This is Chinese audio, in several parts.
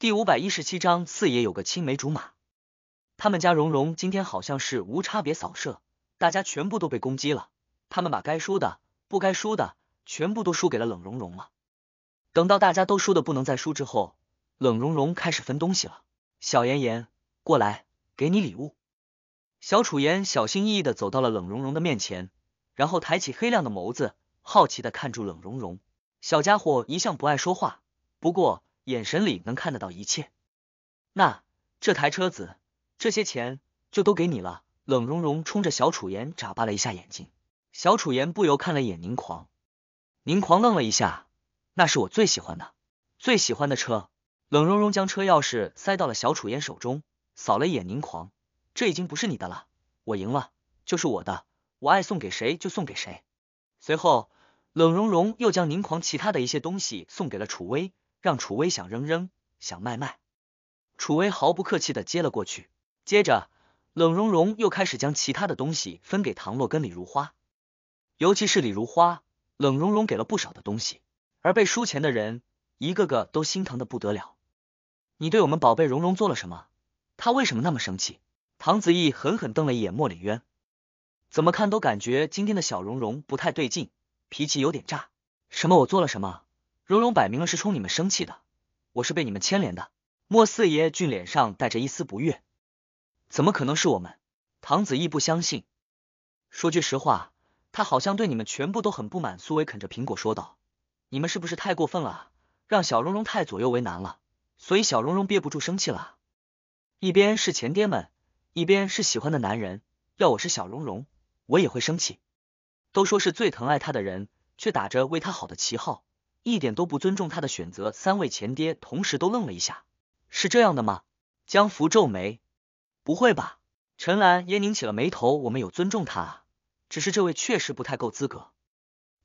第五百一十七章，四爷有个青梅竹马。他们家蓉蓉今天好像是无差别扫射，大家全部都被攻击了。他们把该输的、不该输的，全部都输给了冷蓉蓉了。等到大家都输的不能再输之后，冷蓉蓉开始分东西了。小妍妍，过来，给你礼物。小楚言小心翼翼的走到了冷蓉蓉的面前，然后抬起黑亮的眸子，好奇的看住冷蓉蓉。小家伙一向不爱说话，不过。眼神里能看得到一切，那这台车子，这些钱就都给你了。冷融融冲着小楚言眨巴了一下眼睛，小楚言不由看了眼宁狂，宁狂愣了一下，那是我最喜欢的，最喜欢的车。冷融融将车钥匙塞到了小楚言手中，扫了一眼宁狂，这已经不是你的了，我赢了，就是我的，我爱送给谁就送给谁。随后，冷融融又将宁狂其他的一些东西送给了楚威。让楚威想扔扔，想卖卖，楚威毫不客气的接了过去。接着，冷融融又开始将其他的东西分给唐洛跟李如花，尤其是李如花，冷融融给了不少的东西，而被输钱的人一个个都心疼的不得了。你对我们宝贝蓉蓉做了什么？他为什么那么生气？唐子毅狠狠瞪了一眼莫里渊，怎么看都感觉今天的小蓉蓉不太对劲，脾气有点炸。什么？我做了什么？蓉蓉摆明了是冲你们生气的，我是被你们牵连的。莫四爷俊脸上带着一丝不悦，怎么可能是我们？唐子义不相信。说句实话，他好像对你们全部都很不满。苏伟啃着苹果说道：“你们是不是太过分了？让小蓉蓉太左右为难了，所以小蓉蓉憋不住生气了。一边是前爹们，一边是喜欢的男人，要我是小蓉蓉，我也会生气。都说是最疼爱他的人，却打着为他好的旗号。”一点都不尊重他的选择，三位前爹同时都愣了一下。是这样的吗？江福皱眉，不会吧？陈兰也拧起了眉头。我们有尊重他啊，只是这位确实不太够资格，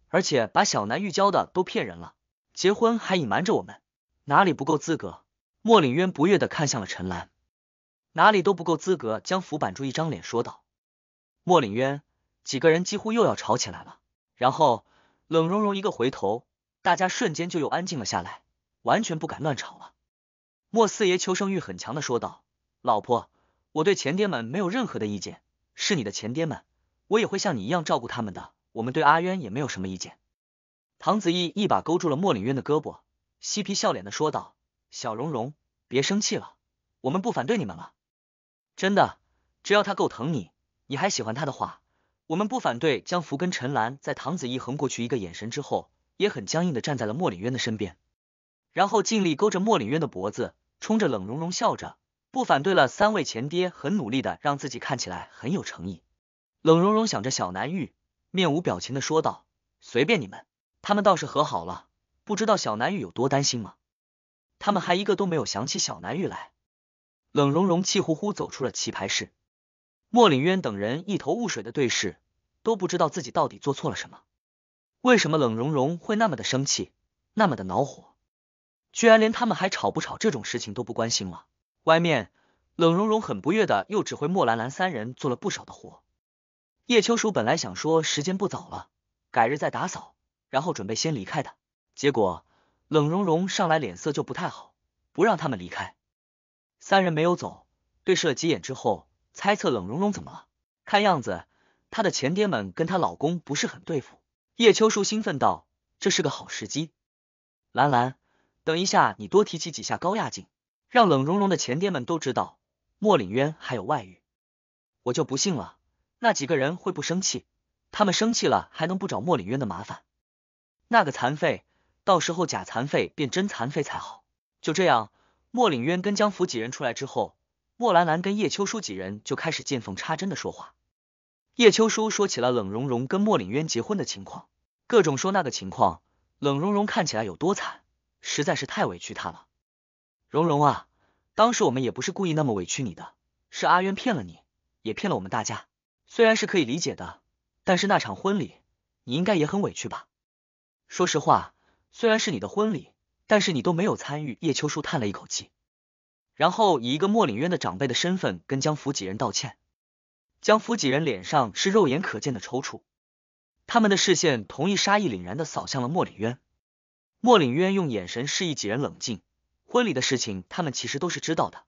而且把小南玉娇的都骗人了，结婚还隐瞒着我们，哪里不够资格？莫凛渊不悦的看向了陈兰，哪里都不够资格。江福板住一张脸说道。莫凛渊，几个人几乎又要吵起来了。然后冷融融一个回头。大家瞬间就又安静了下来，完全不敢乱吵了。莫四爷求生欲很强的说道：“老婆，我对前爹们没有任何的意见，是你的前爹们，我也会像你一样照顾他们的。我们对阿渊也没有什么意见。”唐子义一把勾住了莫凛渊的胳膊，嬉皮笑脸的说道：“小融融，别生气了，我们不反对你们了，真的。只要他够疼你，你还喜欢他的话，我们不反对。”江福跟陈兰在唐子义横过去一个眼神之后。也很僵硬的站在了莫凛渊的身边，然后尽力勾着莫凛渊的脖子，冲着冷融融笑着，不反对了。三位前爹很努力的让自己看起来很有诚意。冷融融想着小南玉，面无表情的说道：“随便你们，他们倒是和好了，不知道小南玉有多担心吗？他们还一个都没有想起小南玉来。”冷融融气呼呼走出了棋牌室，莫凛渊等人一头雾水的对视，都不知道自己到底做错了什么。为什么冷融融会那么的生气，那么的恼火，居然连他们还吵不吵这种事情都不关心了？外面，冷融融很不悦的又指挥莫兰兰三人做了不少的活。叶秋鼠本来想说时间不早了，改日再打扫，然后准备先离开的，结果冷融融上来脸色就不太好，不让他们离开。三人没有走，对视了几眼之后，猜测冷融融怎么了？看样子，她的前爹们跟她老公不是很对付。叶秋书兴奋道：“这是个好时机，兰兰，等一下你多提起几下高亚静，让冷融融的前爹们都知道莫岭渊还有外遇。我就不信了，那几个人会不生气？他们生气了，还能不找莫岭渊的麻烦？那个残废，到时候假残废变真残废才好。就这样，莫岭渊跟江府几人出来之后，莫兰兰跟叶秋书几人就开始见缝插针的说话。”叶秋叔说起了冷蓉蓉跟莫凛渊结婚的情况，各种说那个情况，冷蓉蓉看起来有多惨，实在是太委屈他了。蓉蓉啊，当时我们也不是故意那么委屈你的，是阿渊骗了你，也骗了我们大家。虽然是可以理解的，但是那场婚礼，你应该也很委屈吧？说实话，虽然是你的婚礼，但是你都没有参与。叶秋叔叹了一口气，然后以一个莫凛渊的长辈的身份，跟江府几人道歉。江府几人脸上是肉眼可见的抽搐，他们的视线同一杀意凛然的扫向了莫凛渊。莫凛渊用眼神示意几人冷静。婚礼的事情他们其实都是知道的，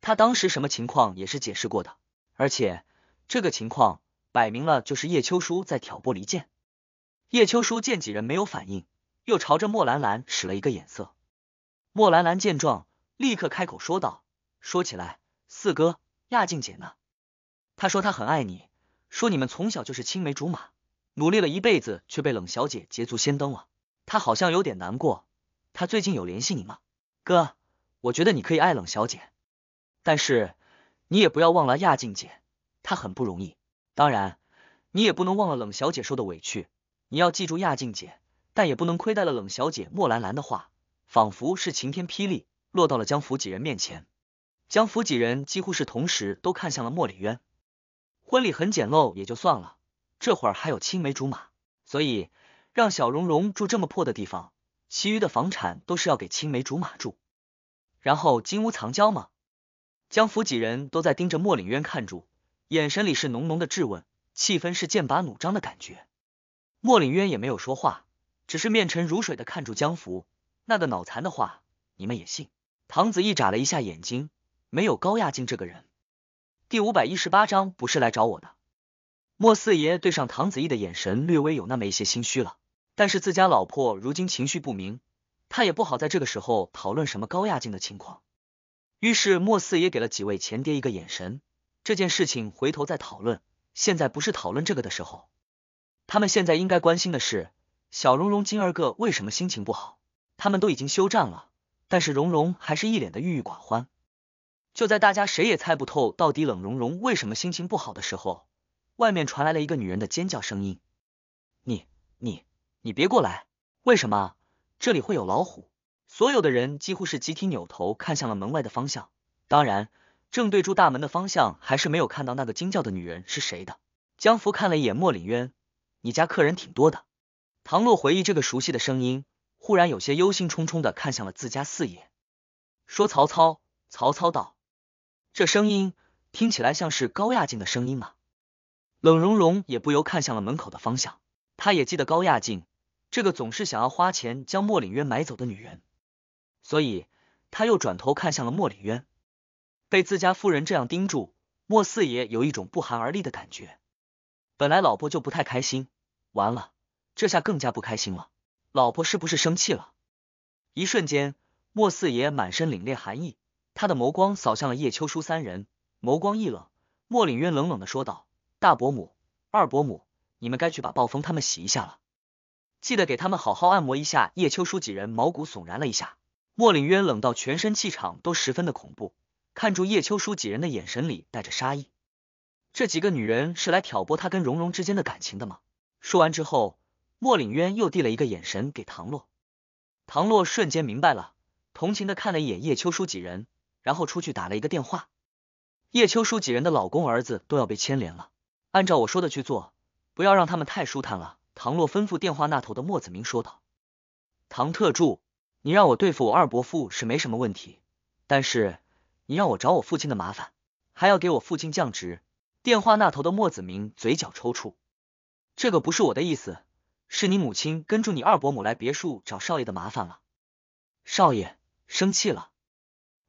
他当时什么情况也是解释过的。而且这个情况摆明了就是叶秋叔在挑拨离间。叶秋叔见几人没有反应，又朝着莫兰兰使了一个眼色。莫兰兰见状，立刻开口说道：“说起来，四哥、亚静姐呢？”他说他很爱你，说你们从小就是青梅竹马，努力了一辈子却被冷小姐捷足先登了。他好像有点难过。他最近有联系你吗？哥，我觉得你可以爱冷小姐，但是你也不要忘了亚静姐，她很不容易。当然，你也不能忘了冷小姐受的委屈。你要记住亚静姐，但也不能亏待了冷小姐。莫兰兰的话仿佛是晴天霹雳落到了江府几人面前，江府几人几乎是同时都看向了莫里渊。婚礼很简陋也就算了，这会儿还有青梅竹马，所以让小荣荣住这么破的地方，其余的房产都是要给青梅竹马住，然后金屋藏娇吗？江福几人都在盯着莫领渊看住，眼神里是浓浓的质问，气氛是剑拔弩张的感觉。莫领渊也没有说话，只是面沉如水的看住江福那个脑残的话，你们也信？唐子义眨了一下眼睛，没有高亚静这个人。第五百一十八章不是来找我的。莫四爷对上唐子义的眼神略微有那么一些心虚了，但是自家老婆如今情绪不明，他也不好在这个时候讨论什么高亚静的情况。于是莫四爷给了几位前爹一个眼神，这件事情回头再讨论，现在不是讨论这个的时候。他们现在应该关心的是小蓉蓉金儿哥为什么心情不好。他们都已经休战了，但是蓉蓉还是一脸的郁郁寡欢。就在大家谁也猜不透到底冷融融为什么心情不好的时候，外面传来了一个女人的尖叫声音：“你、你、你别过来！为什么这里会有老虎？”所有的人几乎是集体扭头看向了门外的方向，当然，正对住大门的方向还是没有看到那个惊叫的女人是谁的。江福看了一眼莫凛渊：“你家客人挺多的。”唐洛回忆这个熟悉的声音，忽然有些忧心忡忡的看向了自家四爷，说：“曹操，曹操道。”这声音听起来像是高亚静的声音吗？冷融融也不由看向了门口的方向。他也记得高亚静这个总是想要花钱将莫礼渊买走的女人，所以他又转头看向了莫礼渊。被自家夫人这样盯住，莫四爷有一种不寒而栗的感觉。本来老婆就不太开心，完了这下更加不开心了。老婆是不是生气了？一瞬间，莫四爷满身凛冽寒意。他的眸光扫向了叶秋书三人，眸光一冷，莫凌渊冷冷的说道：“大伯母，二伯母，你们该去把暴风他们洗一下了，记得给他们好好按摩一下。”叶秋书几人毛骨悚然了一下，莫凌渊冷到全身气场都十分的恐怖，看住叶秋书几人的眼神里带着杀意。这几个女人是来挑拨他跟蓉蓉之间的感情的吗？说完之后，莫凌渊又递了一个眼神给唐洛，唐洛瞬间明白了，同情的看了一眼叶秋书几人。然后出去打了一个电话，叶秋书几人的老公儿子都要被牵连了。按照我说的去做，不要让他们太舒坦了。唐洛吩咐电话那头的莫子明说道：“唐特助，你让我对付我二伯父是没什么问题，但是你让我找我父亲的麻烦，还要给我父亲降职。”电话那头的莫子明嘴角抽搐：“这个不是我的意思，是你母亲跟住你二伯母来别墅找少爷的麻烦了，少爷生气了。”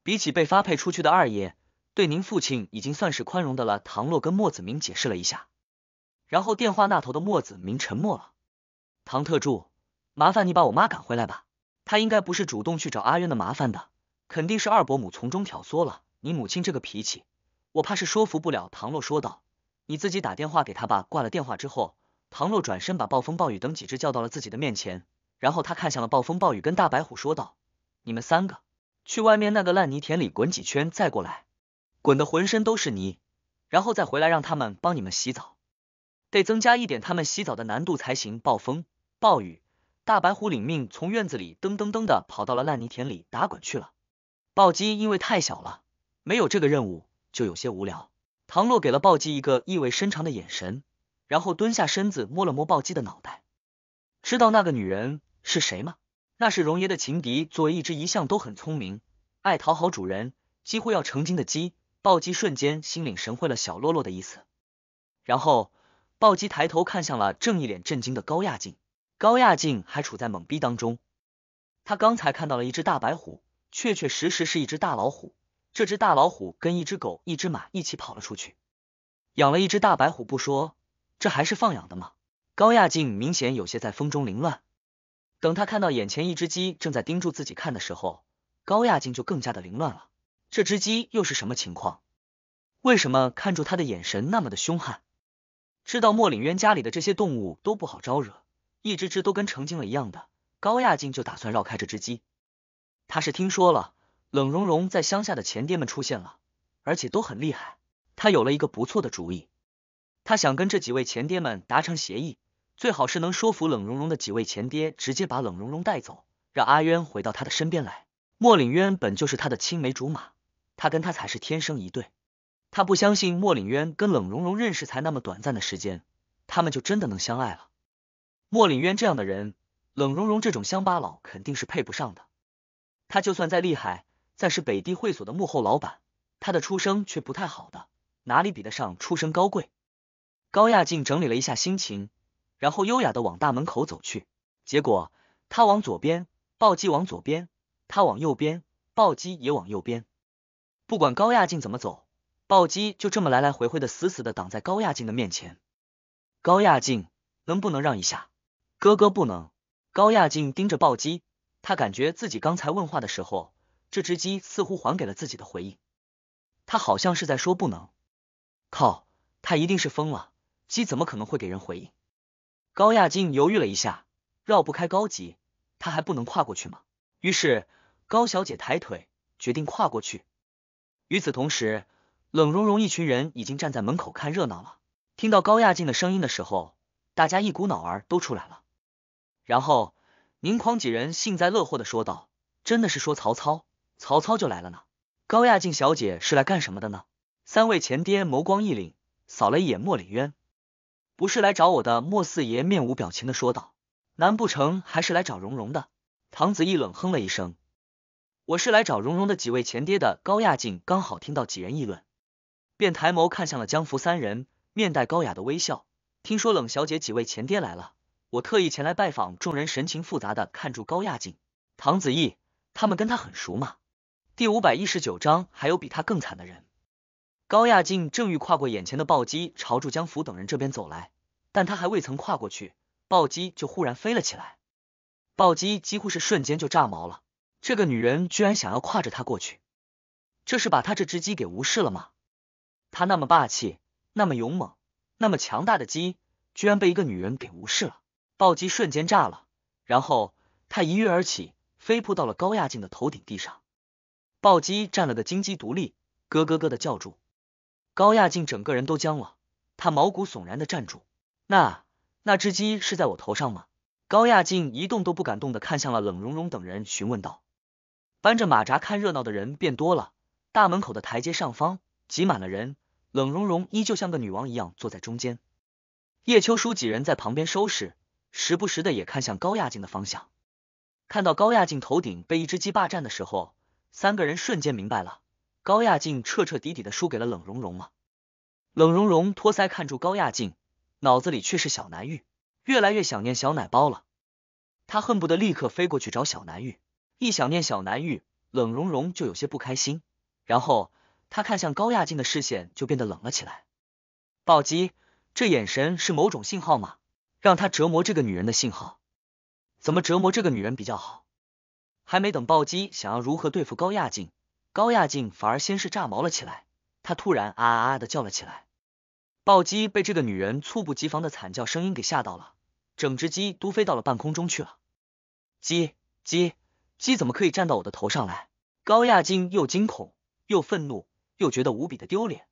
比起被发配出去的二爷，对您父亲已经算是宽容的了。唐洛跟墨子明解释了一下，然后电话那头的墨子明沉默了。唐特助，麻烦你把我妈赶回来吧，她应该不是主动去找阿渊的麻烦的，肯定是二伯母从中挑唆了。你母亲这个脾气，我怕是说服不了。唐洛说道。你自己打电话给他吧。”挂了电话之后，唐洛转身把暴风暴雨等几只叫到了自己的面前，然后他看向了暴风暴雨跟大白虎，说道：“你们三个。”去外面那个烂泥田里滚几圈再过来，滚的浑身都是泥，然后再回来让他们帮你们洗澡，得增加一点他们洗澡的难度才行。暴风暴雨，大白虎领命，从院子里噔噔噔的跑到了烂泥田里打滚去了。暴击因为太小了，没有这个任务就有些无聊。唐洛给了暴击一个意味深长的眼神，然后蹲下身子摸了摸暴击的脑袋，知道那个女人是谁吗？那是荣爷的情敌，作为一只一向都很聪明、爱讨好主人、几乎要成精的鸡，暴鸡瞬间心领神会了小洛洛的意思。然后暴鸡抬头看向了正一脸震惊的高亚静，高亚静还处在懵逼当中。他刚才看到了一只大白虎，确确实实是一只大老虎。这只大老虎跟一只狗、一只马一起跑了出去，养了一只大白虎不说，这还是放养的吗？高亚静明显有些在风中凌乱。等他看到眼前一只鸡正在盯住自己看的时候，高亚静就更加的凌乱了。这只鸡又是什么情况？为什么看住他的眼神那么的凶悍？知道莫领渊家里的这些动物都不好招惹，一只只都跟成精了一样的。高亚静就打算绕开这只鸡。他是听说了冷融融在乡下的前爹们出现了，而且都很厉害。他有了一个不错的主意，他想跟这几位前爹们达成协议。最好是能说服冷融融的几位前爹，直接把冷融融带走，让阿渊回到他的身边来。莫岭渊本就是他的青梅竹马，他跟他才是天生一对。他不相信莫岭渊跟冷融融认识才那么短暂的时间，他们就真的能相爱了。莫岭渊这样的人，冷融融这种乡巴佬肯定是配不上的。他就算再厉害，再是北地会所的幕后老板，他的出生却不太好的，哪里比得上出身高贵？高亚静整理了一下心情。然后优雅的往大门口走去，结果他往左边，暴击往左边；他往右边，暴击也往右边。不管高亚静怎么走，暴击就这么来来回回的，死死的挡在高亚静的面前。高亚静能不能让一下？哥哥不能。高亚静盯着暴击，他感觉自己刚才问话的时候，这只鸡似乎还给了自己的回应。他好像是在说不能。靠，他一定是疯了。鸡怎么可能会给人回应？高亚静犹豫了一下，绕不开高级，她还不能跨过去吗？于是高小姐抬腿，决定跨过去。与此同时，冷融融一群人已经站在门口看热闹了。听到高亚静的声音的时候，大家一股脑儿都出来了。然后宁匡几人幸灾乐祸的说道：“真的是说曹操，曹操就来了呢。高亚静小姐是来干什么的呢？”三位前爹眸光一凛，扫了一眼莫里渊。不是来找我的莫四爷面无表情的说道，难不成还是来找蓉蓉的？唐子义冷哼了一声，我是来找蓉蓉的几位前爹的高亚静刚好听到几人议论，便抬眸看向了江福三人，面带高雅的微笑。听说冷小姐几位前爹来了，我特意前来拜访。众人神情复杂的看住高亚静，唐子义他们跟他很熟吗？第五百一十九章，还有比他更惨的人。高亚静正欲跨过眼前的暴击，朝住江福等人这边走来，但他还未曾跨过去，暴击就忽然飞了起来。暴击几乎是瞬间就炸毛了，这个女人居然想要跨着他过去，这是把她这只鸡给无视了吗？她那么霸气、那么勇猛、那么强大的鸡，居然被一个女人给无视了？暴击瞬间炸了，然后他一跃而起，飞扑到了高亚静的头顶地上，暴击站了个金鸡独立，咯咯咯的叫住。高亚静整个人都僵了，他毛骨悚然的站住。那那只鸡是在我头上吗？高亚静一动都不敢动的看向了冷融融等人，询问道。搬着马扎看热闹的人变多了，大门口的台阶上方挤满了人。冷融融依旧像个女王一样坐在中间，叶秋书几人在旁边收拾，时不时的也看向高亚静的方向。看到高亚静头顶被一只鸡霸占的时候，三个人瞬间明白了。高亚静彻彻底底的输给了冷融融了。冷融融托腮看住高亚静，脑子里却是小南玉，越来越想念小奶包了。他恨不得立刻飞过去找小南玉。一想念小南玉，冷融融就有些不开心，然后他看向高亚静的视线就变得冷了起来。暴击，这眼神是某种信号吗？让他折磨这个女人的信号？怎么折磨这个女人比较好？还没等暴击想要如何对付高亚静。高亚静反而先是炸毛了起来，她突然啊啊啊的叫了起来。暴鸡被这个女人猝不及防的惨叫声音给吓到了，整只鸡都飞到了半空中去了。鸡鸡鸡怎么可以站到我的头上来？高亚静又惊恐又愤怒，又觉得无比的丢脸。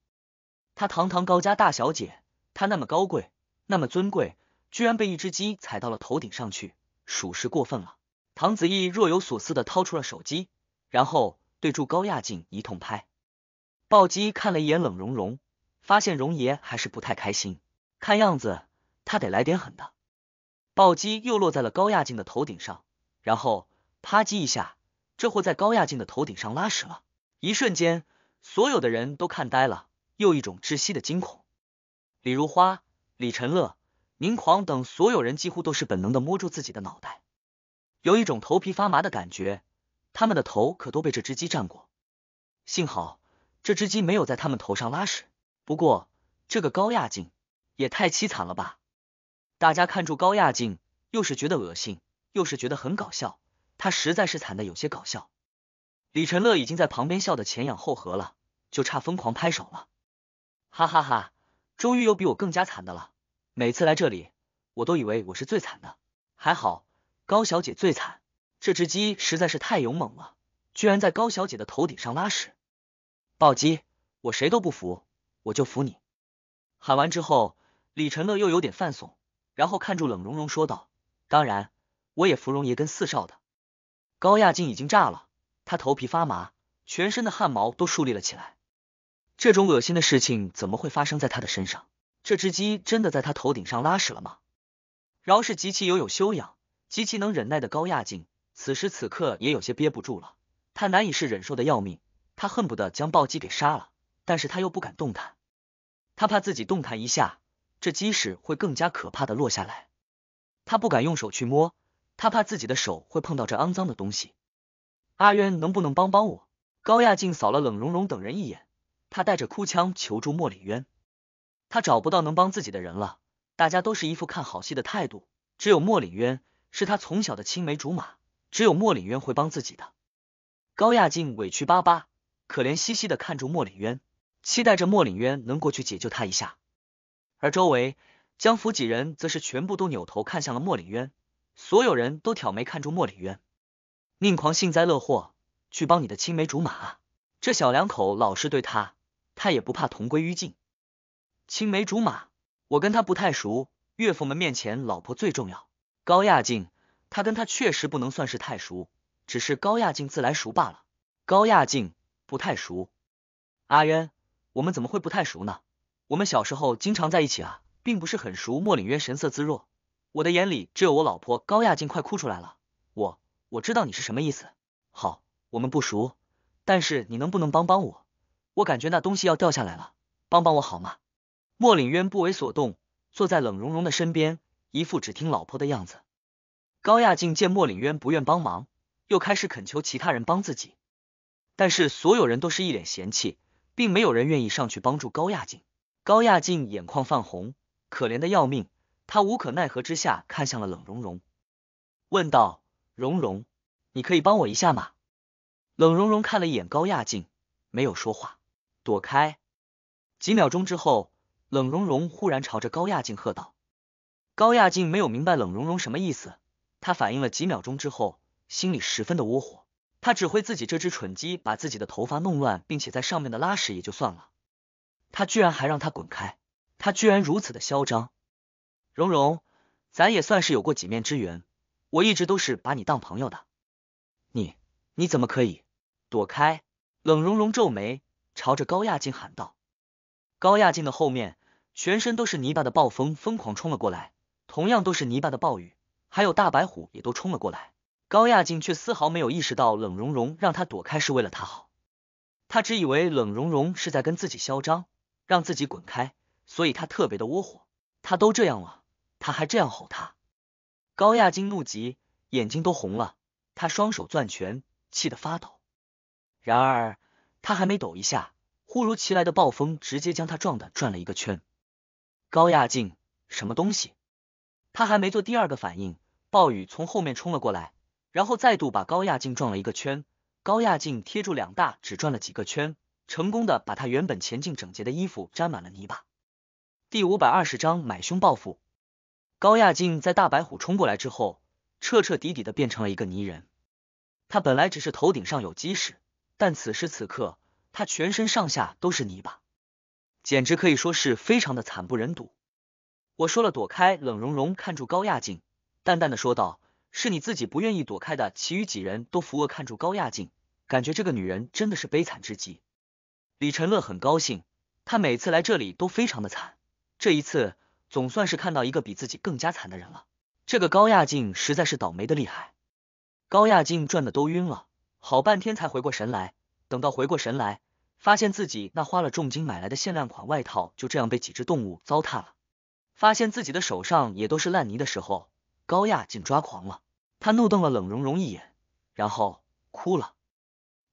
她堂堂高家大小姐，她那么高贵，那么尊贵，居然被一只鸡踩到了头顶上去，属实过分了。唐子义若有所思的掏出了手机，然后。对住高亚静一通拍，暴击看了一眼冷融融，发现荣爷还是不太开心，看样子他得来点狠的。暴击又落在了高亚静的头顶上，然后啪叽一下，这货在高亚静的头顶上拉屎了。一瞬间，所有的人都看呆了，又一种窒息的惊恐。李如花、李晨乐、宁狂等所有人几乎都是本能的摸住自己的脑袋，有一种头皮发麻的感觉。他们的头可都被这只鸡占过，幸好这只鸡没有在他们头上拉屎。不过这个高亚静也太凄惨了吧！大家看住高亚静，又是觉得恶心，又是觉得很搞笑。他实在是惨的有些搞笑。李晨乐已经在旁边笑得前仰后合了，就差疯狂拍手了！哈哈哈，终于有比我更加惨的了。每次来这里，我都以为我是最惨的，还好高小姐最惨。这只鸡实在是太勇猛了，居然在高小姐的头顶上拉屎！暴击，我谁都不服，我就服你！喊完之后，李晨乐又有点犯怂，然后看住冷融融说道：“当然，我也芙蓉爷跟四少的。”高亚静已经炸了，他头皮发麻，全身的汗毛都竖立了起来。这种恶心的事情怎么会发生在他的身上？这只鸡真的在他头顶上拉屎了吗？饶是极其有有修养、极其能忍耐的高亚静。此时此刻也有些憋不住了，他难以是忍受的要命，他恨不得将暴击给杀了，但是他又不敢动弹，他怕自己动弹一下，这鸡石会更加可怕的落下来。他不敢用手去摸，他怕自己的手会碰到这肮脏的东西。阿渊，能不能帮帮我？高亚静扫了冷融融等人一眼，他带着哭腔求助莫里渊，他找不到能帮自己的人了，大家都是一副看好戏的态度，只有莫里渊是他从小的青梅竹马。只有莫领渊会帮自己的，高亚静委屈巴巴、可怜兮兮的看住莫领渊，期待着莫领渊能过去解救他一下。而周围江府几人则是全部都扭头看向了莫领渊，所有人都挑眉看住莫领渊。宁狂幸灾乐祸，去帮你的青梅竹马，这小两口老是对他，他也不怕同归于尽。青梅竹马，我跟他不太熟，岳父们面前老婆最重要。高亚静。他跟他确实不能算是太熟，只是高亚静自来熟罢了。高亚静不太熟，阿渊，我们怎么会不太熟呢？我们小时候经常在一起啊，并不是很熟。莫领渊神色自若，我的眼里只有我老婆高亚静，快哭出来了。我我知道你是什么意思。好，我们不熟，但是你能不能帮帮我？我感觉那东西要掉下来了，帮帮我好吗？莫领渊不为所动，坐在冷融融的身边，一副只听老婆的样子。高亚静见莫领渊不愿帮忙，又开始恳求其他人帮自己，但是所有人都是一脸嫌弃，并没有人愿意上去帮助高亚静。高亚静眼眶泛红，可怜的要命，他无可奈何之下看向了冷融融，问道：“融融，你可以帮我一下吗？”冷融融看了一眼高亚静，没有说话，躲开。几秒钟之后，冷融融忽然朝着高亚静喝道：“高亚静，没有明白冷融融什么意思。”他反应了几秒钟之后，心里十分的窝火。他指挥自己这只蠢鸡把自己的头发弄乱，并且在上面的拉屎也就算了，他居然还让他滚开！他居然如此的嚣张！蓉蓉，咱也算是有过几面之缘，我一直都是把你当朋友的。你你怎么可以躲开？冷蓉蓉皱眉，朝着高亚静喊道。高亚静的后面，全身都是泥巴的暴风疯狂冲了过来，同样都是泥巴的暴雨。还有大白虎也都冲了过来，高亚静却丝毫没有意识到冷融融让他躲开是为了他好，他只以为冷融融是在跟自己嚣张，让自己滚开，所以他特别的窝火。他都这样了，他还这样吼他。高亚静怒极，眼睛都红了，他双手攥拳，气得发抖。然而他还没抖一下，忽如其来的暴风直接将他撞得转了一个圈。高亚静，什么东西？他还没做第二个反应，暴雨从后面冲了过来，然后再度把高亚静撞了一个圈。高亚静贴住两大，只转了几个圈，成功的把他原本前进整洁的衣服沾满了泥巴。第五百二十章买凶报复。高亚静在大白虎冲过来之后，彻彻底底的变成了一个泥人。他本来只是头顶上有鸡屎，但此时此刻，他全身上下都是泥巴，简直可以说是非常的惨不忍睹。我说了，躲开。冷融融看住高亚静，淡淡的说道：“是你自己不愿意躲开的。”其余几人都扶额看住高亚静，感觉这个女人真的是悲惨至极。李晨乐很高兴，他每次来这里都非常的惨，这一次总算是看到一个比自己更加惨的人了。这个高亚静实在是倒霉的厉害。高亚静转的都晕了，好半天才回过神来。等到回过神来，发现自己那花了重金买来的限量款外套就这样被几只动物糟蹋了。发现自己的手上也都是烂泥的时候，高亚静抓狂了。他怒瞪了冷融融一眼，然后哭了。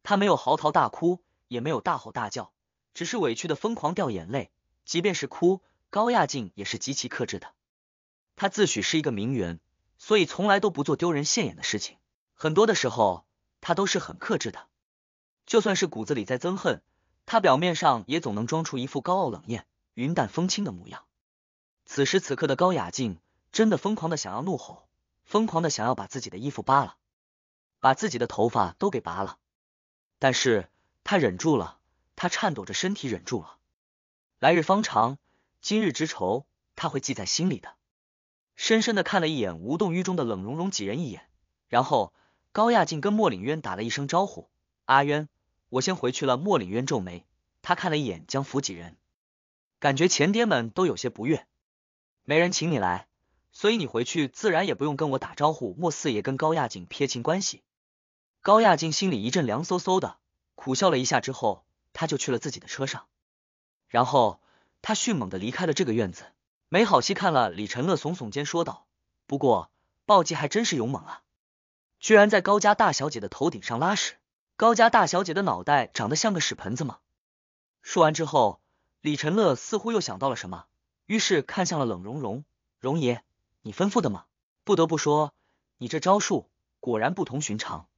他没有嚎啕大哭，也没有大吼大叫，只是委屈的疯狂掉眼泪。即便是哭，高亚静也是极其克制的。他自诩是一个名媛，所以从来都不做丢人现眼的事情。很多的时候，他都是很克制的。就算是骨子里在憎恨，他表面上也总能装出一副高傲冷艳、云淡风轻的模样。此时此刻的高雅静真的疯狂的想要怒吼，疯狂的想要把自己的衣服扒了，把自己的头发都给拔了。但是她忍住了，她颤抖着身体忍住了。来日方长，今日之仇她会记在心里的。深深的看了一眼无动于衷的冷融融几人一眼，然后高亚静跟莫岭渊打了一声招呼：“阿渊，我先回去了。”莫岭渊皱眉，他看了一眼江府几人，感觉前爹们都有些不悦。没人请你来，所以你回去自然也不用跟我打招呼。莫四爷跟高亚静撇清关系，高亚静心里一阵凉飕飕的，苦笑了一下之后，他就去了自己的车上，然后他迅猛的离开了这个院子，没好戏看了。李晨乐耸耸肩说道：“不过暴击还真是勇猛啊，居然在高家大小姐的头顶上拉屎，高家大小姐的脑袋长得像个屎盆子吗？”说完之后，李晨乐似乎又想到了什么。于是看向了冷荣荣，荣爷，你吩咐的吗？不得不说，你这招数果然不同寻常。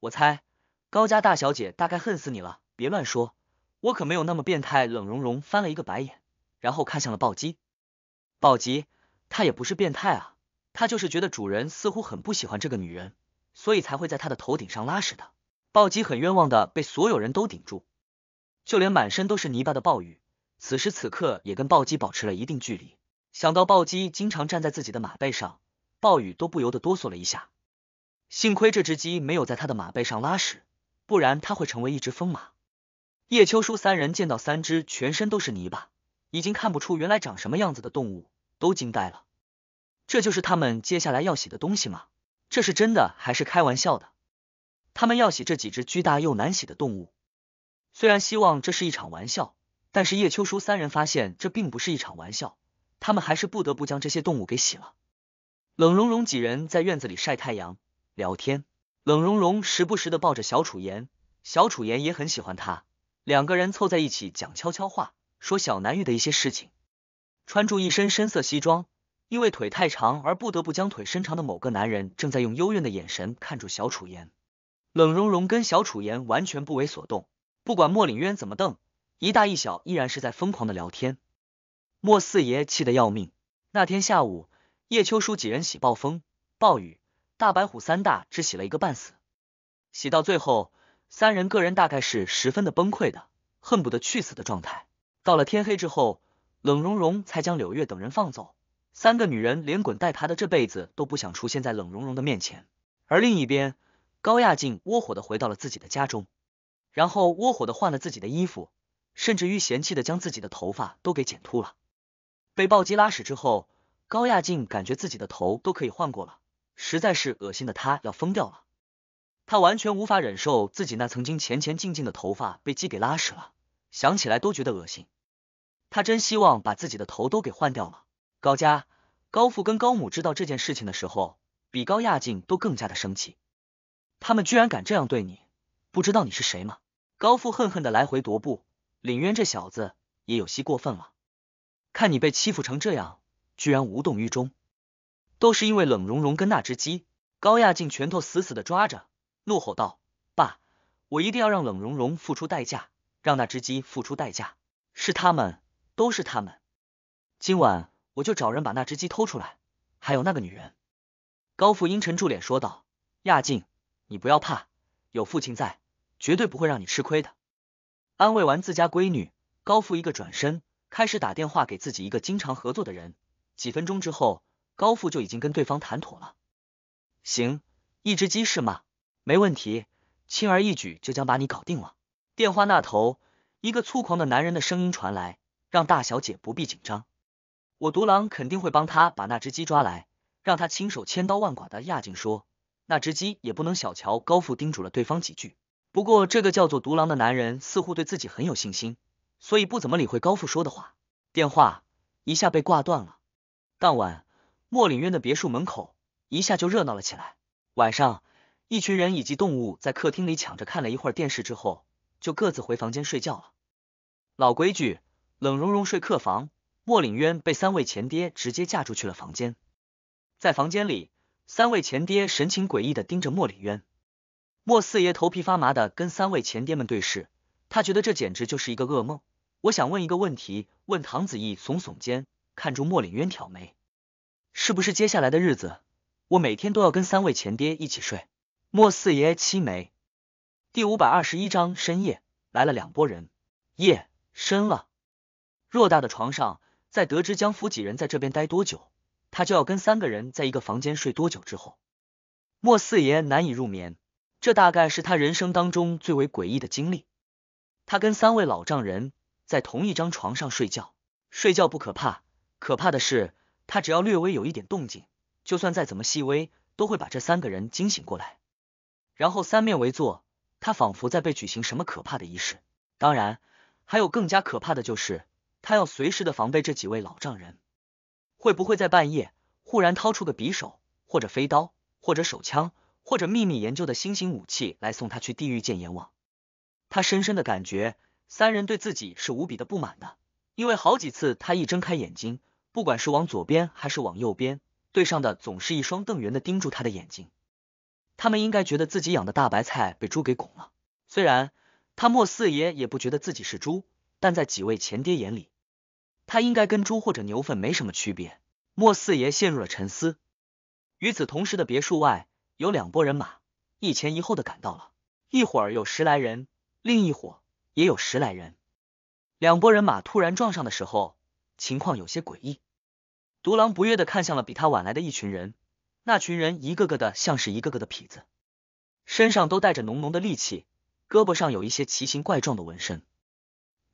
我猜高家大小姐大概恨死你了。别乱说，我可没有那么变态。冷荣荣翻了一个白眼，然后看向了暴击。暴击，他也不是变态啊，他就是觉得主人似乎很不喜欢这个女人，所以才会在他的头顶上拉屎的。暴击很冤枉的被所有人都顶住，就连满身都是泥巴的暴雨。此时此刻，也跟暴击保持了一定距离。想到暴击经常站在自己的马背上，暴雨都不由得哆嗦了一下。幸亏这只鸡没有在他的马背上拉屎，不然他会成为一只疯马。叶秋叔三人见到三只全身都是泥巴，已经看不出原来长什么样子的动物，都惊呆了。这就是他们接下来要洗的东西吗？这是真的还是开玩笑的？他们要洗这几只巨大又难洗的动物，虽然希望这是一场玩笑。但是叶秋书三人发现这并不是一场玩笑，他们还是不得不将这些动物给洗了。冷融融几人在院子里晒太阳聊天，冷融融时不时的抱着小楚言，小楚言也很喜欢他，两个人凑在一起讲悄悄话，说小南玉的一些事情。穿住一身深色西装，因为腿太长而不得不将腿伸长的某个男人，正在用幽怨的眼神看住小楚言。冷融融跟小楚言完全不为所动，不管莫凛渊怎么瞪。一大一小依然是在疯狂的聊天，莫四爷气得要命。那天下午，叶秋叔几人洗暴风暴雨，大白虎三大只洗了一个半死，洗到最后，三人个人大概是十分的崩溃的，恨不得去死的状态。到了天黑之后，冷融融才将柳月等人放走。三个女人连滚带爬的，这辈子都不想出现在冷融融的面前。而另一边，高亚静窝火的回到了自己的家中，然后窝火的换了自己的衣服。甚至于嫌弃的将自己的头发都给剪秃了。被暴击拉屎之后，高亚静感觉自己的头都可以换过了，实在是恶心的他要疯掉了。他完全无法忍受自己那曾经前前进进的头发被鸡给拉屎了，想起来都觉得恶心。他真希望把自己的头都给换掉了。高家高父跟高母知道这件事情的时候，比高亚静都更加的生气。他们居然敢这样对你，不知道你是谁吗？高父恨恨的来回踱步。凌渊这小子也有些过分了，看你被欺负成这样，居然无动于衷，都是因为冷融融跟那只鸡。高亚静拳头死死的抓着，怒吼道：“爸，我一定要让冷融融付出代价，让那只鸡付出代价，是他们，都是他们。今晚我就找人把那只鸡偷出来，还有那个女人。”高父阴沉住脸说道：“亚静，你不要怕，有父亲在，绝对不会让你吃亏的。”安慰完自家闺女，高富一个转身，开始打电话给自己一个经常合作的人。几分钟之后，高富就已经跟对方谈妥了。行，一只鸡是吗？没问题，轻而易举就将把你搞定了。电话那头，一个粗狂的男人的声音传来：“让大小姐不必紧张，我独狼肯定会帮他把那只鸡抓来，让他亲手千刀万剐的压进说。那只鸡也不能小瞧。”高富叮嘱了对方几句。不过，这个叫做独狼的男人似乎对自己很有信心，所以不怎么理会高富说的话。电话一下被挂断了。当晚，莫岭渊的别墅门口一下就热闹了起来。晚上，一群人以及动物在客厅里抢着看了一会电视之后，就各自回房间睡觉了。老规矩，冷融融睡客房，莫岭渊被三位前爹直接架住去了房间。在房间里，三位前爹神情诡异的盯着莫岭渊。莫四爷头皮发麻的跟三位前爹们对视，他觉得这简直就是一个噩梦。我想问一个问题，问唐子义，耸耸肩，看住莫领渊挑眉，是不是接下来的日子，我每天都要跟三位前爹一起睡？莫四爷凄眉。第五百二十一章深夜来了两拨人，夜深了，偌大的床上，在得知江府几人在这边待多久，他就要跟三个人在一个房间睡多久之后，莫四爷难以入眠。这大概是他人生当中最为诡异的经历。他跟三位老丈人在同一张床上睡觉，睡觉不可怕，可怕的是他只要略微有一点动静，就算再怎么细微，都会把这三个人惊醒过来。然后三面围坐，他仿佛在被举行什么可怕的仪式。当然，还有更加可怕的就是，他要随时的防备这几位老丈人会不会在半夜忽然掏出个匕首，或者飞刀，或者手枪。或者秘密研究的新型武器来送他去地狱见阎王。他深深的感觉，三人对自己是无比的不满的，因为好几次他一睁开眼睛，不管是往左边还是往右边，对上的总是一双瞪圆的盯住他的眼睛。他们应该觉得自己养的大白菜被猪给拱了。虽然他莫四爷也不觉得自己是猪，但在几位前爹眼里，他应该跟猪或者牛粪没什么区别。莫四爷陷入了沉思。与此同时的别墅外。有两拨人马一前一后的赶到了，一会儿有十来人，另一伙也有十来人。两拨人马突然撞上的时候，情况有些诡异。独狼不悦的看向了比他晚来的一群人，那群人一个个的像是一个个的痞子，身上都带着浓浓的戾气，胳膊上有一些奇形怪状的纹身。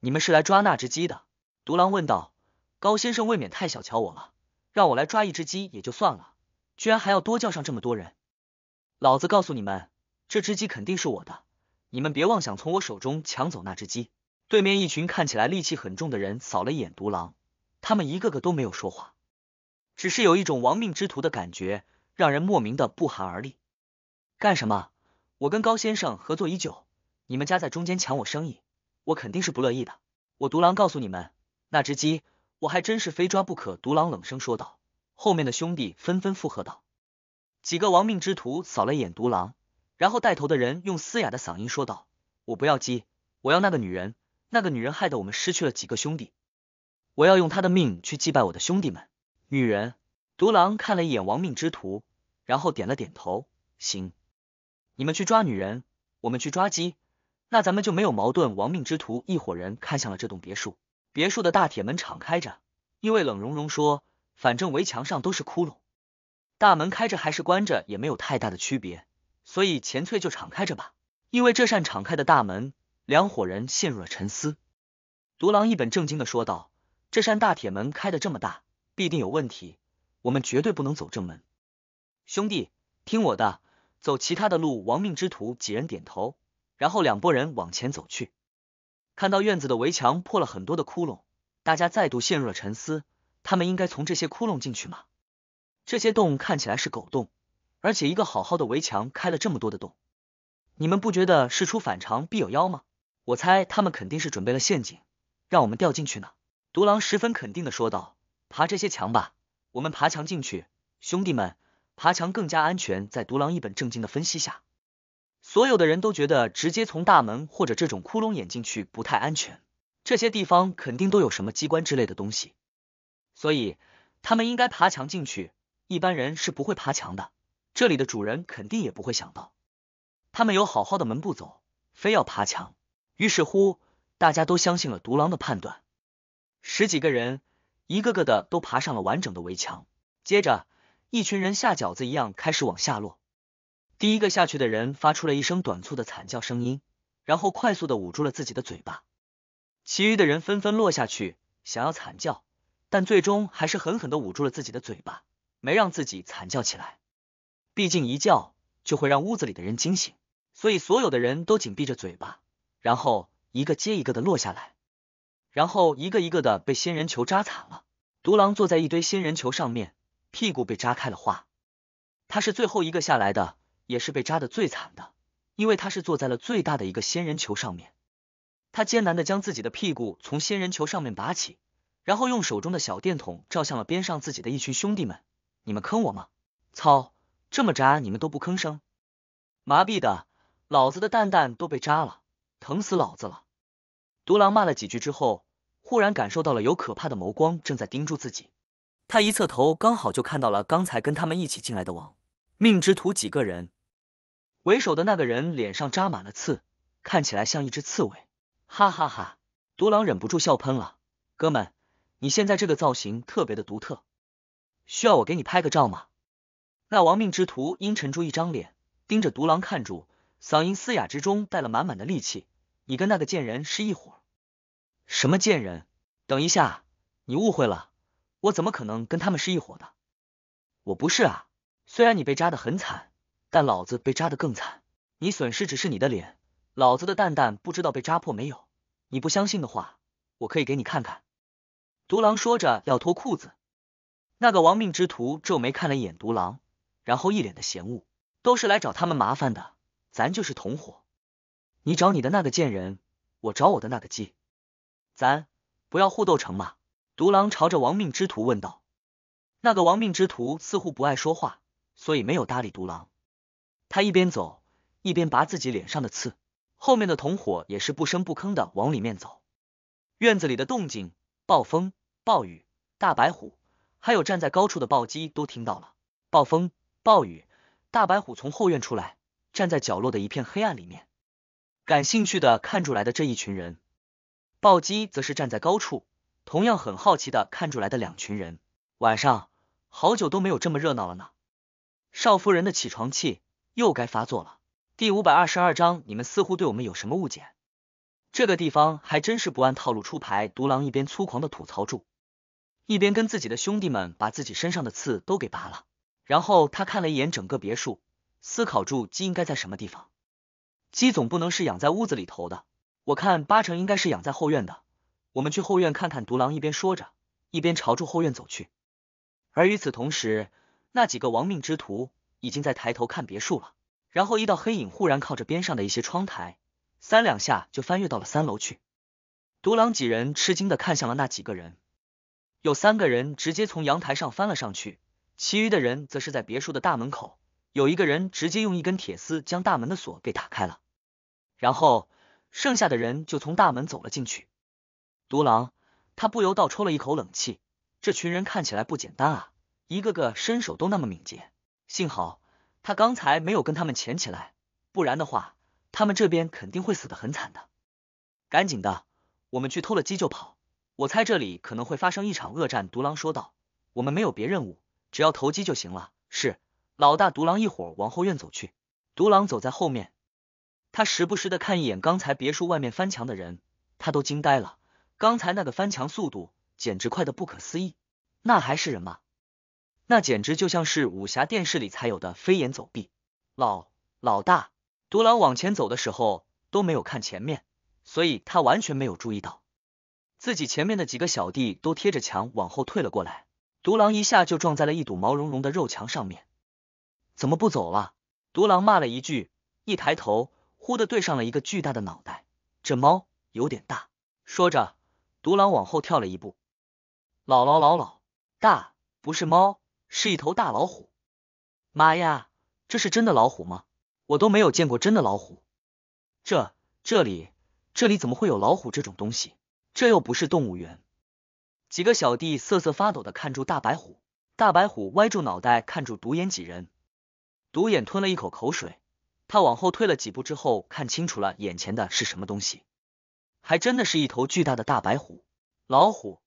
你们是来抓那只鸡的？独狼问道。高先生未免太小瞧我了，让我来抓一只鸡也就算了，居然还要多叫上这么多人。老子告诉你们，这只鸡肯定是我的，你们别妄想从我手中抢走那只鸡。对面一群看起来力气很重的人扫了一眼独狼，他们一个个都没有说话，只是有一种亡命之徒的感觉，让人莫名的不寒而栗。干什么？我跟高先生合作已久，你们夹在中间抢我生意，我肯定是不乐意的。我独狼告诉你们，那只鸡我还真是非抓不可。独狼冷声说道，后面的兄弟纷纷附和道。几个亡命之徒扫了一眼独狼，然后带头的人用嘶哑的嗓音说道：“我不要鸡，我要那个女人。那个女人害得我们失去了几个兄弟，我要用她的命去祭拜我的兄弟们。”女人，独狼看了一眼亡命之徒，然后点了点头：“行，你们去抓女人，我们去抓鸡。那咱们就没有矛盾。”亡命之徒一伙人看向了这栋别墅，别墅的大铁门敞开着，因为冷融融说：“反正围墙上都是窟窿。”大门开着还是关着，也没有太大的区别，所以钱翠就敞开着吧。因为这扇敞开的大门，两伙人陷入了沉思。独狼一本正经的说道：“这扇大铁门开的这么大，必定有问题，我们绝对不能走正门。”兄弟，听我的，走其他的路。亡命之徒几人点头，然后两拨人往前走去。看到院子的围墙破了很多的窟窿，大家再度陷入了沉思。他们应该从这些窟窿进去吗？这些洞看起来是狗洞，而且一个好好的围墙开了这么多的洞，你们不觉得事出反常必有妖吗？我猜他们肯定是准备了陷阱，让我们掉进去呢。独狼十分肯定的说道：“爬这些墙吧，我们爬墙进去。兄弟们，爬墙更加安全。”在独狼一本正经的分析下，所有的人都觉得直接从大门或者这种窟窿眼进去不太安全，这些地方肯定都有什么机关之类的东西，所以他们应该爬墙进去。一般人是不会爬墙的，这里的主人肯定也不会想到，他们有好好的门不走，非要爬墙。于是乎，大家都相信了独狼的判断，十几个人一个个的都爬上了完整的围墙，接着一群人下饺子一样开始往下落。第一个下去的人发出了一声短促的惨叫声音，然后快速的捂住了自己的嘴巴，其余的人纷纷落下去，想要惨叫，但最终还是狠狠的捂住了自己的嘴巴。没让自己惨叫起来，毕竟一叫就会让屋子里的人惊醒，所以所有的人都紧闭着嘴巴，然后一个接一个的落下来，然后一个一个的被仙人球扎惨了。独狼坐在一堆仙人球上面，屁股被扎开了花。他是最后一个下来的，也是被扎的最惨的，因为他是坐在了最大的一个仙人球上面。他艰难的将自己的屁股从仙人球上面拔起，然后用手中的小电筒照向了边上自己的一群兄弟们。你们坑我吗？操！这么扎你们都不吭声，麻痹的，老子的蛋蛋都被扎了，疼死老子了！独狼骂了几句之后，忽然感受到了有可怕的眸光正在盯住自己，他一侧头，刚好就看到了刚才跟他们一起进来的亡命之徒几个人，为首的那个人脸上扎满了刺，看起来像一只刺猬。哈哈哈！独狼忍不住笑喷了，哥们，你现在这个造型特别的独特。需要我给你拍个照吗？那亡命之徒阴沉住一张脸，盯着独狼看住，嗓音嘶哑之中带了满满的戾气。你跟那个贱人是一伙？什么贱人？等一下，你误会了，我怎么可能跟他们是一伙的？我不是啊！虽然你被扎得很惨，但老子被扎的更惨。你损失只是你的脸，老子的蛋蛋不知道被扎破没有？你不相信的话，我可以给你看看。独狼说着要脱裤子。那个亡命之徒皱眉看了一眼独狼，然后一脸的嫌恶。都是来找他们麻烦的，咱就是同伙。你找你的那个贱人，我找我的那个鸡，咱不要互斗成吗？独狼朝着亡命之徒问道。那个亡命之徒似乎不爱说话，所以没有搭理独狼。他一边走一边拔自己脸上的刺，后面的同伙也是不声不吭的往里面走。院子里的动静，暴风、暴雨、大白虎。还有站在高处的暴击都听到了，暴风暴雨，大白虎从后院出来，站在角落的一片黑暗里面，感兴趣的看住来的这一群人，暴击则是站在高处，同样很好奇的看住来的两群人。晚上好久都没有这么热闹了呢，少夫人的起床气又该发作了。第五百二十二章，你们似乎对我们有什么误解？这个地方还真是不按套路出牌，独狼一边粗狂的吐槽住。一边跟自己的兄弟们把自己身上的刺都给拔了，然后他看了一眼整个别墅，思考住鸡应该在什么地方。鸡总不能是养在屋子里头的，我看八成应该是养在后院的。我们去后院看看。独狼一边说着，一边朝住后院走去。而与此同时，那几个亡命之徒已经在抬头看别墅了。然后一道黑影忽然靠着边上的一些窗台，三两下就翻越到了三楼去。独狼几人吃惊的看向了那几个人。有三个人直接从阳台上翻了上去，其余的人则是在别墅的大门口。有一个人直接用一根铁丝将大门的锁给打开了，然后剩下的人就从大门走了进去。独狼，他不由倒抽了一口冷气，这群人看起来不简单啊，一个个身手都那么敏捷。幸好他刚才没有跟他们潜起来，不然的话，他们这边肯定会死得很惨的。赶紧的，我们去偷了鸡就跑。我猜这里可能会发生一场恶战，独狼说道。我们没有别任务，只要投机就行了。是，老大。独狼一伙往后院走去，独狼走在后面，他时不时的看一眼刚才别墅外面翻墙的人，他都惊呆了。刚才那个翻墙速度简直快的不可思议，那还是人吗？那简直就像是武侠电视里才有的飞檐走壁。老老大，独狼往前走的时候都没有看前面，所以他完全没有注意到。自己前面的几个小弟都贴着墙往后退了过来，独狼一下就撞在了一堵毛茸茸的肉墙上面。怎么不走了？独狼骂了一句，一抬头，忽的对上了一个巨大的脑袋。这猫有点大。说着，独狼往后跳了一步。老老老老大，不是猫，是一头大老虎！妈呀，这是真的老虎吗？我都没有见过真的老虎。这这里这里怎么会有老虎这种东西？这又不是动物园，几个小弟瑟瑟发抖的看住大白虎，大白虎歪住脑袋看住独眼几人，独眼吞了一口口水，他往后退了几步之后，看清楚了眼前的是什么东西，还真的是一头巨大的大白虎，老虎！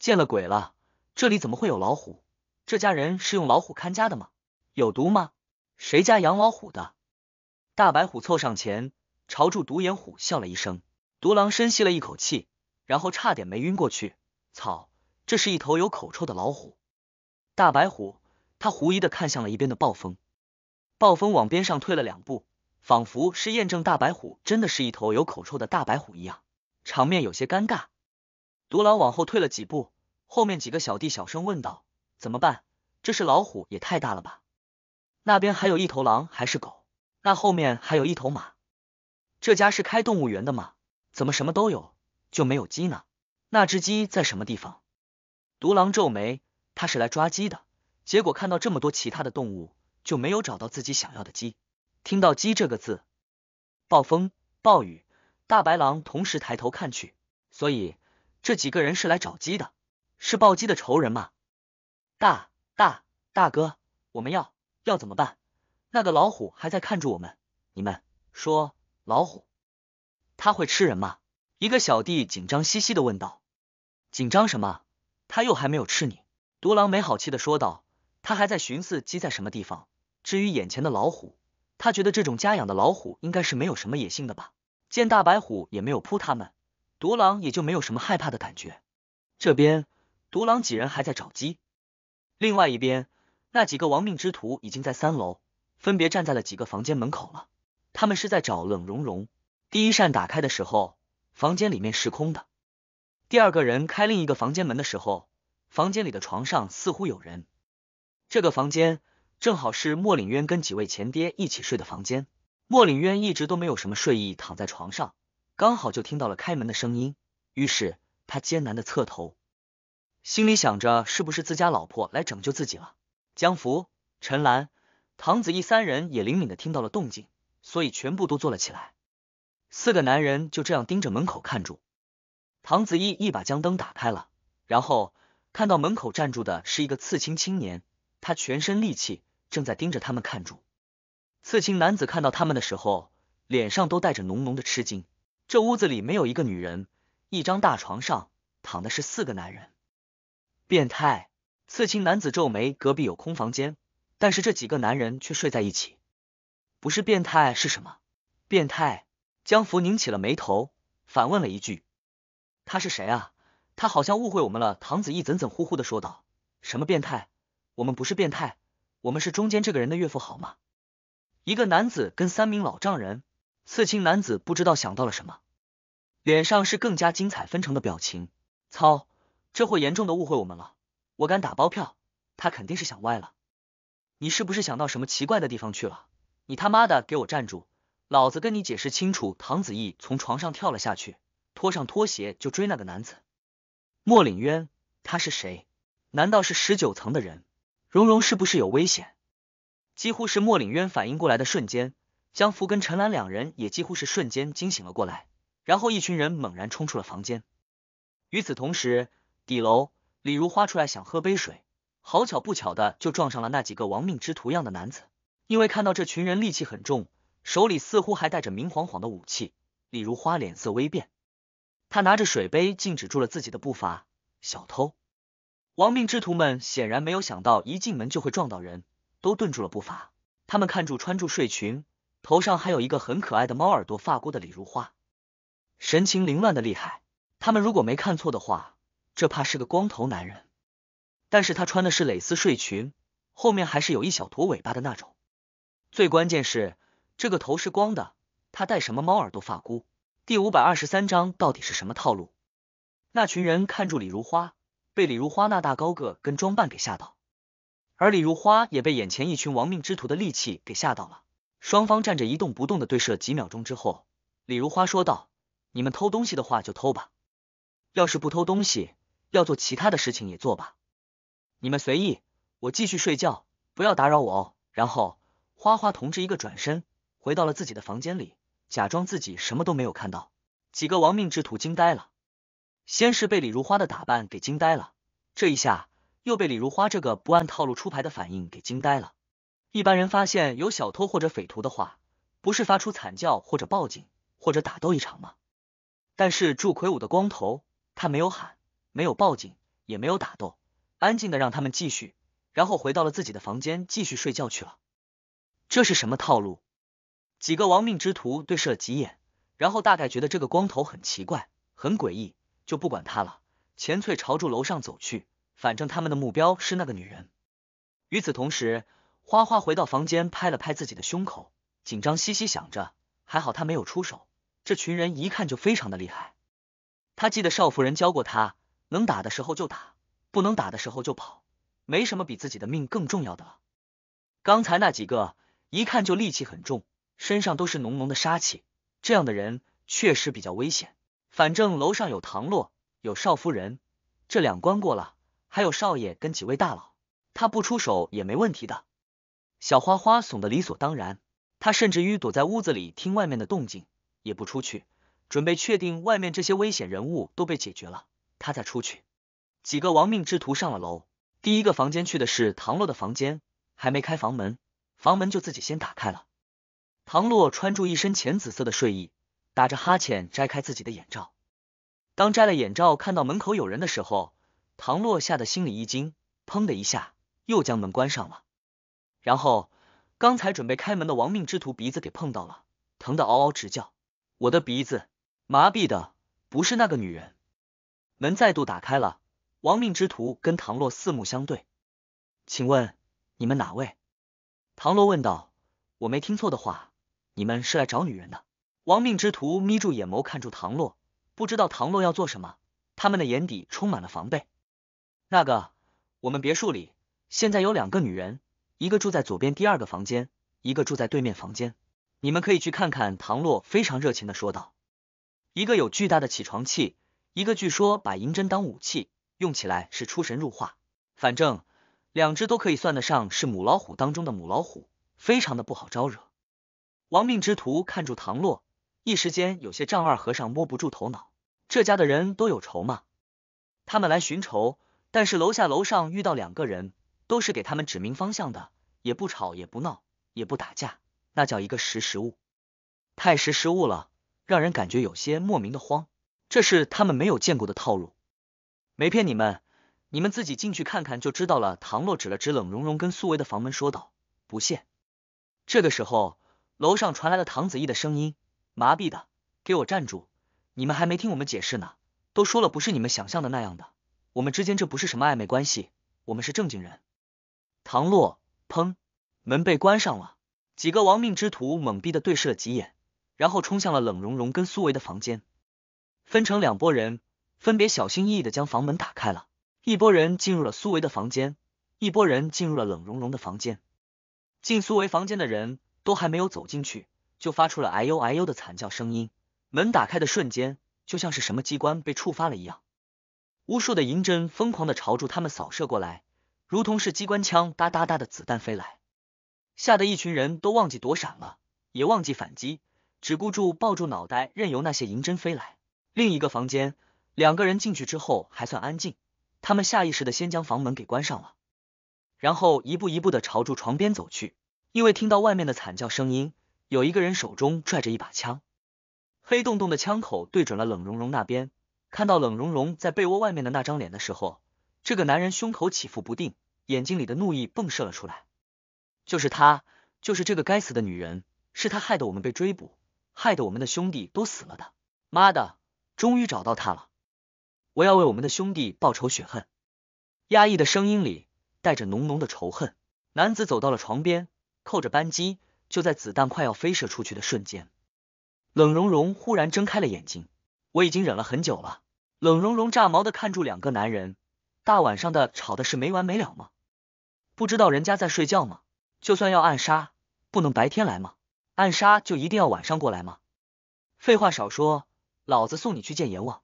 见了鬼了，这里怎么会有老虎？这家人是用老虎看家的吗？有毒吗？谁家养老虎的？大白虎凑上前，朝住独眼虎笑了一声，独狼深吸了一口气。然后差点没晕过去，草！这是一头有口臭的老虎，大白虎。他狐疑的看向了一边的暴风，暴风往边上退了两步，仿佛是验证大白虎真的是一头有口臭的大白虎一样，场面有些尴尬。独狼往后退了几步，后面几个小弟小声问道：“怎么办？这是老虎也太大了吧？那边还有一头狼还是狗？那后面还有一头马？这家是开动物园的吗？怎么什么都有？”就没有鸡呢？那只鸡在什么地方？独狼皱眉，他是来抓鸡的，结果看到这么多其他的动物，就没有找到自己想要的鸡。听到“鸡”这个字，暴风、暴雨、大白狼同时抬头看去。所以这几个人是来找鸡的，是暴击的仇人吗？大大大哥，我们要要怎么办？那个老虎还在看住我们，你们说，老虎他会吃人吗？一个小弟紧张兮兮的问道：“紧张什么？他又还没有吃你。”独狼没好气的说道：“他还在寻思鸡在什么地方。至于眼前的老虎，他觉得这种家养的老虎应该是没有什么野性的吧。见大白虎也没有扑他们，独狼也就没有什么害怕的感觉。这边独狼几人还在找鸡，另外一边那几个亡命之徒已经在三楼，分别站在了几个房间门口了。他们是在找冷融融。第一扇打开的时候。”房间里面是空的。第二个人开另一个房间门的时候，房间里的床上似乎有人。这个房间正好是莫领渊跟几位前爹一起睡的房间。莫领渊一直都没有什么睡意，躺在床上，刚好就听到了开门的声音，于是他艰难的侧头，心里想着是不是自家老婆来拯救自己了。江福、陈兰、唐子义三人也灵敏的听到了动静，所以全部都坐了起来。四个男人就这样盯着门口看住，唐子义一把将灯打开了，然后看到门口站住的是一个刺青青年，他全身戾气，正在盯着他们看住。刺青男子看到他们的时候，脸上都带着浓浓的吃惊。这屋子里没有一个女人，一张大床上躺的是四个男人，变态！刺青男子皱眉，隔壁有空房间，但是这几个男人却睡在一起，不是变态是什么？变态！江福拧起了眉头，反问了一句：“他是谁啊？他好像误会我们了。”唐子义怎怎呼呼的说道：“什么变态？我们不是变态，我们是中间这个人的岳父好吗？”一个男子跟三名老丈人，刺青男子不知道想到了什么，脸上是更加精彩纷呈的表情。操，这货严重的误会我们了，我敢打包票，他肯定是想歪了。你是不是想到什么奇怪的地方去了？你他妈的给我站住！老子跟你解释清楚！唐子义从床上跳了下去，脱上拖鞋就追那个男子。莫岭渊，他是谁？难道是十九层的人？蓉蓉是不是有危险？几乎是莫岭渊反应过来的瞬间，江福跟陈兰两人也几乎是瞬间惊醒了过来，然后一群人猛然冲出了房间。与此同时，底楼李如花出来想喝杯水，好巧不巧的就撞上了那几个亡命之徒样的男子，因为看到这群人力气很重。手里似乎还带着明晃晃的武器，李如花脸色微变，她拿着水杯，静止住了自己的步伐。小偷、亡命之徒们显然没有想到一进门就会撞到人，都顿住了步伐。他们看住穿住睡裙，头上还有一个很可爱的猫耳朵发箍的李如花，神情凌乱的厉害。他们如果没看错的话，这怕是个光头男人，但是他穿的是蕾丝睡裙，后面还是有一小坨尾巴的那种。最关键是。这个头是光的，他戴什么猫耳朵发箍？第五百二十三章到底是什么套路？那群人看住李如花，被李如花那大高个跟装扮给吓到，而李如花也被眼前一群亡命之徒的戾气给吓到了。双方站着一动不动的对射几秒钟之后，李如花说道：“你们偷东西的话就偷吧，要是不偷东西，要做其他的事情也做吧，你们随意。我继续睡觉，不要打扰我哦。”然后花花同志一个转身。回到了自己的房间里，假装自己什么都没有看到。几个亡命之徒惊呆了，先是被李如花的打扮给惊呆了，这一下又被李如花这个不按套路出牌的反应给惊呆了。一般人发现有小偷或者匪徒的话，不是发出惨叫或者报警或者打斗一场吗？但是祝魁梧的光头，他没有喊，没有报警，也没有打斗，安静的让他们继续，然后回到了自己的房间继续睡觉去了。这是什么套路？几个亡命之徒对视了几眼，然后大概觉得这个光头很奇怪、很诡异，就不管他了。钱翠朝住楼上走去，反正他们的目标是那个女人。与此同时，花花回到房间，拍了拍自己的胸口，紧张兮兮想着：还好他没有出手，这群人一看就非常的厉害。他记得少夫人教过他，能打的时候就打，不能打的时候就跑，没什么比自己的命更重要的了。刚才那几个一看就力气很重。身上都是浓浓的杀气，这样的人确实比较危险。反正楼上有唐洛，有少夫人，这两关过了，还有少爷跟几位大佬，他不出手也没问题的。小花花怂的理所当然，他甚至于躲在屋子里听外面的动静，也不出去，准备确定外面这些危险人物都被解决了，他再出去。几个亡命之徒上了楼，第一个房间去的是唐洛的房间，还没开房门，房门就自己先打开了。唐洛穿住一身浅紫色的睡衣，打着哈欠，摘开自己的眼罩。当摘了眼罩，看到门口有人的时候，唐洛吓得心里一惊，砰的一下又将门关上了。然后，刚才准备开门的亡命之徒鼻子给碰到了，疼得嗷嗷直叫。我的鼻子麻痹的，不是那个女人。门再度打开了，亡命之徒跟唐洛四目相对。请问你们哪位？唐洛问道。我没听错的话。你们是来找女人的？亡命之徒眯住眼眸，看住唐洛，不知道唐洛要做什么。他们的眼底充满了防备。那个，我们别墅里现在有两个女人，一个住在左边第二个房间，一个住在对面房间，你们可以去看看。唐洛非常热情的说道。一个有巨大的起床器，一个据说把银针当武器，用起来是出神入化。反正两只都可以算得上是母老虎当中的母老虎，非常的不好招惹。亡命之徒看住唐洛，一时间有些丈二和尚摸不住头脑。这家的人都有仇吗？他们来寻仇，但是楼下楼上遇到两个人，都是给他们指明方向的，也不吵也不闹也不打架，那叫一个识时务，太识时务了，让人感觉有些莫名的慌。这是他们没有见过的套路，没骗你们，你们自己进去看看就知道了。唐洛指了指冷融融跟苏维的房门，说道：“不谢。”这个时候。楼上传来了唐子义的声音，麻痹的，给我站住！你们还没听我们解释呢，都说了不是你们想象的那样的，我们之间这不是什么暧昧关系，我们是正经人。唐洛，砰！门被关上了。几个亡命之徒懵逼的对视了几眼，然后冲向了冷融融跟苏维的房间，分成两拨人，分别小心翼翼的将房门打开了。一拨人进入了苏维的房间，一拨人进入了冷融融的房间。进苏维房间的人。都还没有走进去，就发出了哎呦哎呦的惨叫声音。门打开的瞬间，就像是什么机关被触发了一样，无数的银针疯狂的朝住他们扫射过来，如同是机关枪哒哒哒的子弹飞来，吓得一群人都忘记躲闪了，也忘记反击，只顾住抱住脑袋，任由那些银针飞来。另一个房间，两个人进去之后还算安静，他们下意识的先将房门给关上了，然后一步一步的朝住床边走去。因为听到外面的惨叫声音，有一个人手中拽着一把枪，黑洞洞的枪口对准了冷融融那边。看到冷融融在被窝外面的那张脸的时候，这个男人胸口起伏不定，眼睛里的怒意迸射了出来。就是他，就是这个该死的女人，是他害得我们被追捕，害得我们的兄弟都死了的。妈的，终于找到他了！我要为我们的兄弟报仇雪恨。压抑的声音里带着浓浓的仇恨。男子走到了床边。扣着扳机，就在子弹快要飞射出去的瞬间，冷融融忽然睁开了眼睛。我已经忍了很久了。冷融融炸毛的看住两个男人，大晚上的吵的是没完没了吗？不知道人家在睡觉吗？就算要暗杀，不能白天来吗？暗杀就一定要晚上过来吗？废话少说，老子送你去见阎王！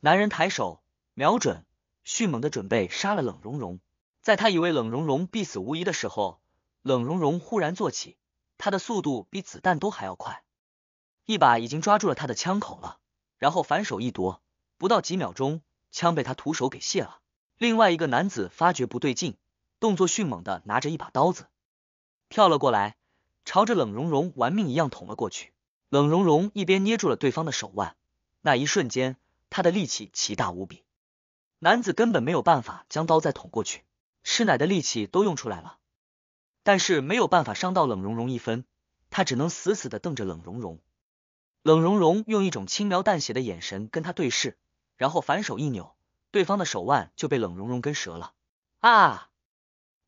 男人抬手瞄准，迅猛的准备杀了冷融融。在他以为冷融融必死无疑的时候，冷融融忽然坐起，他的速度比子弹都还要快，一把已经抓住了他的枪口了，然后反手一夺，不到几秒钟，枪被他徒手给卸了。另外一个男子发觉不对劲，动作迅猛的拿着一把刀子跳了过来，朝着冷融融玩命一样捅了过去。冷融融一边捏住了对方的手腕，那一瞬间，他的力气奇大无比，男子根本没有办法将刀再捅过去，吃奶的力气都用出来了。但是没有办法伤到冷融融一分，他只能死死的瞪着冷融融。冷融融用一种轻描淡写的眼神跟他对视，然后反手一扭，对方的手腕就被冷融融跟折了。啊！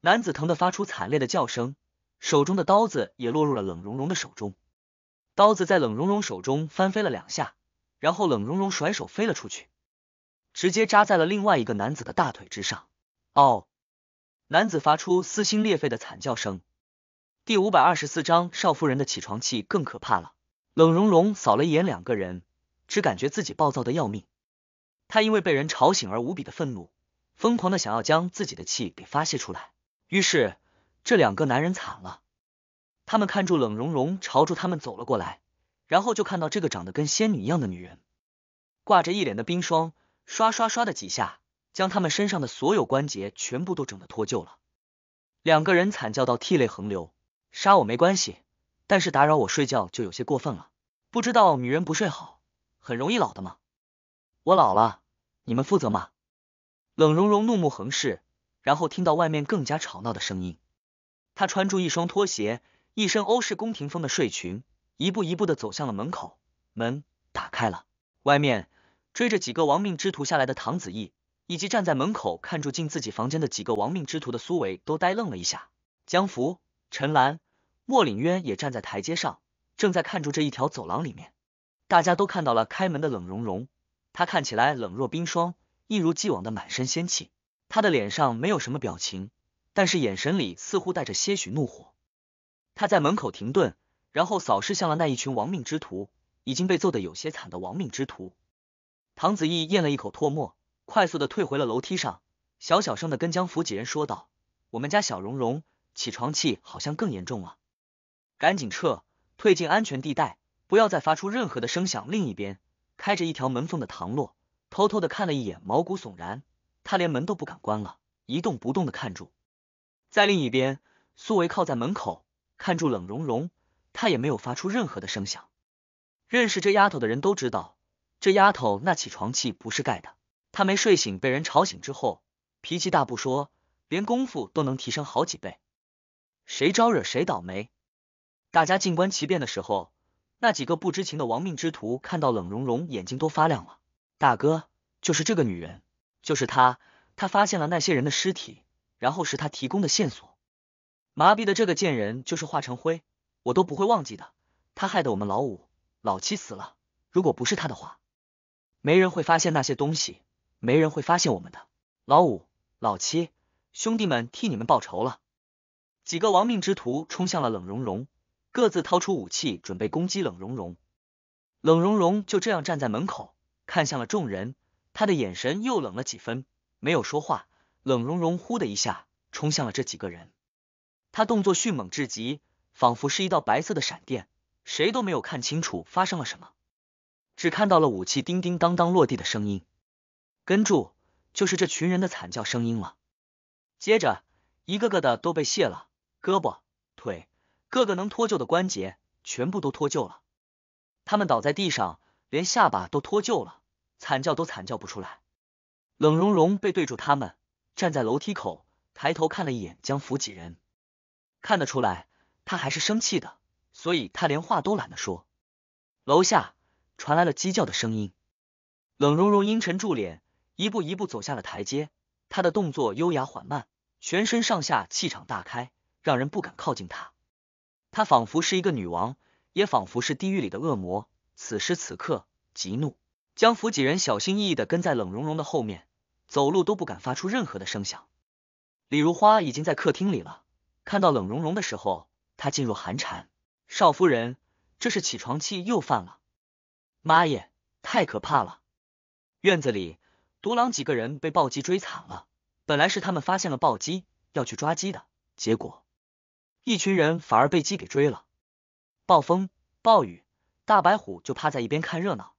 男子疼的发出惨烈的叫声，手中的刀子也落入了冷融融的手中。刀子在冷融融手中翻飞了两下，然后冷融融甩手飞了出去，直接扎在了另外一个男子的大腿之上。哦。男子发出撕心裂肺的惨叫声。第五百二十四章，少夫人的起床气更可怕了。冷融融扫了一眼两个人，只感觉自己暴躁的要命。他因为被人吵醒而无比的愤怒，疯狂的想要将自己的气给发泄出来。于是这两个男人惨了。他们看住冷融融朝住他们走了过来，然后就看到这个长得跟仙女一样的女人，挂着一脸的冰霜，刷刷刷的几下。将他们身上的所有关节全部都整得脱臼了，两个人惨叫到涕泪横流。杀我没关系，但是打扰我睡觉就有些过分了。不知道女人不睡好很容易老的吗？我老了，你们负责吗？冷融融怒目横视，然后听到外面更加吵闹的声音。他穿住一双拖鞋，一身欧式宫廷风的睡裙，一步一步的走向了门口。门打开了，外面追着几个亡命之徒下来的唐子义。以及站在门口看住进自己房间的几个亡命之徒的苏维都呆愣了一下，江福、陈兰、莫凛渊也站在台阶上，正在看住这一条走廊里面。大家都看到了开门的冷融融，她看起来冷若冰霜，一如既往的满身仙气。他的脸上没有什么表情，但是眼神里似乎带着些许怒火。他在门口停顿，然后扫视向了那一群亡命之徒，已经被揍得有些惨的亡命之徒。唐子义咽了一口唾沫。快速的退回了楼梯上，小小声的跟江府几人说道：“我们家小蓉蓉起床气好像更严重了，赶紧撤，退进安全地带，不要再发出任何的声响。”另一边开着一条门缝的唐洛偷偷的看了一眼，毛骨悚然，他连门都不敢关了，一动不动的看住。在另一边，苏维靠在门口看住冷融融，他也没有发出任何的声响。认识这丫头的人都知道，这丫头那起床气不是盖的。他没睡醒，被人吵醒之后，脾气大不说，连功夫都能提升好几倍。谁招惹谁倒霉。大家静观其变的时候，那几个不知情的亡命之徒看到冷融融，眼睛都发亮了。大哥，就是这个女人，就是她，她发现了那些人的尸体，然后是她提供的线索。麻痹的这个贱人就是化成灰，我都不会忘记的。他害得我们老五、老七死了。如果不是他的话，没人会发现那些东西。没人会发现我们的。老五、老七，兄弟们替你们报仇了。几个亡命之徒冲向了冷融融，各自掏出武器准备攻击冷融融。冷融融就这样站在门口，看向了众人，他的眼神又冷了几分，没有说话。冷融融呼的一下冲向了这几个人，他动作迅猛至极，仿佛是一道白色的闪电，谁都没有看清楚发生了什么，只看到了武器叮叮当当落地的声音。跟住就是这群人的惨叫声音了，接着一个个的都被卸了胳膊腿，各个能脱臼的关节全部都脱臼了，他们倒在地上，连下巴都脱臼了，惨叫都惨叫不出来。冷融融背对住，他们站在楼梯口，抬头看了一眼江府几人，看得出来他还是生气的，所以他连话都懒得说。楼下传来了鸡叫的声音，冷融融阴沉住脸。一步一步走下了台阶，他的动作优雅缓慢，全身上下气场大开，让人不敢靠近他。他仿佛是一个女王，也仿佛是地狱里的恶魔。此时此刻，极怒江府几人小心翼翼的跟在冷融融的后面，走路都不敢发出任何的声响。李如花已经在客厅里了，看到冷融融的时候，她噤若寒蝉。少夫人，这是起床气又犯了，妈耶，太可怕了！院子里。独狼几个人被暴击追惨了。本来是他们发现了暴击，要去抓鸡的，结果一群人反而被鸡给追了。暴风、暴雨、大白虎就趴在一边看热闹。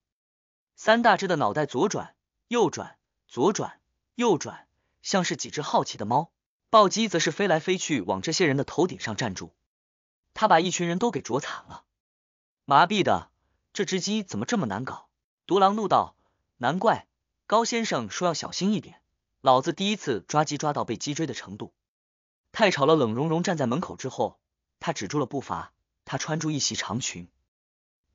三大只的脑袋左转、右转、左转、右转，像是几只好奇的猫。暴击则是飞来飞去，往这些人的头顶上站住。他把一群人都给啄惨了。麻痹的，这只鸡怎么这么难搞？独狼怒道：“难怪。”高先生说要小心一点，老子第一次抓鸡抓到被鸡追的程度，太吵了。冷融融站在门口之后，他止住了步伐。他穿住一袭长裙，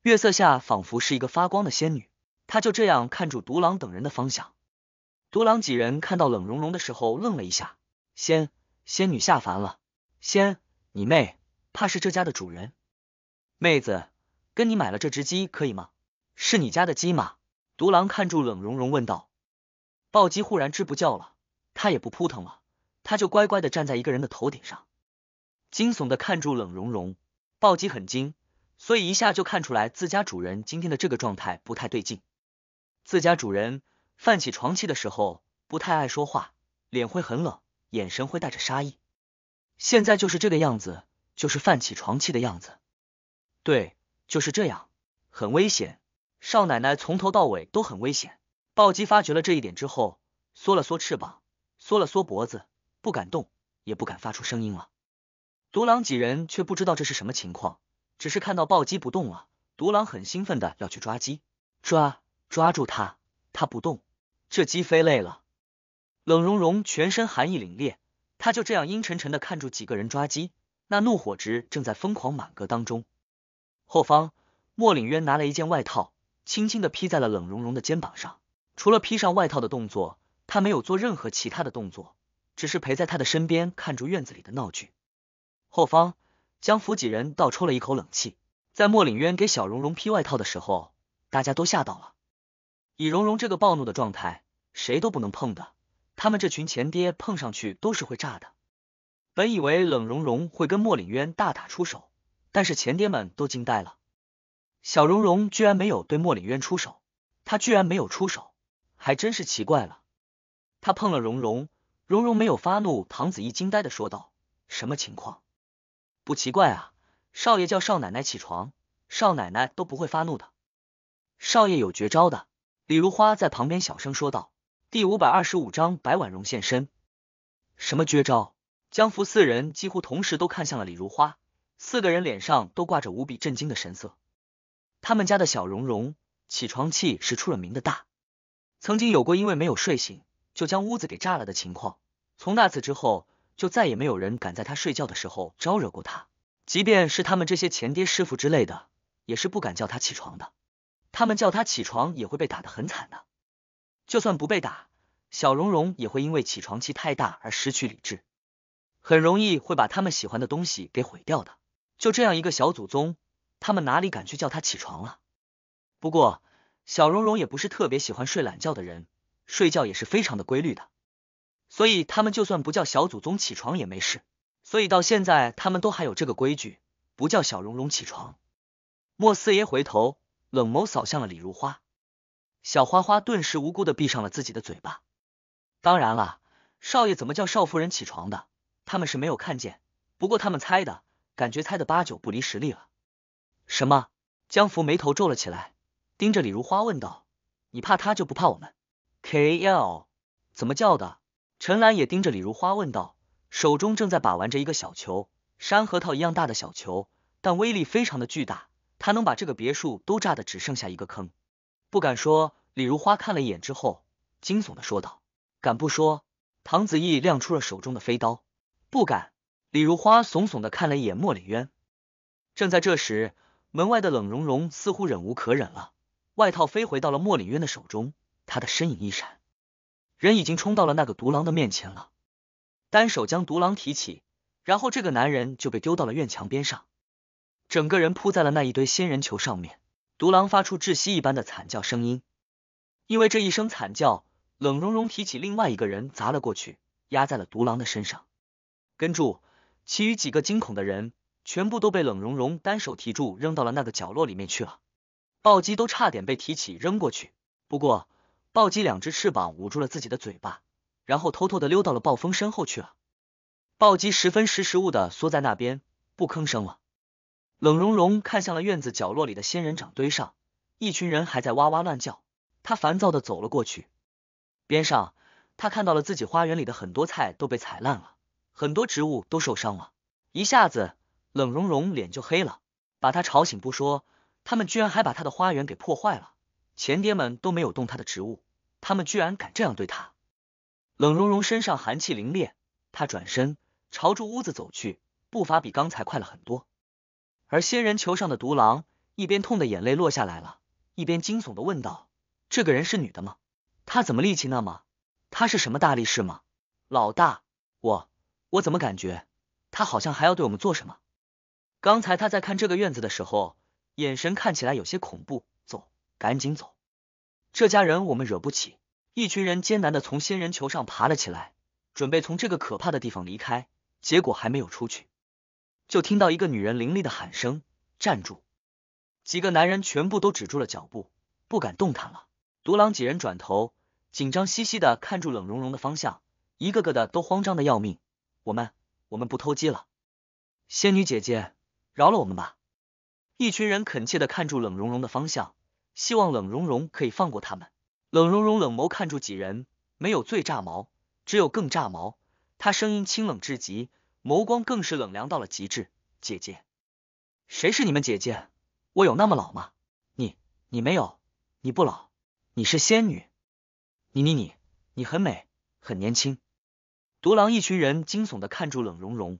月色下仿佛是一个发光的仙女。他就这样看住独狼等人的方向。独狼几人看到冷融融的时候愣了一下，仙仙女下凡了，仙你妹，怕是这家的主人。妹子，跟你买了这只鸡可以吗？是你家的鸡吗？独狼看住冷融融问道。暴击忽然吱不叫了，它也不扑腾了，它就乖乖的站在一个人的头顶上，惊悚的看住冷融融。暴击很精，所以一下就看出来自家主人今天的这个状态不太对劲。自家主人犯起床气的时候，不太爱说话，脸会很冷，眼神会带着杀意。现在就是这个样子，就是犯起床气的样子。对，就是这样，很危险。少奶奶从头到尾都很危险。暴击发觉了这一点之后，缩了缩翅膀，缩了缩脖子，不敢动，也不敢发出声音了。独狼几人却不知道这是什么情况，只是看到暴击不动了，独狼很兴奋的要去抓鸡，抓抓住他，他不动，这鸡飞累了。冷融融全身寒意凛冽，他就这样阴沉沉的看住几个人抓鸡，那怒火值正在疯狂满格当中。后方莫领渊拿了一件外套，轻轻的披在了冷融融的肩膀上。除了披上外套的动作，他没有做任何其他的动作，只是陪在他的身边，看住院子里的闹剧。后方江府几人倒抽了一口冷气，在莫岭渊给小蓉蓉披外套的时候，大家都吓到了。以蓉蓉这个暴怒的状态，谁都不能碰的，他们这群前爹碰上去都是会炸的。本以为冷蓉蓉会跟莫岭渊大打出手，但是前爹们都惊呆了，小蓉蓉居然没有对莫岭渊出手，他居然没有出手。还真是奇怪了，他碰了蓉蓉，蓉蓉没有发怒。唐子义惊呆的说道：“什么情况？不奇怪啊，少爷叫少奶奶起床，少奶奶都不会发怒的。少爷有绝招的。”李如花在旁边小声说道。第五百二十五章白婉容现身。什么绝招？江福四人几乎同时都看向了李如花，四个人脸上都挂着无比震惊的神色。他们家的小蓉蓉起床气是出了名的大。曾经有过因为没有睡醒就将屋子给炸了的情况，从那次之后就再也没有人敢在他睡觉的时候招惹过他，即便是他们这些前爹师傅之类的，也是不敢叫他起床的。他们叫他起床也会被打得很惨的，就算不被打，小荣荣也会因为起床气太大而失去理智，很容易会把他们喜欢的东西给毁掉的。就这样一个小祖宗，他们哪里敢去叫他起床了？不过。小融融也不是特别喜欢睡懒觉的人，睡觉也是非常的规律的，所以他们就算不叫小祖宗起床也没事，所以到现在他们都还有这个规矩，不叫小融融起床。莫四爷回头，冷眸扫向了李如花，小花花顿时无辜的闭上了自己的嘴巴。当然了，少爷怎么叫少夫人起床的，他们是没有看见，不过他们猜的，感觉猜的八九不离十了。什么？江福眉头皱了起来。盯着李如花问道：“你怕他就不怕我们？” K L 怎么叫的？陈兰也盯着李如花问道，手中正在把玩着一个小球，山核桃一样大的小球，但威力非常的巨大，他能把这个别墅都炸的只剩下一个坑。不敢说。李如花看了一眼之后，惊悚的说道：“敢不说？”唐子毅亮出了手中的飞刀，不敢。李如花耸耸的看了一眼莫里渊。正在这时，门外的冷融融似乎忍无可忍了。外套飞回到了莫林渊的手中，他的身影一闪，人已经冲到了那个独狼的面前了。单手将独狼提起，然后这个男人就被丢到了院墙边上，整个人扑在了那一堆仙人球上面。独狼发出窒息一般的惨叫声音，因为这一声惨叫，冷融融提起另外一个人砸了过去，压在了独狼的身上。跟住，其余几个惊恐的人全部都被冷融融单手提住，扔到了那个角落里面去了。暴击都差点被提起扔过去，不过暴击两只翅膀捂住了自己的嘴巴，然后偷偷的溜到了暴风身后去了。暴击十分识时务的缩在那边不吭声了。冷融融看向了院子角落里的仙人掌堆上，一群人还在哇哇乱叫。他烦躁的走了过去，边上他看到了自己花园里的很多菜都被踩烂了，很多植物都受伤了。一下子冷融融脸就黑了，把他吵醒不说。他们居然还把他的花园给破坏了！前爹们都没有动他的植物，他们居然敢这样对他！冷融融身上寒气凌冽，他转身朝住屋子走去，步伐比刚才快了很多。而仙人球上的独狼一边痛的眼泪落下来了，一边惊悚的问道：“这个人是女的吗？她怎么力气那么……她是什么大力士吗？”老大，我……我怎么感觉她好像还要对我们做什么？刚才他在看这个院子的时候……眼神看起来有些恐怖，走，赶紧走！这家人我们惹不起。一群人艰难的从仙人球上爬了起来，准备从这个可怕的地方离开，结果还没有出去，就听到一个女人凌厉的喊声：“站住！”几个男人全部都止住了脚步，不敢动弹了。独狼几人转头，紧张兮兮的看住冷融融的方向，一个个的都慌张的要命。我们，我们不偷鸡了，仙女姐姐，饶了我们吧！一群人恳切的看住冷融融的方向，希望冷融融可以放过他们。冷融融冷眸看住几人，没有最炸毛，只有更炸毛。他声音清冷至极，眸光更是冷凉到了极致。姐姐，谁是你们姐姐？我有那么老吗？你，你没有，你不老，你是仙女。你你你，你很美，很年轻。独狼一群人惊悚的看住冷融融，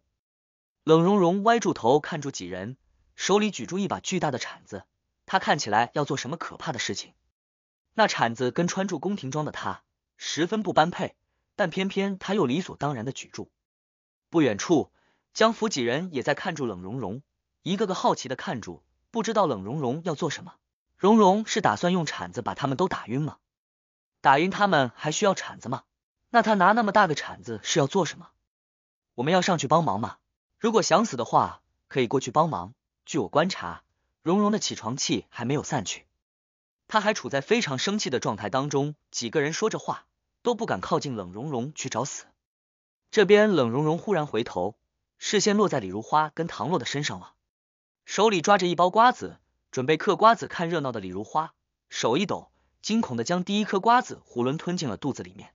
冷融融歪住头看住几人。手里举住一把巨大的铲子，他看起来要做什么可怕的事情？那铲子跟穿住宫廷装的他十分不般配，但偏偏他又理所当然的举住。不远处，江府几人也在看住冷融融，一个个好奇的看住，不知道冷融融要做什么。融融是打算用铲子把他们都打晕吗？打晕他们还需要铲子吗？那他拿那么大个铲子是要做什么？我们要上去帮忙吗？如果想死的话，可以过去帮忙。据我观察，蓉蓉的起床气还没有散去，她还处在非常生气的状态当中。几个人说着话都不敢靠近冷蓉蓉去找死。这边冷蓉蓉忽然回头，视线落在李如花跟唐洛的身上了，手里抓着一包瓜子，准备嗑瓜子看热闹的李如花手一抖，惊恐的将第一颗瓜子囫囵吞进了肚子里面。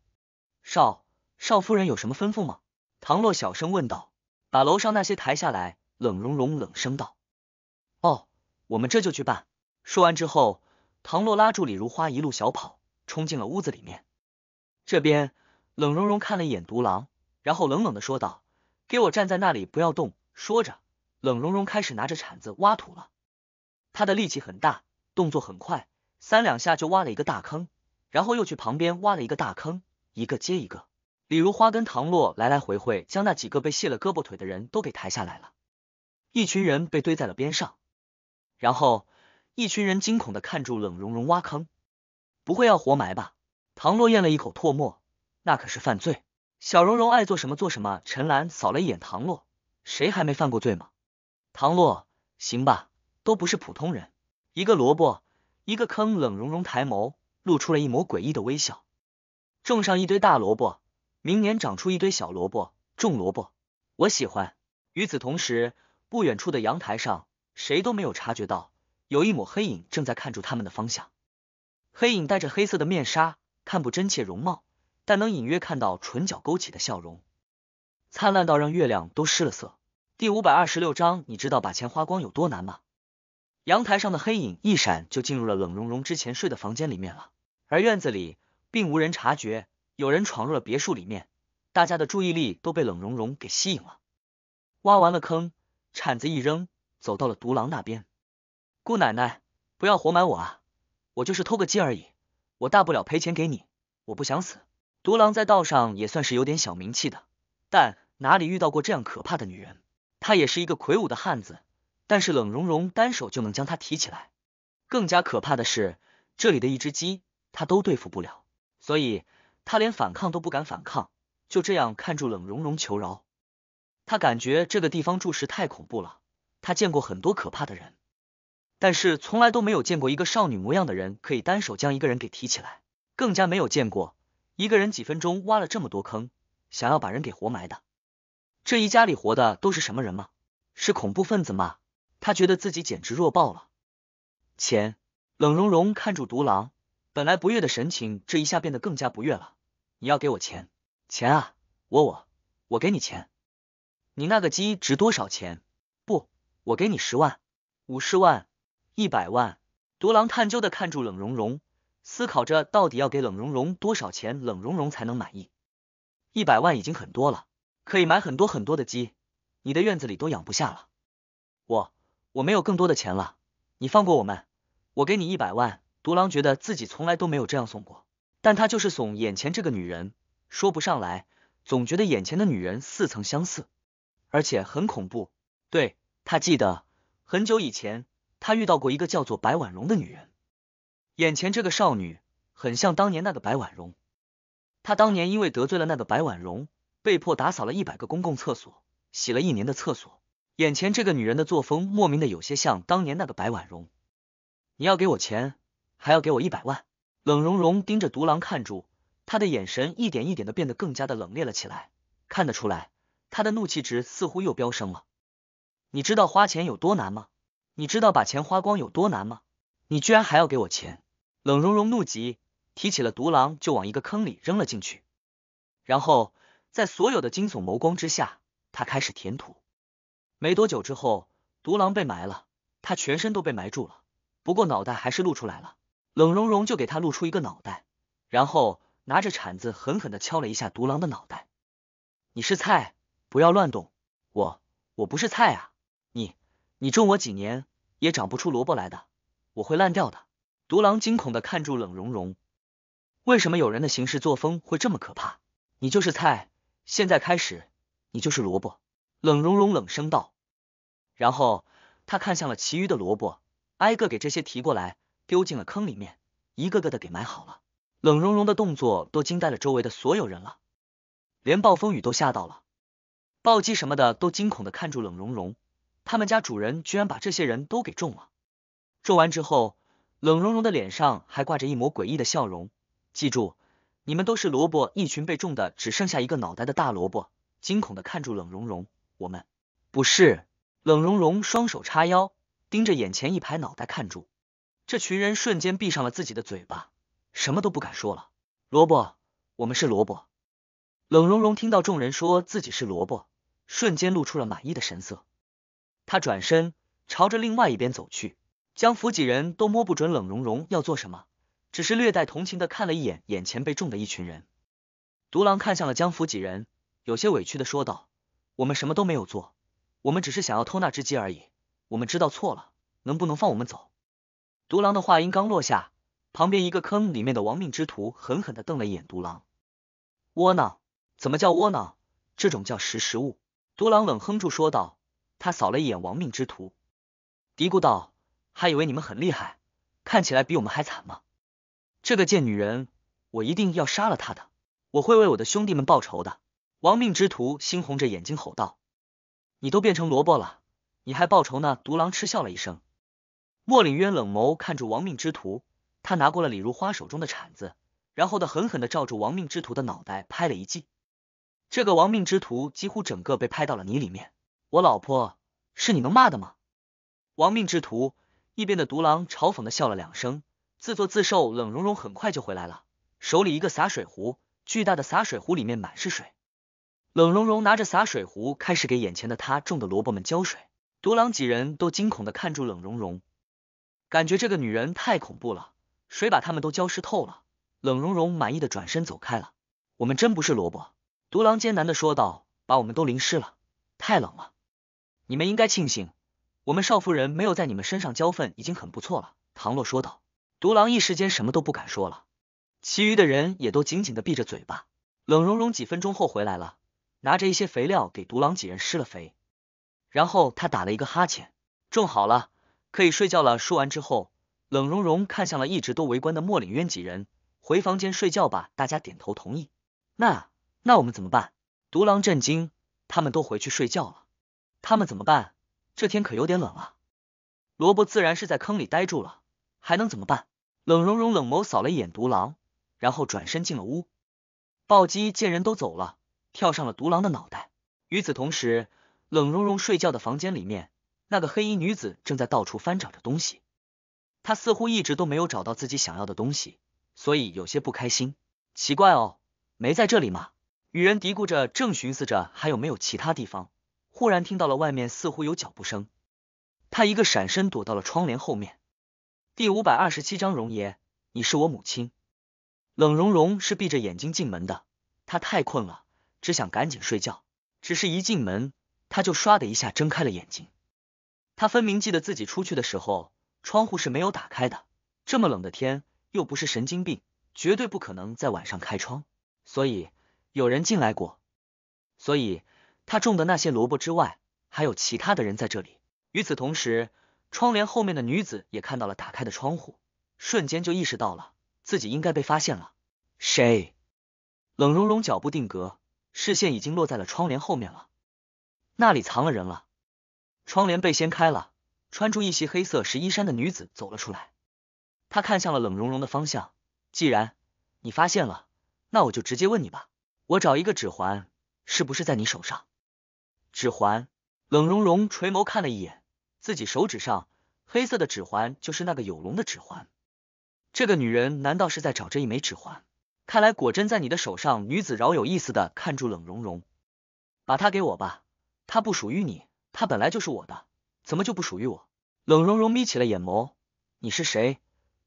少少夫人有什么吩咐吗？唐洛小声问道。把楼上那些抬下来。冷蓉蓉冷声道。我们这就去办。说完之后，唐洛拉住李如花，一路小跑，冲进了屋子里面。这边，冷融融看了一眼独狼，然后冷冷的说道：“给我站在那里，不要动。”说着，冷融融开始拿着铲子挖土了。他的力气很大，动作很快，三两下就挖了一个大坑，然后又去旁边挖了一个大坑，一个接一个。李如花跟唐洛来来回回，将那几个被卸了胳膊腿的人都给抬下来了，一群人被堆在了边上。然后，一群人惊恐的看住冷融融挖坑，不会要活埋吧？唐洛咽了一口唾沫，那可是犯罪。小荣荣爱做什么做什么。陈兰扫了一眼唐洛，谁还没犯过罪吗？唐洛，行吧，都不是普通人。一个萝卜一个坑。冷融融抬眸，露出了一抹诡异的微笑。种上一堆大萝卜，明年长出一堆小萝卜。种萝卜，我喜欢。与此同时，不远处的阳台上。谁都没有察觉到，有一抹黑影正在看住他们的方向。黑影戴着黑色的面纱，看不真切容貌，但能隐约看到唇角勾起的笑容，灿烂到让月亮都失了色。第五百二十六章，你知道把钱花光有多难吗？阳台上的黑影一闪，就进入了冷融融之前睡的房间里面了。而院子里并无人察觉，有人闯入了别墅里面，大家的注意力都被冷融融给吸引了。挖完了坑，铲子一扔。走到了独狼那边，姑奶奶，不要活埋我啊！我就是偷个鸡而已，我大不了赔钱给你。我不想死。独狼在道上也算是有点小名气的，但哪里遇到过这样可怕的女人？他也是一个魁梧的汉子，但是冷融融单手就能将他提起来。更加可怕的是，这里的一只鸡他都对付不了，所以他连反抗都不敢反抗，就这样看住冷融融求饶。他感觉这个地方注视太恐怖了。他见过很多可怕的人，但是从来都没有见过一个少女模样的人可以单手将一个人给提起来，更加没有见过一个人几分钟挖了这么多坑，想要把人给活埋的。这一家里活的都是什么人吗？是恐怖分子吗？他觉得自己简直弱爆了。钱，冷融融看住独狼，本来不悦的神情，这一下变得更加不悦了。你要给我钱？钱啊！我我我给你钱，你那个鸡值多少钱？我给你十万、五十万、一百万。独狼探究的看住冷融融，思考着到底要给冷融融多少钱，冷融融才能满意。一百万已经很多了，可以买很多很多的鸡，你的院子里都养不下了。我我没有更多的钱了，你放过我们，我给你一百万。独狼觉得自己从来都没有这样怂过，但他就是怂。眼前这个女人说不上来，总觉得眼前的女人似曾相似，而且很恐怖。对。他记得很久以前，他遇到过一个叫做白婉容的女人。眼前这个少女很像当年那个白婉容。他当年因为得罪了那个白婉容，被迫打扫了一百个公共厕所，洗了一年的厕所。眼前这个女人的作风，莫名的有些像当年那个白婉容。你要给我钱，还要给我一百万。冷融融盯着独狼看住他的眼神，一点一点的变得更加的冷冽了起来。看得出来，他的怒气值似乎又飙升了。你知道花钱有多难吗？你知道把钱花光有多难吗？你居然还要给我钱！冷融融怒极，提起了独狼就往一个坑里扔了进去，然后在所有的惊悚眸光之下，他开始填土。没多久之后，独狼被埋了，他全身都被埋住了，不过脑袋还是露出来了。冷融融就给他露出一个脑袋，然后拿着铲子狠狠的敲了一下独狼的脑袋。你是菜，不要乱动！我我不是菜啊！你种我几年也长不出萝卜来的，我会烂掉的。独狼惊恐的看住冷融融，为什么有人的行事作风会这么可怕？你就是菜，现在开始，你就是萝卜。冷融融冷声道，然后他看向了其余的萝卜，挨个给这些提过来，丢进了坑里面，一个个的给埋好了。冷融融的动作都惊呆了周围的所有人了，连暴风雨都吓到了，暴击什么的都惊恐的看住冷融融。他们家主人居然把这些人都给种了，种完之后，冷融融的脸上还挂着一抹诡异的笑容。记住，你们都是萝卜，一群被种的只剩下一个脑袋的大萝卜，惊恐的看住冷融融。我们不是冷融融，双手叉腰，盯着眼前一排脑袋看住。这群人瞬间闭上了自己的嘴巴，什么都不敢说了。萝卜，我们是萝卜。冷融融听到众人说自己是萝卜，瞬间露出了满意的神色。他转身朝着另外一边走去，江府几人都摸不准冷融融要做什么，只是略带同情的看了一眼眼前被中的一群人。独狼看向了江府几人，有些委屈的说道：“我们什么都没有做，我们只是想要偷那只鸡而已。我们知道错了，能不能放我们走？”独狼的话音刚落下，旁边一个坑里面的亡命之徒狠狠的瞪了一眼独狼。窝囊？怎么叫窝囊？这种叫识时务。独狼冷哼住说道。他扫了一眼亡命之徒，嘀咕道：“还以为你们很厉害，看起来比我们还惨吗？”这个贱女人，我一定要杀了她的！我会为我的兄弟们报仇的！”亡命之徒猩红着眼睛吼道：“你都变成萝卜了，你还报仇呢？”独狼嗤笑了一声。莫领渊冷眸看着亡命之徒，他拿过了李如花手中的铲子，然后的狠狠的照住亡命之徒的脑袋，拍了一记。这个亡命之徒几乎整个被拍到了泥里面。我老婆是你能骂的吗？亡命之徒一边的独狼嘲讽的笑了两声，自作自受。冷融融很快就回来了，手里一个洒水壶，巨大的洒水壶里面满是水。冷融融拿着洒水壶开始给眼前的他种的萝卜们浇水，独狼几人都惊恐的看住冷融融，感觉这个女人太恐怖了，水把他们都浇湿透了。冷融融满意的转身走开了。我们真不是萝卜，独狼艰难的说道，把我们都淋湿了，太冷了。你们应该庆幸，我们少夫人没有在你们身上交份，已经很不错了。”唐洛说道。独狼一时间什么都不敢说了，其余的人也都紧紧的闭着嘴巴。冷融融几分钟后回来了，拿着一些肥料给独狼几人施了肥，然后他打了一个哈欠，种好了，可以睡觉了。说完之后，冷融融看向了一直都围观的莫领渊几人，回房间睡觉吧。大家点头同意。那那我们怎么办？独狼震惊，他们都回去睡觉了。他们怎么办？这天可有点冷啊！萝卜自然是在坑里呆住了，还能怎么办？冷融融冷眸扫了一眼独狼，然后转身进了屋。暴击见人都走了，跳上了独狼的脑袋。与此同时，冷融融睡觉的房间里面，那个黑衣女子正在到处翻找着东西。她似乎一直都没有找到自己想要的东西，所以有些不开心。奇怪哦，没在这里吗？女人嘀咕着，正寻思着还有没有其他地方。忽然听到了外面似乎有脚步声，他一个闪身躲到了窗帘后面。第五百二十七章，容爷，你是我母亲。冷容容是闭着眼睛进门的，他太困了，只想赶紧睡觉。只是一进门，他就唰的一下睁开了眼睛。他分明记得自己出去的时候，窗户是没有打开的。这么冷的天，又不是神经病，绝对不可能在晚上开窗。所以有人进来过。所以。他种的那些萝卜之外，还有其他的人在这里。与此同时，窗帘后面的女子也看到了打开的窗户，瞬间就意识到了自己应该被发现了。谁？冷融融脚步定格，视线已经落在了窗帘后面了，那里藏了人了。窗帘被掀开了，穿出一袭黑色十衣衫的女子走了出来。她看向了冷融融的方向，既然你发现了，那我就直接问你吧，我找一个指环，是不是在你手上？指环，冷融融垂眸看了一眼自己手指上黑色的指环，就是那个有龙的指环。这个女人难道是在找这一枚指环？看来果真在你的手上。女子饶有意思的看住冷融融，把它给我吧，它不属于你，它本来就是我的，怎么就不属于我？冷融融眯起了眼眸，你是谁？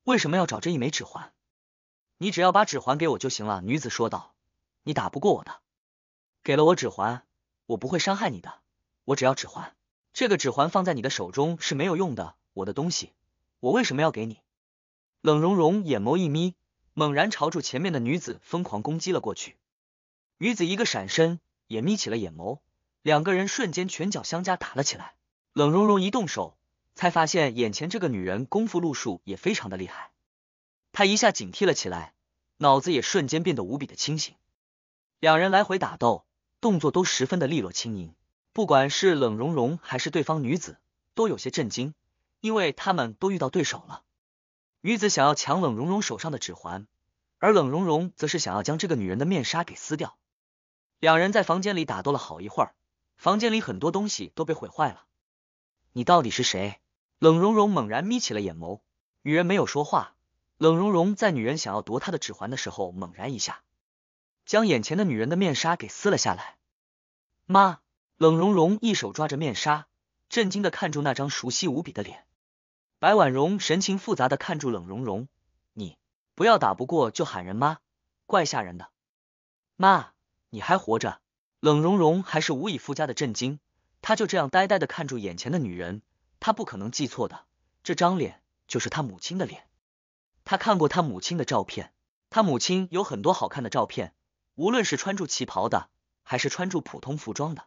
为什么要找这一枚指环？你只要把指环给我就行了。女子说道，你打不过我的，给了我指环。我不会伤害你的，我只要指环。这个指环放在你的手中是没有用的，我的东西，我为什么要给你？冷融融眼眸一眯，猛然朝住前面的女子疯狂攻击了过去。女子一个闪身，也眯起了眼眸，两个人瞬间拳脚相加打了起来。冷融融一动手，才发现眼前这个女人功夫路数也非常的厉害，她一下警惕了起来，脑子也瞬间变得无比的清醒。两人来回打斗。动作都十分的利落轻盈，不管是冷融融还是对方女子都有些震惊，因为他们都遇到对手了。女子想要抢冷融融手上的指环，而冷融融则是想要将这个女人的面纱给撕掉。两人在房间里打斗了好一会儿，房间里很多东西都被毁坏了。你到底是谁？冷融融猛然眯起了眼眸，女人没有说话。冷融融在女人想要夺她的指环的时候，猛然一下。将眼前的女人的面纱给撕了下来。妈，冷融融一手抓着面纱，震惊的看住那张熟悉无比的脸。白婉容神情复杂的看住冷融融：“你不要打不过就喊人妈，怪吓人的。妈，你还活着？”冷融融还是无以复加的震惊，他就这样呆呆的看住眼前的女人，他不可能记错的，这张脸就是他母亲的脸。他看过他母亲的照片，他母亲有很多好看的照片。无论是穿着旗袍的，还是穿着普通服装的，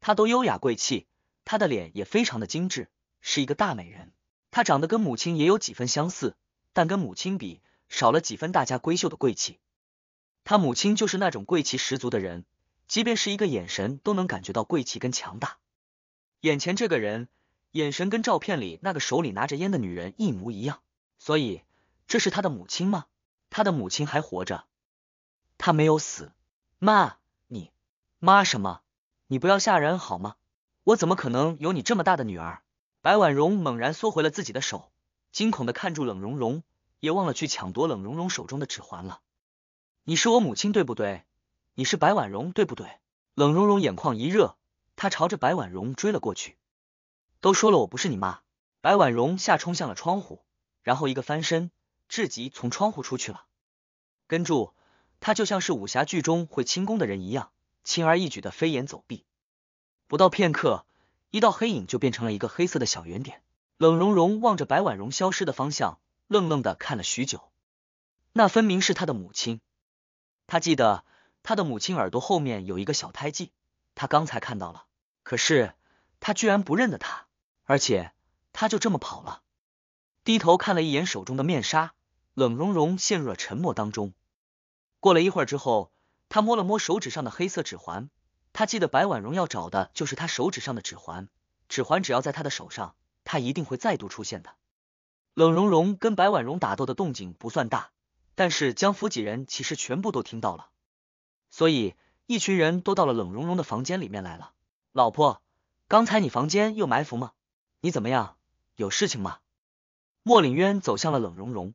她都优雅贵气。她的脸也非常的精致，是一个大美人。她长得跟母亲也有几分相似，但跟母亲比少了几分大家闺秀的贵气。她母亲就是那种贵气十足的人，即便是一个眼神都能感觉到贵气跟强大。眼前这个人眼神跟照片里那个手里拿着烟的女人一模一样，所以这是他的母亲吗？他的母亲还活着？她没有死，妈，你妈什么？你不要吓人好吗？我怎么可能有你这么大的女儿？白婉容猛然缩回了自己的手，惊恐的看住冷蓉蓉，也忘了去抢夺冷蓉蓉手中的指环了。你是我母亲对不对？你是白婉容对不对？冷蓉蓉眼眶一热，她朝着白婉容追了过去。都说了我不是你妈！白婉容吓冲向了窗户，然后一个翻身，至极从窗户出去了。跟住。他就像是武侠剧中会轻功的人一样，轻而易举的飞檐走壁。不到片刻，一道黑影就变成了一个黑色的小圆点。冷融融望着白婉容消失的方向，愣愣的看了许久。那分明是他的母亲。他记得他的母亲耳朵后面有一个小胎记，他刚才看到了。可是他居然不认得他，而且他就这么跑了。低头看了一眼手中的面纱，冷融融陷入了沉默当中。过了一会儿之后，他摸了摸手指上的黑色指环。他记得白婉容要找的就是他手指上的指环，指环只要在他的手上，他一定会再度出现的。冷融融跟白婉容打斗的动静不算大，但是江府几人其实全部都听到了，所以一群人都到了冷融融的房间里面来了。老婆，刚才你房间又埋伏吗？你怎么样？有事情吗？莫凛渊走向了冷融融，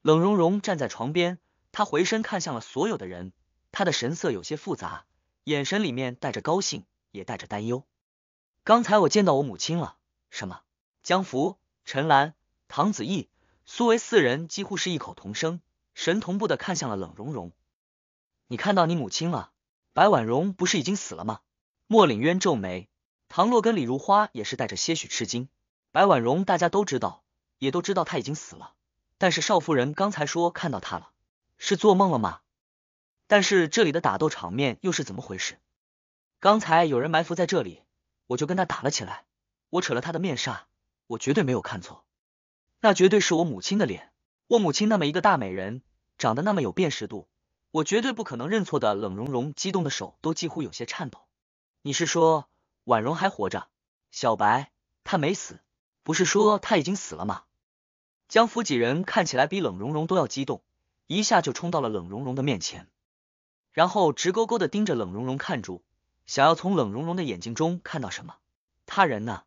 冷融融站在床边。他回身看向了所有的人，他的神色有些复杂，眼神里面带着高兴，也带着担忧。刚才我见到我母亲了。什么？江福、陈兰、唐子毅、苏维四人几乎是异口同声，神同步的看向了冷融融。你看到你母亲了？白婉容不是已经死了吗？莫岭渊皱眉，唐洛跟李如花也是带着些许吃惊。白婉容大家都知道，也都知道她已经死了，但是少夫人刚才说看到她了。是做梦了吗？但是这里的打斗场面又是怎么回事？刚才有人埋伏在这里，我就跟他打了起来。我扯了他的面纱，我绝对没有看错，那绝对是我母亲的脸。我母亲那么一个大美人，长得那么有辨识度，我绝对不可能认错的。冷融融激动的手都几乎有些颤抖。你是说婉容还活着？小白，她没死？不是说她已经死了吗？江府几人看起来比冷融融都要激动。一下就冲到了冷融融的面前，然后直勾勾的盯着冷融融看住，想要从冷融融的眼睛中看到什么。他人呢？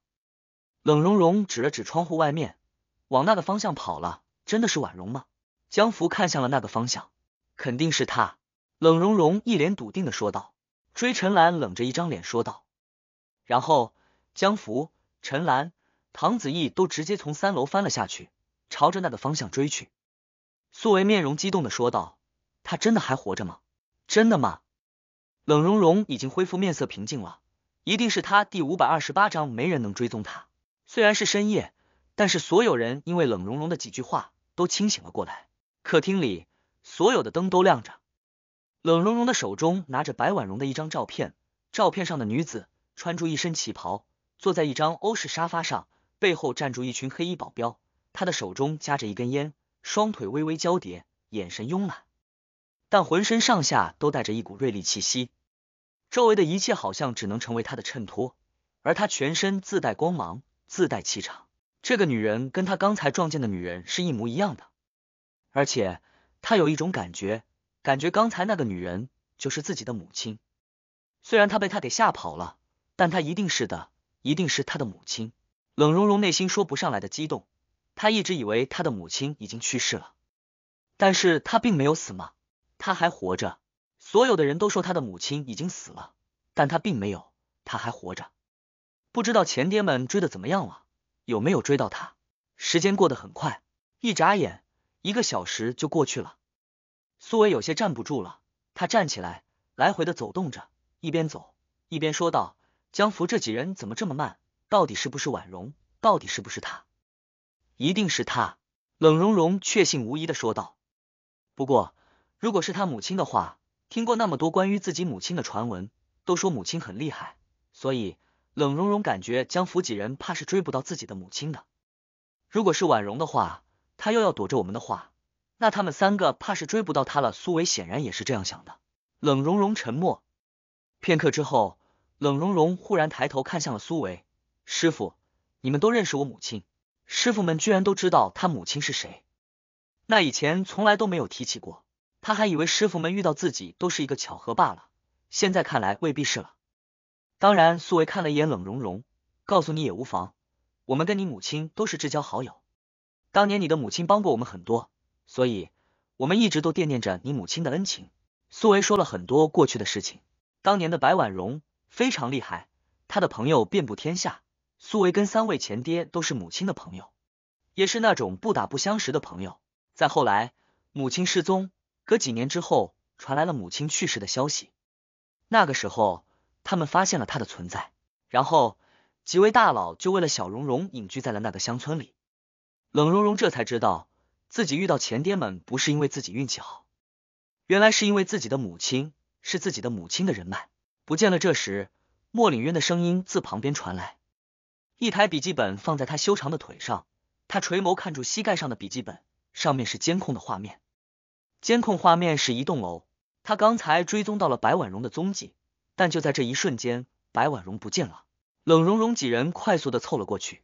冷融融指了指窗户外面，往那个方向跑了。真的是婉容吗？江福看向了那个方向，肯定是他。冷融融一脸笃定的说道。追陈兰，冷着一张脸说道。然后江福、陈兰、唐子义都直接从三楼翻了下去，朝着那个方向追去。苏维面容激动的说道：“他真的还活着吗？真的吗？”冷融融已经恢复面色平静了，一定是他第五百二十八章没人能追踪他。虽然是深夜，但是所有人因为冷融融的几句话都清醒了过来。客厅里所有的灯都亮着，冷融融的手中拿着白婉容的一张照片，照片上的女子穿着一身旗袍，坐在一张欧式沙发上，背后站住一群黑衣保镖，她的手中夹着一根烟。双腿微微交叠，眼神慵懒，但浑身上下都带着一股锐利气息。周围的一切好像只能成为他的衬托，而他全身自带光芒，自带气场。这个女人跟他刚才撞见的女人是一模一样的，而且他有一种感觉，感觉刚才那个女人就是自己的母亲。虽然他被她给吓跑了，但他一定是的，一定是他的母亲。冷融融内心说不上来的激动。他一直以为他的母亲已经去世了，但是他并没有死吗？他还活着。所有的人都说他的母亲已经死了，但他并没有，他还活着。不知道前爹们追的怎么样了，有没有追到他？时间过得很快，一眨眼，一个小时就过去了。苏伟有些站不住了，他站起来，来回的走动着，一边走一边说道：“江福这几人怎么这么慢？到底是不是婉容？到底是不是他？”一定是他，冷融融确信无疑的说道。不过，如果是他母亲的话，听过那么多关于自己母亲的传闻，都说母亲很厉害，所以冷融融感觉江府几人怕是追不到自己的母亲的。如果是婉容的话，她又要躲着我们的话，那他们三个怕是追不到她了。苏维显然也是这样想的。冷融融沉默片刻之后，冷融融忽然抬头看向了苏维师傅：“你们都认识我母亲？”师傅们居然都知道他母亲是谁，那以前从来都没有提起过。他还以为师傅们遇到自己都是一个巧合罢了，现在看来未必是了。当然，苏维看了一眼冷融融，告诉你也无妨。我们跟你母亲都是至交好友，当年你的母亲帮过我们很多，所以我们一直都惦念着你母亲的恩情。苏维说了很多过去的事情，当年的白婉容非常厉害，她的朋友遍布天下。苏维跟三位前爹都是母亲的朋友，也是那种不打不相识的朋友。再后来，母亲失踪，隔几年之后传来了母亲去世的消息。那个时候，他们发现了他的存在，然后几位大佬就为了小蓉蓉隐居在了那个乡村里。冷蓉蓉这才知道自己遇到前爹们不是因为自己运气好，原来是因为自己的母亲是自己的母亲的人脉不见了。这时，莫凌渊的声音自旁边传来。一台笔记本放在他修长的腿上，他垂眸看住膝盖上的笔记本，上面是监控的画面。监控画面是一栋楼，他刚才追踪到了白婉容的踪迹，但就在这一瞬间，白婉容不见了。冷融融几人快速的凑了过去。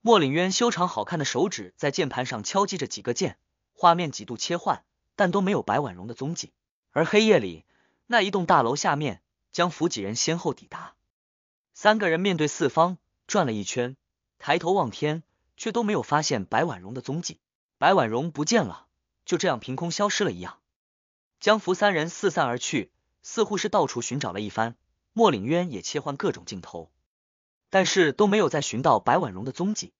莫凛渊修长好看的手指在键盘上敲击着几个键，画面几度切换，但都没有白婉容的踪迹。而黑夜里，那一栋大楼下面，江府几人先后抵达，三个人面对四方。转了一圈，抬头望天，却都没有发现白婉容的踪迹。白婉容不见了，就这样凭空消失了一样。江福三人四散而去，似乎是到处寻找了一番。莫岭渊也切换各种镜头，但是都没有再寻到白婉容的踪迹。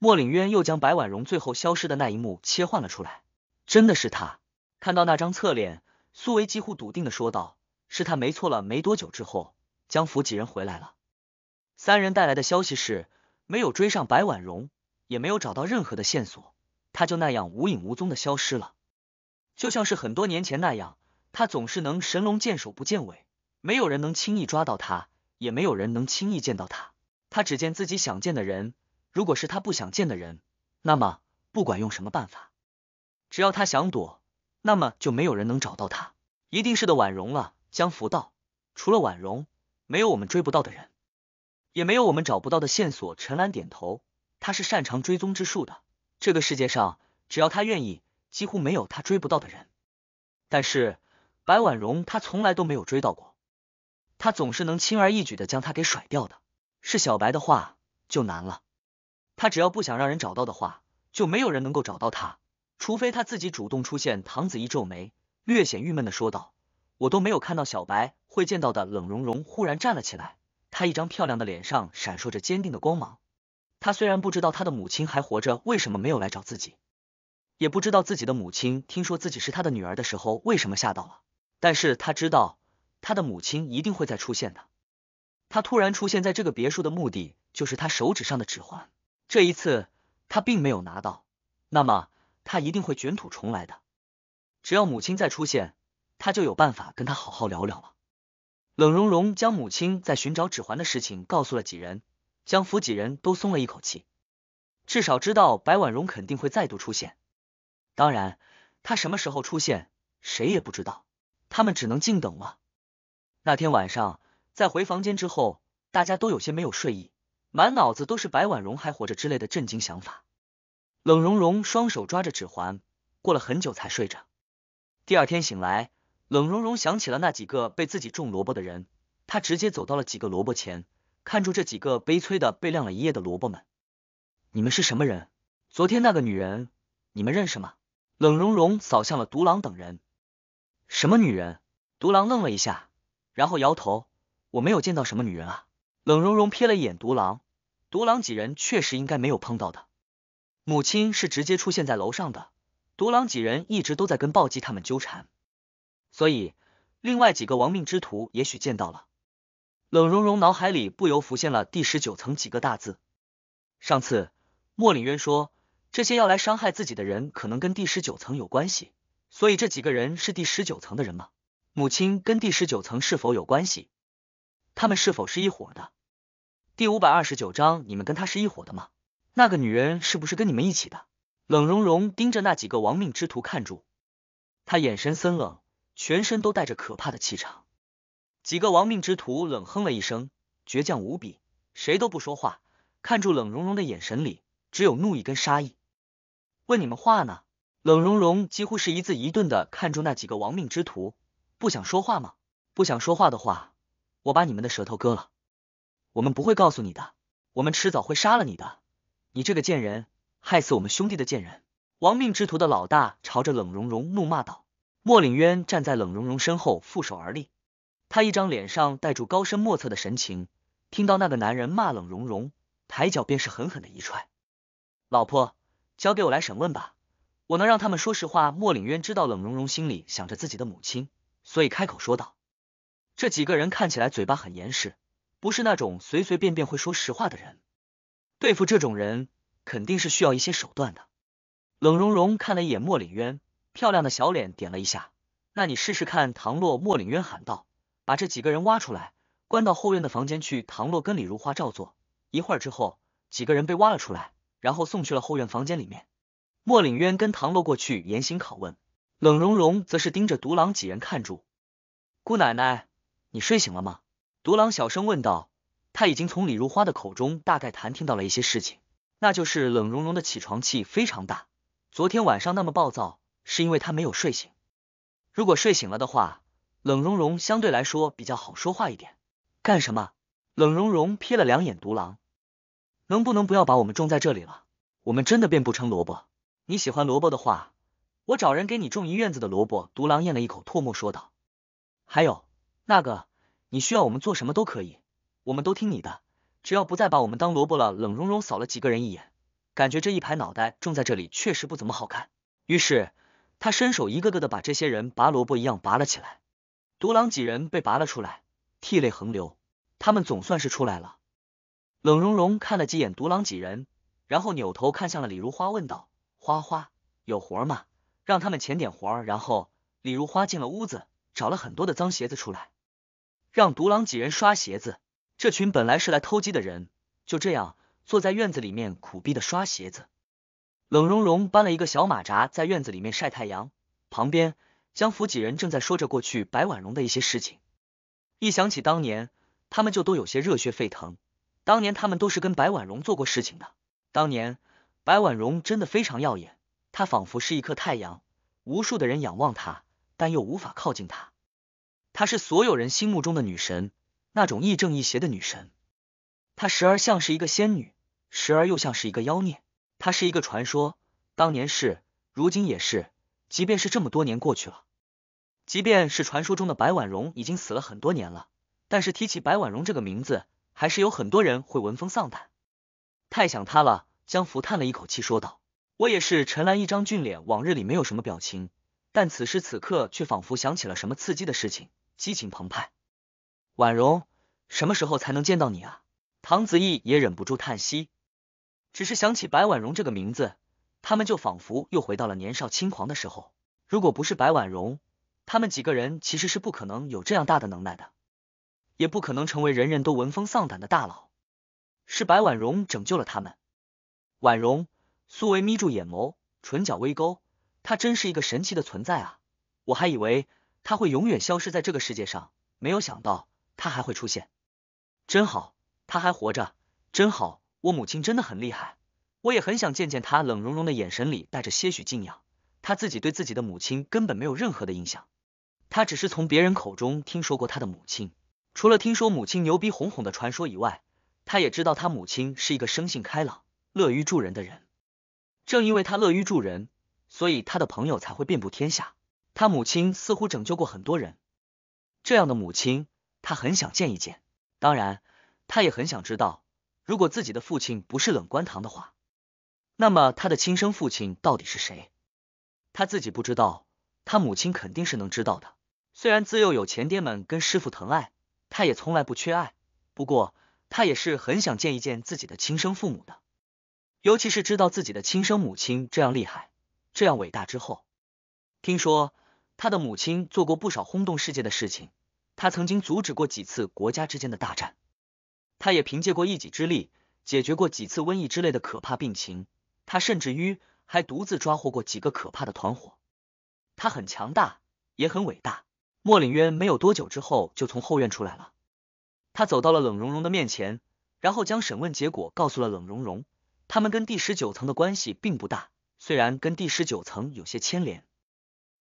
莫岭渊又将白婉容最后消失的那一幕切换了出来。真的是他，看到那张侧脸，苏维几乎笃定的说道：“是他，没错了。”没多久之后，江福几人回来了。三人带来的消息是，没有追上白婉容，也没有找到任何的线索，他就那样无影无踪的消失了，就像是很多年前那样，他总是能神龙见首不见尾，没有人能轻易抓到他，也没有人能轻易见到他。他只见自己想见的人，如果是他不想见的人，那么不管用什么办法，只要他想躲，那么就没有人能找到他。一定是的，婉容了。江福道，除了婉容，没有我们追不到的人。也没有我们找不到的线索。陈兰点头，他是擅长追踪之术的。这个世界上，只要他愿意，几乎没有他追不到的人。但是白婉容，他从来都没有追到过。他总是能轻而易举的将他给甩掉的。是小白的话就难了。他只要不想让人找到的话，就没有人能够找到他。除非他自己主动出现。唐子怡皱眉，略显郁闷的说道：“我都没有看到小白会见到的。”冷融融忽然站了起来。他一张漂亮的脸上闪烁着坚定的光芒。他虽然不知道他的母亲还活着为什么没有来找自己，也不知道自己的母亲听说自己是他的女儿的时候为什么吓到了，但是他知道他的母亲一定会再出现的。他突然出现在这个别墅的目的就是他手指上的指环。这一次他并没有拿到，那么他一定会卷土重来的。只要母亲再出现，他就有办法跟他好好聊聊了。冷融融将母亲在寻找指环的事情告诉了几人，江府几人都松了一口气，至少知道白婉容肯定会再度出现。当然，她什么时候出现，谁也不知道，他们只能静等了。那天晚上，在回房间之后，大家都有些没有睡意，满脑子都是白婉容还活着之类的震惊想法。冷融融双手抓着指环，过了很久才睡着。第二天醒来。冷融融想起了那几个被自己种萝卜的人，他直接走到了几个萝卜前，看住这几个悲催的被晾了一夜的萝卜们。你们是什么人？昨天那个女人，你们认识吗？冷融融扫向了独狼等人。什么女人？独狼愣了一下，然后摇头，我没有见到什么女人啊。冷融融瞥了一眼独狼，独狼几人确实应该没有碰到的。母亲是直接出现在楼上的，独狼几人一直都在跟暴击他们纠缠。所以，另外几个亡命之徒也许见到了冷融融，脑海里不由浮现了第十九层几个大字。上次莫凛渊说，这些要来伤害自己的人可能跟第十九层有关系，所以这几个人是第十九层的人吗？母亲跟第十九层是否有关系？他们是否是一伙的？第五百二十九章，你们跟他是一伙的吗？那个女人是不是跟你们一起的？冷融融盯着那几个亡命之徒看住，他眼神森冷。全身都带着可怕的气场，几个亡命之徒冷哼了一声，倔强无比，谁都不说话。看住冷融融的眼神里只有怒意跟杀意。问你们话呢？冷融融几乎是一字一顿的看住那几个亡命之徒，不想说话吗？不想说话的话，我把你们的舌头割了。我们不会告诉你的，我们迟早会杀了你的。你这个贱人，害死我们兄弟的贱人！亡命之徒的老大朝着冷融融怒骂道。莫岭渊站在冷融融身后，负手而立。他一张脸上带住高深莫测的神情，听到那个男人骂冷融融，抬脚便是狠狠的一踹。老婆，交给我来审问吧，我能让他们说实话。莫岭渊知道冷融融心里想着自己的母亲，所以开口说道：“这几个人看起来嘴巴很严实，不是那种随随便便会说实话的人。对付这种人，肯定是需要一些手段的。”冷融融看了一眼莫岭渊。漂亮的小脸点了一下，那你试试看。”唐洛莫领渊喊道，“把这几个人挖出来，关到后院的房间去。”唐洛跟李如花照做。一会儿之后，几个人被挖了出来，然后送去了后院房间里面。莫领渊跟唐洛过去严刑拷问，冷融融则是盯着独狼几人看住。姑奶奶，你睡醒了吗？”独狼小声问道。他已经从李如花的口中大概谈听到了一些事情，那就是冷融融的起床气非常大，昨天晚上那么暴躁。是因为他没有睡醒。如果睡醒了的话，冷融融相对来说比较好说话一点。干什么？冷融融瞥了两眼独狼，能不能不要把我们种在这里了？我们真的变不成萝卜。你喜欢萝卜的话，我找人给你种一院子的萝卜。独狼咽了一口唾沫说道。还有那个，你需要我们做什么都可以，我们都听你的，只要不再把我们当萝卜了。冷融融扫了几个人一眼，感觉这一排脑袋种在这里确实不怎么好看，于是。他伸手一个个的把这些人拔萝卜一样拔了起来，独狼几人被拔了出来，涕泪横流，他们总算是出来了。冷融融看了几眼独狼几人，然后扭头看向了李如花，问道：“花花有活吗？让他们捡点活儿。”然后李如花进了屋子，找了很多的脏鞋子出来，让独狼几人刷鞋子。这群本来是来偷鸡的人，就这样坐在院子里面苦逼的刷鞋子。冷融融搬了一个小马扎，在院子里面晒太阳。旁边，江府几人正在说着过去白婉容的一些事情。一想起当年，他们就都有些热血沸腾。当年他们都是跟白婉容做过事情的。当年，白婉容真的非常耀眼，她仿佛是一颗太阳，无数的人仰望她，但又无法靠近她。她是所有人心目中的女神，那种亦正亦邪的女神。她时而像是一个仙女，时而又像是一个妖孽。他是一个传说，当年是，如今也是。即便是这么多年过去了，即便是传说中的白婉容已经死了很多年了，但是提起白婉容这个名字，还是有很多人会闻风丧胆。太想他了，江福叹了一口气说道：“我也是。”陈兰一张俊脸，往日里没有什么表情，但此时此刻却仿佛想起了什么刺激的事情，激情澎湃。婉容，什么时候才能见到你啊？唐子义也忍不住叹息。只是想起白婉容这个名字，他们就仿佛又回到了年少轻狂的时候。如果不是白婉容，他们几个人其实是不可能有这样大的能耐的，也不可能成为人人都闻风丧胆的大佬。是白婉容拯救了他们。婉容，苏维眯住眼眸，唇角微勾，她真是一个神奇的存在啊！我还以为她会永远消失在这个世界上，没有想到她还会出现，真好，她还活着，真好。我母亲真的很厉害，我也很想见见她。冷融融的眼神里带着些许敬仰。她自己对自己的母亲根本没有任何的印象，她只是从别人口中听说过她的母亲。除了听说母亲牛逼哄哄的传说以外，她也知道她母亲是一个生性开朗、乐于助人的人。正因为她乐于助人，所以她的朋友才会遍布天下。她母亲似乎拯救过很多人，这样的母亲她很想见一见。当然，她也很想知道。如果自己的父亲不是冷观堂的话，那么他的亲生父亲到底是谁？他自己不知道，他母亲肯定是能知道的。虽然自幼有钱爹们跟师傅疼爱，他也从来不缺爱。不过他也是很想见一见自己的亲生父母的，尤其是知道自己的亲生母亲这样厉害、这样伟大之后。听说他的母亲做过不少轰动世界的事情，他曾经阻止过几次国家之间的大战。他也凭借过一己之力解决过几次瘟疫之类的可怕病情，他甚至于还独自抓获过几个可怕的团伙。他很强大，也很伟大。莫凌渊没有多久之后就从后院出来了，他走到了冷融融的面前，然后将审问结果告诉了冷融融。他们跟第十九层的关系并不大，虽然跟第十九层有些牵连，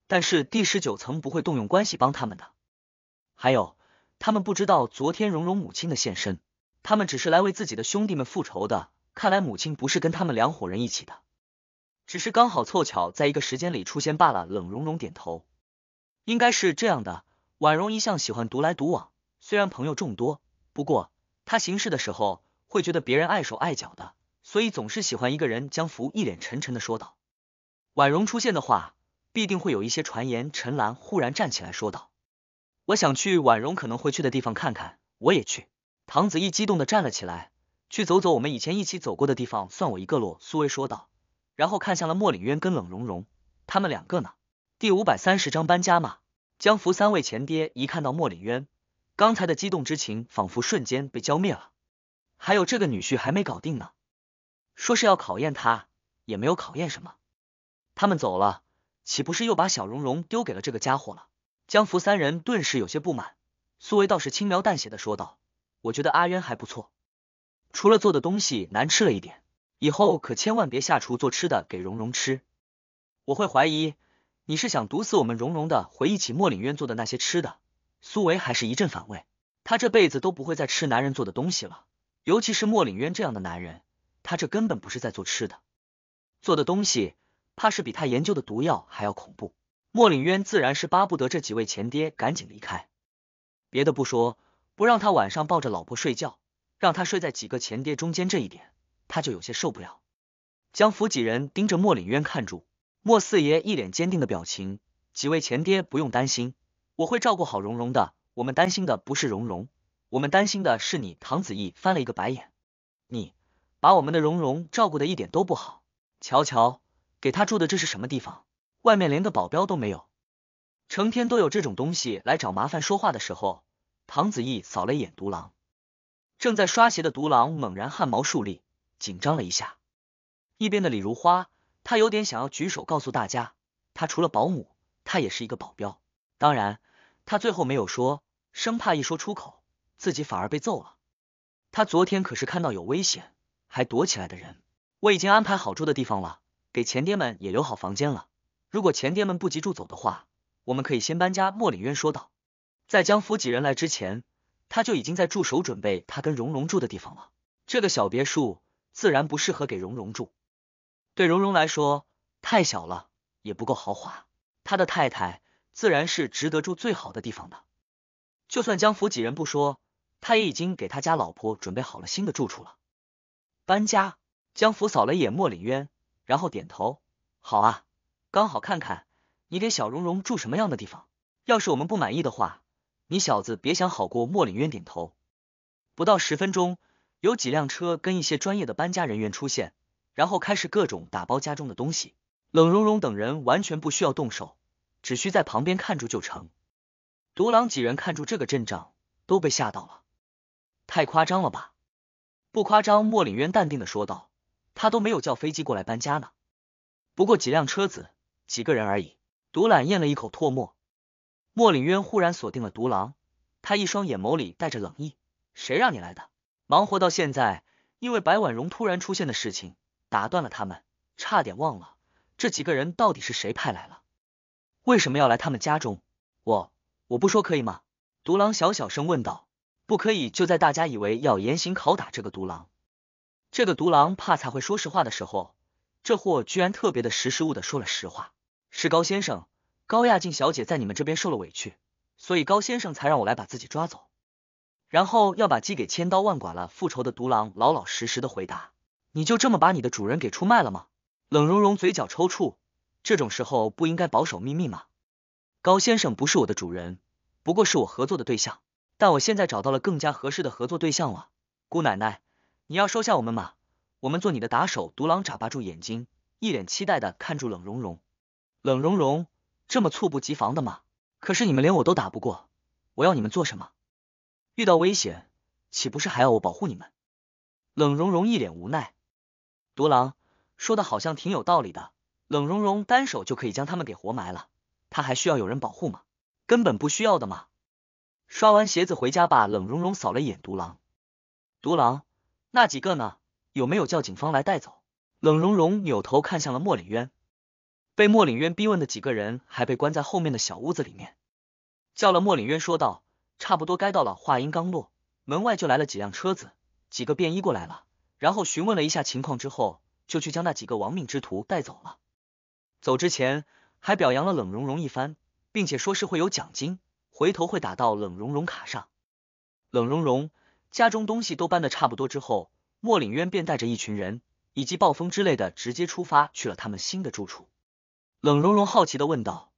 但是第十九层不会动用关系帮他们的。还有，他们不知道昨天荣荣母亲的现身。他们只是来为自己的兄弟们复仇的。看来母亲不是跟他们两伙人一起的，只是刚好凑巧在一个时间里出现罢了。冷融融点头，应该是这样的。婉容一向喜欢独来独往，虽然朋友众多，不过她行事的时候会觉得别人碍手碍脚的，所以总是喜欢一个人。江福一脸沉沉的说道：“婉容出现的话，必定会有一些传言。”陈兰忽然站起来说道：“我想去婉容可能会去的地方看看，我也去。”唐子义激动的站了起来，去走走我们以前一起走过的地方，算我一个。喽。苏维说道，然后看向了莫凛渊跟冷融融，他们两个呢？第五百三十章搬家嘛。江福三位前爹一看到莫凛渊，刚才的激动之情仿佛瞬间被浇灭了。还有这个女婿还没搞定呢，说是要考验他，也没有考验什么。他们走了，岂不是又把小荣荣丢给了这个家伙了？江福三人顿时有些不满。苏维倒是轻描淡写的说道。我觉得阿渊还不错，除了做的东西难吃了一点，以后可千万别下厨做吃的给蓉蓉吃，我会怀疑你是想毒死我们蓉蓉的。回忆起莫领渊做的那些吃的，苏维还是一阵反胃，他这辈子都不会再吃男人做的东西了，尤其是莫领渊这样的男人，他这根本不是在做吃的，做的东西怕是比他研究的毒药还要恐怖。莫领渊自然是巴不得这几位前爹赶紧离开，别的不说。不让他晚上抱着老婆睡觉，让他睡在几个前爹中间，这一点他就有些受不了。江府几人盯着莫凛渊看住，莫四爷一脸坚定的表情。几位前爹不用担心，我会照顾好蓉蓉的。我们担心的不是蓉蓉，我们担心的是你。唐子义翻了一个白眼，你把我们的蓉蓉照顾的一点都不好。瞧瞧，给他住的这是什么地方？外面连个保镖都没有，成天都有这种东西来找麻烦。说话的时候。唐子义扫了一眼独狼，正在刷鞋的独狼猛然汗毛竖立，紧张了一下。一边的李如花，她有点想要举手告诉大家，她除了保姆，她也是一个保镖。当然，他最后没有说，生怕一说出口，自己反而被揍了。他昨天可是看到有危险还躲起来的人。我已经安排好住的地方了，给前爹们也留好房间了。如果前爹们不急住走的话，我们可以先搬家。莫礼渊说道。在江府几人来之前，他就已经在驻守准备他跟荣荣住的地方了。这个小别墅自然不适合给荣荣住，对荣荣来说太小了，也不够豪华。他的太太自然是值得住最好的地方的。就算江府几人不说，他也已经给他家老婆准备好了新的住处了。搬家，江府扫了一眼莫礼渊，然后点头：“好啊，刚好看看你给小荣荣住什么样的地方。要是我们不满意的话。”你小子别想好过！莫凛渊点头。不到十分钟，有几辆车跟一些专业的搬家人员出现，然后开始各种打包家中的东西。冷融融等人完全不需要动手，只需在旁边看住就成。独狼几人看住这个阵仗，都被吓到了，太夸张了吧？不夸张，莫凛渊淡定的说道，他都没有叫飞机过来搬家呢，不过几辆车子，几个人而已。独懒咽了一口唾沫。莫凛渊忽然锁定了独狼，他一双眼眸里带着冷意：“谁让你来的？忙活到现在，因为白婉容突然出现的事情，打断了他们，差点忘了这几个人到底是谁派来了，为什么要来他们家中？我我不说可以吗？”独狼小小声问道：“不可以。”就在大家以为要严刑拷打这个独狼，这个独狼怕才会说实话的时候，这货居然特别的识时务的说了实话：“是高先生。”高亚静小姐在你们这边受了委屈，所以高先生才让我来把自己抓走，然后要把鸡给千刀万剐了。复仇的独狼老老实实的回答：“你就这么把你的主人给出卖了吗？”冷融融嘴角抽搐，这种时候不应该保守秘密吗？高先生不是我的主人，不过是我合作的对象，但我现在找到了更加合适的合作对象了。姑奶奶，你要收下我们吗？我们做你的打手。独狼眨巴住眼睛，一脸期待的看住冷融融。冷融融。这么猝不及防的吗？可是你们连我都打不过，我要你们做什么？遇到危险，岂不是还要我保护你们？冷融融一脸无奈，独狼说的好像挺有道理的。冷融融单手就可以将他们给活埋了，他还需要有人保护吗？根本不需要的嘛。刷完鞋子回家吧。冷融融扫了一眼独狼，独狼，那几个呢？有没有叫警方来带走？冷融融扭头看向了莫里渊。被莫领渊逼问的几个人还被关在后面的小屋子里面，叫了莫领渊说道：“差不多该到了。”话音刚落，门外就来了几辆车子，几个便衣过来了，然后询问了一下情况之后，就去将那几个亡命之徒带走了。走之前还表扬了冷融融一番，并且说是会有奖金，回头会打到冷融融卡上。冷融融家中东西都搬的差不多之后，莫领渊便带着一群人以及暴风之类的直接出发去了他们新的住处。冷融融好奇的问道：“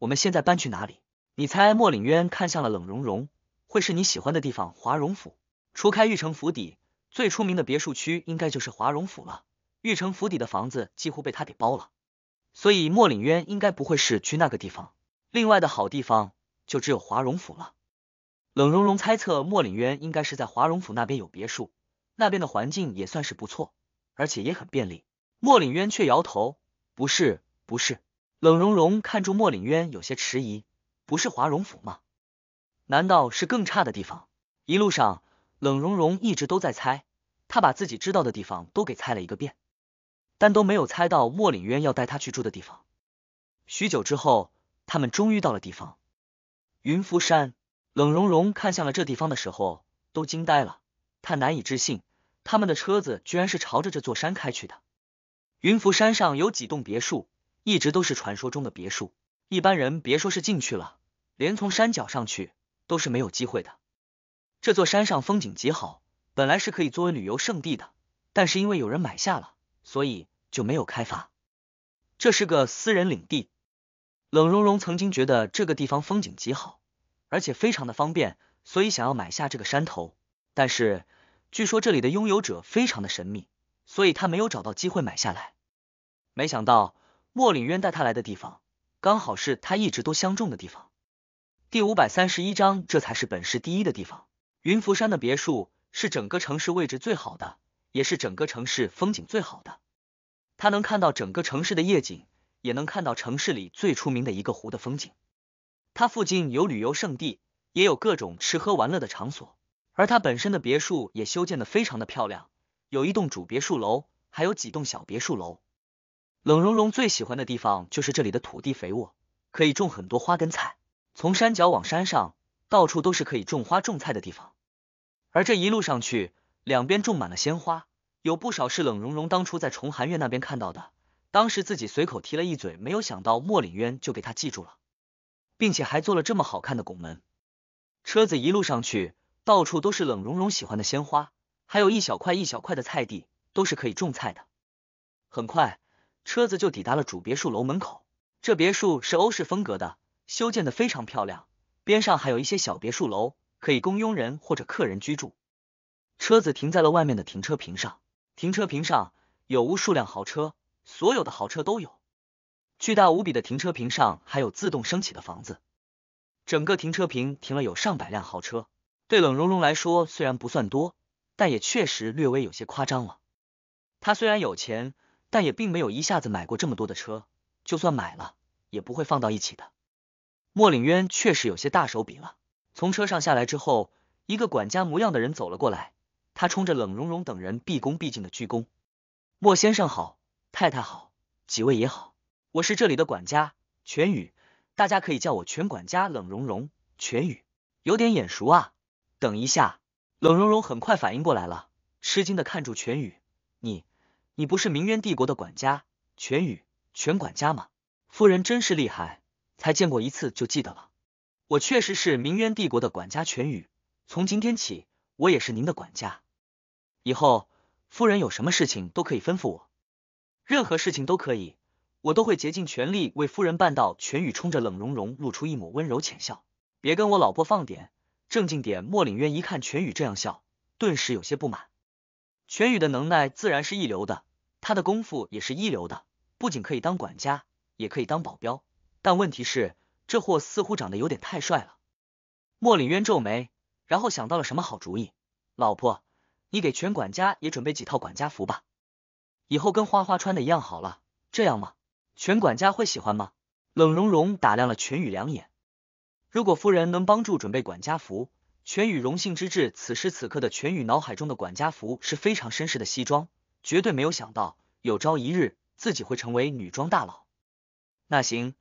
我们现在搬去哪里？你猜？”莫岭渊看向了冷融融，会是你喜欢的地方？华荣府？除开玉城府邸，最出名的别墅区应该就是华荣府了。玉城府邸的房子几乎被他给包了，所以莫岭渊应该不会是去那个地方。另外的好地方就只有华荣府了。冷融融猜测莫岭渊应该是在华荣府那边有别墅，那边的环境也算是不错，而且也很便利。莫岭渊却摇头：“不是，不是。”冷融融看住莫凛渊，有些迟疑。不是华容府吗？难道是更差的地方？一路上，冷融融一直都在猜，他把自己知道的地方都给猜了一个遍，但都没有猜到莫凛渊要带他去住的地方。许久之后，他们终于到了地方。云浮山，冷融融看向了这地方的时候，都惊呆了。他难以置信，他们的车子居然是朝着这座山开去的。云浮山上有几栋别墅。一直都是传说中的别墅，一般人别说是进去了，连从山脚上去都是没有机会的。这座山上风景极好，本来是可以作为旅游胜地的，但是因为有人买下了，所以就没有开发。这是个私人领地。冷融融曾经觉得这个地方风景极好，而且非常的方便，所以想要买下这个山头。但是据说这里的拥有者非常的神秘，所以他没有找到机会买下来。没想到。莫领渊带他来的地方，刚好是他一直都相中的地方。第五百三十一章，这才是本市第一的地方。云浮山的别墅是整个城市位置最好的，也是整个城市风景最好的。他能看到整个城市的夜景，也能看到城市里最出名的一个湖的风景。它附近有旅游胜地，也有各种吃喝玩乐的场所。而它本身的别墅也修建的非常的漂亮，有一栋主别墅楼，还有几栋小别墅楼。冷融融最喜欢的地方就是这里的土地肥沃，可以种很多花跟菜。从山脚往山上，到处都是可以种花种菜的地方。而这一路上去，两边种满了鲜花，有不少是冷融融当初在重寒院那边看到的。当时自己随口提了一嘴，没有想到莫岭渊就给他记住了，并且还做了这么好看的拱门。车子一路上去，到处都是冷融融喜欢的鲜花，还有一小块一小块的菜地，都是可以种菜的。很快。车子就抵达了主别墅楼门口，这别墅是欧式风格的，修建的非常漂亮，边上还有一些小别墅楼，可以供佣人或者客人居住。车子停在了外面的停车坪上，停车坪上有无数辆豪车，所有的豪车都有。巨大无比的停车坪上还有自动升起的房子，整个停车坪停了有上百辆豪车。对冷融融来说，虽然不算多，但也确实略微有些夸张了。他虽然有钱。但也并没有一下子买过这么多的车，就算买了，也不会放到一起的。莫岭渊确实有些大手笔了。从车上下来之后，一个管家模样的人走了过来，他冲着冷融融等人毕恭毕敬的鞠躬：“莫先生好，太太好，几位也好，我是这里的管家全宇，大家可以叫我全管家冷融融全宇，有点眼熟啊。”等一下，冷融融很快反应过来了，吃惊的看住全宇：“你。”你不是明渊帝国的管家全宇全管家吗？夫人真是厉害，才见过一次就记得了。我确实是明渊帝国的管家全宇，从今天起我也是您的管家，以后夫人有什么事情都可以吩咐我，任何事情都可以，我都会竭尽全力为夫人办到。全宇冲着冷融融露出一抹温柔浅笑，别跟我老婆放点正经点。莫领渊一看全宇这样笑，顿时有些不满。全宇的能耐自然是一流的，他的功夫也是一流的，不仅可以当管家，也可以当保镖。但问题是，这货似乎长得有点太帅了。莫凛渊皱眉，然后想到了什么好主意：“老婆，你给全管家也准备几套管家服吧，以后跟花花穿的一样好了。这样吗？全管家会喜欢吗？”冷融融打量了全宇两眼，如果夫人能帮助准备管家服。全宇荣幸之至，此时此刻的全宇脑海中的管家服是非常绅士的西装，绝对没有想到有朝一日自己会成为女装大佬。那行，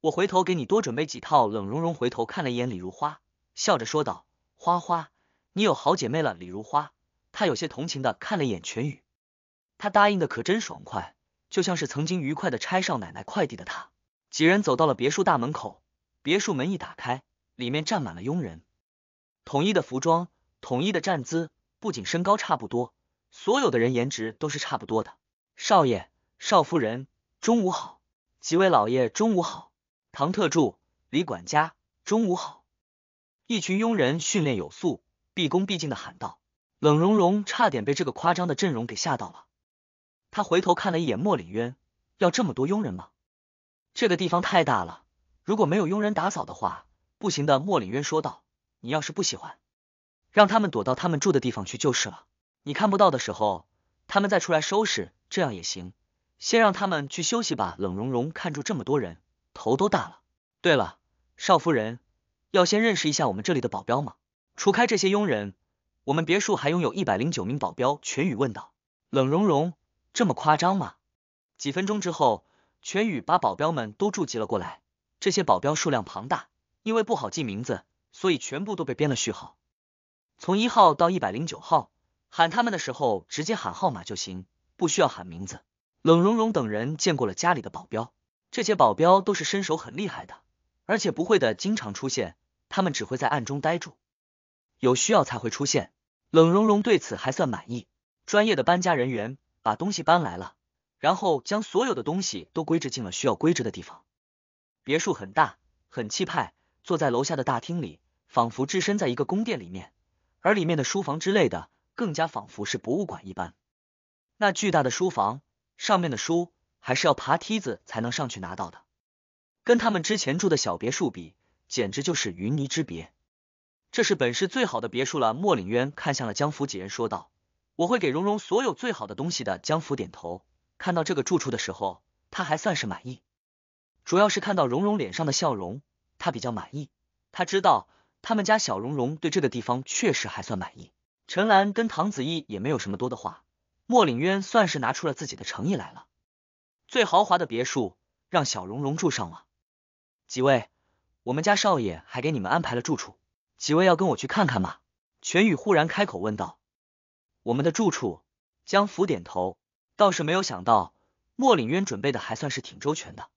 我回头给你多准备几套。冷融融回头看了一眼李如花，笑着说道：“花花，你有好姐妹了。”李如花，她有些同情的看了一眼全宇，他答应的可真爽快，就像是曾经愉快的拆少奶奶快递的他。几人走到了别墅大门口，别墅门一打开，里面站满了佣人。统一的服装，统一的站姿，不仅身高差不多，所有的人颜值都是差不多的。少爷、少夫人，中午好！几位老爷，中午好！唐特助、李管家，中午好！一群佣人训练有素，毕恭毕敬的喊道。冷融融差点被这个夸张的阵容给吓到了，他回头看了一眼莫礼渊，要这么多佣人吗？这个地方太大了，如果没有佣人打扫的话，不行的。莫礼渊说道。你要是不喜欢，让他们躲到他们住的地方去就是了。你看不到的时候，他们再出来收拾，这样也行。先让他们去休息吧。冷融融看住这么多人，头都大了。对了，少夫人，要先认识一下我们这里的保镖吗？除开这些佣人，我们别墅还拥有一百零九名保镖。全宇问道。冷融融，这么夸张吗？几分钟之后，全宇把保镖们都聚集了过来。这些保镖数量庞大，因为不好记名字。所以全部都被编了序号，从一号到一百零九号，喊他们的时候直接喊号码就行，不需要喊名字。冷融融等人见过了家里的保镖，这些保镖都是身手很厉害的，而且不会的经常出现，他们只会在暗中待住，有需要才会出现。冷融融对此还算满意。专业的搬家人员把东西搬来了，然后将所有的东西都归置进了需要归置的地方。别墅很大，很气派。坐在楼下的大厅里，仿佛置身在一个宫殿里面，而里面的书房之类的，更加仿佛是博物馆一般。那巨大的书房上面的书，还是要爬梯子才能上去拿到的。跟他们之前住的小别墅比，简直就是云泥之别。这是本市最好的别墅了。莫岭渊看向了江福几人，说道：“我会给蓉蓉所有最好的东西的。”江福点头，看到这个住处的时候，他还算是满意，主要是看到蓉蓉脸上的笑容。他比较满意，他知道他们家小融融对这个地方确实还算满意。陈兰跟唐子义也没有什么多的话，莫岭渊算是拿出了自己的诚意来了，最豪华的别墅让小融融住上了。几位，我们家少爷还给你们安排了住处，几位要跟我去看看吗？全宇忽然开口问道。我们的住处，江福点头。倒是没有想到，莫岭渊准备的还算是挺周全的。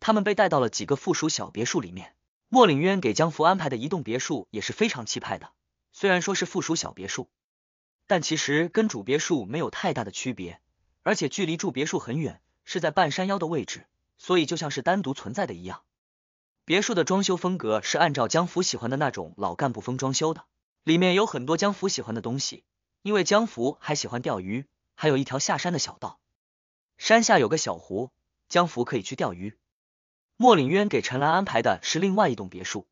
他们被带到了几个附属小别墅里面。莫领渊给江福安排的一栋别墅也是非常气派的。虽然说是附属小别墅，但其实跟主别墅没有太大的区别，而且距离住别墅很远，是在半山腰的位置，所以就像是单独存在的一样。别墅的装修风格是按照江福喜欢的那种老干部风装修的，里面有很多江福喜欢的东西。因为江福还喜欢钓鱼，还有一条下山的小道，山下有个小湖，江福可以去钓鱼。莫凛渊给陈兰安排的是另外一栋别墅。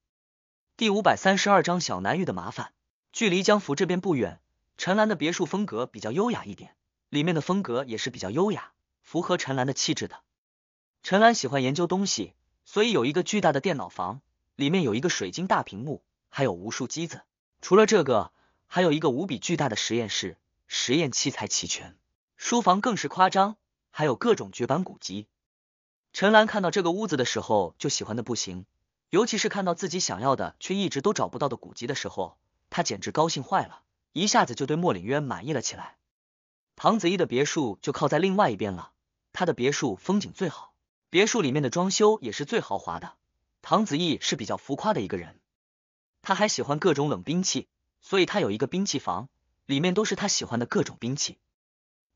第五百三十二章小南玉的麻烦，距离江福这边不远。陈兰的别墅风格比较优雅一点，里面的风格也是比较优雅，符合陈兰的气质的。陈兰喜欢研究东西，所以有一个巨大的电脑房，里面有一个水晶大屏幕，还有无数机子。除了这个，还有一个无比巨大的实验室，实验器材齐全。书房更是夸张，还有各种绝版古籍。陈兰看到这个屋子的时候就喜欢的不行，尤其是看到自己想要的却一直都找不到的古籍的时候，她简直高兴坏了，一下子就对莫林渊满意了起来。唐子义的别墅就靠在另外一边了，他的别墅风景最好，别墅里面的装修也是最豪华的。唐子义是比较浮夸的一个人，他还喜欢各种冷兵器，所以他有一个兵器房，里面都是他喜欢的各种兵器。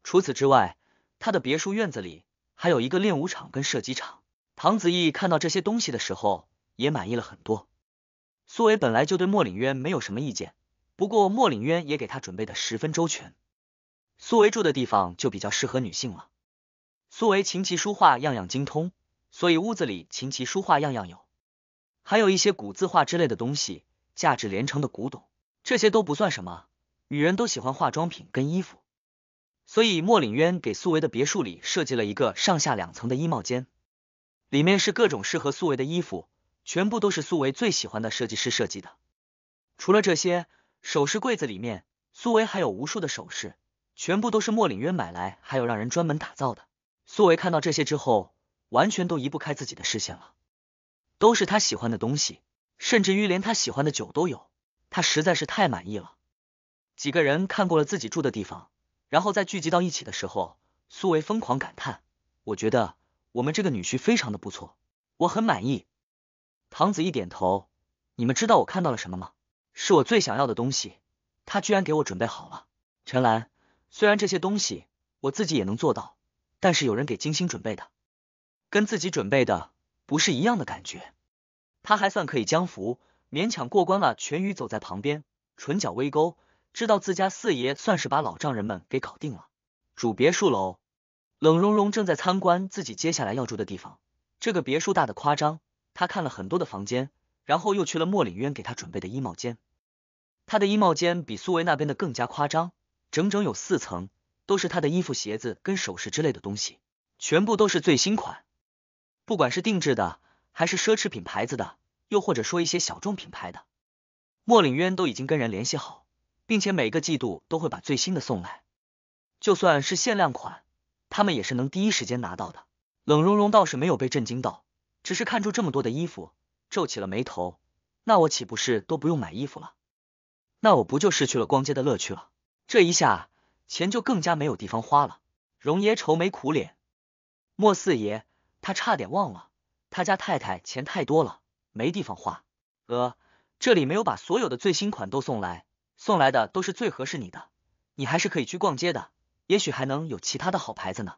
除此之外，他的别墅院子里。还有一个练武场跟射击场，唐子义看到这些东西的时候也满意了很多。苏维本来就对莫岭渊没有什么意见，不过莫岭渊也给他准备的十分周全。苏维住的地方就比较适合女性了。苏维琴棋书画样样精通，所以屋子里琴棋书画样样有，还有一些古字画之类的东西，价值连城的古董，这些都不算什么。女人都喜欢化妆品跟衣服。所以莫领渊给苏维的别墅里设计了一个上下两层的衣帽间，里面是各种适合苏维的衣服，全部都是苏维最喜欢的设计师设计的。除了这些，首饰柜子里面苏维还有无数的首饰，全部都是莫领渊买来，还有让人专门打造的。苏维看到这些之后，完全都移不开自己的视线了，都是他喜欢的东西，甚至于连他喜欢的酒都有，他实在是太满意了。几个人看过了自己住的地方。然后在聚集到一起的时候，苏维疯狂感叹：“我觉得我们这个女婿非常的不错，我很满意。”唐子一点头：“你们知道我看到了什么吗？是我最想要的东西，他居然给我准备好了。”陈兰，虽然这些东西我自己也能做到，但是有人给精心准备的，跟自己准备的不是一样的感觉。他还算可以将服勉强过关了。全宇走在旁边，唇角微勾。知道自家四爷算是把老丈人们给搞定了，主别墅楼。冷融融正在参观自己接下来要住的地方，这个别墅大的夸张。他看了很多的房间，然后又去了莫里渊给他准备的衣帽间。他的衣帽间比苏维那边的更加夸张，整整有四层，都是他的衣服、鞋子跟首饰之类的东西，全部都是最新款，不管是定制的还是奢侈品牌子的，又或者说一些小众品牌的，莫领渊都已经跟人联系好。并且每个季度都会把最新的送来，就算是限量款，他们也是能第一时间拿到的。冷融融倒是没有被震惊到，只是看出这么多的衣服，皱起了眉头。那我岂不是都不用买衣服了？那我不就失去了逛街的乐趣了？这一下钱就更加没有地方花了。荣爷愁眉苦脸，莫四爷，他差点忘了，他家太太钱太多了，没地方花。呃，这里没有把所有的最新款都送来。送来的都是最合适你的，你还是可以去逛街的，也许还能有其他的好牌子呢。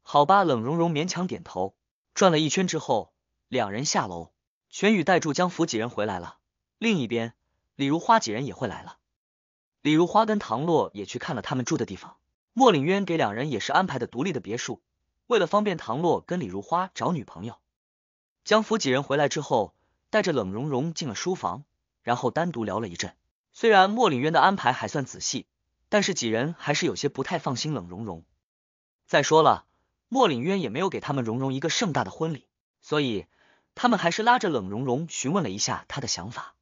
好吧，冷融融勉强点头。转了一圈之后，两人下楼，全宇带住江福几人回来了。另一边，李如花几人也会来了。李如花跟唐洛也去看了他们住的地方，莫凛渊给两人也是安排的独立的别墅，为了方便唐洛跟李如花找女朋友。江福几人回来之后，带着冷融融进了书房，然后单独聊了一阵。虽然莫领渊的安排还算仔细，但是几人还是有些不太放心冷融融。再说了，莫领渊也没有给他们融融一个盛大的婚礼，所以他们还是拉着冷融融询问了一下他的想法。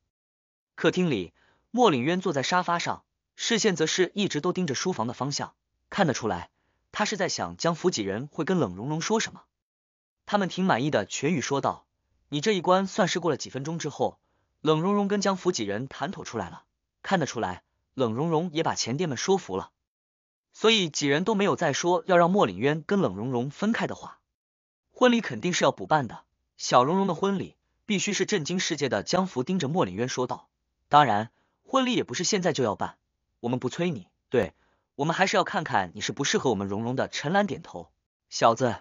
客厅里，莫领渊坐在沙发上，视线则是一直都盯着书房的方向，看得出来他是在想江府几人会跟冷融融说什么。他们挺满意的，全宇说道：“你这一关算是过了。”几分钟之后，冷融融跟江府几人谈妥出来了。看得出来，冷融融也把前殿们说服了，所以几人都没有再说要让莫林渊跟冷融融分开的话。婚礼肯定是要补办的，小融融的婚礼必须是震惊世界的。江福盯着莫林渊说道：“当然，婚礼也不是现在就要办，我们不催你。对我们还是要看看你是不适合我们融融的。”陈兰点头：“小子，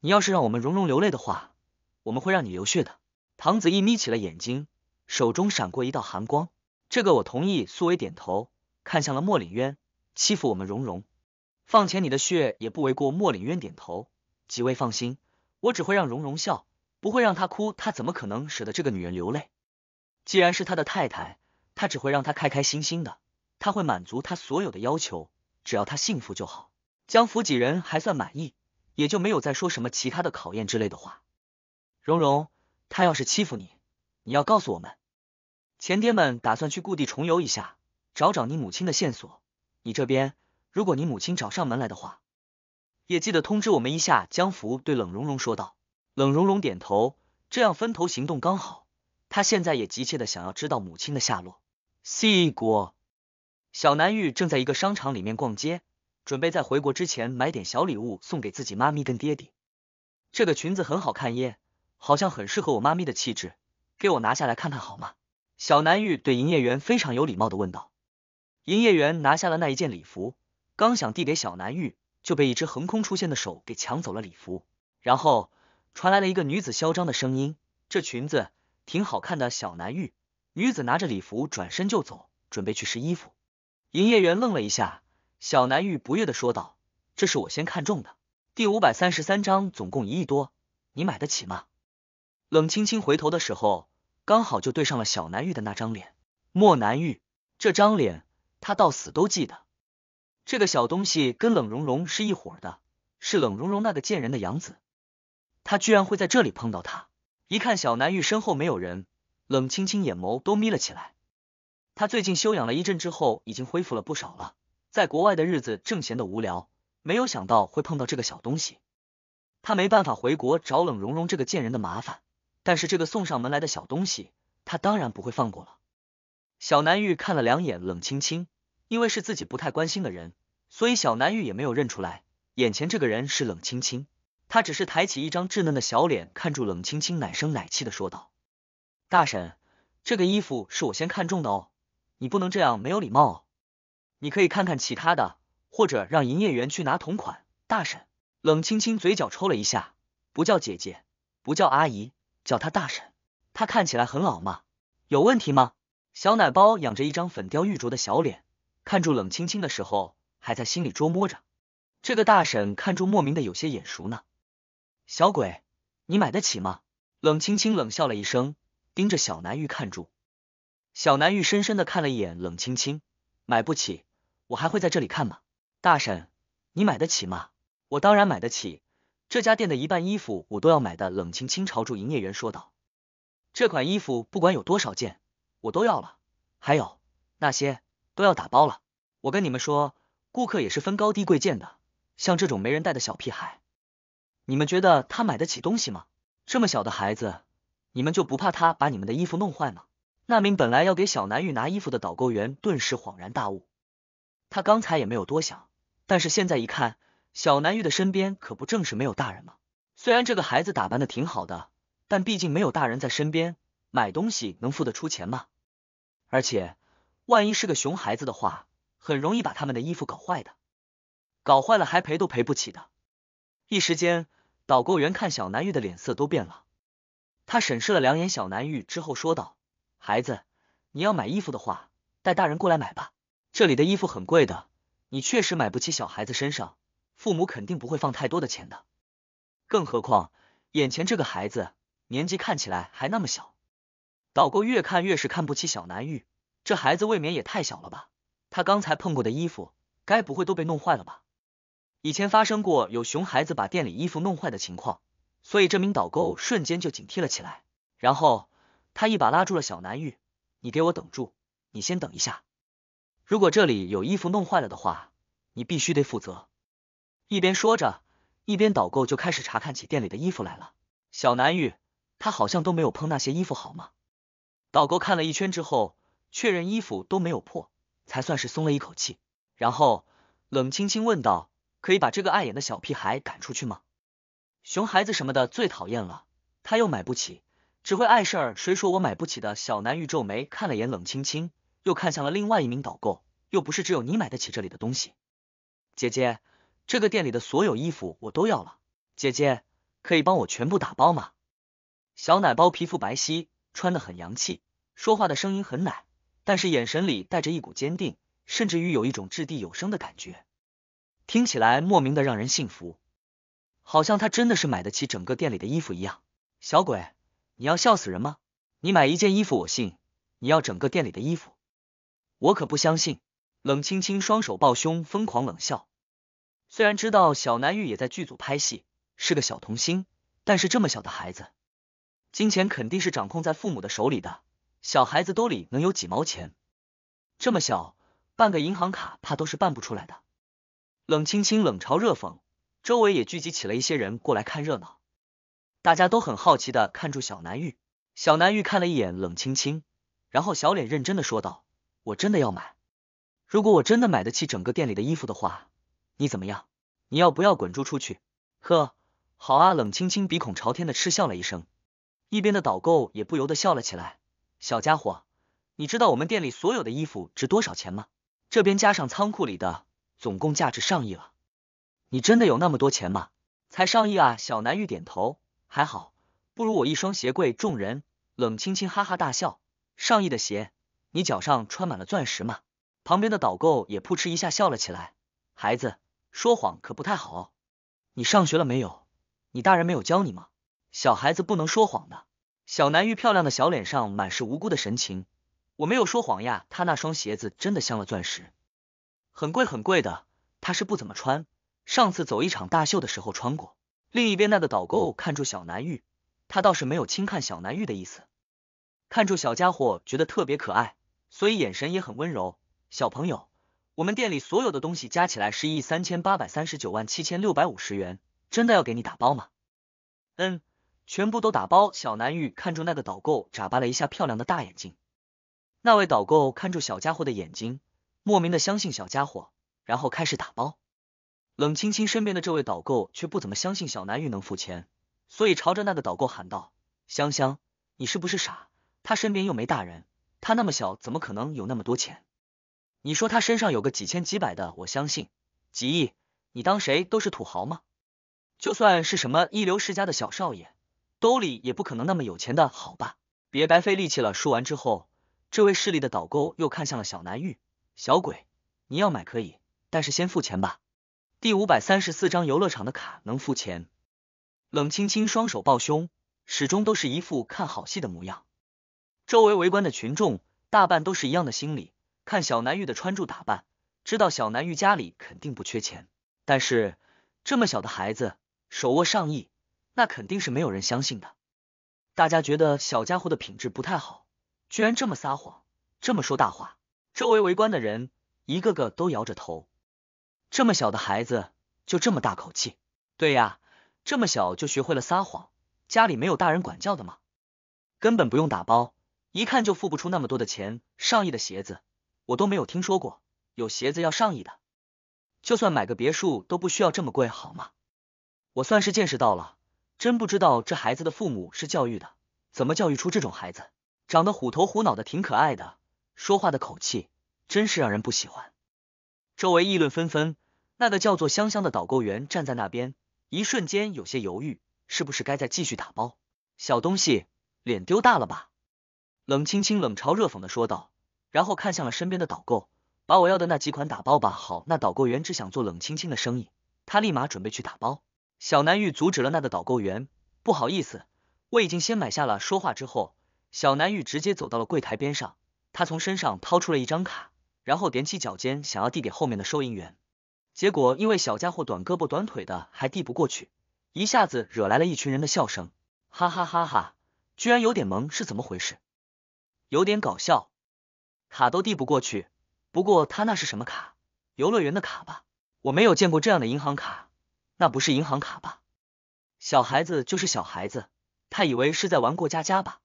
你要是让我们融融流泪的话，我们会让你流血的。”唐子义眯起了眼睛，手中闪过一道寒光。这个我同意，苏伟点头，看向了莫凛渊，欺负我们蓉蓉，放钱你的血也不为过。莫凛渊点头，几位放心，我只会让蓉蓉笑，不会让她哭，她怎么可能舍得这个女人流泪？既然是他的太太，他只会让她开开心心的，他会满足她所有的要求，只要她幸福就好。江府几人还算满意，也就没有再说什么其他的考验之类的话。蓉蓉，他要是欺负你，你要告诉我们。前爹们打算去故地重游一下，找找你母亲的线索。你这边，如果你母亲找上门来的话，也记得通知我们一下。江福对冷融融说道。冷融融点头，这样分头行动刚好。他现在也急切的想要知道母亲的下落。C 国，小南玉正在一个商场里面逛街，准备在回国之前买点小礼物送给自己妈咪跟爹爹。这个裙子很好看耶，好像很适合我妈咪的气质，给我拿下来看看好吗？小南玉对营业员非常有礼貌的问道，营业员拿下了那一件礼服，刚想递给小南玉，就被一只横空出现的手给抢走了礼服。然后传来了一个女子嚣张的声音，这裙子挺好看的小南玉。女子拿着礼服转身就走，准备去试衣服。营业员愣了一下，小南玉不悦的说道，这是我先看中的。第五百三十三章，总共一亿多，你买得起吗？冷清清回头的时候。刚好就对上了小南玉的那张脸，莫南玉这张脸，他到死都记得。这个小东西跟冷荣荣是一伙的，是冷荣荣那个贱人的养子。他居然会在这里碰到他。一看小南玉身后没有人，冷清清眼眸都眯了起来。他最近休养了一阵之后，已经恢复了不少了。在国外的日子正闲得无聊，没有想到会碰到这个小东西。他没办法回国找冷荣荣这个贱人的麻烦。但是这个送上门来的小东西，他当然不会放过了。小南玉看了两眼冷清清，因为是自己不太关心的人，所以小南玉也没有认出来眼前这个人是冷清清。他只是抬起一张稚嫩的小脸，看住冷清清，奶声奶气的说道：“大婶，这个衣服是我先看中的哦，你不能这样没有礼貌哦。你可以看看其他的，或者让营业员去拿同款。”大婶，冷清清嘴角抽了一下，不叫姐姐，不叫阿姨。叫他大婶，他看起来很老吗？有问题吗？小奶包养着一张粉雕玉琢的小脸，看住冷清清的时候，还在心里捉摸着，这个大婶看住莫名的有些眼熟呢。小鬼，你买得起吗？冷清清冷笑了一声，盯着小南玉看住。小南玉深深的看了一眼冷清清，买不起，我还会在这里看吗？大婶，你买得起吗？我当然买得起。这家店的一半衣服我都要买的，冷清清朝住营业员说道：“这款衣服不管有多少件，我都要了，还有那些都要打包了。我跟你们说，顾客也是分高低贵贱的，像这种没人带的小屁孩，你们觉得他买得起东西吗？这么小的孩子，你们就不怕他把你们的衣服弄坏吗？”那名本来要给小南玉拿衣服的导购员顿时恍然大悟，他刚才也没有多想，但是现在一看。小南玉的身边可不正是没有大人吗？虽然这个孩子打扮的挺好的，但毕竟没有大人在身边，买东西能付得出钱吗？而且万一是个熊孩子的话，很容易把他们的衣服搞坏的，搞坏了还赔都赔不起的。一时间，导购员看小南玉的脸色都变了，他审视了两眼小南玉之后说道：“孩子，你要买衣服的话，带大人过来买吧，这里的衣服很贵的，你确实买不起。小孩子身上。”父母肯定不会放太多的钱的，更何况眼前这个孩子年纪看起来还那么小。导购越看越是看不起小南玉，这孩子未免也太小了吧？他刚才碰过的衣服，该不会都被弄坏了吧？以前发生过有熊孩子把店里衣服弄坏的情况，所以这名导购瞬间就警惕了起来，然后他一把拉住了小南玉：“你给我等住，你先等一下，如果这里有衣服弄坏了的话，你必须得负责。”一边说着，一边导购就开始查看起店里的衣服来了。小南玉，他好像都没有碰那些衣服，好吗？导购看了一圈之后，确认衣服都没有破，才算是松了一口气。然后冷清清问道：“可以把这个碍眼的小屁孩赶出去吗？熊孩子什么的最讨厌了。他又买不起，只会碍事儿。谁说我买不起的？”小南玉皱眉看了眼冷清清，又看向了另外一名导购，又不是只有你买得起这里的东西，姐姐。这个店里的所有衣服我都要了，姐姐，可以帮我全部打包吗？小奶包皮肤白皙，穿的很洋气，说话的声音很奶，但是眼神里带着一股坚定，甚至于有一种掷地有声的感觉，听起来莫名的让人信服，好像他真的是买得起整个店里的衣服一样。小鬼，你要笑死人吗？你买一件衣服我信，你要整个店里的衣服，我可不相信。冷清清双手抱胸，疯狂冷笑。虽然知道小南玉也在剧组拍戏，是个小童星，但是这么小的孩子，金钱肯定是掌控在父母的手里的。小孩子兜里能有几毛钱？这么小办个银行卡，怕都是办不出来的。冷清清冷嘲热讽，周围也聚集起了一些人过来看热闹。大家都很好奇的看住小南玉，小南玉看了一眼冷清清，然后小脸认真的说道：“我真的要买，如果我真的买得起整个店里的衣服的话。”你怎么样？你要不要滚出出去？呵，好啊！冷清清鼻孔朝天的嗤笑了一声，一边的导购也不由得笑了起来。小家伙，你知道我们店里所有的衣服值多少钱吗？这边加上仓库里的，总共价值上亿了。你真的有那么多钱吗？才上亿啊！小南玉点头，还好，不如我一双鞋贵。众人，冷清清哈哈大笑。上亿的鞋，你脚上穿满了钻石吗？旁边的导购也扑哧一下笑了起来，孩子。说谎可不太好。你上学了没有？你大人没有教你吗？小孩子不能说谎的。小南玉漂亮的小脸上满是无辜的神情。我没有说谎呀，他那双鞋子真的镶了钻石，很贵很贵的。他是不怎么穿，上次走一场大秀的时候穿过。另一边那个导购看住小南玉，他倒是没有轻看小南玉的意思，看住小家伙觉得特别可爱，所以眼神也很温柔。小朋友。我们店里所有的东西加起来是一亿三千八百三十九万七千六百五十元，真的要给你打包吗？嗯，全部都打包。小南玉看住那个导购，眨巴了一下漂亮的大眼睛。那位导购看住小家伙的眼睛，莫名的相信小家伙，然后开始打包。冷清清身边的这位导购却不怎么相信小南玉能付钱，所以朝着那个导购喊道：“香香，你是不是傻？他身边又没大人，他那么小，怎么可能有那么多钱？”你说他身上有个几千几百的，我相信。吉亿，你当谁都是土豪吗？就算是什么一流世家的小少爷，兜里也不可能那么有钱的，好吧？别白费力气了。说完之后，这位势力的导购又看向了小南玉，小鬼，你要买可以，但是先付钱吧。第五百三十四张游乐场的卡能付钱。冷清清双手抱胸，始终都是一副看好戏的模样。周围围观的群众大半都是一样的心理。看小南玉的穿着打扮，知道小南玉家里肯定不缺钱，但是这么小的孩子手握上亿，那肯定是没有人相信的。大家觉得小家伙的品质不太好，居然这么撒谎，这么说大话。周围围观的人一个个都摇着头。这么小的孩子就这么大口气？对呀，这么小就学会了撒谎，家里没有大人管教的吗？根本不用打包，一看就付不出那么多的钱，上亿的鞋子。我都没有听说过有鞋子要上亿的，就算买个别墅都不需要这么贵，好吗？我算是见识到了，真不知道这孩子的父母是教育的，怎么教育出这种孩子？长得虎头虎脑的，挺可爱的，说话的口气真是让人不喜欢。周围议论纷纷，那个叫做香香的导购员站在那边，一瞬间有些犹豫，是不是该再继续打包？小东西，脸丢大了吧？冷清清冷嘲热讽的说道。然后看向了身边的导购，把我要的那几款打包吧。好，那导购员只想做冷清清的生意，他立马准备去打包。小南玉阻止了那个导购员，不好意思，我已经先买下了。说话之后，小南玉直接走到了柜台边上，他从身上掏出了一张卡，然后踮起脚尖想要递给后面的收银员，结果因为小家伙短胳膊短腿的，还递不过去，一下子惹来了一群人的笑声，哈哈哈哈，居然有点萌，是怎么回事？有点搞笑。卡都递不过去，不过他那是什么卡？游乐园的卡吧？我没有见过这样的银行卡，那不是银行卡吧？小孩子就是小孩子，他以为是在玩过家家吧？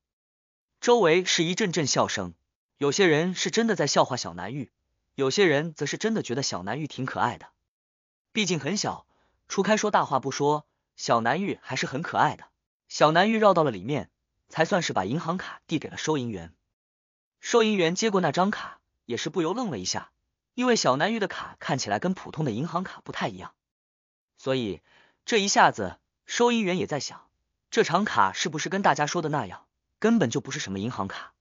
周围是一阵阵笑声，有些人是真的在笑话小南玉，有些人则是真的觉得小南玉挺可爱的，毕竟很小，初开说大话不说，小南玉还是很可爱的。小南玉绕到了里面，才算是把银行卡递给了收银员。收银员接过那张卡，也是不由愣了一下，因为小南玉的卡看起来跟普通的银行卡不太一样，所以这一下子，收银员也在想，这张卡是不是跟大家说的那样，根本就不是什么银行卡。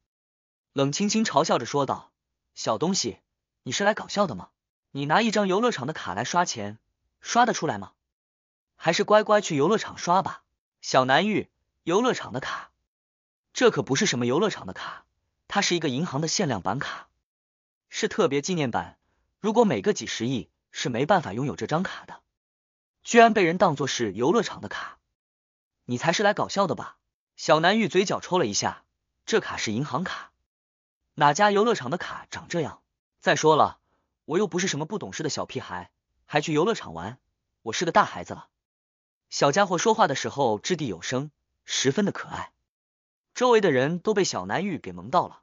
冷清清嘲笑着说道：“小东西，你是来搞笑的吗？你拿一张游乐场的卡来刷钱，刷得出来吗？还是乖乖去游乐场刷吧，小南玉，游乐场的卡，这可不是什么游乐场的卡。”它是一个银行的限量版卡，是特别纪念版。如果每个几十亿是没办法拥有这张卡的，居然被人当作是游乐场的卡，你才是来搞笑的吧？小南玉嘴角抽了一下，这卡是银行卡，哪家游乐场的卡长这样？再说了，我又不是什么不懂事的小屁孩，还去游乐场玩，我是个大孩子了。小家伙说话的时候掷地有声，十分的可爱。周围的人都被小南玉给萌到了，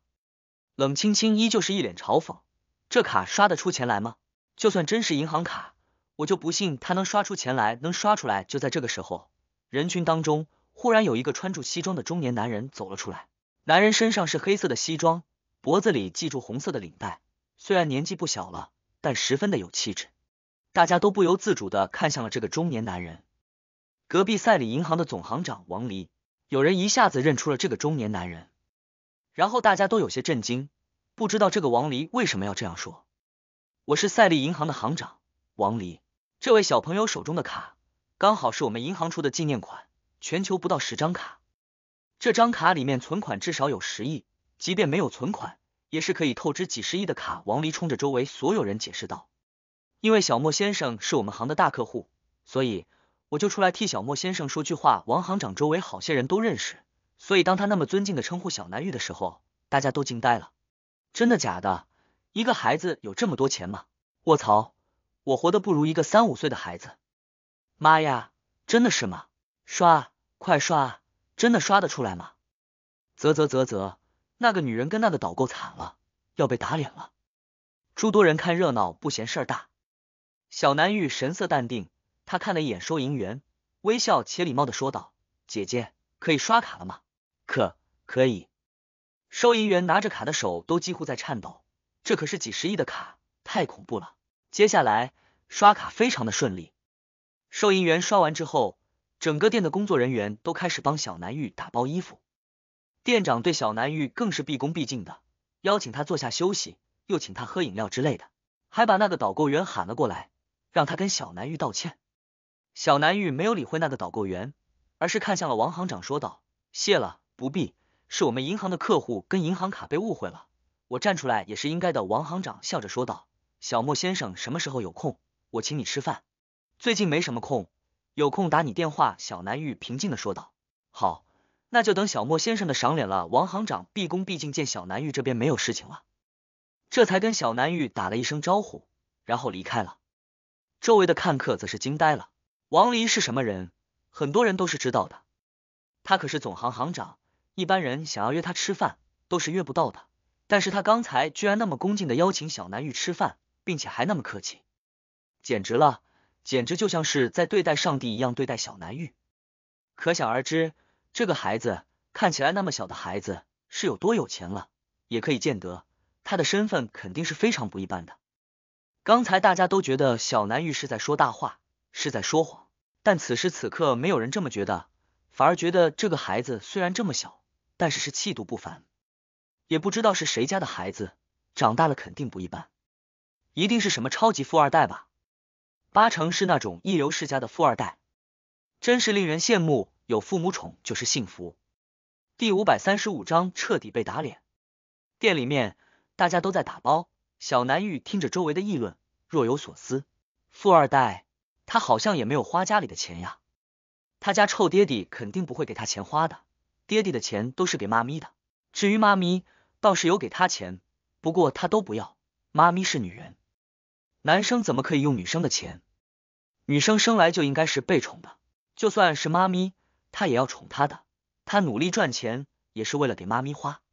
冷清清依旧是一脸嘲讽。这卡刷得出钱来吗？就算真是银行卡，我就不信他能刷出钱来，能刷出来。就在这个时候，人群当中忽然有一个穿着西装的中年男人走了出来。男人身上是黑色的西装，脖子里系住红色的领带，虽然年纪不小了，但十分的有气质。大家都不由自主的看向了这个中年男人，隔壁赛里银行的总行长王黎有人一下子认出了这个中年男人，然后大家都有些震惊，不知道这个王离为什么要这样说。我是赛利银行的行长，王离。这位小朋友手中的卡，刚好是我们银行出的纪念款，全球不到十张卡，这张卡里面存款至少有十亿，即便没有存款，也是可以透支几十亿的卡。王离冲着周围所有人解释道：“因为小莫先生是我们行的大客户，所以……”我就出来替小莫先生说句话。王行长周围好些人都认识，所以当他那么尊敬的称呼小南玉的时候，大家都惊呆了。真的假的？一个孩子有这么多钱吗？卧槽！我活得不如一个三五岁的孩子。妈呀！真的是吗？刷，快刷！真的刷得出来吗？啧啧啧啧，那个女人跟那个导购惨了，要被打脸了。诸多人看热闹不嫌事儿大。小南玉神色淡定。他看了一眼收银员，微笑且礼貌的说道：“姐姐，可以刷卡了吗？”“可可以。”收银员拿着卡的手都几乎在颤抖，这可是几十亿的卡，太恐怖了。接下来刷卡非常的顺利。收银员刷完之后，整个店的工作人员都开始帮小南玉打包衣服。店长对小南玉更是毕恭毕敬的，邀请他坐下休息，又请他喝饮料之类的，还把那个导购员喊了过来，让他跟小南玉道歉。小南玉没有理会那个导购员，而是看向了王行长，说道：“谢了，不必，是我们银行的客户跟银行卡被误会了，我站出来也是应该的。”王行长笑着说道：“小莫先生什么时候有空，我请你吃饭。最近没什么空，有空打你电话。”小南玉平静的说道：“好，那就等小莫先生的赏脸了。”王行长毕恭毕敬，见小南玉这边没有事情了，这才跟小南玉打了一声招呼，然后离开了。周围的看客则是惊呆了。王离是什么人？很多人都是知道的。他可是总行行长，一般人想要约他吃饭都是约不到的。但是他刚才居然那么恭敬的邀请小南玉吃饭，并且还那么客气，简直了，简直就像是在对待上帝一样对待小南玉。可想而知，这个孩子看起来那么小的孩子是有多有钱了，也可以见得他的身份肯定是非常不一般的。刚才大家都觉得小南玉是在说大话。是在说谎，但此时此刻没有人这么觉得，反而觉得这个孩子虽然这么小，但是是气度不凡。也不知道是谁家的孩子，长大了肯定不一般，一定是什么超级富二代吧？八成是那种一流世家的富二代，真是令人羡慕，有父母宠就是幸福。第五百三十五章彻底被打脸。店里面大家都在打包，小南玉听着周围的议论，若有所思。富二代。他好像也没有花家里的钱呀，他家臭爹地肯定不会给他钱花的，爹地的钱都是给妈咪的。至于妈咪，倒是有给他钱，不过他都不要。妈咪是女人，男生怎么可以用女生的钱？女生生来就应该是被宠的，就算是妈咪，他也要宠他的。他努力赚钱也是为了给妈咪花，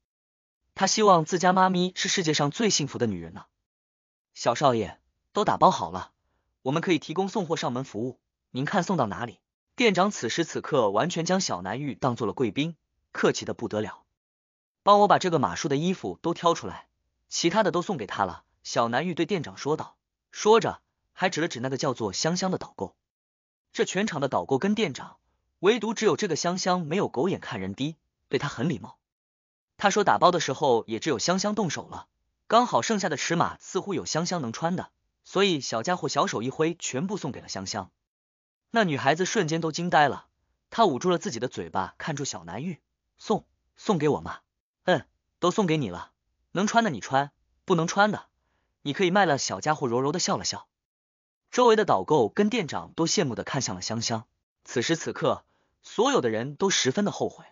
他希望自家妈咪是世界上最幸福的女人呢。小少爷，都打包好了。我们可以提供送货上门服务，您看送到哪里？店长此时此刻完全将小南玉当做了贵宾，客气的不得了。帮我把这个码数的衣服都挑出来，其他的都送给他了。小南玉对店长说道，说着还指了指那个叫做香香的导购。这全场的导购跟店长，唯独只有这个香香没有狗眼看人低，对他很礼貌。他说打包的时候也只有香香动手了，刚好剩下的尺码似乎有香香能穿的。所以小家伙小手一挥，全部送给了香香。那女孩子瞬间都惊呆了，她捂住了自己的嘴巴，看住小南玉送送给我吗？嗯，都送给你了，能穿的你穿，不能穿的你可以卖了。小家伙柔柔的笑了笑，周围的导购跟店长都羡慕的看向了香香。此时此刻，所有的人都十分的后悔，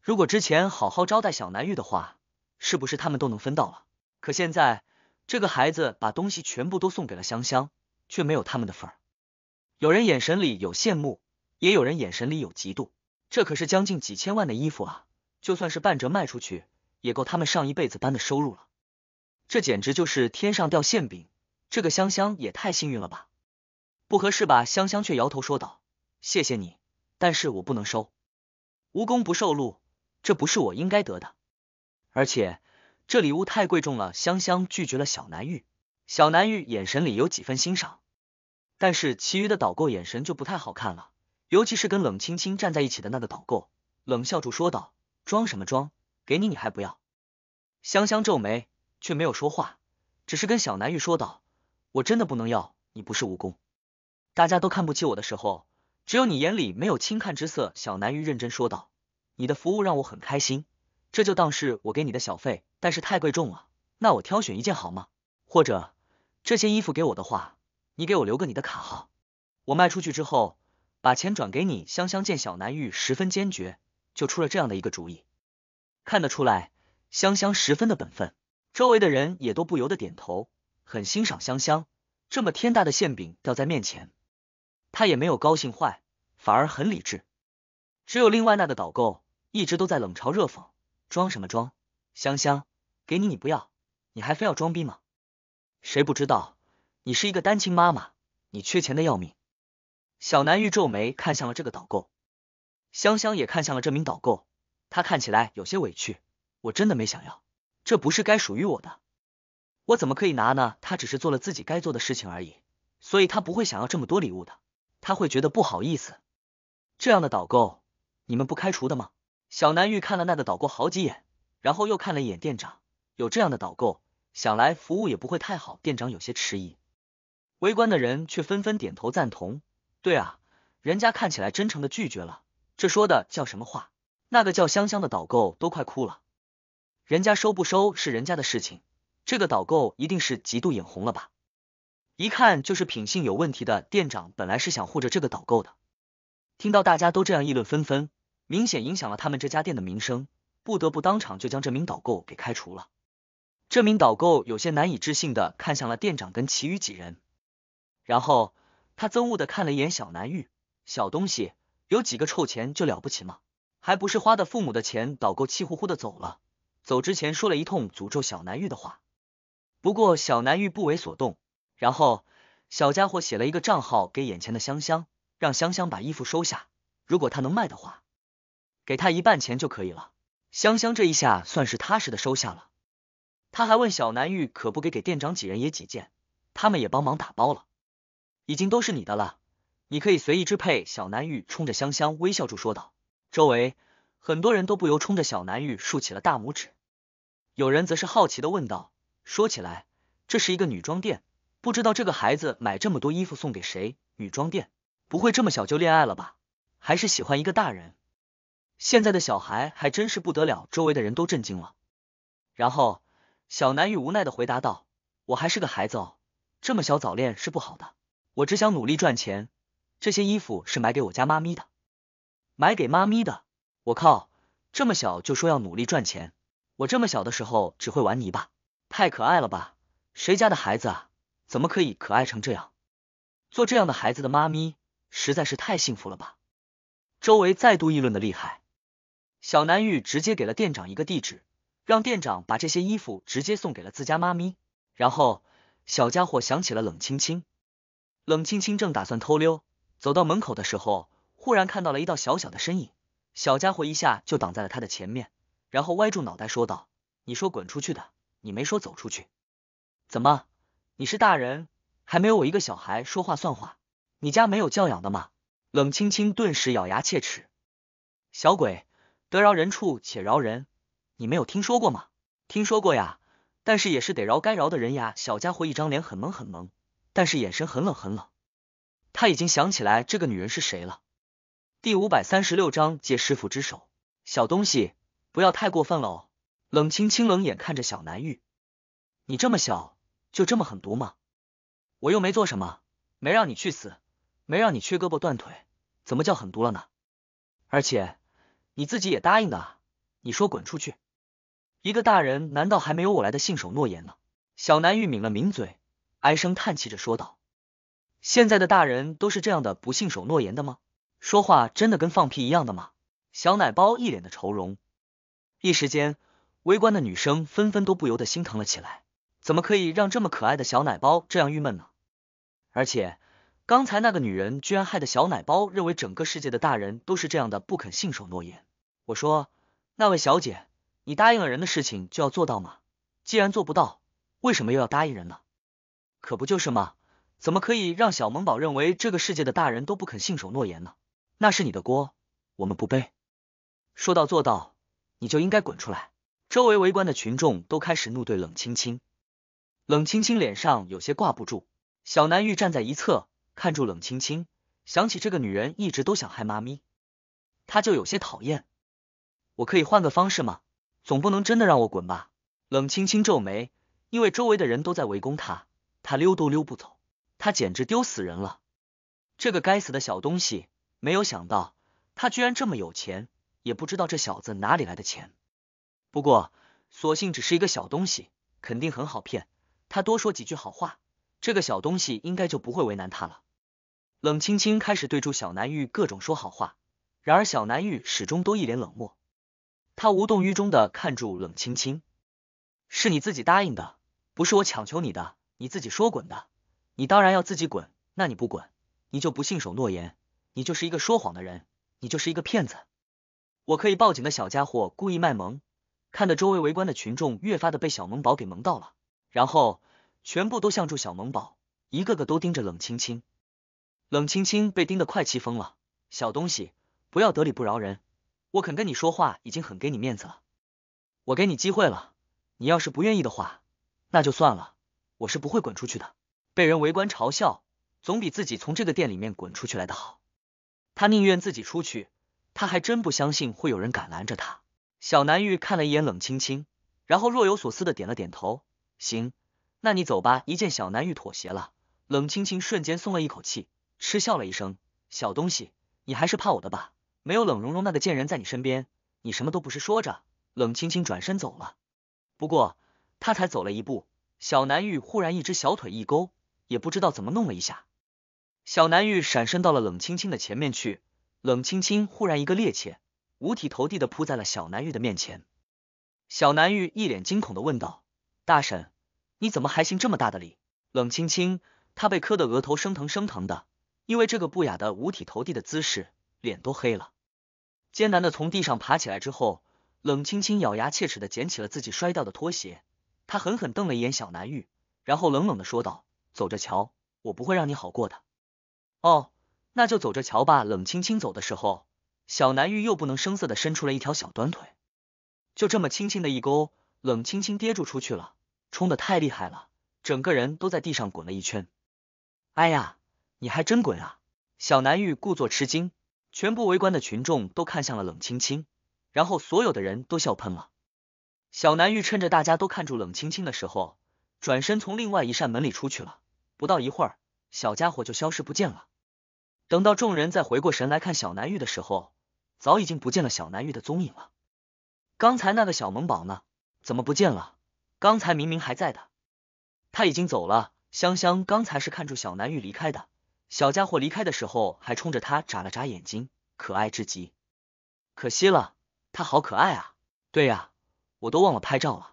如果之前好好招待小南玉的话，是不是他们都能分到了？可现在。这个孩子把东西全部都送给了香香，却没有他们的份儿。有人眼神里有羡慕，也有人眼神里有嫉妒。这可是将近几千万的衣服啊，就算是半折卖出去，也够他们上一辈子班的收入了。这简直就是天上掉馅饼，这个香香也太幸运了吧？不合适吧？香香却摇头说道：“谢谢你，但是我不能收。无功不受禄，这不是我应该得的。而且……”这礼物太贵重了，香香拒绝了小南玉。小南玉眼神里有几分欣赏，但是其余的导购眼神就不太好看了，尤其是跟冷青青站在一起的那个导购，冷笑住说道：“装什么装，给你你还不要？”香香皱眉，却没有说话，只是跟小南玉说道：“我真的不能要，你不是蜈蚣。大家都看不起我的时候，只有你眼里没有轻看之色。”小南玉认真说道：“你的服务让我很开心。”这就当是我给你的小费，但是太贵重了，那我挑选一件好吗？或者这些衣服给我的话，你给我留个你的卡号，我卖出去之后把钱转给你。香香见小南玉十分坚决，就出了这样的一个主意。看得出来，香香十分的本分，周围的人也都不由得点头，很欣赏香香。这么天大的馅饼掉在面前，他也没有高兴坏，反而很理智。只有另外那个导购一直都在冷嘲热讽。装什么装，香香，给你你不要，你还非要装逼吗？谁不知道你是一个单亲妈妈，你缺钱的要命。小南玉皱眉看向了这个导购，香香也看向了这名导购，她看起来有些委屈。我真的没想要，这不是该属于我的，我怎么可以拿呢？她只是做了自己该做的事情而已，所以她不会想要这么多礼物的，她会觉得不好意思。这样的导购，你们不开除的吗？小南玉看了那个导购好几眼，然后又看了一眼店长。有这样的导购，想来服务也不会太好。店长有些迟疑，围观的人却纷纷点头赞同。对啊，人家看起来真诚的拒绝了，这说的叫什么话？那个叫香香的导购都快哭了。人家收不收是人家的事情，这个导购一定是极度眼红了吧？一看就是品性有问题的。店长本来是想护着这个导购的，听到大家都这样议论纷纷。明显影响了他们这家店的名声，不得不当场就将这名导购给开除了。这名导购有些难以置信的看向了店长跟其余几人，然后他憎恶的看了一眼小南玉，小东西有几个臭钱就了不起吗？还不是花的父母的钱。导购气呼呼的走了，走之前说了一通诅咒小南玉的话。不过小南玉不为所动，然后小家伙写了一个账号给眼前的香香，让香香把衣服收下，如果他能卖的话。给他一半钱就可以了，香香这一下算是踏实的收下了。他还问小南玉可不给，给店长几人也几件，他们也帮忙打包了，已经都是你的了，你可以随意支配。小南玉冲着香香微笑住说道。周围很多人都不由冲着小南玉竖起了大拇指，有人则是好奇的问道，说起来这是一个女装店，不知道这个孩子买这么多衣服送给谁？女装店不会这么小就恋爱了吧？还是喜欢一个大人？现在的小孩还真是不得了，周围的人都震惊了。然后小南玉无奈的回答道：“我还是个孩子哦，这么小早恋是不好的。我只想努力赚钱，这些衣服是买给我家妈咪的，买给妈咪的。我靠，这么小就说要努力赚钱，我这么小的时候只会玩泥巴，太可爱了吧？谁家的孩子啊？怎么可以可爱成这样？做这样的孩子的妈咪实在是太幸福了吧？周围再度议论的厉害。”小南玉直接给了店长一个地址，让店长把这些衣服直接送给了自家妈咪。然后小家伙想起了冷青青。冷青青正打算偷溜，走到门口的时候，忽然看到了一道小小的身影。小家伙一下就挡在了他的前面，然后歪住脑袋说道：“你说滚出去的，你没说走出去。怎么，你是大人，还没有我一个小孩说话算话？你家没有教养的吗？”冷青青顿时咬牙切齿：“小鬼！”得饶人处且饶人，你没有听说过吗？听说过呀，但是也是得饶该饶的人呀。小家伙一张脸很萌很萌，但是眼神很冷很冷。他已经想起来这个女人是谁了。第五百三十六章借师傅之手。小东西，不要太过分了哦。冷清清冷眼看着小南玉，你这么小就这么狠毒吗？我又没做什么，没让你去死，没让你缺胳膊断腿，怎么叫狠毒了呢？而且。你自己也答应的，啊！你说滚出去，一个大人难道还没有我来的信守诺言呢？小南玉抿了抿嘴，唉声叹气着说道：“现在的大人都是这样的，不信守诺言的吗？说话真的跟放屁一样的吗？”小奶包一脸的愁容，一时间，围观的女生纷纷都不由得心疼了起来。怎么可以让这么可爱的小奶包这样郁闷呢？而且。刚才那个女人居然害得小奶包认为整个世界的大人都是这样的不肯信守诺言。我说，那位小姐，你答应了人的事情就要做到吗？既然做不到，为什么又要答应人呢？可不就是吗？怎么可以让小萌宝认为这个世界的大人都不肯信守诺言呢？那是你的锅，我们不背。说到做到，你就应该滚出来。周围围观的群众都开始怒对冷青青，冷青青脸上有些挂不住。小南玉站在一侧。看住冷清清，想起这个女人一直都想害妈咪，他就有些讨厌。我可以换个方式吗？总不能真的让我滚吧？冷清清皱眉，因为周围的人都在围攻他，他溜都溜不走，他简直丢死人了。这个该死的小东西，没有想到他居然这么有钱，也不知道这小子哪里来的钱。不过，索性只是一个小东西，肯定很好骗，他多说几句好话。这个小东西应该就不会为难他了。冷清清开始对住小南玉各种说好话，然而小南玉始终都一脸冷漠，他无动于衷的看住冷清清。是你自己答应的，不是我强求你的，你自己说滚的，你当然要自己滚。那你不滚，你就不信守诺言，你就是一个说谎的人，你就是一个骗子。我可以报警的小家伙故意卖萌，看得周围围观的群众越发的被小萌宝给萌到了，然后。全部都像住小萌宝，一个个都盯着冷清清。冷清清被盯得快气疯了。小东西，不要得理不饶人。我肯跟你说话已经很给你面子了，我给你机会了，你要是不愿意的话，那就算了。我是不会滚出去的。被人围观嘲笑，总比自己从这个店里面滚出去来的好。他宁愿自己出去，他还真不相信会有人敢拦着他。小南玉看了一眼冷清清，然后若有所思的点了点头。行。那你走吧。一见小南玉妥协了，冷清清瞬间松了一口气，嗤笑了一声：“小东西，你还是怕我的吧？没有冷融融那个贱人在你身边，你什么都不是。”说着，冷清清转身走了。不过他才走了一步，小南玉忽然一只小腿一勾，也不知道怎么弄了一下，小南玉闪身到了冷清清的前面去。冷清清忽然一个趔趄，五体投地的扑在了小南玉的面前。小南玉一脸惊恐的问道：“大婶。”你怎么还行这么大的礼？冷清清，他被磕的额头生疼生疼的，因为这个不雅的五体投地的姿势，脸都黑了。艰难的从地上爬起来之后，冷清清咬牙切齿的捡起了自己摔掉的拖鞋，他狠狠瞪了一眼小南玉，然后冷冷的说道：“走着瞧，我不会让你好过的。”哦，那就走着瞧吧。冷清清走的时候，小南玉又不能声色的伸出了一条小短腿，就这么轻轻的一勾，冷清清跌住出去了。冲的太厉害了，整个人都在地上滚了一圈。哎呀，你还真滚啊！小南玉故作吃惊，全部围观的群众都看向了冷清清，然后所有的人都笑喷了。小南玉趁着大家都看住冷清清的时候，转身从另外一扇门里出去了。不到一会儿，小家伙就消失不见了。等到众人再回过神来看小南玉的时候，早已经不见了小南玉的踪影了。刚才那个小萌宝呢？怎么不见了？刚才明明还在的，他已经走了。香香刚才是看住小南玉离开的，小家伙离开的时候还冲着他眨了眨眼睛，可爱至极。可惜了，他好可爱啊！对呀，我都忘了拍照了，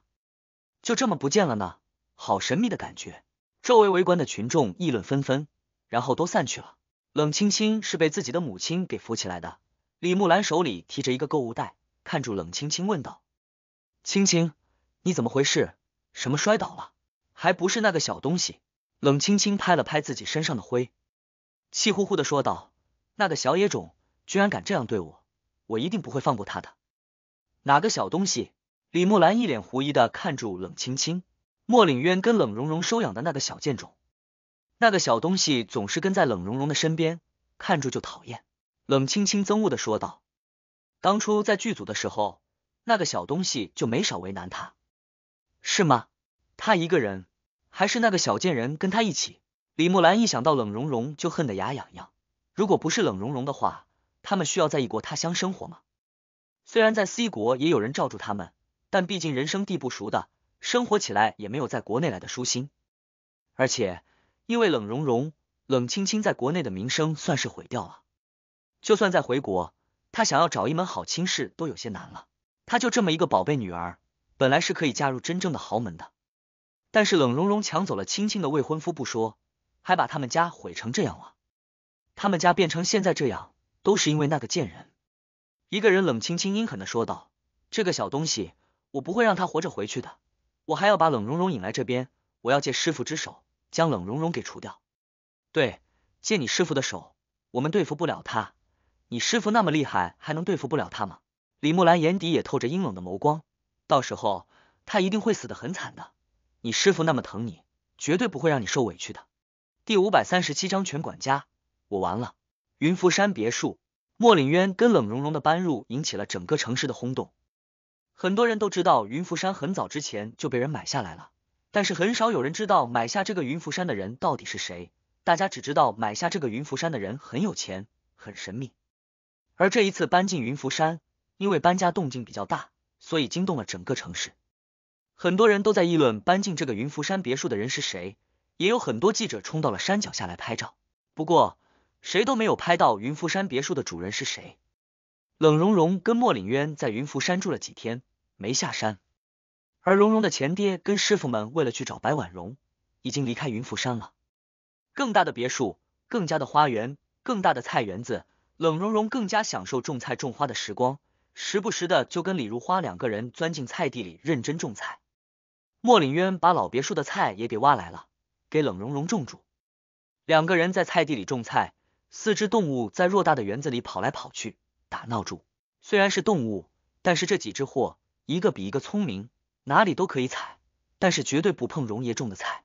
就这么不见了呢，好神秘的感觉。周围围观的群众议论纷纷，然后都散去了。冷清清是被自己的母亲给扶起来的。李木兰手里提着一个购物袋，看住冷清清问道：“清清，你怎么回事？”什么摔倒了？还不是那个小东西！冷清清拍了拍自己身上的灰，气呼呼的说道：“那个小野种居然敢这样对我，我一定不会放过他的！”哪个小东西？李木兰一脸狐疑的看住冷清清。莫凛渊跟冷融融收养的那个小贱种，那个小东西总是跟在冷融融的身边，看住就讨厌。冷清清憎恶的说道：“当初在剧组的时候，那个小东西就没少为难他。”是吗？他一个人，还是那个小贱人跟他一起？李木兰一想到冷融融就恨得牙痒痒。如果不是冷融融的话，他们需要在异国他乡生活吗？虽然在 C 国也有人罩住他们，但毕竟人生地不熟的，生活起来也没有在国内来的舒心。而且因为冷融融、冷青青在国内的名声算是毁掉了，就算再回国，他想要找一门好亲事都有些难了。他就这么一个宝贝女儿。本来是可以嫁入真正的豪门的，但是冷融融抢走了青青的未婚夫不说，还把他们家毁成这样了。他们家变成现在这样，都是因为那个贱人。一个人冷清清阴狠的说道：“这个小东西，我不会让他活着回去的。我还要把冷融融引来这边，我要借师傅之手将冷融融给除掉。对，借你师傅的手，我们对付不了他。你师傅那么厉害，还能对付不了他吗？”李木兰眼底也透着阴冷的眸光。到时候他一定会死得很惨的。你师傅那么疼你，绝对不会让你受委屈的。第五百三十七章全管家，我完了。云浮山别墅，莫岭渊跟冷融融的搬入引起了整个城市的轰动。很多人都知道云浮山很早之前就被人买下来了，但是很少有人知道买下这个云浮山的人到底是谁。大家只知道买下这个云浮山的人很有钱，很神秘。而这一次搬进云浮山，因为搬家动静比较大。所以惊动了整个城市，很多人都在议论搬进这个云浮山别墅的人是谁，也有很多记者冲到了山脚下来拍照，不过谁都没有拍到云浮山别墅的主人是谁。冷融融跟莫岭渊在云浮山住了几天，没下山，而融融的前爹跟师傅们为了去找白婉容，已经离开云浮山了。更大的别墅，更加的花园，更大的菜园子，冷融融更加享受种菜种花的时光。时不时的就跟李如花两个人钻进菜地里认真种菜，莫凛渊把老别墅的菜也给挖来了，给冷融融种住。两个人在菜地里种菜，四只动物在偌大的园子里跑来跑去打闹住。虽然是动物，但是这几只货一个比一个聪明，哪里都可以采，但是绝对不碰荣爷种的菜。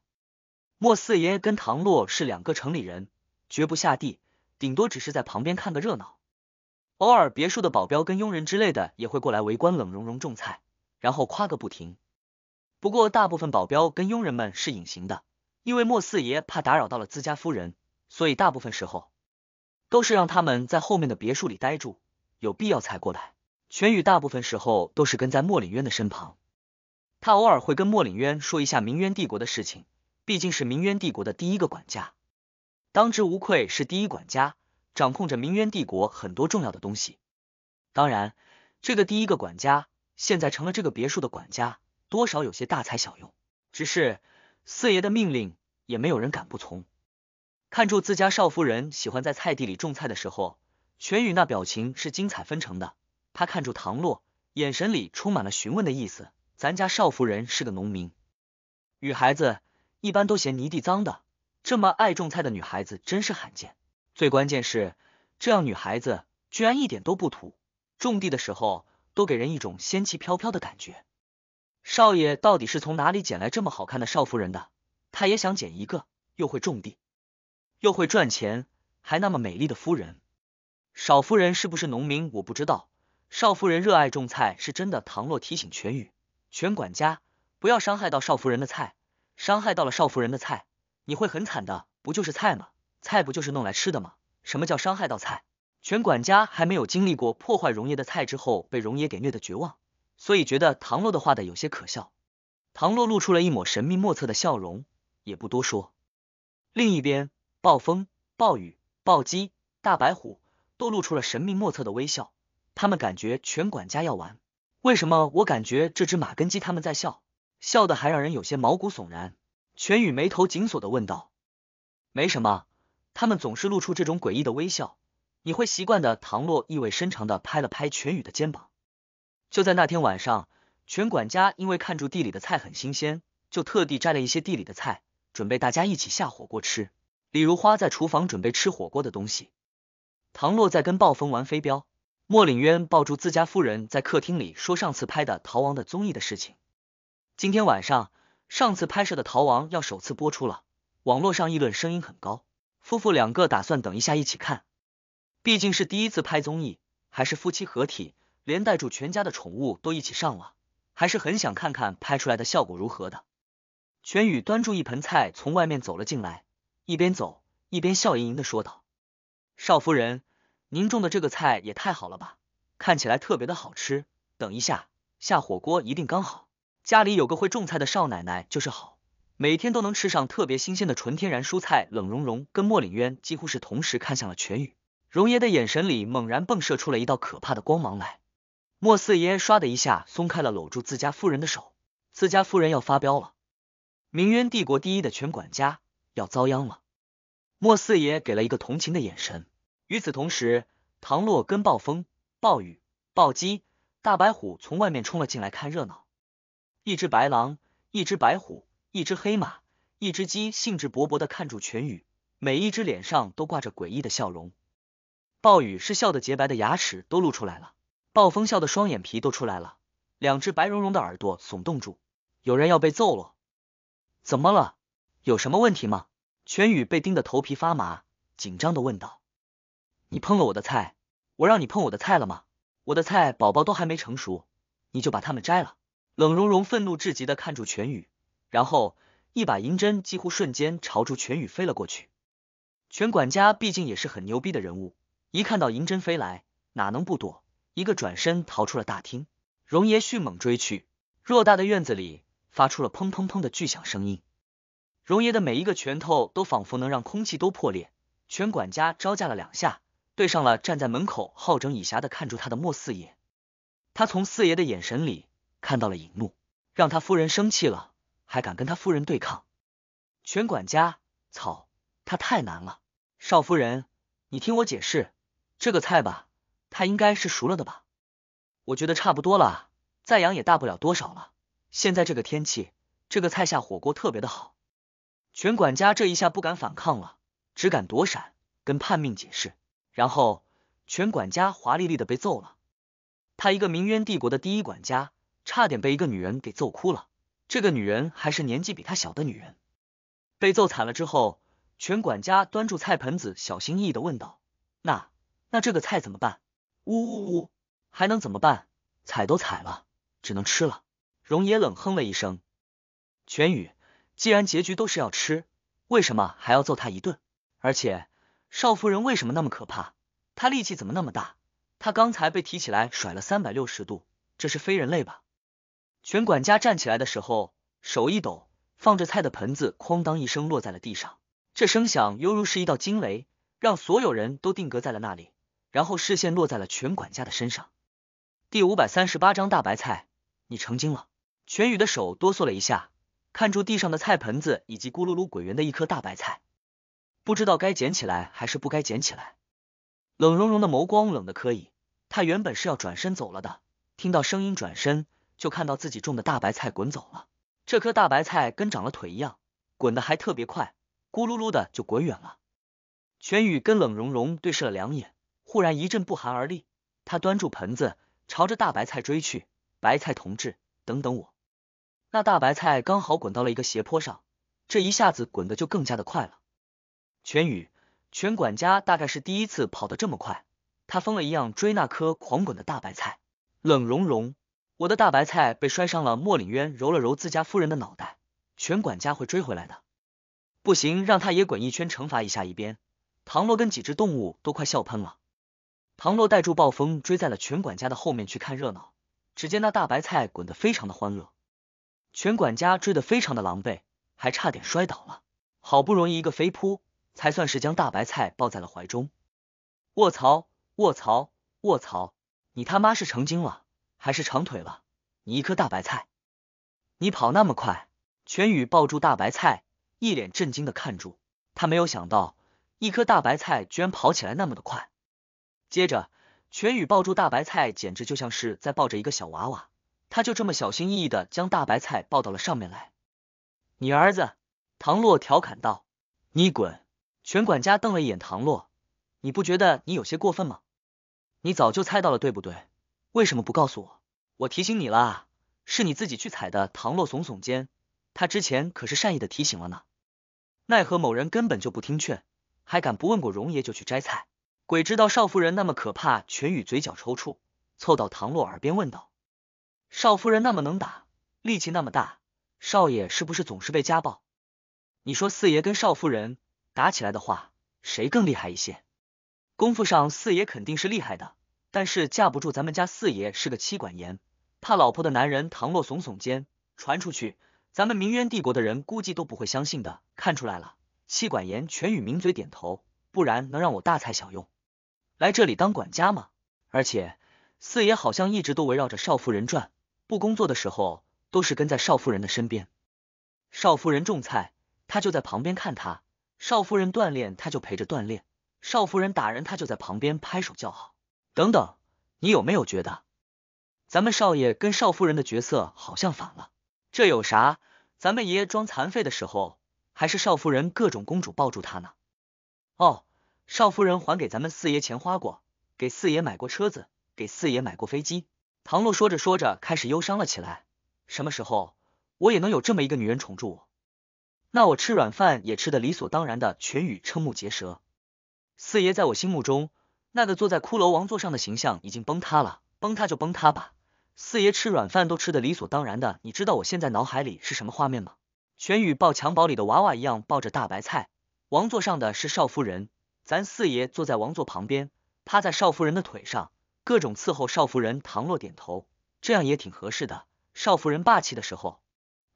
莫四爷跟唐洛是两个城里人，绝不下地，顶多只是在旁边看个热闹。偶尔，别墅的保镖跟佣人之类的也会过来围观冷融融种菜，然后夸个不停。不过，大部分保镖跟佣人们是隐形的，因为莫四爷怕打扰到了自家夫人，所以大部分时候都是让他们在后面的别墅里待住，有必要才过来。全宇大部分时候都是跟在莫凛渊的身旁，他偶尔会跟莫凛渊说一下明渊帝国的事情，毕竟是明渊帝国的第一个管家，当之无愧是第一管家。掌控着明渊帝国很多重要的东西，当然，这个第一个管家现在成了这个别墅的管家，多少有些大材小用。只是四爷的命令，也没有人敢不从。看住自家少夫人喜欢在菜地里种菜的时候，全宇那表情是精彩纷呈的。他看住唐洛，眼神里充满了询问的意思。咱家少夫人是个农民女孩子，一般都嫌泥地脏的，这么爱种菜的女孩子真是罕见。最关键是，这样女孩子居然一点都不土，种地的时候都给人一种仙气飘飘的感觉。少爷到底是从哪里捡来这么好看的少夫人的？他也想捡一个又会种地、又会赚钱、还那么美丽的夫人。少夫人是不是农民我不知道，少夫人热爱种菜是真的。唐洛提醒全宇、全管家，不要伤害到少夫人的菜，伤害到了少夫人的菜，你会很惨的。不就是菜吗？菜不就是弄来吃的吗？什么叫伤害到菜？全管家还没有经历过破坏荣爷的菜之后被荣爷给虐的绝望，所以觉得唐洛的话的有些可笑。唐洛露出了一抹神秘莫测的笑容，也不多说。另一边，暴风、暴雨、暴击、大白虎都露出了神秘莫测的微笑。他们感觉全管家要完。为什么？我感觉这只马跟鸡他们在笑，笑的还让人有些毛骨悚然。全宇眉头紧锁的问道：“没什么。”他们总是露出这种诡异的微笑，你会习惯的。唐洛意味深长的拍了拍全宇的肩膀。就在那天晚上，全管家因为看住地里的菜很新鲜，就特地摘了一些地里的菜，准备大家一起下火锅吃。李如花在厨房准备吃火锅的东西，唐洛在跟暴风玩飞镖，莫岭渊抱住自家夫人在客厅里说上次拍的逃亡的综艺的事情。今天晚上，上次拍摄的逃亡要首次播出了，网络上议论声音很高。夫妇两个打算等一下一起看，毕竟是第一次拍综艺，还是夫妻合体，连带住全家的宠物都一起上了，还是很想看看拍出来的效果如何的。全宇端住一盆菜从外面走了进来，一边走一边笑盈盈的说道：“少夫人，您种的这个菜也太好了吧，看起来特别的好吃，等一下下火锅一定刚好。家里有个会种菜的少奶奶就是好。”每天都能吃上特别新鲜的纯天然蔬菜。冷融融跟莫岭渊几乎是同时看向了全宇，荣爷的眼神里猛然迸射出了一道可怕的光芒来。莫四爷唰的一下松开了搂住自家夫人的手，自家夫人要发飙了，明渊帝国第一的全管家要遭殃了。莫四爷给了一个同情的眼神。与此同时，唐洛跟暴风、暴雨、暴击、大白虎从外面冲了进来看热闹。一只白狼，一只白虎。一只黑马，一只鸡，兴致勃勃的看住全宇，每一只脸上都挂着诡异的笑容。暴雨是笑的，洁白的牙齿都露出来了；暴风笑的双眼皮都出来了，两只白茸茸的耳朵耸动住。有人要被揍了！怎么了？有什么问题吗？全宇被盯得头皮发麻，紧张的问道：“你碰了我的菜，我让你碰我的菜了吗？我的菜宝宝都还没成熟，你就把它们摘了？”冷融融愤怒至极的看住全宇。然后，一把银针几乎瞬间朝住全宇飞了过去。全管家毕竟也是很牛逼的人物，一看到银针飞来，哪能不躲？一个转身逃出了大厅。荣爷迅猛追去，偌大的院子里发出了砰砰砰的巨响声音。荣爷的每一个拳头都仿佛能让空气都破裂。全管家招架了两下，对上了站在门口好整以暇的看住他的莫四爷。他从四爷的眼神里看到了隐怒，让他夫人生气了。还敢跟他夫人对抗？全管家，操，他太难了。少夫人，你听我解释，这个菜吧，它应该是熟了的吧？我觉得差不多了，再养也大不了多少了。现在这个天气，这个菜下火锅特别的好。全管家这一下不敢反抗了，只敢躲闪，跟叛命解释。然后全管家华丽丽的被揍了。他一个名渊帝国的第一管家，差点被一个女人给揍哭了。这个女人还是年纪比她小的女人，被揍惨了之后，全管家端住菜盆子，小心翼翼的问道：“那那这个菜怎么办？”“呜呜呜，还能怎么办？踩都踩了，只能吃了。”荣爷冷哼了一声：“全宇，既然结局都是要吃，为什么还要揍他一顿？而且少夫人为什么那么可怕？她力气怎么那么大？她刚才被提起来甩了三百六十度，这是非人类吧？”全管家站起来的时候，手一抖，放着菜的盆子哐当一声落在了地上。这声响犹如是一道惊雷，让所有人都定格在了那里，然后视线落在了全管家的身上。第五百三十八章大白菜，你成精了。全宇的手哆嗦了一下，看住地上的菜盆子以及咕噜噜滚圆的一颗大白菜，不知道该捡起来还是不该捡起来。冷融融的眸光冷的可以，他原本是要转身走了的，听到声音转身。就看到自己种的大白菜滚走了，这棵大白菜跟长了腿一样，滚的还特别快，咕噜噜的就滚远了。全宇跟冷融融对视了两眼，忽然一阵不寒而栗。他端住盆子，朝着大白菜追去：“白菜同志，等等我！”那大白菜刚好滚到了一个斜坡上，这一下子滚的就更加的快了。全宇，全管家大概是第一次跑得这么快，他疯了一样追那颗狂滚的大白菜。冷融融。我的大白菜被摔伤了，莫领渊揉了揉自家夫人的脑袋，全管家会追回来的，不行，让他也滚一圈，惩罚一下。一边唐洛跟几只动物都快笑喷了。唐洛带住暴风追在了全管家的后面去看热闹，只见那大白菜滚得非常的欢乐，全管家追得非常的狼狈，还差点摔倒了，好不容易一个飞扑，才算是将大白菜抱在了怀中。卧槽，卧槽，卧槽，你他妈是成精了！还是长腿了，你一颗大白菜，你跑那么快！全宇抱住大白菜，一脸震惊的看住他，没有想到一颗大白菜居然跑起来那么的快。接着，全宇抱住大白菜，简直就像是在抱着一个小娃娃，他就这么小心翼翼的将大白菜抱到了上面来。你儿子唐洛调侃道：“你滚！”全管家瞪了一眼唐洛，你不觉得你有些过分吗？你早就猜到了，对不对？为什么不告诉我？我提醒你了，是你自己去踩的。唐洛耸耸肩，他之前可是善意的提醒了呢，奈何某人根本就不听劝，还敢不问过荣爷就去摘菜，鬼知道少夫人那么可怕。全宇嘴角抽搐，凑到唐洛耳边问道：“少夫人那么能打，力气那么大，少爷是不是总是被家暴？你说四爷跟少夫人打起来的话，谁更厉害一些？功夫上四爷肯定是厉害的。”但是架不住咱们家四爷是个妻管严、怕老婆的男人。唐洛耸耸肩，传出去，咱们明渊帝国的人估计都不会相信的。看出来了，妻管严全宇抿嘴点头，不然能让我大材小用来这里当管家吗？而且四爷好像一直都围绕着少夫人转，不工作的时候都是跟在少夫人的身边。少夫人种菜，他就在旁边看他；少夫人锻炼，他就陪着锻炼；少夫人打人，他就在旁边拍手叫好。等等，你有没有觉得，咱们少爷跟少夫人的角色好像反了？这有啥？咱们爷爷装残废的时候，还是少夫人各种公主抱住他呢。哦，少夫人还给咱们四爷钱花过，给四爷买过车子，给四爷买过飞机。唐洛说着说着开始忧伤了起来。什么时候我也能有这么一个女人宠住我？那我吃软饭也吃得理所当然的。全宇瞠目结舌，四爷在我心目中。那个坐在骷髅王座上的形象已经崩塌了，崩塌就崩塌吧。四爷吃软饭都吃得理所当然的，你知道我现在脑海里是什么画面吗？全宇抱襁褓里的娃娃一样抱着大白菜，王座上的是少夫人，咱四爷坐在王座旁边，趴在少夫人的腿上，各种伺候少夫人。唐洛点头，这样也挺合适的。少夫人霸气的时候，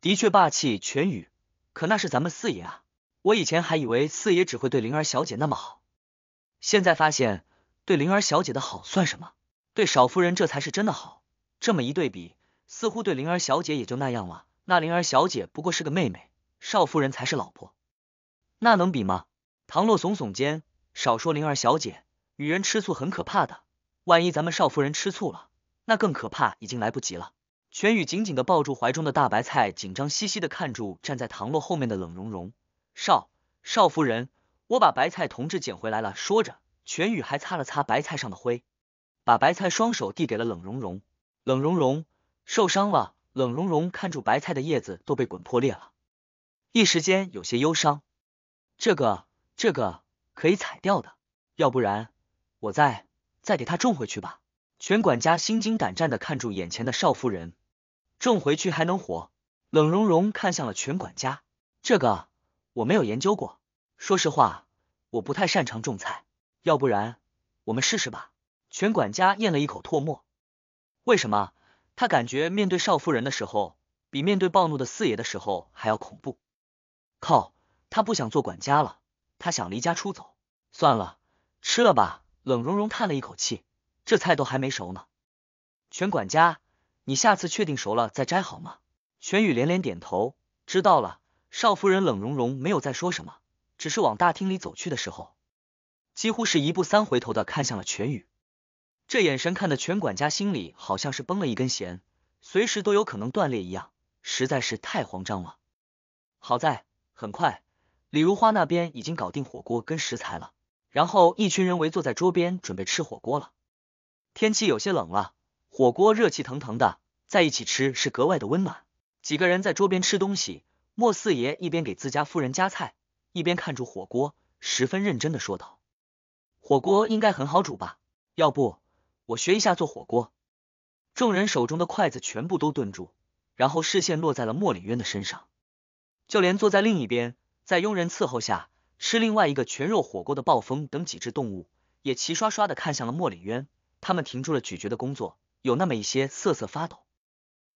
的确霸气。全宇，可那是咱们四爷啊！我以前还以为四爷只会对灵儿小姐那么好，现在发现。对灵儿小姐的好算什么？对少夫人这才是真的好。这么一对比，似乎对灵儿小姐也就那样了。那灵儿小姐不过是个妹妹，少夫人才是老婆，那能比吗？唐洛耸耸肩，少说灵儿小姐，女人吃醋很可怕的，万一咱们少夫人吃醋了，那更可怕，已经来不及了。全宇紧紧的抱住怀中的大白菜，紧张兮兮的看住站在唐洛后面的冷融融。少少夫人，我把白菜同志捡回来了，说着。全宇还擦了擦白菜上的灰，把白菜双手递给了冷融融。冷融融受伤了，冷融融看住白菜的叶子都被滚破裂了，一时间有些忧伤。这个，这个可以踩掉的，要不然我再再给他种回去吧。全管家心惊胆战的看住眼前的少夫人，种回去还能活？冷融融看向了全管家，这个我没有研究过，说实话，我不太擅长种菜。要不然，我们试试吧。全管家咽了一口唾沫，为什么？他感觉面对少夫人的时候，比面对暴怒的四爷的时候还要恐怖。靠，他不想做管家了，他想离家出走。算了，吃了吧。冷融融叹了一口气，这菜都还没熟呢。全管家，你下次确定熟了再摘好吗？全宇连连点头，知道了。少夫人冷融融没有再说什么，只是往大厅里走去的时候。几乎是一步三回头的看向了全宇，这眼神看的全管家心里好像是崩了一根弦，随时都有可能断裂一样，实在是太慌张了。好在很快，李如花那边已经搞定火锅跟食材了，然后一群人围坐在桌边准备吃火锅了。天气有些冷了，火锅热气腾腾的，在一起吃是格外的温暖。几个人在桌边吃东西，莫四爷一边给自家夫人夹菜，一边看着火锅，十分认真的说道。火锅应该很好煮吧？要不我学一下做火锅。众人手中的筷子全部都顿住，然后视线落在了莫里渊的身上。就连坐在另一边，在佣人伺候下吃另外一个全肉火锅的暴风等几只动物，也齐刷刷的看向了莫里渊。他们停住了咀嚼的工作，有那么一些瑟瑟发抖。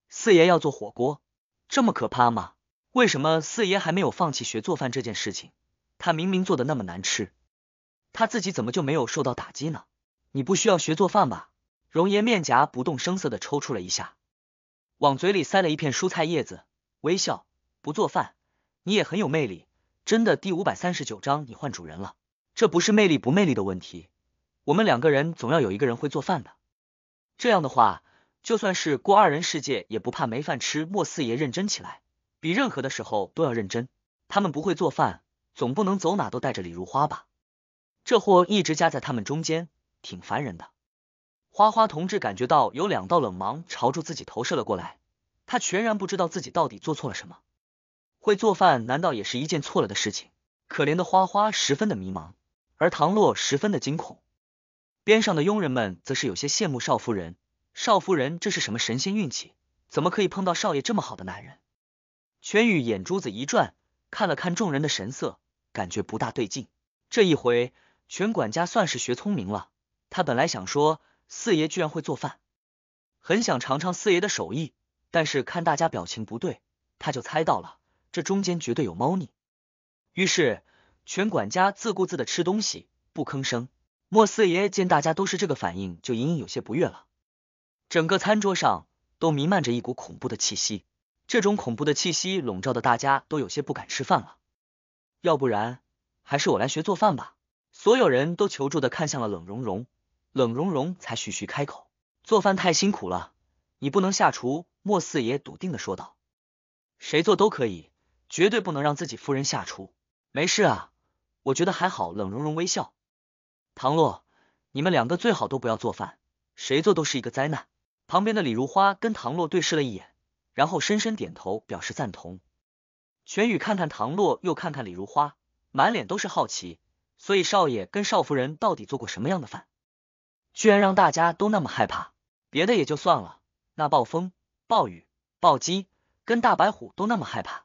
四爷要做火锅，这么可怕吗？为什么四爷还没有放弃学做饭这件事情？他明明做的那么难吃。他自己怎么就没有受到打击呢？你不需要学做饭吧？容爷面颊不动声色的抽搐了一下，往嘴里塞了一片蔬菜叶子，微笑。不做饭，你也很有魅力，真的。第五百三十九章，你换主人了，这不是魅力不魅力的问题。我们两个人总要有一个人会做饭的，这样的话，就算是过二人世界，也不怕没饭吃。莫四爷认真起来，比任何的时候都要认真。他们不会做饭，总不能走哪都带着李如花吧？这货一直夹在他们中间，挺烦人的。花花同志感觉到有两道冷芒朝住自己投射了过来，他全然不知道自己到底做错了什么。会做饭难道也是一件错了的事情？可怜的花花十分的迷茫，而唐洛十分的惊恐。边上的佣人们则是有些羡慕少夫人，少夫人这是什么神仙运气？怎么可以碰到少爷这么好的男人？全宇眼珠子一转，看了看众人的神色，感觉不大对劲。这一回。全管家算是学聪明了，他本来想说四爷居然会做饭，很想尝尝四爷的手艺，但是看大家表情不对，他就猜到了这中间绝对有猫腻。于是全管家自顾自的吃东西，不吭声。莫四爷见大家都是这个反应，就隐隐有些不悦了。整个餐桌上都弥漫着一股恐怖的气息，这种恐怖的气息笼罩的大家都有些不敢吃饭了。要不然，还是我来学做饭吧。所有人都求助的看向了冷融融，冷融融才徐徐开口：“做饭太辛苦了，你不能下厨。”莫四爷笃定的说道：“谁做都可以，绝对不能让自己夫人下厨。”“没事啊，我觉得还好。”冷融融微笑。唐洛，你们两个最好都不要做饭，谁做都是一个灾难。旁边的李如花跟唐洛对视了一眼，然后深深点头表示赞同。全宇看看唐洛，又看看李如花，满脸都是好奇。所以少爷跟少夫人到底做过什么样的饭，居然让大家都那么害怕？别的也就算了，那暴风、暴雨、暴击跟大白虎都那么害怕，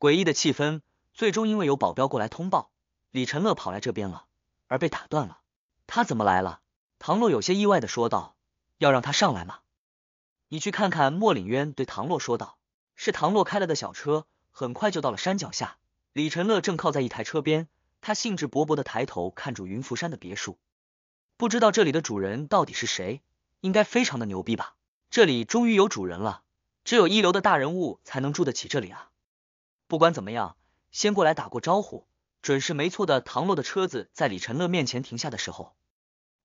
诡异的气氛最终因为有保镖过来通报，李晨乐跑来这边了而被打断了。他怎么来了？唐洛有些意外的说道：“要让他上来吗？”你去看看。”莫领渊对唐洛说道。是唐洛开了的小车，很快就到了山脚下。李晨乐正靠在一台车边。他兴致勃勃地抬头看住云浮山的别墅，不知道这里的主人到底是谁，应该非常的牛逼吧？这里终于有主人了，只有一流的大人物才能住得起这里啊！不管怎么样，先过来打过招呼，准是没错的。唐洛的车子在李晨乐面前停下的时候，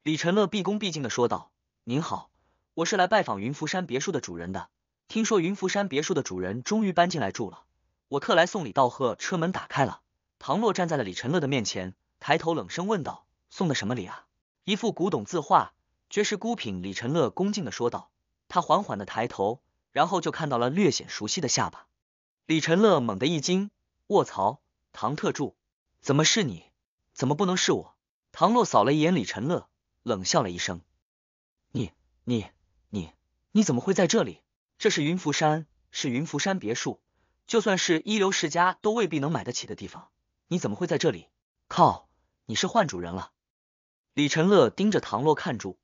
李晨乐毕恭毕敬的说道：“您好，我是来拜访云浮山别墅的主人的。听说云浮山别墅的主人终于搬进来住了，我特来送礼道贺。”车门打开了。唐洛站在了李晨乐的面前，抬头冷声问道：“送的什么礼啊？”一副古董字画，绝世孤品。李晨乐恭敬的说道。他缓缓的抬头，然后就看到了略显熟悉的下巴。李晨乐猛地一惊：“卧槽，唐特助，怎么是你？怎么不能是我？”唐洛扫了一眼李晨乐，冷笑了一声：“你、你、你、你怎么会在这里？这是云浮山，是云浮山别墅，就算是一流世家都未必能买得起的地方。”你怎么会在这里？靠，你是换主人了？李晨乐盯着唐洛看住。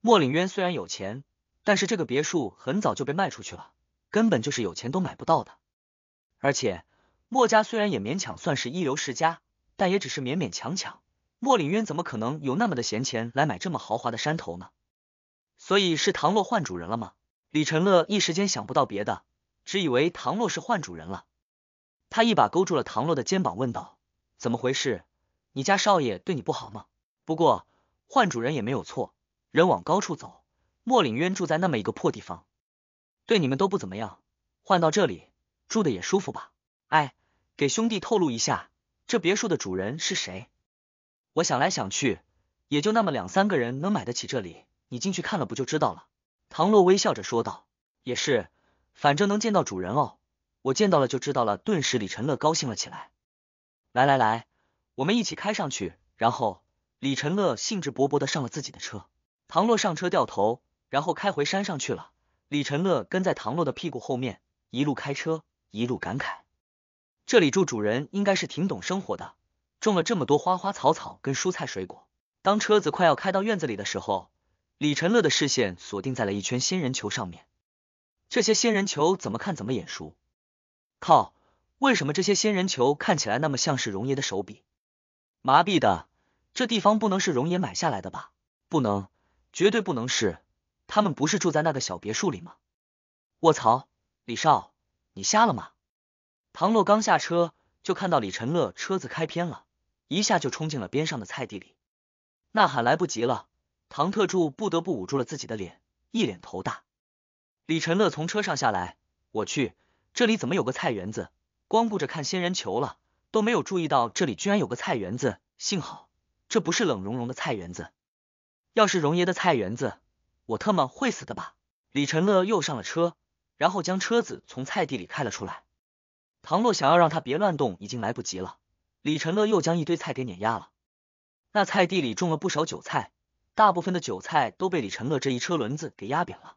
莫岭渊虽然有钱，但是这个别墅很早就被卖出去了，根本就是有钱都买不到的。而且，莫家虽然也勉强算是一流世家，但也只是勉勉强强。莫岭渊怎么可能有那么的闲钱来买这么豪华的山头呢？所以是唐洛换主人了吗？李晨乐一时间想不到别的，只以为唐洛是换主人了。他一把勾住了唐洛的肩膀，问道：“怎么回事？你家少爷对你不好吗？不过换主人也没有错，人往高处走。莫岭渊住在那么一个破地方，对你们都不怎么样。换到这里住的也舒服吧？哎，给兄弟透露一下，这别墅的主人是谁？我想来想去，也就那么两三个人能买得起这里。你进去看了不就知道了？”唐洛微笑着说道：“也是，反正能见到主人哦。”我见到了就知道了，顿时李晨乐高兴了起来。来来来，我们一起开上去。然后李晨乐兴致勃勃的上了自己的车，唐洛上车掉头，然后开回山上去了。李晨乐跟在唐洛的屁股后面，一路开车，一路感慨：这里住主人应该是挺懂生活的，种了这么多花花草草跟蔬菜水果。当车子快要开到院子里的时候，李晨乐的视线锁定在了一圈仙人球上面，这些仙人球怎么看怎么眼熟。靠！为什么这些仙人球看起来那么像是荣爷的手笔？麻痹的，这地方不能是荣爷买下来的吧？不能，绝对不能是！他们不是住在那个小别墅里吗？卧槽，李少，你瞎了吗？唐洛刚下车就看到李晨乐车子开偏了一下，就冲进了边上的菜地里，呐喊来不及了，唐特助不得不捂住了自己的脸，一脸头大。李晨乐从车上下来，我去。这里怎么有个菜园子？光顾着看仙人球了，都没有注意到这里居然有个菜园子。幸好这不是冷融融的菜园子，要是荣爷的菜园子，我特么会死的吧！李晨乐又上了车，然后将车子从菜地里开了出来。唐洛想要让他别乱动，已经来不及了。李晨乐又将一堆菜给碾压了。那菜地里种了不少韭菜，大部分的韭菜都被李晨乐这一车轮子给压扁了。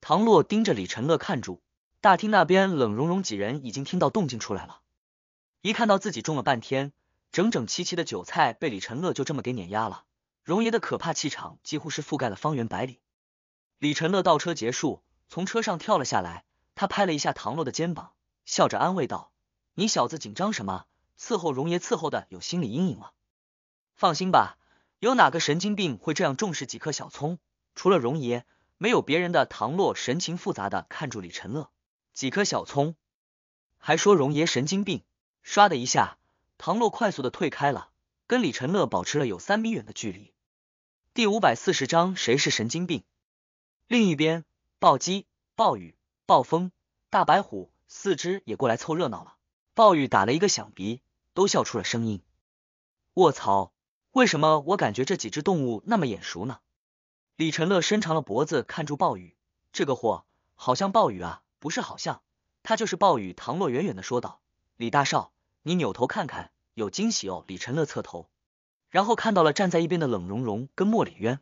唐洛盯着李晨乐看住。大厅那边，冷融融几人已经听到动静出来了。一看到自己种了半天、整整齐齐的韭菜被李晨乐就这么给碾压了，荣爷的可怕气场几乎是覆盖了方圆百里。李晨乐倒车结束，从车上跳了下来，他拍了一下唐洛的肩膀，笑着安慰道：“你小子紧张什么？伺候荣爷伺候的有心理阴影了？放心吧，有哪个神经病会这样重视几颗小葱？除了荣爷，没有别人的。”唐洛神情复杂的看住李晨乐。几颗小葱，还说荣爷神经病，唰的一下，唐洛快速的退开了，跟李晨乐保持了有三米远的距离。第五百四十章谁是神经病？另一边，暴击、暴雨、暴风、大白虎四只也过来凑热闹了。暴雨打了一个响鼻，都笑出了声音。卧槽，为什么我感觉这几只动物那么眼熟呢？李晨乐伸长了脖子看住暴雨，这个货好像暴雨啊。不是，好像他就是暴雨唐洛，远远的说道：“李大少，你扭头看看，有惊喜哦！”李晨乐侧头，然后看到了站在一边的冷融融跟莫里渊，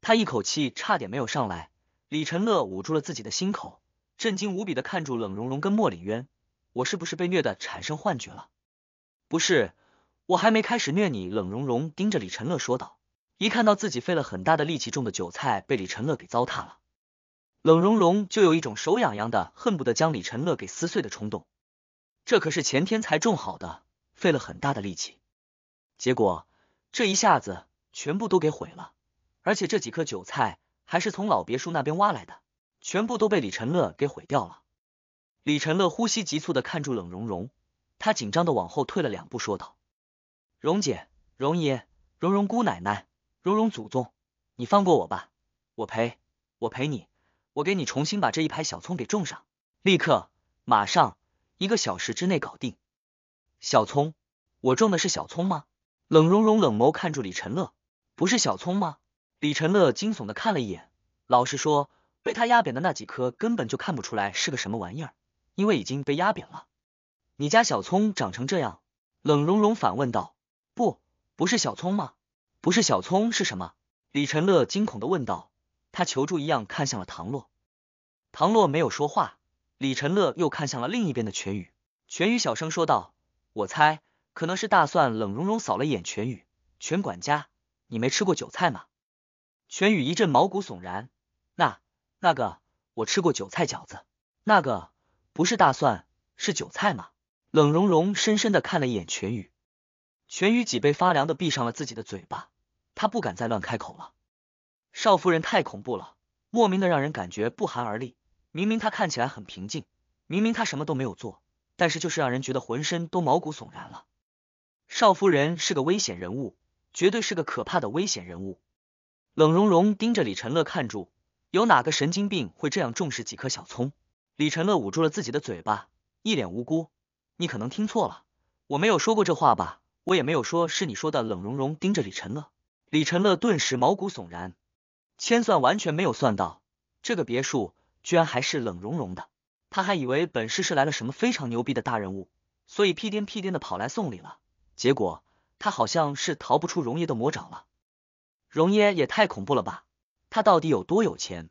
他一口气差点没有上来。李晨乐捂住了自己的心口，震惊无比的看住冷融融跟莫里渊：“我是不是被虐的产生幻觉了？不是，我还没开始虐你。”冷融融盯着李晨乐说道，一看到自己费了很大的力气种的韭菜被李晨乐给糟蹋了。冷融融就有一种手痒痒的，恨不得将李晨乐给撕碎的冲动。这可是前天才种好的，费了很大的力气，结果这一下子全部都给毁了。而且这几棵韭菜还是从老别墅那边挖来的，全部都被李晨乐给毁掉了。李晨乐呼吸急促的看住冷融融，他紧张的往后退了两步，说道：“蓉姐，蓉爷，蓉蓉姑奶奶，蓉蓉祖宗，你放过我吧，我赔，我赔你。”我给你重新把这一排小葱给种上，立刻，马上，一个小时之内搞定。小葱，我种的是小葱吗？冷融融冷眸看住李晨乐，不是小葱吗？李晨乐惊悚的看了一眼，老实说，被他压扁的那几颗根本就看不出来是个什么玩意儿，因为已经被压扁了。你家小葱长成这样？冷融融反问道。不，不是小葱吗？不是小葱是什么？李晨乐惊恐的问道。他求助一样看向了唐洛，唐洛没有说话。李晨乐又看向了另一边的全宇，全宇小声说道：“我猜，可能是大蒜。”冷融融扫了一眼全宇，全管家，你没吃过韭菜吗？全宇一阵毛骨悚然。那……那个，我吃过韭菜饺子。那个不是大蒜，是韭菜吗？冷融融深深的看了一眼全宇，全宇脊背发凉的闭上了自己的嘴巴，他不敢再乱开口了。少夫人太恐怖了，莫名的让人感觉不寒而栗。明明她看起来很平静，明明她什么都没有做，但是就是让人觉得浑身都毛骨悚然了。少夫人是个危险人物，绝对是个可怕的危险人物。冷融融盯着李晨乐，看住，有哪个神经病会这样重视几颗小葱？李晨乐捂住了自己的嘴巴，一脸无辜。你可能听错了，我没有说过这话吧？我也没有说是你说的。冷融融盯着李晨乐，李晨乐顿时毛骨悚然。千算完全没有算到，这个别墅居然还是冷融融的。他还以为本市是来了什么非常牛逼的大人物，所以屁颠屁颠的跑来送礼了。结果他好像是逃不出荣爷的魔掌了。荣爷也太恐怖了吧！他到底有多有钱？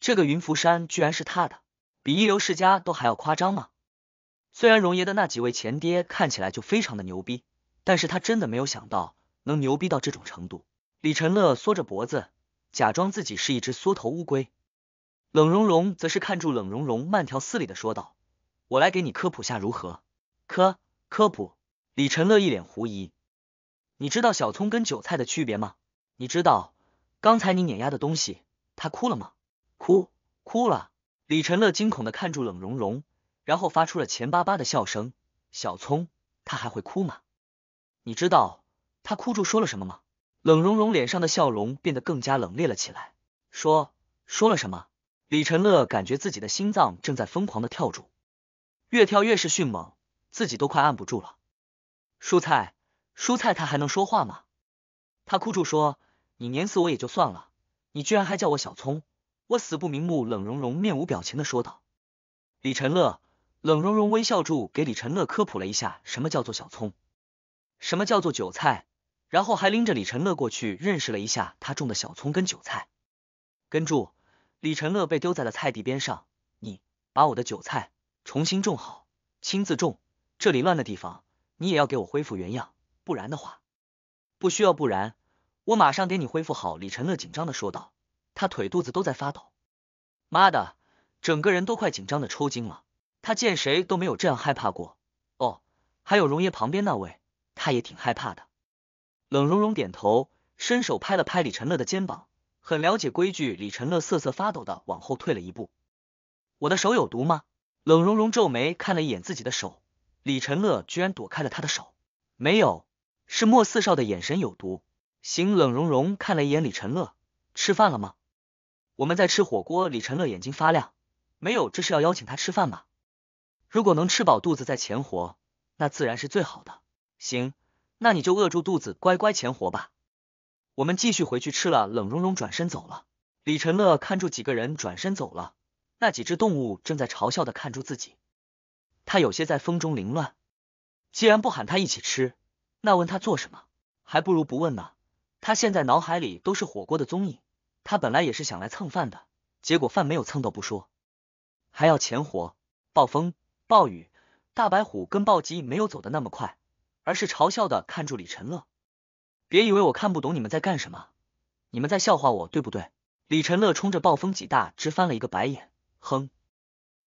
这个云浮山居然是他的，比一流世家都还要夸张吗？虽然荣爷的那几位前爹看起来就非常的牛逼，但是他真的没有想到能牛逼到这种程度。李晨乐缩着脖子。假装自己是一只缩头乌龟，冷融融则是看住冷融融，慢条斯理的说道：“我来给你科普下如何科科普。”李晨乐一脸狐疑：“你知道小葱跟韭菜的区别吗？你知道刚才你碾压的东西它哭了吗？哭，哭了。”李晨乐惊恐的看住冷融融，然后发出了钱巴巴的笑声：“小葱，它还会哭吗？你知道它哭住说了什么吗？”冷融融脸上的笑容变得更加冷冽了起来，说：“说了什么？”李晨乐感觉自己的心脏正在疯狂的跳住，越跳越是迅猛，自己都快按不住了。蔬菜，蔬菜，他还能说话吗？他哭住说：“你碾死我也就算了，你居然还叫我小葱，我死不瞑目。”冷融融面无表情的说道。李晨乐，冷融融微笑住给李晨乐科普了一下什么叫做小葱，什么叫做韭菜。然后还拎着李晨乐过去认识了一下他种的小葱跟韭菜。跟住，李晨乐被丢在了菜地边上。你把我的韭菜重新种好，亲自种。这里乱的地方，你也要给我恢复原样。不然的话，不需要不然，我马上给你恢复好。”李晨乐紧张的说道，他腿肚子都在发抖，妈的，整个人都快紧张的抽筋了。他见谁都没有这样害怕过。哦，还有溶液旁边那位，他也挺害怕的。冷融融点头，伸手拍了拍李晨乐的肩膀，很了解规矩。李晨乐瑟瑟发抖的往后退了一步。我的手有毒吗？冷融融皱眉看了一眼自己的手，李晨乐居然躲开了他的手。没有，是莫四少的眼神有毒。行，冷融融看了一眼李晨乐，吃饭了吗？我们在吃火锅。李晨乐眼睛发亮。没有，这是要邀请他吃饭吗？如果能吃饱肚子再钱活，那自然是最好的。行。那你就饿住肚子，乖乖钱活吧。我们继续回去吃了。冷融融转身走了。李晨乐看住几个人转身走了。那几只动物正在嘲笑的看住自己。他有些在风中凌乱。既然不喊他一起吃，那问他做什么，还不如不问呢。他现在脑海里都是火锅的踪影。他本来也是想来蹭饭的，结果饭没有蹭到不说，还要钱活。暴风暴雨，大白虎跟暴击没有走的那么快。而是嘲笑的看住李晨乐，别以为我看不懂你们在干什么，你们在笑话我，对不对？李晨乐冲着暴风几大直翻了一个白眼，哼！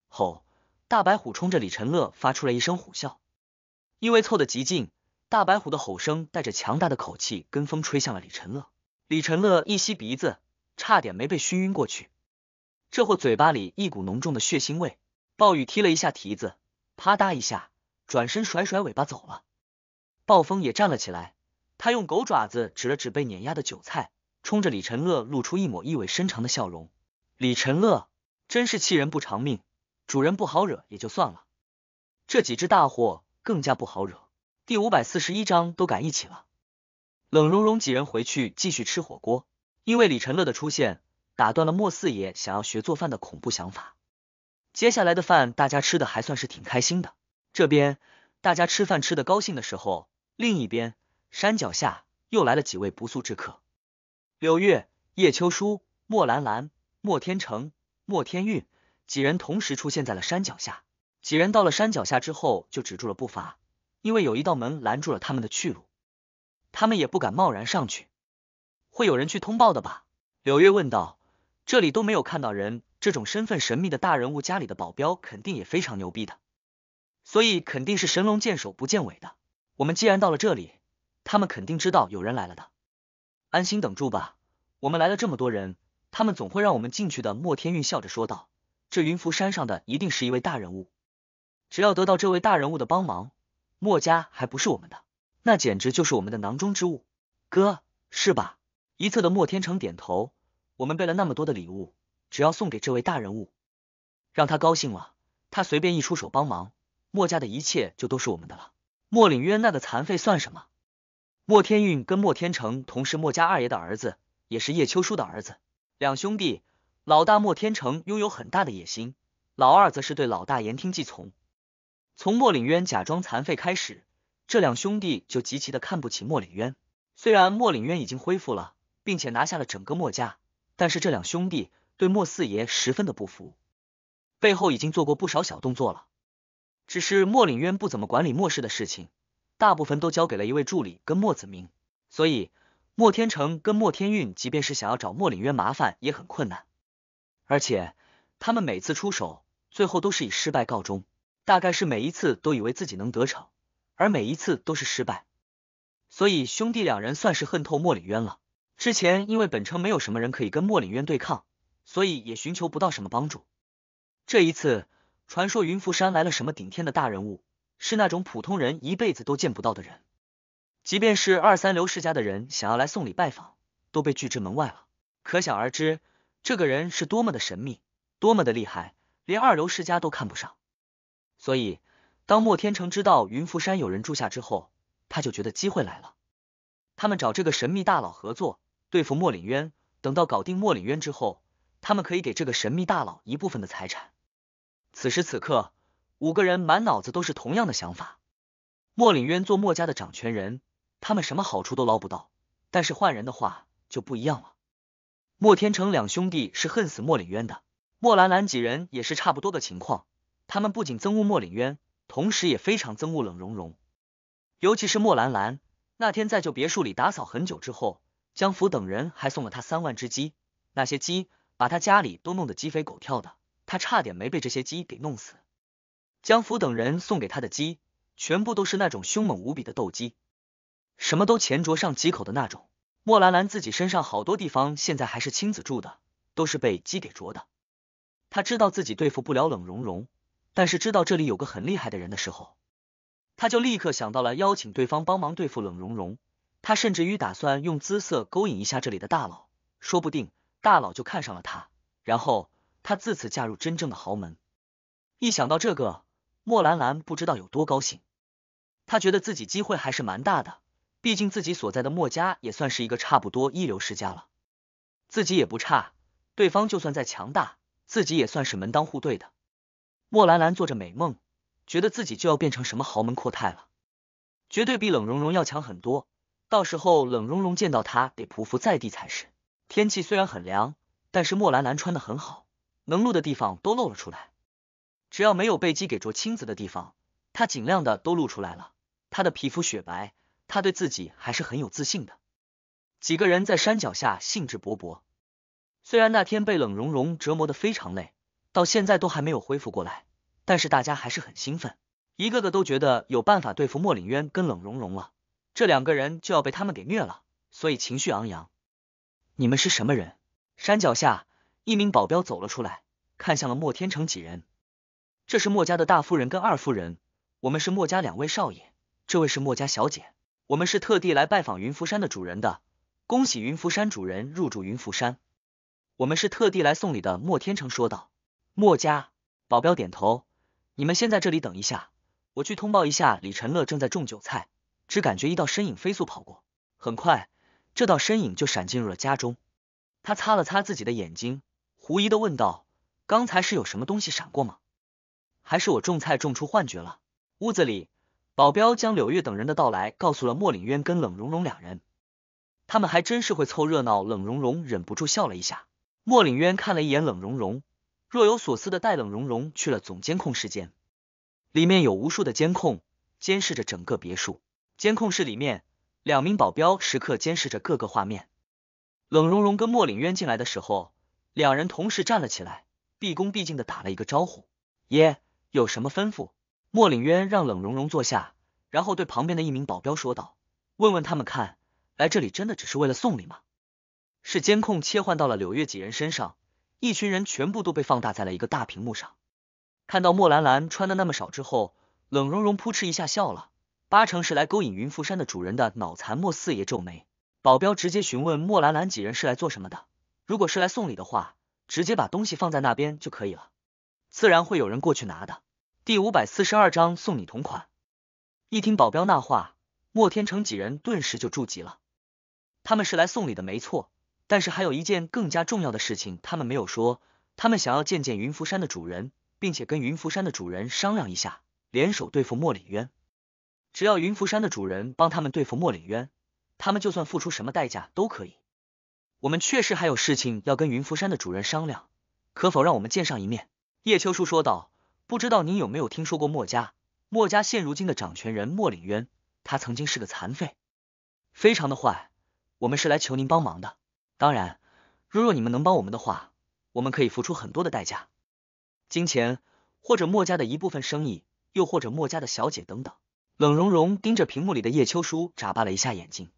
吼！大白虎冲着李晨乐发出了一声虎啸，因为凑得极近，大白虎的吼声带着强大的口气，跟风吹向了李晨乐。李晨乐一吸鼻子，差点没被熏晕过去。这货嘴巴里一股浓重的血腥味。暴雨踢了一下蹄子，啪嗒一下，转身甩甩尾巴走了。暴风也站了起来，他用狗爪子指了指被碾压的韭菜，冲着李晨乐露出一抹意味深长的笑容。李晨乐真是气人不偿命，主人不好惹也就算了，这几只大货更加不好惹。第五百四十一章都赶一起了。冷融融几人回去继续吃火锅，因为李晨乐的出现打断了莫四爷想要学做饭的恐怖想法。接下来的饭大家吃的还算是挺开心的。这边大家吃饭吃的高兴的时候。另一边，山脚下又来了几位不速之客：柳月、叶秋、书莫兰兰、莫天成、莫天运，几人同时出现在了山脚下。几人到了山脚下之后，就止住了步伐，因为有一道门拦住了他们的去路，他们也不敢贸然上去，会有人去通报的吧？柳月问道。这里都没有看到人，这种身份神秘的大人物，家里的保镖肯定也非常牛逼的，所以肯定是神龙见首不见尾的。我们既然到了这里，他们肯定知道有人来了的，安心等住吧。我们来了这么多人，他们总会让我们进去的。莫天运笑着说道：“这云浮山上的一定是一位大人物，只要得到这位大人物的帮忙，墨家还不是我们的？那简直就是我们的囊中之物。”哥，是吧？一侧的莫天成点头。我们备了那么多的礼物，只要送给这位大人物，让他高兴了，他随便一出手帮忙，墨家的一切就都是我们的了。莫领渊那个残废算什么？莫天运跟莫天成同是莫家二爷的儿子，也是叶秋叔的儿子。两兄弟，老大莫天成拥有很大的野心，老二则是对老大言听计从。从莫领渊假装残废开始，这两兄弟就极其的看不起莫领渊。虽然莫领渊已经恢复了，并且拿下了整个莫家，但是这两兄弟对莫四爷十分的不服，背后已经做过不少小动作了。只是莫领渊不怎么管理莫氏的事情，大部分都交给了一位助理跟莫子明，所以莫天成跟莫天运即便是想要找莫领渊麻烦也很困难。而且他们每次出手，最后都是以失败告终。大概是每一次都以为自己能得逞，而每一次都是失败，所以兄弟两人算是恨透莫领渊了。之前因为本城没有什么人可以跟莫领渊对抗，所以也寻求不到什么帮助。这一次。传说云浮山来了什么顶天的大人物，是那种普通人一辈子都见不到的人。即便是二三流世家的人想要来送礼拜访，都被拒之门外了。可想而知，这个人是多么的神秘，多么的厉害，连二流世家都看不上。所以，当莫天成知道云浮山有人住下之后，他就觉得机会来了。他们找这个神秘大佬合作，对付莫凛渊。等到搞定莫凛渊之后，他们可以给这个神秘大佬一部分的财产。此时此刻，五个人满脑子都是同样的想法。莫领渊做莫家的掌权人，他们什么好处都捞不到；但是换人的话就不一样了。莫天成两兄弟是恨死莫领渊的，莫兰兰几人也是差不多的情况。他们不仅憎恶莫领渊，同时也非常憎恶冷融融，尤其是莫兰兰。那天在旧别墅里打扫很久之后，江福等人还送了他三万只鸡，那些鸡把他家里都弄得鸡飞狗跳的。他差点没被这些鸡给弄死。江福等人送给他的鸡，全部都是那种凶猛无比的斗鸡，什么都前啄上几口的那种。莫兰兰自己身上好多地方现在还是亲子住的，都是被鸡给啄的。他知道自己对付不了冷融融，但是知道这里有个很厉害的人的时候，他就立刻想到了邀请对方帮忙对付冷融融。他甚至于打算用姿色勾引一下这里的大佬，说不定大佬就看上了他，然后。她自此嫁入真正的豪门，一想到这个，莫兰兰不知道有多高兴。她觉得自己机会还是蛮大的，毕竟自己所在的莫家也算是一个差不多一流世家了，自己也不差。对方就算再强大，自己也算是门当户对的。莫兰兰做着美梦，觉得自己就要变成什么豪门阔太了，绝对比冷融融要强很多。到时候冷融融见到她得匍匐在地才是。天气虽然很凉，但是莫兰兰穿的很好。能露的地方都露了出来，只要没有被鸡给啄青子的地方，他尽量的都露出来了。他的皮肤雪白，他对自己还是很有自信的。几个人在山脚下兴致勃勃，虽然那天被冷融融折磨的非常累，到现在都还没有恢复过来，但是大家还是很兴奋，一个个都觉得有办法对付莫凛渊跟冷融融了，这两个人就要被他们给虐了，所以情绪昂扬。你们是什么人？山脚下。一名保镖走了出来，看向了莫天成几人。这是莫家的大夫人跟二夫人，我们是莫家两位少爷，这位是莫家小姐。我们是特地来拜访云浮山的主人的，恭喜云浮山主人入住云浮山。我们是特地来送礼的。”莫天成说道。莫家保镖点头：“你们先在这里等一下，我去通报一下。”李晨乐正在种韭菜，只感觉一道身影飞速跑过，很快，这道身影就闪进入了家中。他擦了擦自己的眼睛。狐疑的问道：“刚才是有什么东西闪过吗？还是我种菜种出幻觉了？”屋子里，保镖将柳月等人的到来告诉了莫凛渊跟冷融融两人。他们还真是会凑热闹。冷融融忍不住笑了一下。莫凛渊看了一眼冷融融，若有所思的带冷融融去了总监控室间。里面有无数的监控，监视着整个别墅。监控室里面，两名保镖时刻监视着各个画面。冷融融跟莫凛渊进来的时候。两人同时站了起来，毕恭毕敬的打了一个招呼。爷有什么吩咐？莫领渊让冷融融坐下，然后对旁边的一名保镖说道：“问问他们，看来这里真的只是为了送礼吗？”是监控切换到了柳月几人身上，一群人全部都被放大在了一个大屏幕上。看到莫兰兰穿的那么少之后，冷融融扑哧一下笑了，八成是来勾引云浮山的主人的。脑残莫四爷皱眉，保镖直接询问莫兰兰几人是来做什么的。如果是来送礼的话，直接把东西放在那边就可以了，自然会有人过去拿的。第五百四十二章送你同款。一听保镖那话，莫天成几人顿时就住急了。他们是来送礼的没错，但是还有一件更加重要的事情他们没有说，他们想要见见云浮山的主人，并且跟云浮山的主人商量一下，联手对付莫里渊。只要云浮山的主人帮他们对付莫里渊，他们就算付出什么代价都可以。我们确实还有事情要跟云浮山的主人商量，可否让我们见上一面？叶秋叔说道：“不知道您有没有听说过墨家？墨家现如今的掌权人莫领渊，他曾经是个残废，非常的坏。我们是来求您帮忙的。当然，如若你们能帮我们的话，我们可以付出很多的代价，金钱或者墨家的一部分生意，又或者墨家的小姐等等。”冷融融盯着屏幕里的叶秋叔，眨巴了一下眼睛，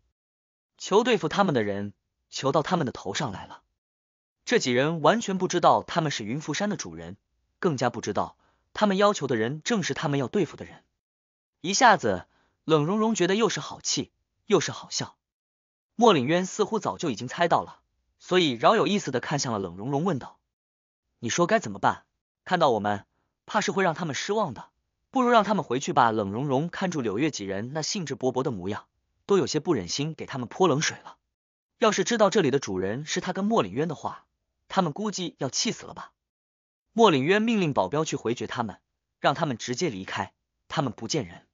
求对付他们的人。求到他们的头上来了，这几人完全不知道他们是云浮山的主人，更加不知道他们要求的人正是他们要对付的人。一下子，冷融融觉得又是好气又是好笑。莫领渊似乎早就已经猜到了，所以饶有意思的看向了冷融融，问道：“你说该怎么办？看到我们，怕是会让他们失望的，不如让他们回去吧。”冷融融看住柳月几人那兴致勃勃的模样，都有些不忍心给他们泼冷水了。要是知道这里的主人是他跟莫领渊的话，他们估计要气死了吧。莫领渊命令保镖去回绝他们，让他们直接离开，他们不见人。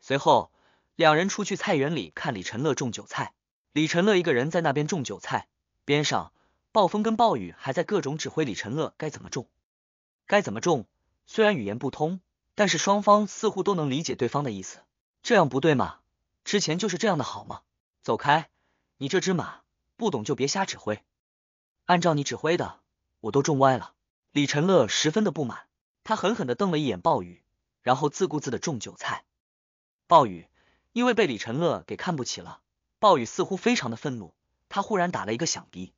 随后，两人出去菜园里看李晨乐种韭菜。李晨乐一个人在那边种韭菜，边上暴风跟暴雨还在各种指挥李晨乐该怎么种，该怎么种。虽然语言不通，但是双方似乎都能理解对方的意思。这样不对吗？之前就是这样的，好吗？走开。你这只马不懂就别瞎指挥，按照你指挥的，我都种歪了。李晨乐十分的不满，他狠狠的瞪了一眼暴雨，然后自顾自的种韭菜。暴雨因为被李晨乐给看不起了，暴雨似乎非常的愤怒，他忽然打了一个响鼻，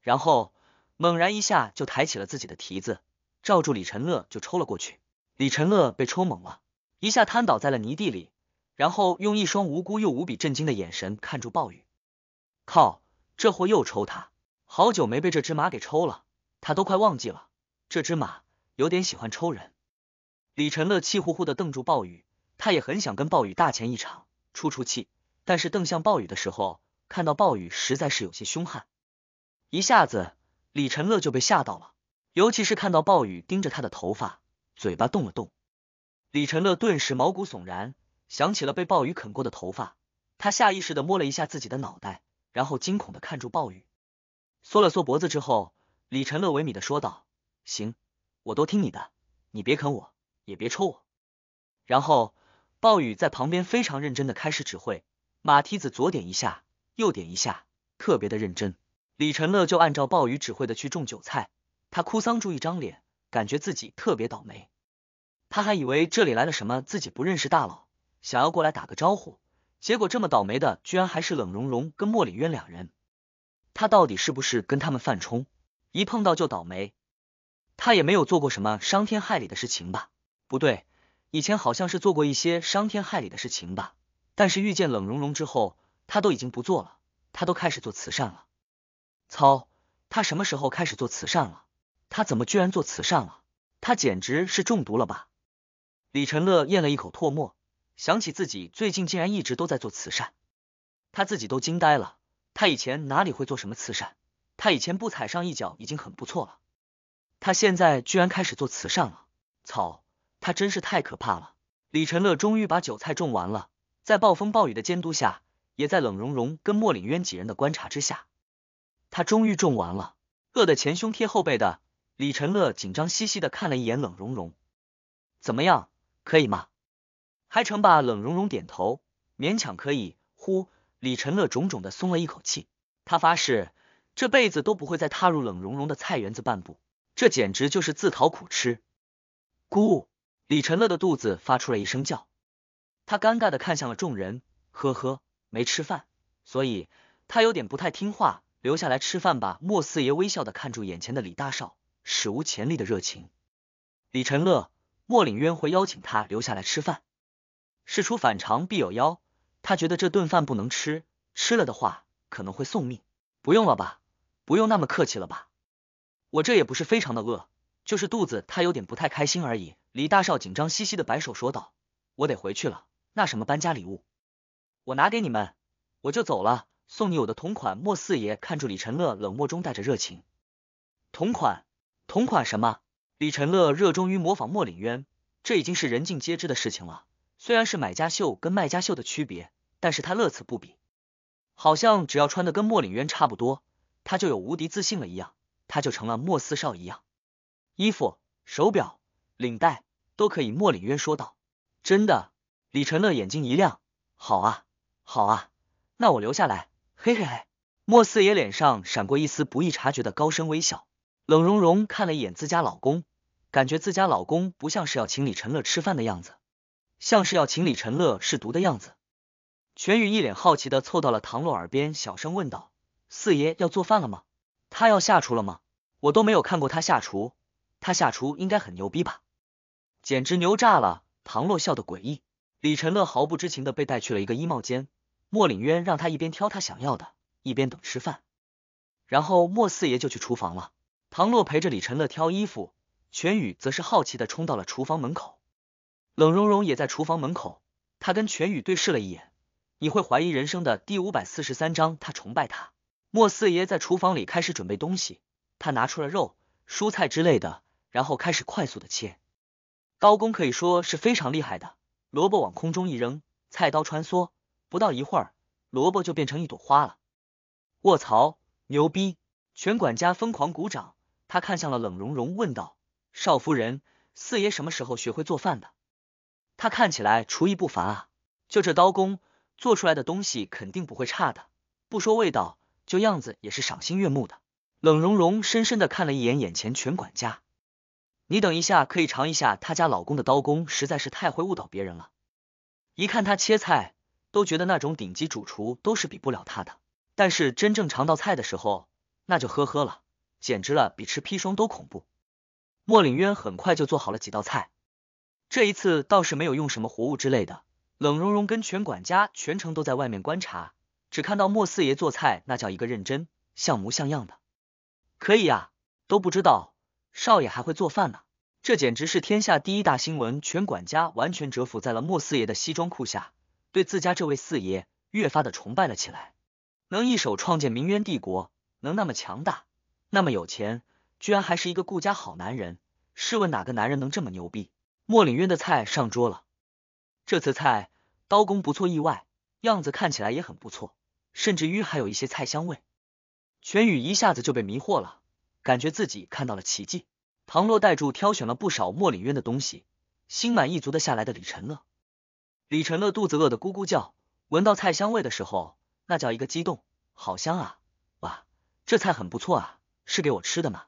然后猛然一下就抬起了自己的蹄子，罩住李晨乐就抽了过去。李晨乐被抽懵了一下，瘫倒在了泥地里，然后用一双无辜又无比震惊的眼神看住暴雨。靠！这货又抽他，好久没被这只马给抽了，他都快忘记了。这只马有点喜欢抽人。李晨乐气呼呼的瞪住暴雨，他也很想跟暴雨大前一场出出气，但是瞪向暴雨的时候，看到暴雨实在是有些凶悍，一下子李晨乐就被吓到了。尤其是看到暴雨盯着他的头发，嘴巴动了动，李晨乐顿时毛骨悚然，想起了被暴雨啃过的头发，他下意识的摸了一下自己的脑袋。然后惊恐的看住暴雨，缩了缩脖子之后，李晨乐萎靡的说道：“行，我都听你的，你别啃我，也别抽我。”然后暴雨在旁边非常认真的开始指挥，马蹄子左点一下，右点一下，特别的认真。李晨乐就按照暴雨指挥的去种韭菜，他哭丧住一张脸，感觉自己特别倒霉。他还以为这里来了什么自己不认识大佬，想要过来打个招呼。结果这么倒霉的，居然还是冷融融跟莫里渊两人。他到底是不是跟他们犯冲？一碰到就倒霉。他也没有做过什么伤天害理的事情吧？不对，以前好像是做过一些伤天害理的事情吧。但是遇见冷融融之后，他都已经不做了，他都开始做慈善了。操！他什么时候开始做慈善了？他怎么居然做慈善了？他简直是中毒了吧？李晨乐咽了一口唾沫。想起自己最近竟然一直都在做慈善，他自己都惊呆了。他以前哪里会做什么慈善？他以前不踩上一脚已经很不错了。他现在居然开始做慈善了，操！他真是太可怕了。李晨乐终于把韭菜种完了，在暴风暴雨的监督下，也在冷融融跟莫凛渊几人的观察之下，他终于种完了。饿得前胸贴后背的李晨乐紧张兮兮的看了一眼冷融融，怎么样，可以吗？还成吧，冷融融点头，勉强可以。呼，李晨乐种种的松了一口气，他发誓这辈子都不会再踏入冷融融的菜园子半步，这简直就是自讨苦吃。姑，李晨乐的肚子发出了一声叫，他尴尬的看向了众人，呵呵，没吃饭，所以他有点不太听话，留下来吃饭吧。莫四爷微笑的看住眼前的李大少，史无前例的热情。李晨乐，莫领渊会邀请他留下来吃饭。事出反常必有妖，他觉得这顿饭不能吃，吃了的话可能会送命。不用了吧，不用那么客气了吧，我这也不是非常的饿，就是肚子他有点不太开心而已。李大少紧张兮兮的摆手说道：“我得回去了，那什么搬家礼物，我拿给你们，我就走了。”送你我的同款，莫四爷看住李晨乐，冷漠中带着热情。同款，同款什么？李晨乐热衷于模仿莫林渊，这已经是人尽皆知的事情了。虽然是买家秀跟卖家秀的区别，但是他乐此不彼，好像只要穿的跟莫领渊差不多，他就有无敌自信了一样，他就成了莫四少一样，衣服、手表、领带都可以。莫领渊说道：“真的。”李晨乐眼睛一亮：“好啊，好啊，那我留下来。”嘿嘿嘿。莫四爷脸上闪过一丝不易察觉的高深微笑。冷融融看了一眼自家老公，感觉自家老公不像是要请李晨乐吃饭的样子。像是要请李晨乐试毒的样子，全宇一脸好奇的凑到了唐洛耳边，小声问道：“四爷要做饭了吗？他要下厨了吗？我都没有看过他下厨，他下厨应该很牛逼吧？简直牛炸了！”唐洛笑得诡异。李晨乐毫不知情的被带去了一个衣帽间，莫领渊让他一边挑他想要的，一边等吃饭，然后莫四爷就去厨房了。唐洛陪着李晨乐挑衣服，全宇则是好奇的冲到了厨房门口。冷融融也在厨房门口，他跟全宇对视了一眼。你会怀疑人生的第五百四十三章，他崇拜他。莫四爷在厨房里开始准备东西，他拿出了肉、蔬菜之类的，然后开始快速的切，刀工可以说是非常厉害的。萝卜往空中一扔，菜刀穿梭，不到一会儿，萝卜就变成一朵花了。卧槽，牛逼！全管家疯狂鼓掌，他看向了冷融融，问道：“少夫人，四爷什么时候学会做饭的？”他看起来厨艺不凡啊，就这刀工，做出来的东西肯定不会差的。不说味道，就样子也是赏心悦目的。冷融融深深的看了一眼眼前全管家，你等一下可以尝一下他家老公的刀工，实在是太会误导别人了。一看他切菜，都觉得那种顶级主厨都是比不了他的。但是真正尝到菜的时候，那就呵呵了，简直了，比吃砒霜都恐怖。莫领渊很快就做好了几道菜。这一次倒是没有用什么活物之类的，冷融融跟全管家全程都在外面观察，只看到莫四爷做菜那叫一个认真，像模像样的，可以呀，都不知道少爷还会做饭呢，这简直是天下第一大新闻！全管家完全折服在了莫四爷的西装裤下，对自家这位四爷越发的崇拜了起来。能一手创建明渊帝国，能那么强大，那么有钱，居然还是一个顾家好男人，试问哪个男人能这么牛逼？莫岭渊的菜上桌了，这次菜刀工不错，意外，样子看起来也很不错，甚至于还有一些菜香味。全宇一下子就被迷惑了，感觉自己看到了奇迹。唐洛带住挑选了不少莫岭渊的东西，心满意足的下来的李晨乐，李晨乐肚子饿得咕咕叫，闻到菜香味的时候，那叫一个激动，好香啊，哇，这菜很不错啊，是给我吃的吗？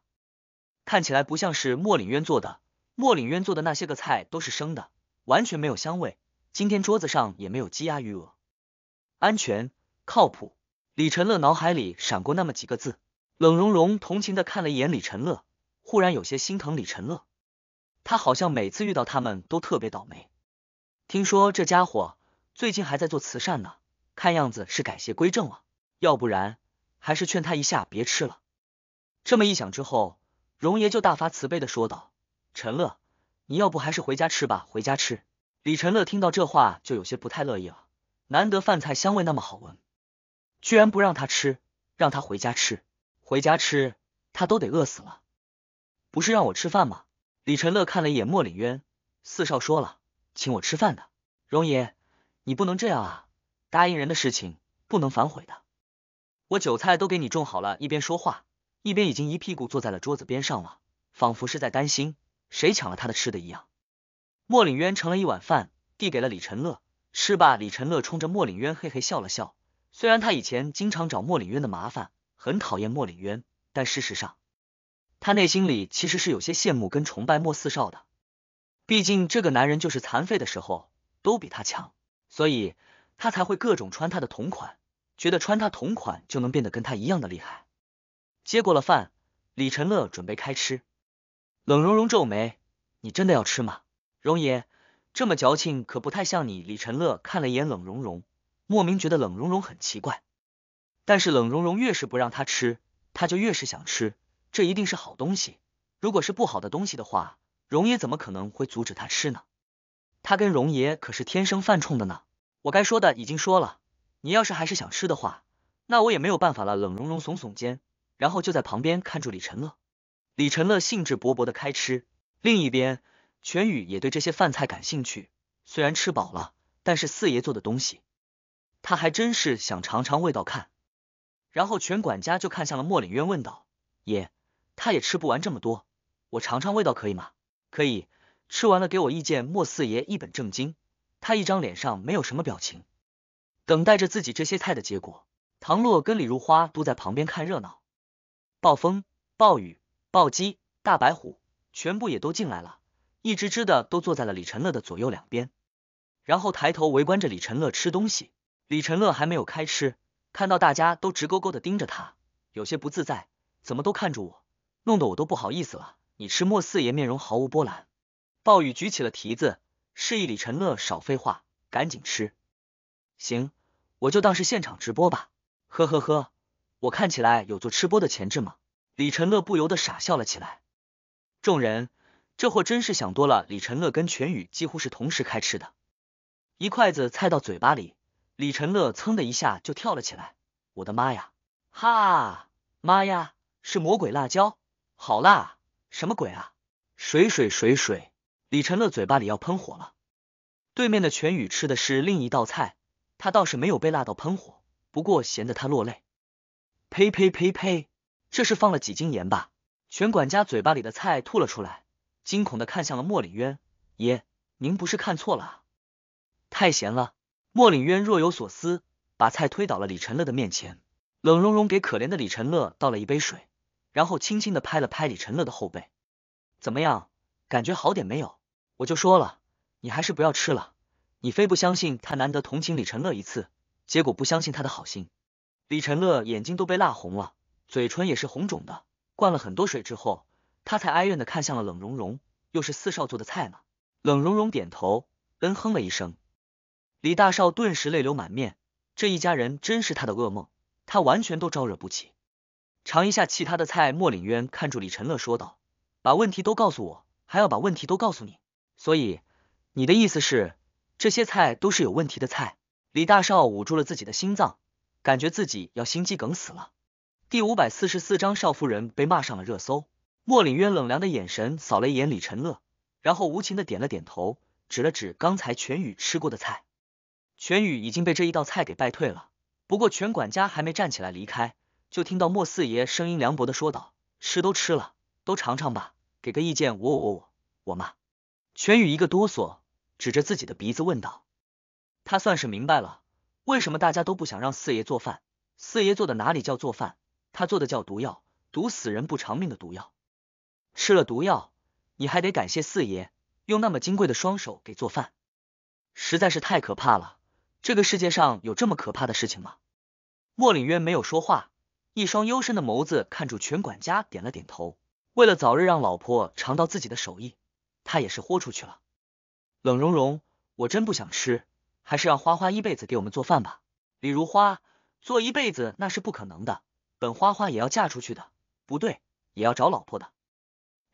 看起来不像是莫岭渊做的。莫领渊做的那些个菜都是生的，完全没有香味。今天桌子上也没有鸡鸭鱼鹅，安全靠谱。李晨乐脑海里闪过那么几个字，冷融融同情的看了一眼李晨乐，忽然有些心疼李晨乐。他好像每次遇到他们都特别倒霉。听说这家伙最近还在做慈善呢，看样子是改邪归正了，要不然还是劝他一下别吃了。这么一想之后，荣爷就大发慈悲的说道。陈乐，你要不还是回家吃吧？回家吃。李陈乐听到这话就有些不太乐意了，难得饭菜香味那么好闻，居然不让他吃，让他回家吃，回家吃他都得饿死了。不是让我吃饭吗？李陈乐看了一眼莫凛渊，四少说了，请我吃饭的。荣爷，你不能这样啊，答应人的事情不能反悔的。我韭菜都给你种好了，一边说话，一边已经一屁股坐在了桌子边上，了，仿佛是在担心。谁抢了他的吃的一样？莫领渊盛了一碗饭，递给了李晨乐。吃罢，李晨乐冲着莫领渊嘿嘿笑了笑。虽然他以前经常找莫领渊的麻烦，很讨厌莫领渊，但事实上，他内心里其实是有些羡慕跟崇拜莫四少的。毕竟这个男人就是残废的时候都比他强，所以他才会各种穿他的同款，觉得穿他同款就能变得跟他一样的厉害。接过了饭，李晨乐准备开吃。冷融融皱眉：“你真的要吃吗？”容爷这么矫情，可不太像你。李晨乐看了一眼冷融融，莫名觉得冷融融很奇怪。但是冷融融越是不让他吃，他就越是想吃。这一定是好东西，如果是不好的东西的话，容爷怎么可能会阻止他吃呢？他跟容爷可是天生犯冲的呢。我该说的已经说了，你要是还是想吃的话，那我也没有办法了。冷融融耸耸肩，然后就在旁边看住李晨乐。李晨乐兴致勃勃的开吃，另一边全宇也对这些饭菜感兴趣。虽然吃饱了，但是四爷做的东西，他还真是想尝尝味道看。然后全管家就看向了莫领渊，问道：“爷，他也吃不完这么多，我尝尝味道可以吗？”“可以，吃完了给我意见。”莫四爷一本正经，他一张脸上没有什么表情，等待着自己这些菜的结果。唐洛跟李如花都在旁边看热闹，暴风暴雨。暴击大白虎全部也都进来了，一只只的都坐在了李晨乐的左右两边，然后抬头围观着李晨乐吃东西。李晨乐还没有开吃，看到大家都直勾勾的盯着他，有些不自在，怎么都看着我，弄得我都不好意思了。你吃莫四爷，面容毫无波澜。暴雨举起了蹄子，示意李晨乐少废话，赶紧吃。行，我就当是现场直播吧。呵呵呵，我看起来有做吃播的潜质吗？李晨乐不由得傻笑了起来。众人，这货真是想多了。李晨乐跟全宇几乎是同时开吃的，一筷子菜到嘴巴里，李晨乐噌的一下就跳了起来。我的妈呀！哈，妈呀！是魔鬼辣椒，好辣！什么鬼啊？水水水水！李晨乐嘴巴里要喷火了。对面的全宇吃的是另一道菜，他倒是没有被辣到喷火，不过咸得他落泪。呸呸呸呸！这是放了几斤盐吧？全管家嘴巴里的菜吐了出来，惊恐的看向了莫领渊爷，您不是看错了，太咸了。莫领渊若有所思，把菜推到了李晨乐的面前。冷融融给可怜的李晨乐倒了一杯水，然后轻轻的拍了拍李晨乐的后背，怎么样，感觉好点没有？我就说了，你还是不要吃了。你非不相信他难得同情李晨乐一次，结果不相信他的好心。李晨乐眼睛都被辣红了。嘴唇也是红肿的，灌了很多水之后，他才哀怨的看向了冷融融。又是四少做的菜吗？冷融融点头，嗯哼了一声。李大少顿时泪流满面，这一家人真是他的噩梦，他完全都招惹不起。尝一下其他的菜，莫领渊看住李晨乐说道：“把问题都告诉我，还要把问题都告诉你。”所以，你的意思是这些菜都是有问题的菜？李大少捂住了自己的心脏，感觉自己要心肌梗死了。第五百四十四章，少夫人被骂上了热搜。莫凛渊冷凉的眼神扫了一眼李晨乐，然后无情的点了点头，指了指刚才全宇吃过的菜。全宇已经被这一道菜给败退了。不过全管家还没站起来离开，就听到莫四爷声音凉薄的说道：“吃都吃了，都尝尝吧，给个意见，我我我我嘛。”全宇一个哆嗦，指着自己的鼻子问道：“他算是明白了，为什么大家都不想让四爷做饭？四爷做的哪里叫做饭？”他做的叫毒药，毒死人不偿命的毒药。吃了毒药，你还得感谢四爷用那么金贵的双手给做饭，实在是太可怕了。这个世界上有这么可怕的事情吗？莫凛渊没有说话，一双幽深的眸子看住全管家，点了点头。为了早日让老婆尝到自己的手艺，他也是豁出去了。冷融融，我真不想吃，还是让花花一辈子给我们做饭吧。李如花做一辈子那是不可能的。本花花也要嫁出去的，不对，也要找老婆的。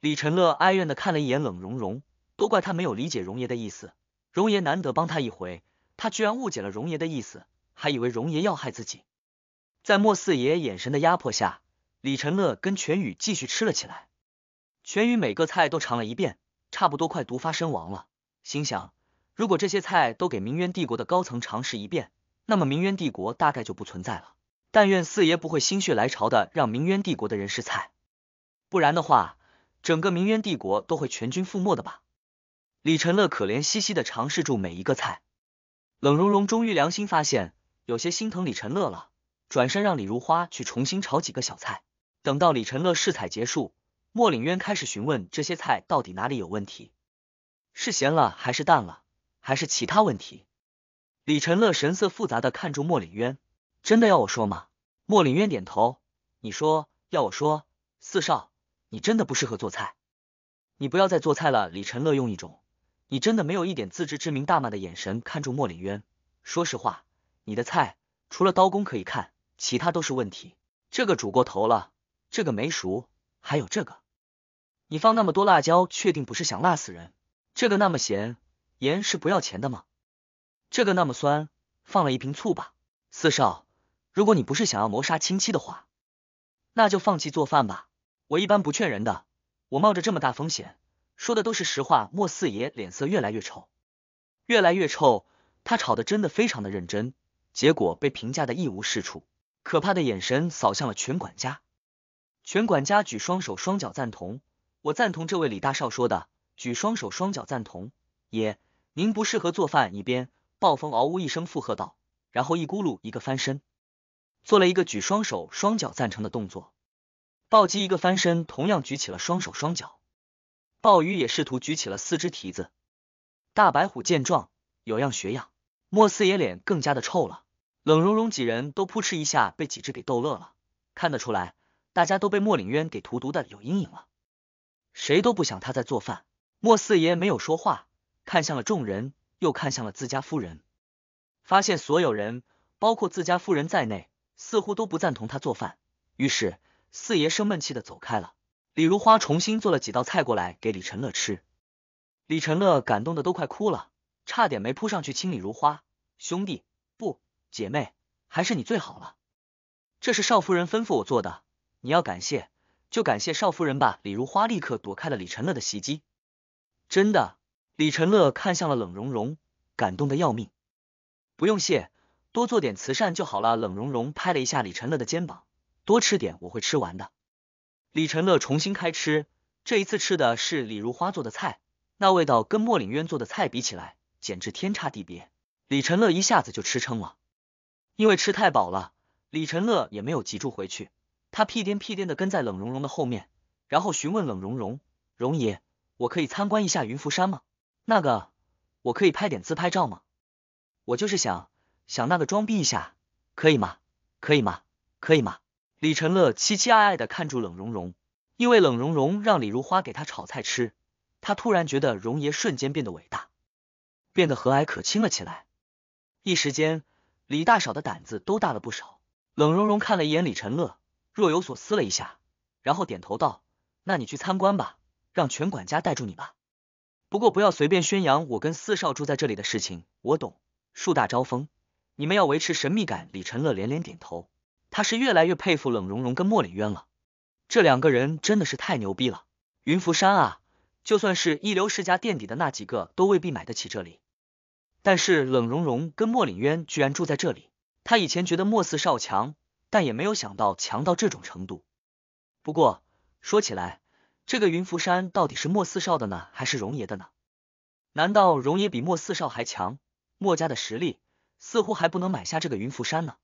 李晨乐哀怨的看了一眼冷融融，都怪他没有理解荣爷的意思。荣爷难得帮他一回，他居然误解了荣爷的意思，还以为荣爷要害自己。在莫四爷眼神的压迫下，李晨乐跟全宇继续吃了起来。全宇每个菜都尝了一遍，差不多快毒发身亡了，心想如果这些菜都给明渊帝国的高层尝试一遍，那么明渊帝国大概就不存在了。但愿四爷不会心血来潮的让明渊帝国的人试菜，不然的话，整个明渊帝国都会全军覆没的吧。李晨乐可怜兮兮的尝试住每一个菜，冷融融终于良心发现，有些心疼李晨乐了，转身让李如花去重新炒几个小菜。等到李晨乐试菜结束，莫领渊开始询问这些菜到底哪里有问题，是咸了还是淡了，还是其他问题？李晨乐神色复杂的看住莫领渊。真的要我说吗？莫林渊点头。你说要我说，四少，你真的不适合做菜，你不要再做菜了。李晨乐用一种你真的没有一点自知之明大骂的眼神看住莫林渊。说实话，你的菜除了刀工可以看，其他都是问题。这个煮过头了，这个没熟，还有这个，你放那么多辣椒，确定不是想辣死人？这个那么咸，盐是不要钱的吗？这个那么酸，放了一瓶醋吧，四少。如果你不是想要谋杀亲妻的话，那就放弃做饭吧。我一般不劝人的，我冒着这么大风险，说的都是实话。莫四爷脸色越来越臭，越来越臭。他吵得真的非常的认真，结果被评价的一无是处。可怕的眼神扫向了全管家，全管家举双手双脚赞同，我赞同这位李大少说的，举双手双脚赞同。爷，您不适合做饭。一边，暴风嗷呜一声附和道，然后一咕噜一个翻身。做了一个举双手双脚赞成的动作，暴击一个翻身，同样举起了双手双脚。鲍鱼也试图举起了四只蹄子。大白虎见状，有样学样。莫四爷脸更加的臭了。冷融融几人都扑哧一下被几只给逗乐了。看得出来，大家都被莫领渊给荼毒的有阴影了，谁都不想他再做饭。莫四爷没有说话，看向了众人，又看向了自家夫人，发现所有人，包括自家夫人在内。似乎都不赞同他做饭，于是四爷生闷气的走开了。李如花重新做了几道菜过来给李晨乐吃，李晨乐感动的都快哭了，差点没扑上去亲李如花。兄弟不，姐妹还是你最好了，这是少夫人吩咐我做的，你要感谢就感谢少夫人吧。李如花立刻躲开了李晨乐的袭击。真的，李晨乐看向了冷融融，感动的要命。不用谢。多做点慈善就好了。冷融融拍了一下李晨乐的肩膀，多吃点，我会吃完的。李晨乐重新开吃，这一次吃的是李如花做的菜，那味道跟莫岭渊做的菜比起来，简直天差地别。李晨乐一下子就吃撑了，因为吃太饱了，李晨乐也没有急住回去，他屁颠屁颠的跟在冷融融的后面，然后询问冷融融，融爷，我可以参观一下云浮山吗？那个，我可以拍点自拍照吗？我就是想。想那个装逼一下，可以吗？可以吗？可以吗？李晨乐期期艾艾的看住冷融融，因为冷融融让李如花给他炒菜吃，他突然觉得荣爷瞬间变得伟大，变得和蔼可亲了起来。一时间，李大少的胆子都大了不少。冷融融看了一眼李晨乐，若有所思了一下，然后点头道：“那你去参观吧，让全管家带住你吧。不过不要随便宣扬我跟四少住在这里的事情，我懂，树大招风。”你们要维持神秘感。李晨乐连连点头，他是越来越佩服冷融融跟莫凛渊了。这两个人真的是太牛逼了。云浮山啊，就算是一流世家垫底的那几个，都未必买得起这里。但是冷融融跟莫凛渊居然住在这里。他以前觉得莫四少强，但也没有想到强到这种程度。不过说起来，这个云浮山到底是莫四少的呢，还是荣爷的呢？难道荣爷比莫四少还强？莫家的实力？似乎还不能买下这个云浮山呢，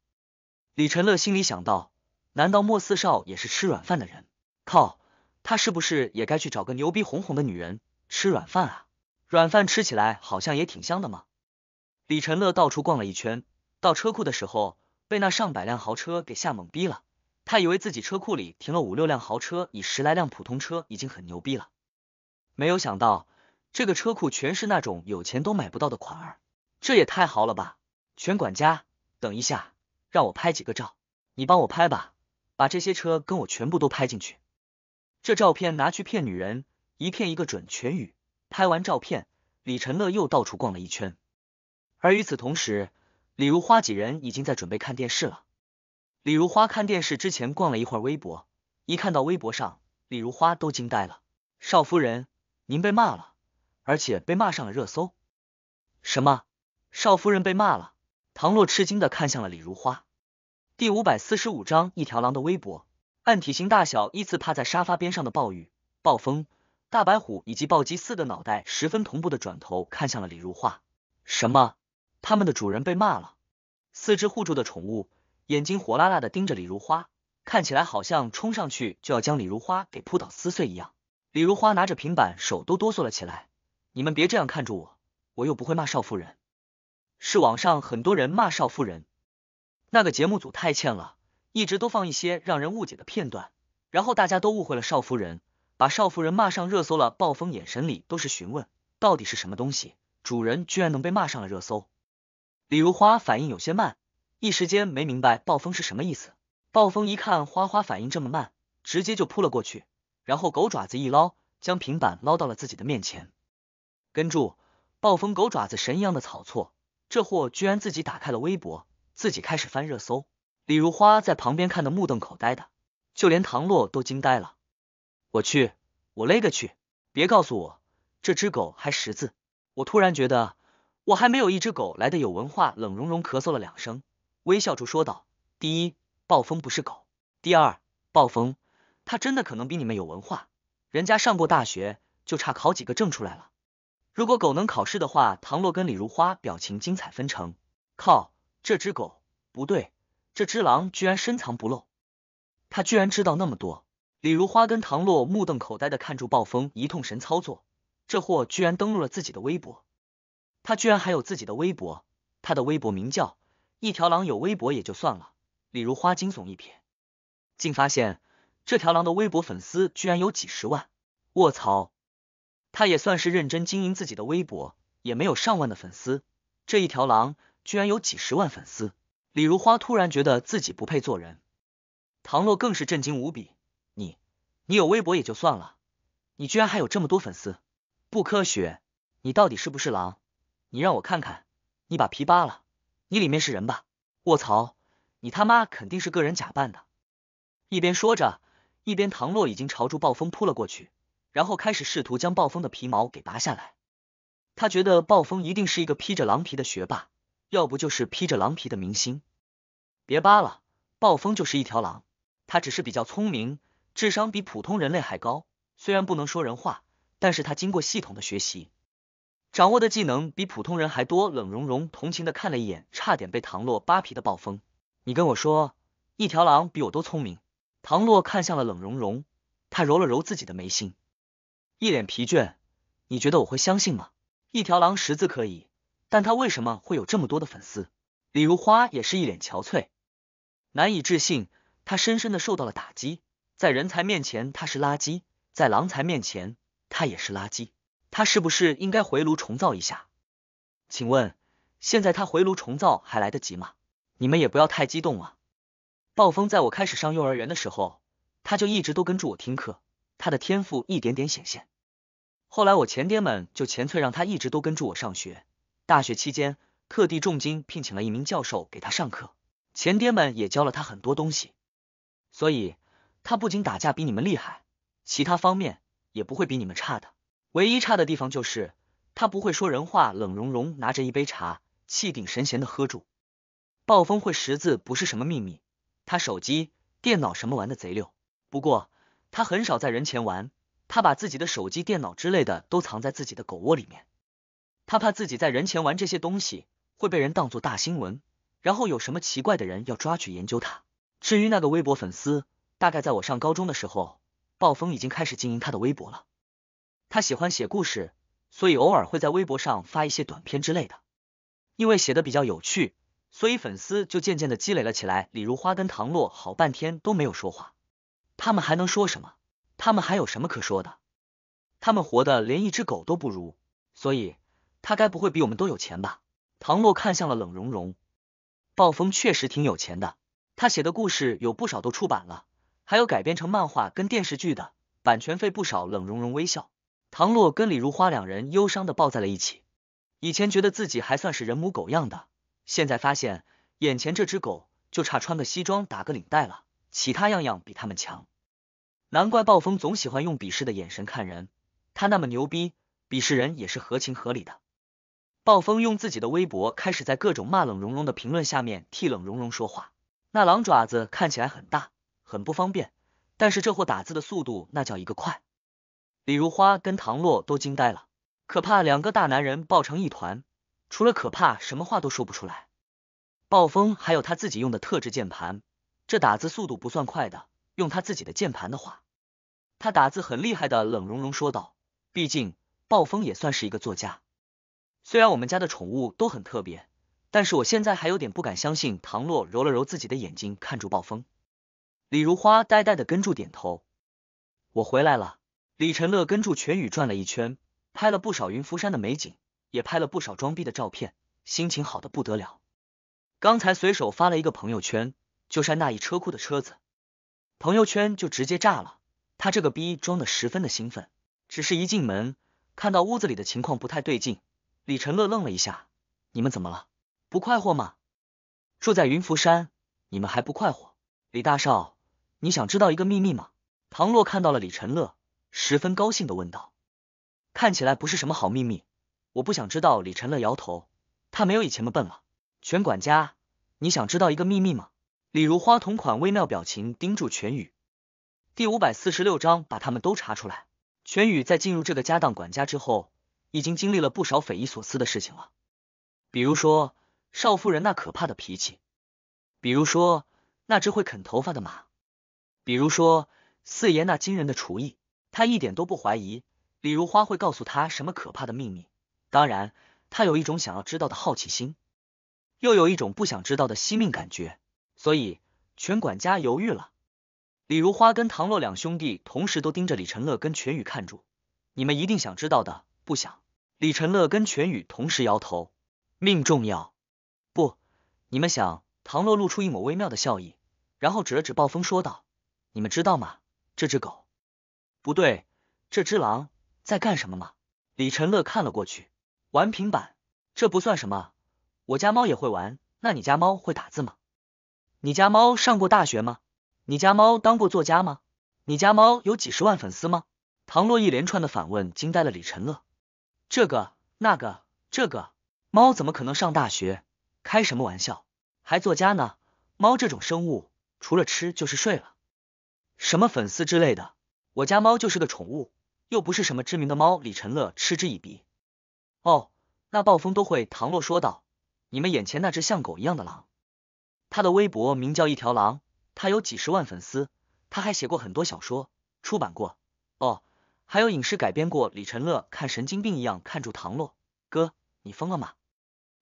李晨乐心里想到。难道莫四少也是吃软饭的人？靠，他是不是也该去找个牛逼哄哄的女人吃软饭啊？软饭吃起来好像也挺香的嘛。李晨乐到处逛了一圈，到车库的时候被那上百辆豪车给吓懵逼了。他以为自己车库里停了五六辆豪车，以十来辆普通车已经很牛逼了，没有想到这个车库全是那种有钱都买不到的款儿，这也太豪了吧！全管家，等一下，让我拍几个照，你帮我拍吧，把这些车跟我全部都拍进去。这照片拿去骗女人，一骗一个准。全宇拍完照片，李晨乐又到处逛了一圈。而与此同时，李如花几人已经在准备看电视了。李如花看电视之前逛了一会儿微博，一看到微博上，李如花都惊呆了。少夫人，您被骂了，而且被骂上了热搜。什么？少夫人被骂了？唐洛吃惊的看向了李如花。第五百四十五章一条狼的微博。按体型大小依次趴在沙发边上的暴雨、暴风、大白虎以及暴击四个脑袋十分同步的转头看向了李如花。什么？他们的主人被骂了？四只护住的宠物眼睛火辣辣的盯着李如花，看起来好像冲上去就要将李如花给扑倒撕碎一样。李如花拿着平板，手都哆嗦了起来。你们别这样看着我，我又不会骂少夫人。是网上很多人骂少夫人，那个节目组太欠了，一直都放一些让人误解的片段，然后大家都误会了少夫人，把少夫人骂上热搜了。暴风眼神里都是询问，到底是什么东西？主人居然能被骂上了热搜？李如花反应有些慢，一时间没明白暴风是什么意思。暴风一看花花反应这么慢，直接就扑了过去，然后狗爪子一捞，将平板捞到了自己的面前。跟住，暴风狗爪子神一样的草错。这货居然自己打开了微博，自己开始翻热搜。李如花在旁边看的目瞪口呆的，就连唐洛都惊呆了。我去，我勒个去！别告诉我这只狗还识字！我突然觉得我还没有一只狗来的有文化。冷融融咳嗽了两声，微笑着说道：第一，暴风不是狗；第二，暴风他真的可能比你们有文化，人家上过大学，就差考几个证出来了。如果狗能考试的话，唐洛跟李如花表情精彩纷呈。靠，这只狗不对，这只狼居然深藏不露，他居然知道那么多！李如花跟唐洛目瞪口呆的看住暴风一通神操作，这货居然登录了自己的微博，他居然还有自己的微博，他的微博名叫“一条狼有微博”也就算了，李如花惊悚一瞥，竟发现这条狼的微博粉丝居然有几十万！卧槽！他也算是认真经营自己的微博，也没有上万的粉丝。这一条狼居然有几十万粉丝，李如花突然觉得自己不配做人。唐洛更是震惊无比，你，你有微博也就算了，你居然还有这么多粉丝，不科学！你到底是不是狼？你让我看看，你把皮扒了，你里面是人吧？卧槽，你他妈肯定是个人假扮的！一边说着，一边唐洛已经朝住暴风扑了过去。然后开始试图将暴风的皮毛给拔下来，他觉得暴风一定是一个披着狼皮的学霸，要不就是披着狼皮的明星。别扒了，暴风就是一条狼，他只是比较聪明，智商比普通人类还高。虽然不能说人话，但是他经过系统的学习，掌握的技能比普通人还多。冷融融同情的看了一眼差点被唐洛扒皮的暴风，你跟我说一条狼比我都聪明？唐洛看向了冷融融，他揉了揉自己的眉心。一脸疲倦，你觉得我会相信吗？一条狼识字可以，但他为什么会有这么多的粉丝？李如花也是一脸憔悴，难以置信，他深深的受到了打击，在人才面前他是垃圾，在狼才面前他也是垃圾，他是不是应该回炉重造一下？请问现在他回炉重造还来得及吗？你们也不要太激动了，暴风在我开始上幼儿园的时候，他就一直都跟着我听课。他的天赋一点点显现，后来我前爹们就干脆让他一直都跟住我上学。大学期间，特地重金聘请了一名教授给他上课，前爹们也教了他很多东西。所以他不仅打架比你们厉害，其他方面也不会比你们差的。唯一差的地方就是他不会说人话。冷融融拿着一杯茶，气定神闲的喝住。暴风会识字不是什么秘密，他手机、电脑什么玩的贼溜。不过。他很少在人前玩，他把自己的手机、电脑之类的都藏在自己的狗窝里面。他怕自己在人前玩这些东西会被人当作大新闻，然后有什么奇怪的人要抓去研究他。至于那个微博粉丝，大概在我上高中的时候，暴风已经开始经营他的微博了。他喜欢写故事，所以偶尔会在微博上发一些短片之类的。因为写的比较有趣，所以粉丝就渐渐的积累了起来。李如花跟唐洛好半天都没有说话。他们还能说什么？他们还有什么可说的？他们活的连一只狗都不如。所以他该不会比我们都有钱吧？唐洛看向了冷融融，暴风确实挺有钱的。他写的故事有不少都出版了，还有改编成漫画跟电视剧的，版权费不少。冷融融微笑。唐洛跟李如花两人忧伤的抱在了一起。以前觉得自己还算是人模狗样的，现在发现眼前这只狗就差穿个西装打个领带了。其他样样比他们强，难怪暴风总喜欢用鄙视的眼神看人。他那么牛逼，鄙视人也是合情合理的。暴风用自己的微博开始在各种骂冷融融的评论下面替冷融融说话。那狼爪子看起来很大，很不方便，但是这货打字的速度那叫一个快。李如花跟唐洛都惊呆了，可怕，两个大男人抱成一团，除了可怕，什么话都说不出来。暴风还有他自己用的特制键盘。这打字速度不算快的，用他自己的键盘的话，他打字很厉害的。冷融融说道：“毕竟暴风也算是一个作家，虽然我们家的宠物都很特别，但是我现在还有点不敢相信。”唐洛揉了揉自己的眼睛，看住暴风。李如花呆呆的跟住点头：“我回来了。”李晨乐跟住全宇转了一圈，拍了不少云浮山的美景，也拍了不少装逼的照片，心情好的不得了。刚才随手发了一个朋友圈。就晒那一车库的车子，朋友圈就直接炸了。他这个逼装的十分的兴奋，只是一进门看到屋子里的情况不太对劲，李晨乐愣了一下：“你们怎么了？不快活吗？住在云浮山，你们还不快活？”李大少，你想知道一个秘密吗？唐洛看到了李晨乐，十分高兴的问道：“看起来不是什么好秘密，我不想知道。”李晨乐摇头，他没有以前那么笨了。全管家，你想知道一个秘密吗？李如花同款微妙表情盯住全宇。第五百四十六章，把他们都查出来。全宇在进入这个家当管家之后，已经经历了不少匪夷所思的事情了，比如说少夫人那可怕的脾气，比如说那只会啃头发的马，比如说四爷那惊人的厨艺。他一点都不怀疑李如花会告诉他什么可怕的秘密，当然，他有一种想要知道的好奇心，又有一种不想知道的惜命感觉。所以全管家犹豫了。李如花跟唐洛两兄弟同时都盯着李晨乐跟全宇看住，你们一定想知道的。不想？李晨乐跟全宇同时摇头。命重要？不，你们想？唐洛露出一抹微妙的笑意，然后指了指暴风说道：“你们知道吗？这只狗，不对，这只狼在干什么吗？”李晨乐看了过去，玩平板。这不算什么，我家猫也会玩。那你家猫会打字吗？你家猫上过大学吗？你家猫当过作家吗？你家猫有几十万粉丝吗？唐洛一连串的反问惊呆了李晨乐。这个、那个、这个，猫怎么可能上大学？开什么玩笑？还作家呢？猫这种生物，除了吃就是睡了。什么粉丝之类的，我家猫就是个宠物，又不是什么知名的猫。李晨乐嗤之以鼻。哦，那暴风都会，唐洛说道。你们眼前那只像狗一样的狼。他的微博名叫一条狼，他有几十万粉丝，他还写过很多小说，出版过哦，还有影视改编过。李晨乐看神经病一样看住唐洛哥，你疯了吗？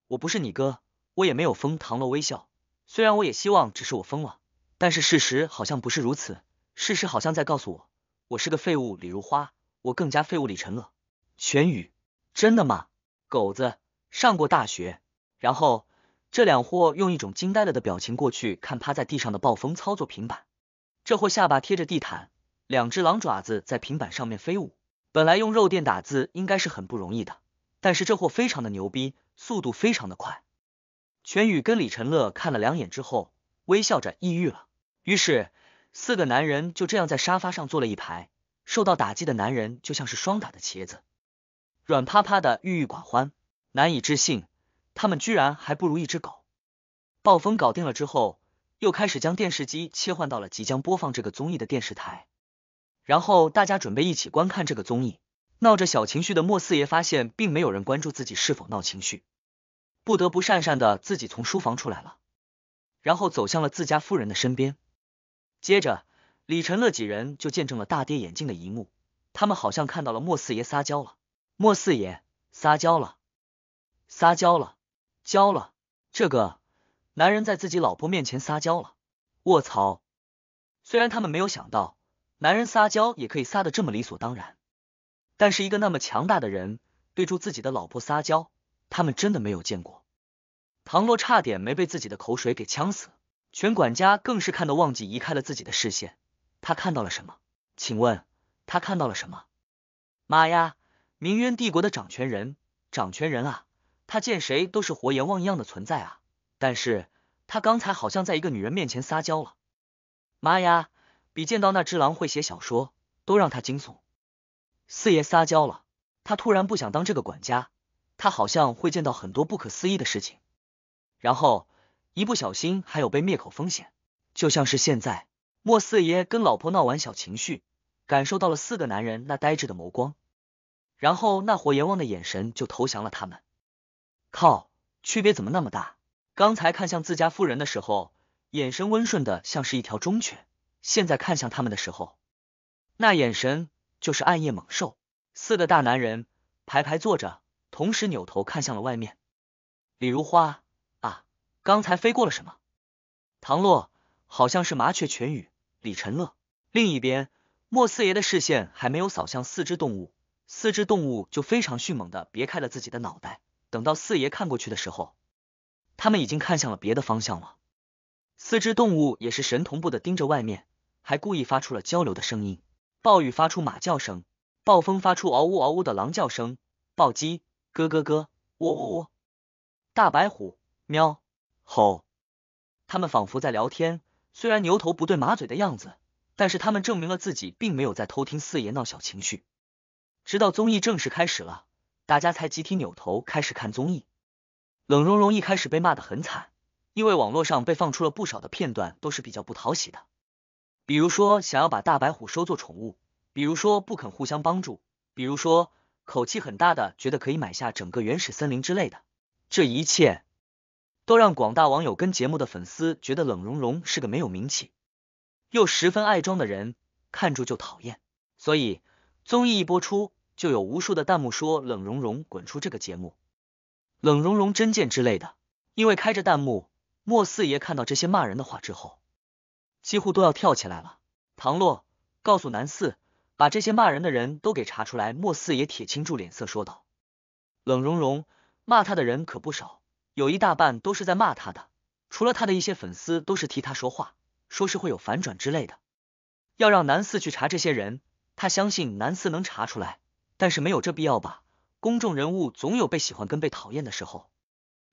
我不是你哥，我也没有疯。唐洛微笑，虽然我也希望只是我疯了，但是事实好像不是如此，事实好像在告诉我，我是个废物。李如花，我更加废物。李晨乐，玄宇，真的吗？狗子上过大学，然后。这两货用一种惊呆了的表情过去看趴在地上的暴风操作平板，这货下巴贴着地毯，两只狼爪子在平板上面飞舞。本来用肉垫打字应该是很不容易的，但是这货非常的牛逼，速度非常的快。全宇跟李晨乐看了两眼之后，微笑着抑郁了。于是四个男人就这样在沙发上坐了一排，受到打击的男人就像是霜打的茄子，软趴趴的，郁郁寡欢，难以置信。他们居然还不如一只狗！暴风搞定了之后，又开始将电视机切换到了即将播放这个综艺的电视台，然后大家准备一起观看这个综艺。闹着小情绪的莫四爷发现并没有人关注自己是否闹情绪，不得不讪讪的自己从书房出来了，然后走向了自家夫人的身边。接着，李晨乐几人就见证了大跌眼镜的一幕：他们好像看到了莫四爷撒娇了，莫四爷撒娇了，撒娇了。交了，这个男人在自己老婆面前撒娇了，卧槽！虽然他们没有想到男人撒娇也可以撒的这么理所当然，但是一个那么强大的人对住自己的老婆撒娇，他们真的没有见过。唐洛差点没被自己的口水给呛死，全管家更是看得忘记移开了自己的视线，他看到了什么？请问他看到了什么？妈呀，明渊帝国的掌权人，掌权人啊！他见谁都是活阎王一样的存在啊！但是他刚才好像在一个女人面前撒娇了，妈呀，比见到那只狼会写小说都让他惊悚。四爷撒娇了，他突然不想当这个管家，他好像会见到很多不可思议的事情，然后一不小心还有被灭口风险，就像是现在莫四爷跟老婆闹完小情绪，感受到了四个男人那呆滞的眸光，然后那活阎王的眼神就投降了他们。靠，区别怎么那么大？刚才看向自家夫人的时候，眼神温顺的像是一条忠犬，现在看向他们的时候，那眼神就是暗夜猛兽。四个大男人排排坐着，同时扭头看向了外面。李如花啊，刚才飞过了什么？唐洛，好像是麻雀、全犬羽。李晨乐，另一边，莫四爷的视线还没有扫向四只动物，四只动物就非常迅猛的别开了自己的脑袋。等到四爷看过去的时候，他们已经看向了别的方向了。四只动物也是神同步的盯着外面，还故意发出了交流的声音。暴雨发出马叫声，暴风发出嗷呜嗷呜的狼叫声，暴鸡咯咯咯，喔喔喔，大白虎喵吼。他们仿佛在聊天，虽然牛头不对马嘴的样子，但是他们证明了自己并没有在偷听四爷闹小情绪。直到综艺正式开始了。大家才集体扭头开始看综艺。冷融融一开始被骂得很惨，因为网络上被放出了不少的片段，都是比较不讨喜的，比如说想要把大白虎收作宠物，比如说不肯互相帮助，比如说口气很大的觉得可以买下整个原始森林之类的，这一切都让广大网友跟节目的粉丝觉得冷融融是个没有名气又十分爱装的人，看住就讨厌。所以综艺一播出。就有无数的弹幕说冷融融滚出这个节目，冷融融真贱之类的。因为开着弹幕，莫四爷看到这些骂人的话之后，几乎都要跳起来了。唐洛告诉南四，把这些骂人的人都给查出来。莫四爷铁青住脸色说道：“冷融融骂他的人可不少，有一大半都是在骂他的，除了他的一些粉丝都是替他说话，说是会有反转之类的。要让南四去查这些人，他相信南四能查出来。”但是没有这必要吧？公众人物总有被喜欢跟被讨厌的时候，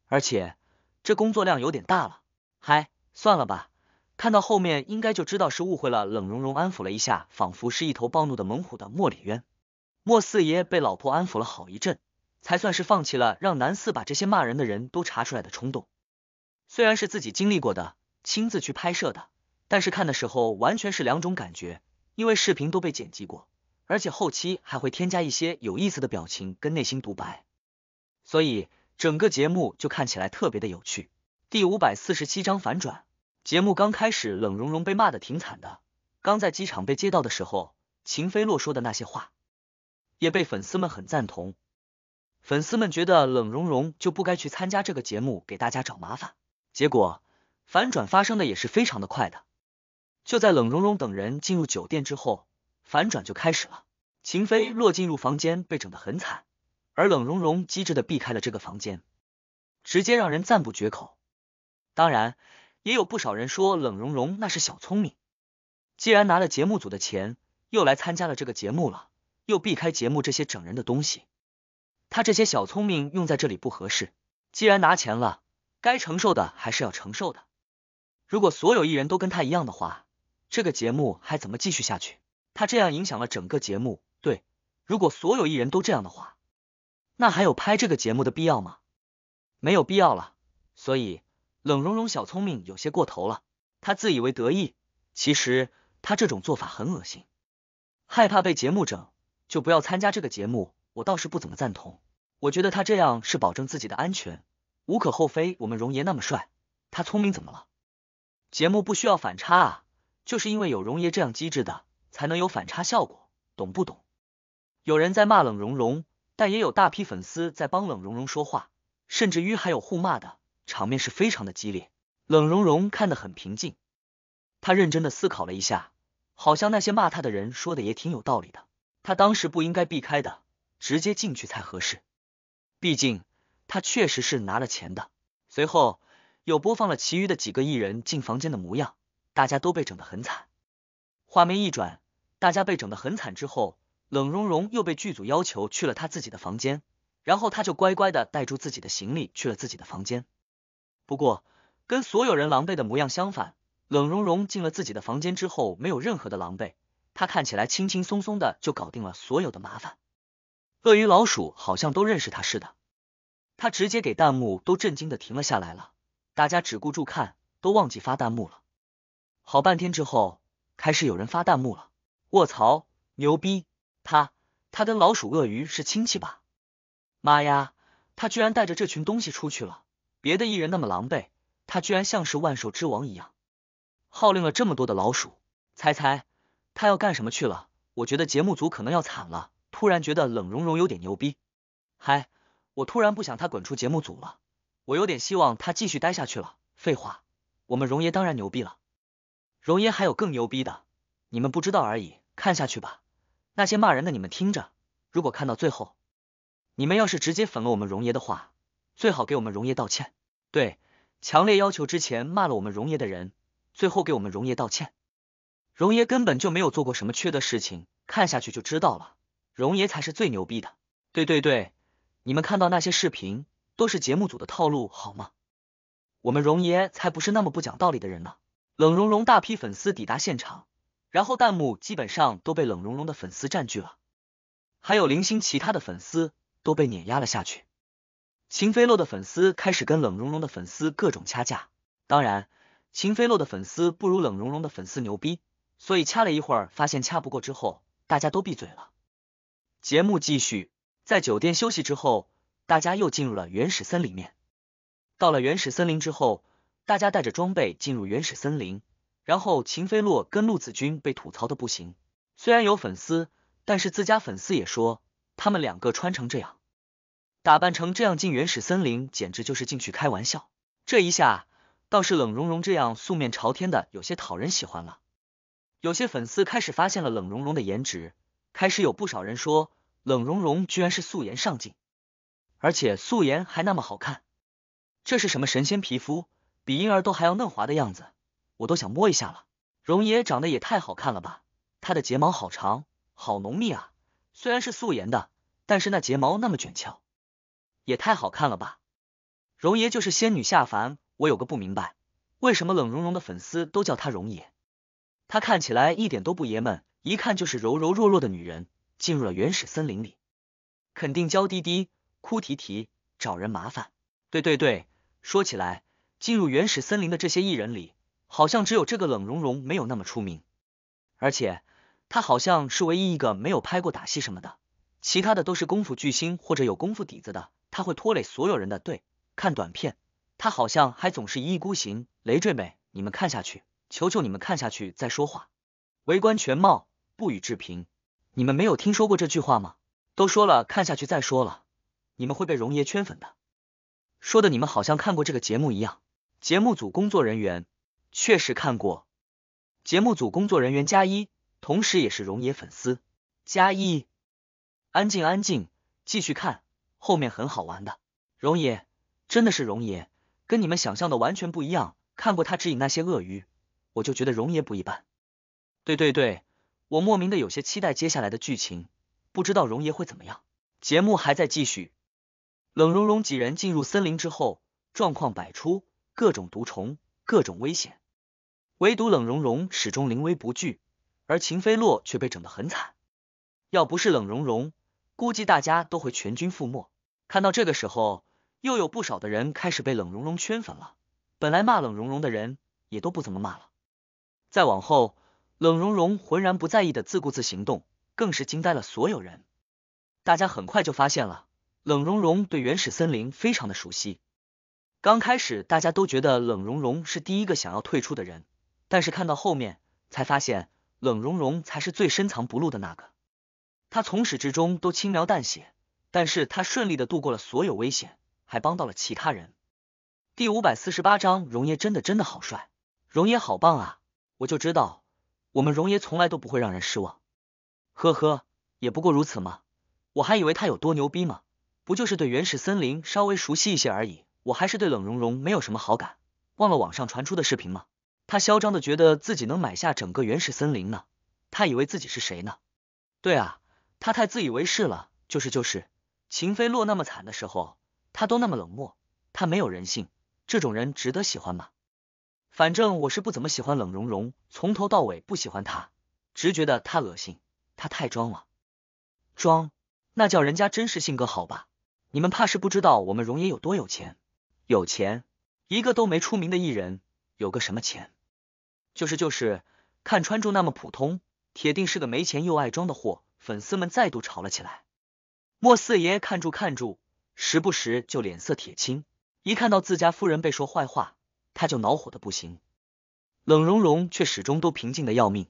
而且这工作量有点大了。嗨，算了吧，看到后面应该就知道是误会了。冷融融安抚了一下，仿佛是一头暴怒的猛虎的莫里渊，莫四爷被老婆安抚了好一阵，才算是放弃了让南四把这些骂人的人都查出来的冲动。虽然是自己经历过的，亲自去拍摄的，但是看的时候完全是两种感觉，因为视频都被剪辑过。而且后期还会添加一些有意思的表情跟内心独白，所以整个节目就看起来特别的有趣。第五百四十七章反转。节目刚开始，冷融融被骂的挺惨的。刚在机场被接到的时候，秦飞洛说的那些话也被粉丝们很赞同。粉丝们觉得冷融融就不该去参加这个节目，给大家找麻烦。结果反转发生的也是非常的快的。就在冷融融等人进入酒店之后。反转就开始了，秦飞若进入房间被整得很惨，而冷融融机智的避开了这个房间，直接让人赞不绝口。当然，也有不少人说冷融融那是小聪明。既然拿了节目组的钱，又来参加了这个节目了，又避开节目这些整人的东西，他这些小聪明用在这里不合适。既然拿钱了，该承受的还是要承受的。如果所有艺人都跟他一样的话，这个节目还怎么继续下去？他这样影响了整个节目，对。如果所有艺人都这样的话，那还有拍这个节目的必要吗？没有必要了。所以冷融融小聪明有些过头了，他自以为得意，其实他这种做法很恶心。害怕被节目整，就不要参加这个节目。我倒是不怎么赞同，我觉得他这样是保证自己的安全，无可厚非。我们容爷那么帅，他聪明怎么了？节目不需要反差啊，就是因为有容爷这样机智的。才能有反差效果，懂不懂？有人在骂冷融融，但也有大批粉丝在帮冷融融说话，甚至于还有互骂的，场面是非常的激烈。冷融融看得很平静，他认真的思考了一下，好像那些骂他的人说的也挺有道理的。他当时不应该避开的，直接进去才合适，毕竟他确实是拿了钱的。随后又播放了其余的几个艺人进房间的模样，大家都被整得很惨。画面一转。大家被整得很惨之后，冷融融又被剧组要求去了他自己的房间，然后他就乖乖的带住自己的行李去了自己的房间。不过，跟所有人狼狈的模样相反，冷融融进了自己的房间之后没有任何的狼狈，他看起来轻轻松松的就搞定了所有的麻烦。鳄鱼老鼠好像都认识他似的，他直接给弹幕都震惊的停了下来了，大家只顾住看都忘记发弹幕了。好半天之后，开始有人发弹幕了。卧槽，牛逼！他他跟老鼠、鳄鱼是亲戚吧？妈呀，他居然带着这群东西出去了！别的艺人那么狼狈，他居然像是万兽之王一样，号令了这么多的老鼠。猜猜他要干什么去了？我觉得节目组可能要惨了。突然觉得冷融融有点牛逼。嗨，我突然不想他滚出节目组了，我有点希望他继续待下去了。废话，我们荣爷当然牛逼了。荣爷还有更牛逼的，你们不知道而已。看下去吧，那些骂人的你们听着，如果看到最后，你们要是直接粉了我们荣爷的话，最好给我们荣爷道歉。对，强烈要求之前骂了我们荣爷的人，最后给我们荣爷道歉。荣爷根本就没有做过什么缺德事情，看下去就知道了。荣爷才是最牛逼的。对对对，你们看到那些视频都是节目组的套路好吗？我们荣爷才不是那么不讲道理的人呢。冷荣荣大批粉丝抵达现场。然后弹幕基本上都被冷融融的粉丝占据了，还有零星其他的粉丝都被碾压了下去。秦飞洛的粉丝开始跟冷融融的粉丝各种掐架，当然，秦飞洛的粉丝不如冷融融的粉丝牛逼，所以掐了一会儿，发现掐不过之后，大家都闭嘴了。节目继续，在酒店休息之后，大家又进入了原始森林面。到了原始森林之后，大家带着装备进入原始森林。然后秦飞洛跟陆子君被吐槽的不行，虽然有粉丝，但是自家粉丝也说他们两个穿成这样，打扮成这样进原始森林，简直就是进去开玩笑。这一下倒是冷融融这样素面朝天的有些讨人喜欢了。有些粉丝开始发现了冷融融的颜值，开始有不少人说冷融融居然是素颜上镜，而且素颜还那么好看，这是什么神仙皮肤，比婴儿都还要嫩滑的样子。我都想摸一下了，荣爷长得也太好看了吧，他的睫毛好长好浓密啊，虽然是素颜的，但是那睫毛那么卷翘，也太好看了吧。荣爷就是仙女下凡。我有个不明白，为什么冷荣荣的粉丝都叫他荣爷？他看起来一点都不爷们，一看就是柔柔弱弱的女人。进入了原始森林里，肯定娇滴滴、哭啼啼、找人麻烦。对对对，说起来，进入原始森林的这些艺人里。好像只有这个冷融融没有那么出名，而且他好像是唯一一个没有拍过打戏什么的，其他的都是功夫巨星或者有功夫底子的，他会拖累所有人的。对，看短片，他好像还总是一意孤行，累赘呗。你们看下去，求求你们看下去再说话，围观全貌不予置评。你们没有听说过这句话吗？都说了看下去再说了，你们会被荣爷圈粉的。说的你们好像看过这个节目一样，节目组工作人员。确实看过，节目组工作人员加一，同时也是荣爷粉丝加一。安静安静，继续看，后面很好玩的。荣爷真的是荣爷，跟你们想象的完全不一样。看过他指引那些鳄鱼，我就觉得荣爷不一般。对对对，我莫名的有些期待接下来的剧情，不知道荣爷会怎么样。节目还在继续，冷融融几人进入森林之后，状况百出，各种毒虫，各种危险。唯独冷融融始终临危不惧，而秦飞洛却被整得很惨。要不是冷融融，估计大家都会全军覆没。看到这个时候，又有不少的人开始被冷融融圈粉了。本来骂冷融融的人也都不怎么骂了。再往后，冷融融浑然不在意的自顾自行动，更是惊呆了所有人。大家很快就发现了，冷融融对原始森林非常的熟悉。刚开始，大家都觉得冷融融是第一个想要退出的人。但是看到后面才发现，冷融融才是最深藏不露的那个。他从始至终都轻描淡写，但是他顺利的度过了所有危险，还帮到了其他人。第五百四十八章，荣爷真的真的好帅，荣爷好棒啊！我就知道，我们荣爷从来都不会让人失望。呵呵，也不过如此嘛，我还以为他有多牛逼嘛，不就是对原始森林稍微熟悉一些而已。我还是对冷融融没有什么好感，忘了网上传出的视频吗？他嚣张的觉得自己能买下整个原始森林呢，他以为自己是谁呢？对啊，他太自以为是了。就是就是，秦飞洛那么惨的时候，他都那么冷漠，他没有人性，这种人值得喜欢吗？反正我是不怎么喜欢冷融融，从头到尾不喜欢他，直觉得他恶心，他太装了，装那叫人家真实性格好吧？你们怕是不知道我们荣爷有多有钱，有钱，一个都没出名的艺人，有个什么钱？就是就是，看穿住那么普通，铁定是个没钱又爱装的货。粉丝们再度吵了起来。莫四爷看住看住，时不时就脸色铁青。一看到自家夫人被说坏话，他就恼火的不行。冷融融却始终都平静的要命。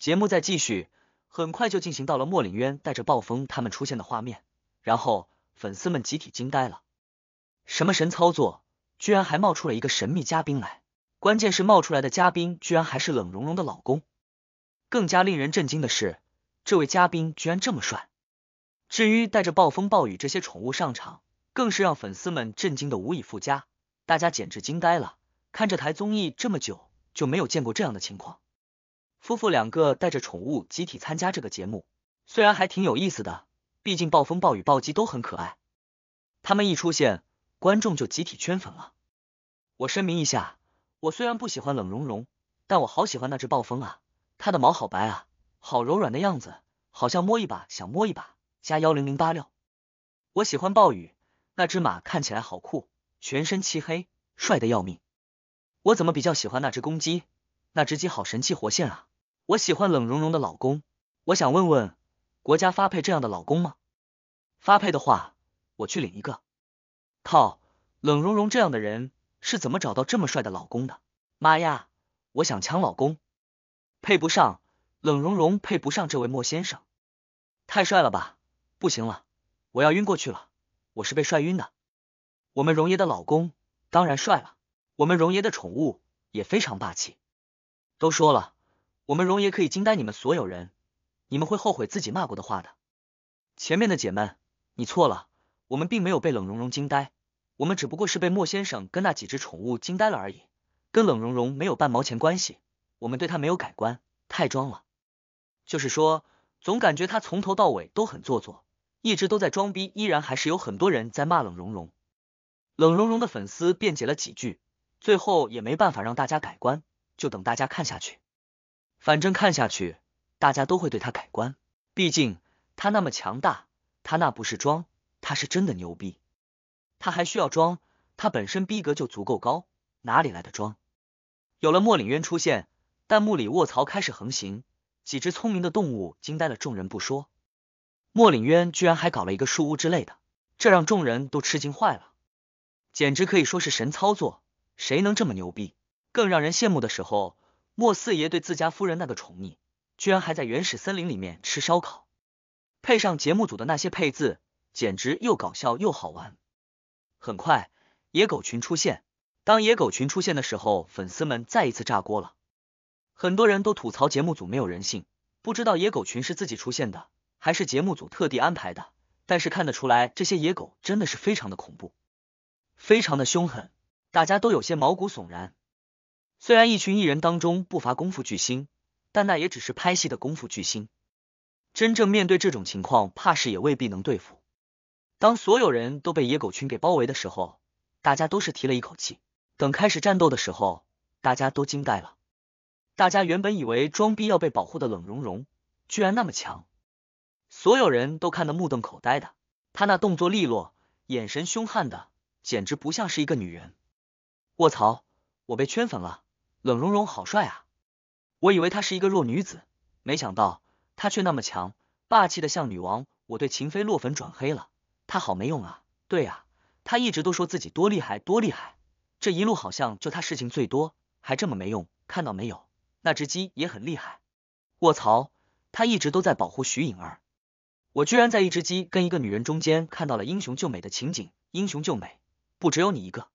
节目在继续，很快就进行到了莫林渊带着暴风他们出现的画面，然后粉丝们集体惊呆了。什么神操作？居然还冒出了一个神秘嘉宾来！关键是冒出来的嘉宾居然还是冷融融的老公，更加令人震惊的是，这位嘉宾居然这么帅。至于带着暴风暴雨这些宠物上场，更是让粉丝们震惊的无以复加，大家简直惊呆了。看这台综艺这么久，就没有见过这样的情况。夫妇两个带着宠物集体参加这个节目，虽然还挺有意思的，毕竟暴风暴雨暴击都很可爱。他们一出现，观众就集体圈粉了。我声明一下。我虽然不喜欢冷融融，但我好喜欢那只暴风啊，它的毛好白啊，好柔软的样子，好像摸一把想摸一把。加幺零零八六，我喜欢暴雨，那只马看起来好酷，全身漆黑，帅的要命。我怎么比较喜欢那只公鸡？那只鸡好神气活现啊！我喜欢冷融融的老公，我想问问，国家发配这样的老公吗？发配的话，我去领一个。靠，冷融融这样的人。是怎么找到这么帅的老公的？妈呀，我想抢老公，配不上，冷融融配不上这位莫先生，太帅了吧！不行了，我要晕过去了，我是被帅晕的。我们荣爷的老公当然帅了，我们荣爷的宠物也非常霸气。都说了，我们荣爷可以惊呆你们所有人，你们会后悔自己骂过的话的。前面的姐们，你错了，我们并没有被冷融融惊呆。我们只不过是被莫先生跟那几只宠物惊呆了而已，跟冷融融没有半毛钱关系。我们对他没有改观，太装了。就是说，总感觉他从头到尾都很做作，一直都在装逼，依然还是有很多人在骂冷融融。冷融融的粉丝辩解了几句，最后也没办法让大家改观，就等大家看下去。反正看下去，大家都会对他改观。毕竟他那么强大，他那不是装，他是真的牛逼。他还需要装？他本身逼格就足够高，哪里来的装？有了莫领渊出现，弹幕里卧槽开始横行，几只聪明的动物惊呆了众人不说，莫领渊居然还搞了一个树屋之类的，这让众人都吃惊坏了，简直可以说是神操作！谁能这么牛逼？更让人羡慕的时候，莫四爷对自家夫人那个宠溺，居然还在原始森林里面吃烧烤，配上节目组的那些配字，简直又搞笑又好玩。很快，野狗群出现。当野狗群出现的时候，粉丝们再一次炸锅了。很多人都吐槽节目组没有人性，不知道野狗群是自己出现的，还是节目组特地安排的。但是看得出来，这些野狗真的是非常的恐怖，非常的凶狠，大家都有些毛骨悚然。虽然一群艺人当中不乏功夫巨星，但那也只是拍戏的功夫巨星，真正面对这种情况，怕是也未必能对付。当所有人都被野狗群给包围的时候，大家都是提了一口气。等开始战斗的时候，大家都惊呆了。大家原本以为装逼要被保护的冷融融，居然那么强，所有人都看得目瞪口呆的。她那动作利落，眼神凶悍的，简直不像是一个女人。卧槽，我被圈粉了！冷融融好帅啊！我以为她是一个弱女子，没想到她却那么强，霸气的像女王。我对秦飞落粉转黑了。他好没用啊！对呀，他一直都说自己多厉害多厉害，这一路好像就他事情最多，还这么没用，看到没有？那只鸡也很厉害，卧槽，他一直都在保护徐颖儿，我居然在一只鸡跟一个女人中间看到了英雄救美的情景，英雄救美不只有你一个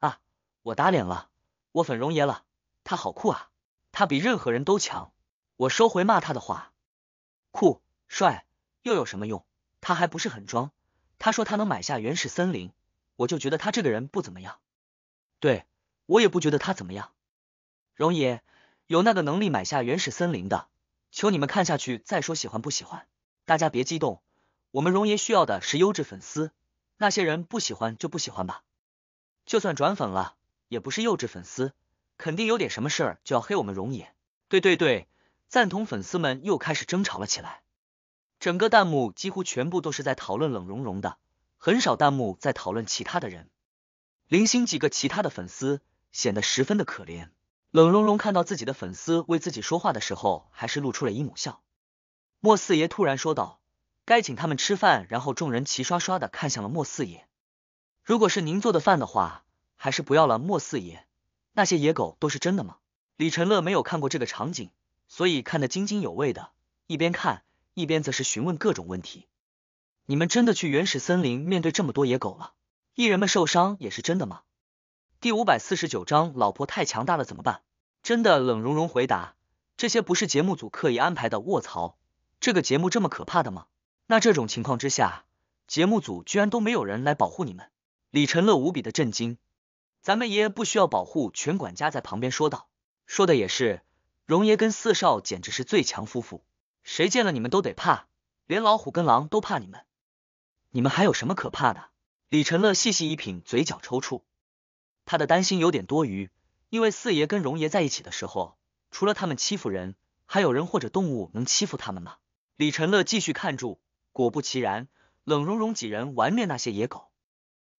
啊！我打脸了，我粉容爷了，他好酷啊，他比任何人都强，我收回骂他的话，酷帅又有什么用？他还不是很装。他说他能买下原始森林，我就觉得他这个人不怎么样。对我也不觉得他怎么样。荣爷有那个能力买下原始森林的，求你们看下去再说喜欢不喜欢。大家别激动，我们荣爷需要的是优质粉丝，那些人不喜欢就不喜欢吧。就算转粉了，也不是优质粉丝，肯定有点什么事儿就要黑我们荣爷。对对对，赞同粉丝们又开始争吵了起来。整个弹幕几乎全部都是在讨论冷融融的，很少弹幕在讨论其他的人，零星几个其他的粉丝显得十分的可怜。冷融融看到自己的粉丝为自己说话的时候，还是露出了一抹笑。莫四爷突然说道：“该请他们吃饭。”然后众人齐刷刷的看向了莫四爷。如果是您做的饭的话，还是不要了。莫四爷，那些野狗都是真的吗？李晨乐没有看过这个场景，所以看得津津有味的，一边看。一边则是询问各种问题，你们真的去原始森林面对这么多野狗了？艺人们受伤也是真的吗？第五百四十九章，老婆太强大了怎么办？真的？冷融融回答，这些不是节目组刻意安排的。卧槽，这个节目这么可怕的吗？那这种情况之下，节目组居然都没有人来保护你们？李晨乐无比的震惊，咱们爷不需要保护。全管家在旁边说道，说的也是，荣爷跟四少简直是最强夫妇。谁见了你们都得怕，连老虎跟狼都怕你们，你们还有什么可怕的？李晨乐细细一品，嘴角抽搐，他的担心有点多余，因为四爷跟荣爷在一起的时候，除了他们欺负人，还有人或者动物能欺负他们吗？李晨乐继续看住，果不其然，冷融融几人玩灭那些野狗，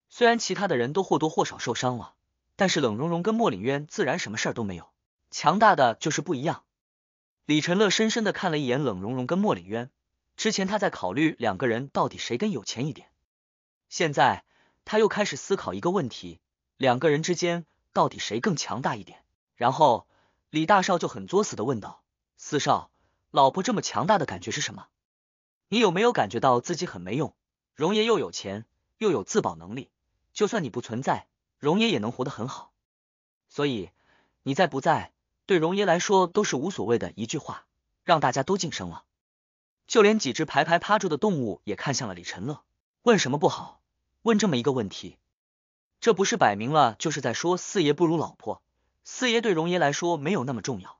虽然其他的人都或多或少受伤了，但是冷融融跟莫凛渊自然什么事都没有，强大的就是不一样。李晨乐深深的看了一眼冷融融跟莫凛渊，之前他在考虑两个人到底谁更有钱一点，现在他又开始思考一个问题，两个人之间到底谁更强大一点？然后李大少就很作死的问道：“四少，老婆这么强大的感觉是什么？你有没有感觉到自己很没用？荣爷又有钱又有自保能力，就算你不存在，荣爷也能活得很好，所以你在不在？”对荣爷来说都是无所谓的一句话，让大家都晋升了。就连几只排排趴住的动物也看向了李晨乐，问什么不好？问这么一个问题，这不是摆明了就是在说四爷不如老婆？四爷对荣爷来说没有那么重要。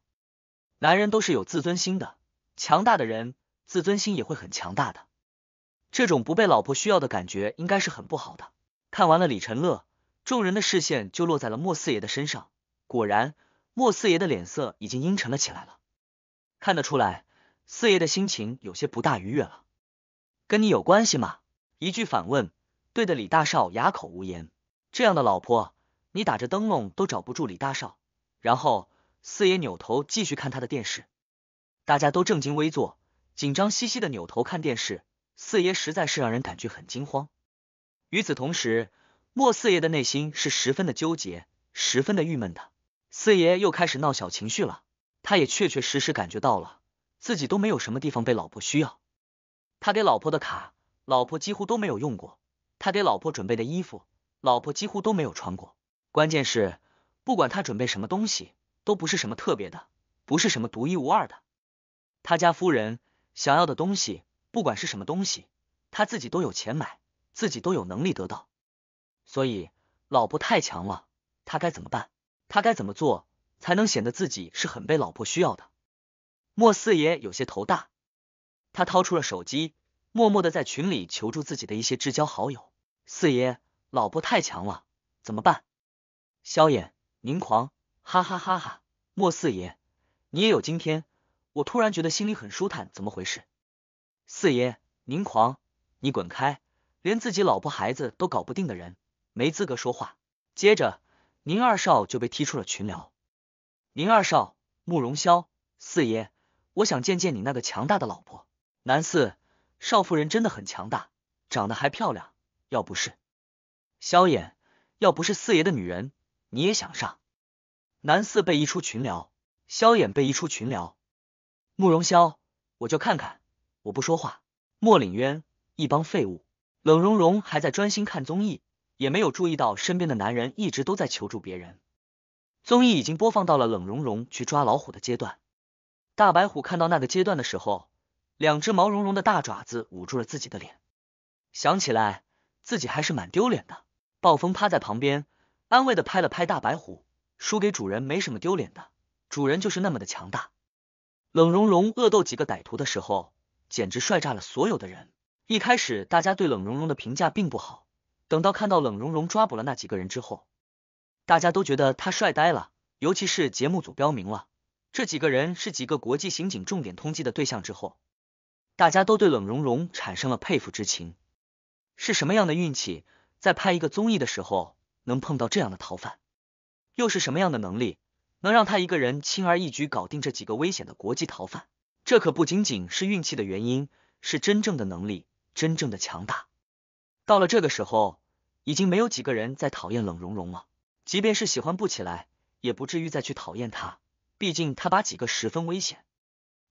男人都是有自尊心的，强大的人自尊心也会很强大的。这种不被老婆需要的感觉应该是很不好的。看完了李晨乐，众人的视线就落在了莫四爷的身上。果然。莫四爷的脸色已经阴沉了起来了，看得出来，四爷的心情有些不大愉悦了。跟你有关系吗？一句反问，对的李大少哑口无言。这样的老婆，你打着灯笼都找不住。李大少。然后，四爷扭头继续看他的电视。大家都正襟危坐，紧张兮兮的扭头看电视。四爷实在是让人感觉很惊慌。与此同时，莫四爷的内心是十分的纠结，十分的郁闷的。四爷又开始闹小情绪了。他也确确实实感觉到了，自己都没有什么地方被老婆需要。他给老婆的卡，老婆几乎都没有用过；他给老婆准备的衣服，老婆几乎都没有穿过。关键是，不管他准备什么东西，都不是什么特别的，不是什么独一无二的。他家夫人想要的东西，不管是什么东西，他自己都有钱买，自己都有能力得到。所以，老婆太强了，他该怎么办？他该怎么做才能显得自己是很被老婆需要的？莫四爷有些头大，他掏出了手机，默默的在群里求助自己的一些至交好友。四爷，老婆太强了，怎么办？萧炎，您狂，哈哈哈哈！莫四爷，你也有今天！我突然觉得心里很舒坦，怎么回事？四爷，您狂，你滚开！连自己老婆孩子都搞不定的人，没资格说话。接着。宁二少就被踢出了群聊。宁二少，慕容萧，四爷，我想见见你那个强大的老婆。南四，少夫人真的很强大，长得还漂亮。要不是萧衍，要不是四爷的女人，你也想上？南四被移出群聊，萧衍被移出群聊。慕容萧，我就看看，我不说话。莫领渊，一帮废物。冷融融还在专心看综艺。也没有注意到身边的男人一直都在求助别人。综艺已经播放到了冷融融去抓老虎的阶段。大白虎看到那个阶段的时候，两只毛茸茸的大爪子捂住了自己的脸，想起来自己还是蛮丢脸的。暴风趴在旁边，安慰的拍了拍大白虎，输给主人没什么丢脸的，主人就是那么的强大。冷融融恶斗几个歹徒的时候，简直帅炸了所有的人。一开始大家对冷融融的评价并不好。等到看到冷融融抓捕了那几个人之后，大家都觉得他帅呆了。尤其是节目组标明了这几个人是几个国际刑警重点通缉的对象之后，大家都对冷融融产生了佩服之情。是什么样的运气，在拍一个综艺的时候能碰到这样的逃犯？又是什么样的能力，能让他一个人轻而易举搞定这几个危险的国际逃犯？这可不仅仅是运气的原因，是真正的能力，真正的强大。到了这个时候，已经没有几个人再讨厌冷融融了。即便是喜欢不起来，也不至于再去讨厌他。毕竟他把几个十分危险、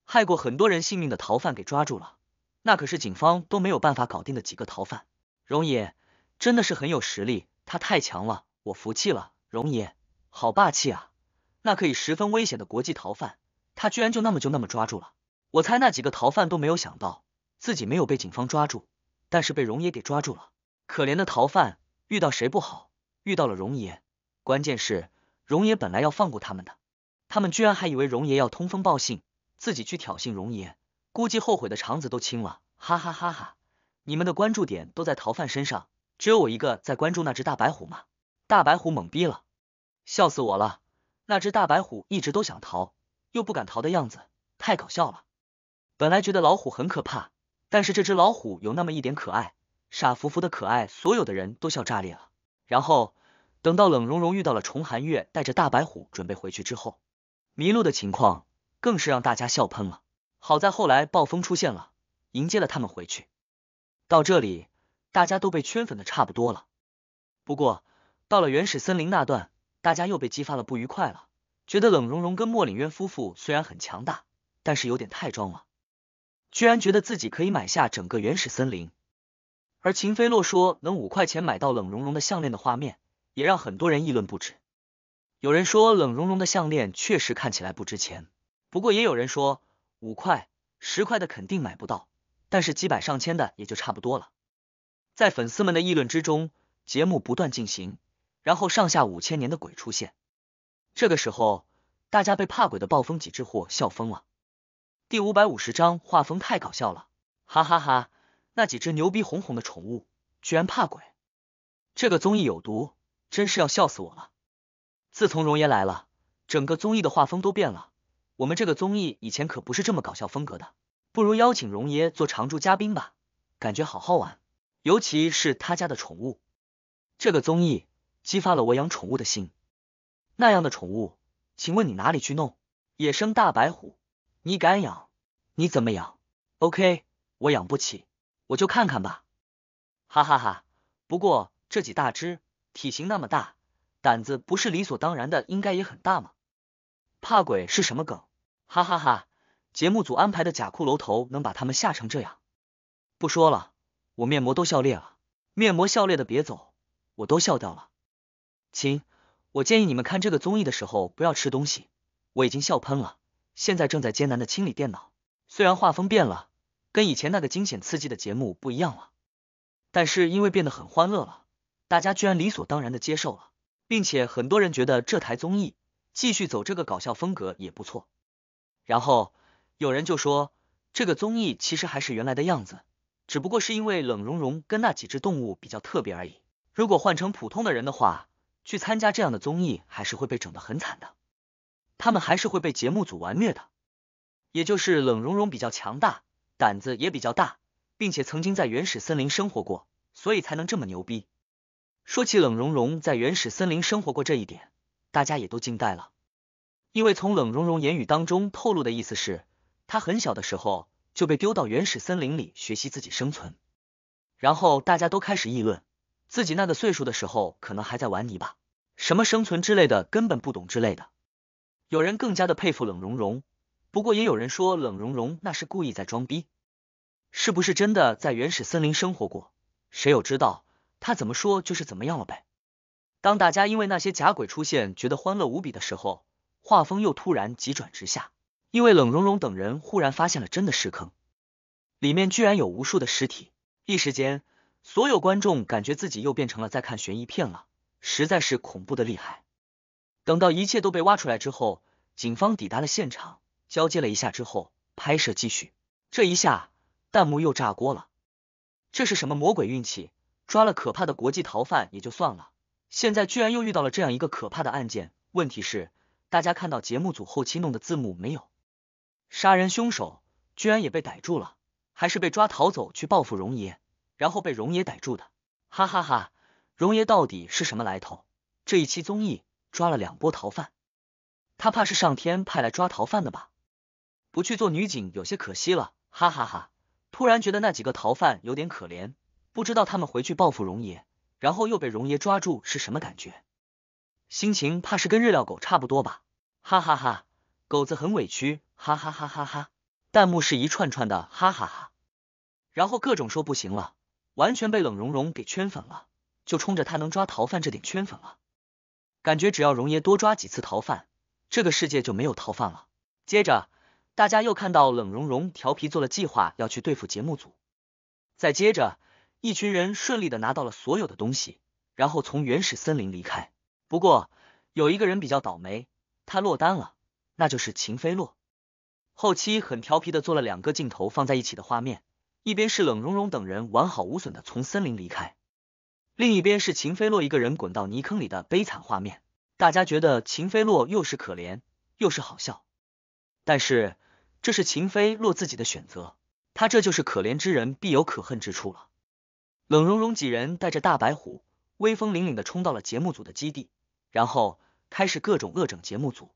害过很多人性命的逃犯给抓住了，那可是警方都没有办法搞定的几个逃犯。荣爷真的是很有实力，他太强了，我服气了。荣爷好霸气啊！那可以十分危险的国际逃犯，他居然就那么就那么抓住了。我猜那几个逃犯都没有想到，自己没有被警方抓住。但是被荣爷给抓住了，可怜的逃犯遇到谁不好，遇到了荣爷。关键是荣爷本来要放过他们的，他们居然还以为荣爷要通风报信，自己去挑衅荣爷，估计后悔的肠子都青了，哈哈哈哈！你们的关注点都在逃犯身上，只有我一个在关注那只大白虎吗？大白虎懵逼了，笑死我了！那只大白虎一直都想逃，又不敢逃的样子，太搞笑了。本来觉得老虎很可怕。但是这只老虎有那么一点可爱，傻乎乎的可爱，所有的人都笑炸裂了。然后等到冷融融遇到了崇寒月，带着大白虎准备回去之后，迷路的情况更是让大家笑喷了。好在后来暴风出现了，迎接了他们回去。到这里，大家都被圈粉的差不多了。不过到了原始森林那段，大家又被激发了不愉快了，觉得冷融融跟莫凛渊夫妇虽然很强大，但是有点太装了。居然觉得自己可以买下整个原始森林，而秦飞洛说能五块钱买到冷融融的项链的画面，也让很多人议论不止。有人说冷融融的项链确实看起来不值钱，不过也有人说五块、十块的肯定买不到，但是几百上千的也就差不多了。在粉丝们的议论之中，节目不断进行，然后上下五千年的鬼出现，这个时候大家被怕鬼的暴风几只货笑疯了。第五百五十章，画风太搞笑了，哈哈哈！那几只牛逼哄哄的宠物居然怕鬼，这个综艺有毒，真是要笑死我了。自从荣爷来了，整个综艺的画风都变了。我们这个综艺以前可不是这么搞笑风格的，不如邀请荣爷做常驻嘉宾吧，感觉好好玩。尤其是他家的宠物，这个综艺激发了我养宠物的心。那样的宠物，请问你哪里去弄？野生大白虎。你敢养？你怎么养？OK，我养不起，我就看看吧。哈哈哈，不过这几大只，体型那么大，胆子不是理所当然的，应该也很大吗？怕鬼是什么梗？哈哈哈，节目组安排的假骷髅头能把他们吓成这样？不说了，我面膜都笑裂了，面膜笑裂的别走，我都笑掉了。亲，我建议你们看这个综艺的时候不要吃东西，我已经笑喷了。现在正在艰难的清理电脑，虽然画风变了，跟以前那个惊险刺激的节目不一样了，但是因为变得很欢乐了，大家居然理所当然的接受了，并且很多人觉得这台综艺继续走这个搞笑风格也不错。然后有人就说，这个综艺其实还是原来的样子，只不过是因为冷容容跟那几只动物比较特别而已。如果换成普通的人的话，去参加这样的综艺还是会被整得很惨的。他们还是会被节目组完虐的，也就是冷融融比较强大，胆子也比较大，并且曾经在原始森林生活过，所以才能这么牛逼。说起冷融融在原始森林生活过这一点，大家也都惊呆了，因为从冷融融言语当中透露的意思是，他很小的时候就被丢到原始森林里学习自己生存。然后大家都开始议论，自己那个岁数的时候可能还在玩泥巴，什么生存之类的，根本不懂之类的。有人更加的佩服冷融融，不过也有人说冷融融那是故意在装逼，是不是真的在原始森林生活过？谁有知道？他怎么说就是怎么样了呗。当大家因为那些假鬼出现觉得欢乐无比的时候，画风又突然急转直下，因为冷融融等人忽然发现了真的尸坑，里面居然有无数的尸体，一时间所有观众感觉自己又变成了在看悬疑片了，实在是恐怖的厉害。等到一切都被挖出来之后，警方抵达了现场，交接了一下之后，拍摄继续。这一下弹幕又炸锅了，这是什么魔鬼运气？抓了可怕的国际逃犯也就算了，现在居然又遇到了这样一个可怕的案件。问题是，大家看到节目组后期弄的字幕没有？杀人凶手居然也被逮住了，还是被抓逃走去报复荣爷，然后被荣爷逮住的。哈哈哈，荣爷到底是什么来头？这一期综艺。抓了两波逃犯，他怕是上天派来抓逃犯的吧？不去做女警有些可惜了，哈哈哈！突然觉得那几个逃犯有点可怜，不知道他们回去报复荣爷，然后又被荣爷抓住是什么感觉？心情怕是跟日料狗差不多吧？哈哈哈！狗子很委屈，哈哈哈哈哈哈！弹幕是一串串的，哈哈哈！然后各种说不行了，完全被冷融融给圈粉了，就冲着他能抓逃犯这点圈粉了。感觉只要容爷多抓几次逃犯，这个世界就没有逃犯了。接着，大家又看到冷融融调皮做了计划，要去对付节目组。再接着，一群人顺利的拿到了所有的东西，然后从原始森林离开。不过，有一个人比较倒霉，他落单了，那就是秦飞洛。后期很调皮的做了两个镜头放在一起的画面，一边是冷融融等人完好无损的从森林离开。另一边是秦飞洛一个人滚到泥坑里的悲惨画面，大家觉得秦飞洛又是可怜又是好笑，但是这是秦飞洛自己的选择，他这就是可怜之人必有可恨之处了。冷融融几人带着大白虎，威风凛凛的冲到了节目组的基地，然后开始各种恶整节目组。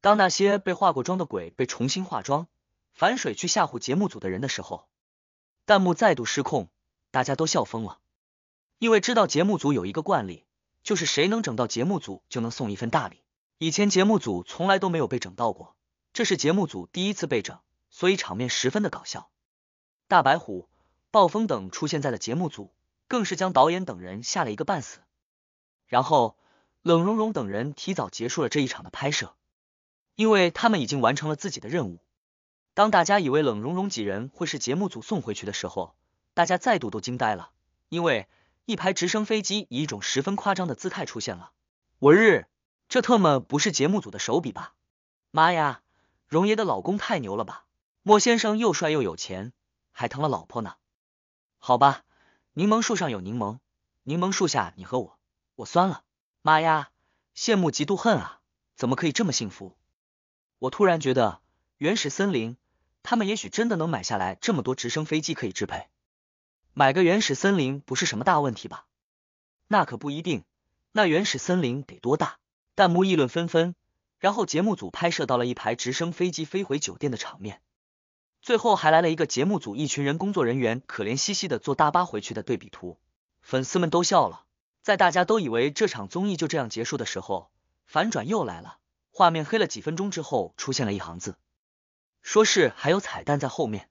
当那些被化过妆的鬼被重新化妆，反水去吓唬节目组的人的时候，弹幕再度失控，大家都笑疯了。因为知道节目组有一个惯例，就是谁能整到节目组就能送一份大礼。以前节目组从来都没有被整到过，这是节目组第一次被整，所以场面十分的搞笑。大白虎、暴风等出现在了节目组，更是将导演等人吓了一个半死。然后冷融融等人提早结束了这一场的拍摄，因为他们已经完成了自己的任务。当大家以为冷融融几人会是节目组送回去的时候，大家再度都惊呆了，因为。一排直升飞机以一种十分夸张的姿态出现了，我日，这特么不是节目组的手笔吧？妈呀，荣爷的老公太牛了吧！莫先生又帅又有钱，还疼了老婆呢。好吧，柠檬树上有柠檬，柠檬树下你和我，我酸了。妈呀，羡慕嫉妒恨啊！怎么可以这么幸福？我突然觉得原始森林，他们也许真的能买下来这么多直升飞机可以支配。买个原始森林不是什么大问题吧？那可不一定。那原始森林得多大？弹幕议论纷纷。然后节目组拍摄到了一排直升飞机飞回酒店的场面，最后还来了一个节目组一群人工作人员可怜兮兮的坐大巴回去的对比图，粉丝们都笑了。在大家都以为这场综艺就这样结束的时候，反转又来了。画面黑了几分钟之后，出现了一行字，说是还有彩蛋在后面。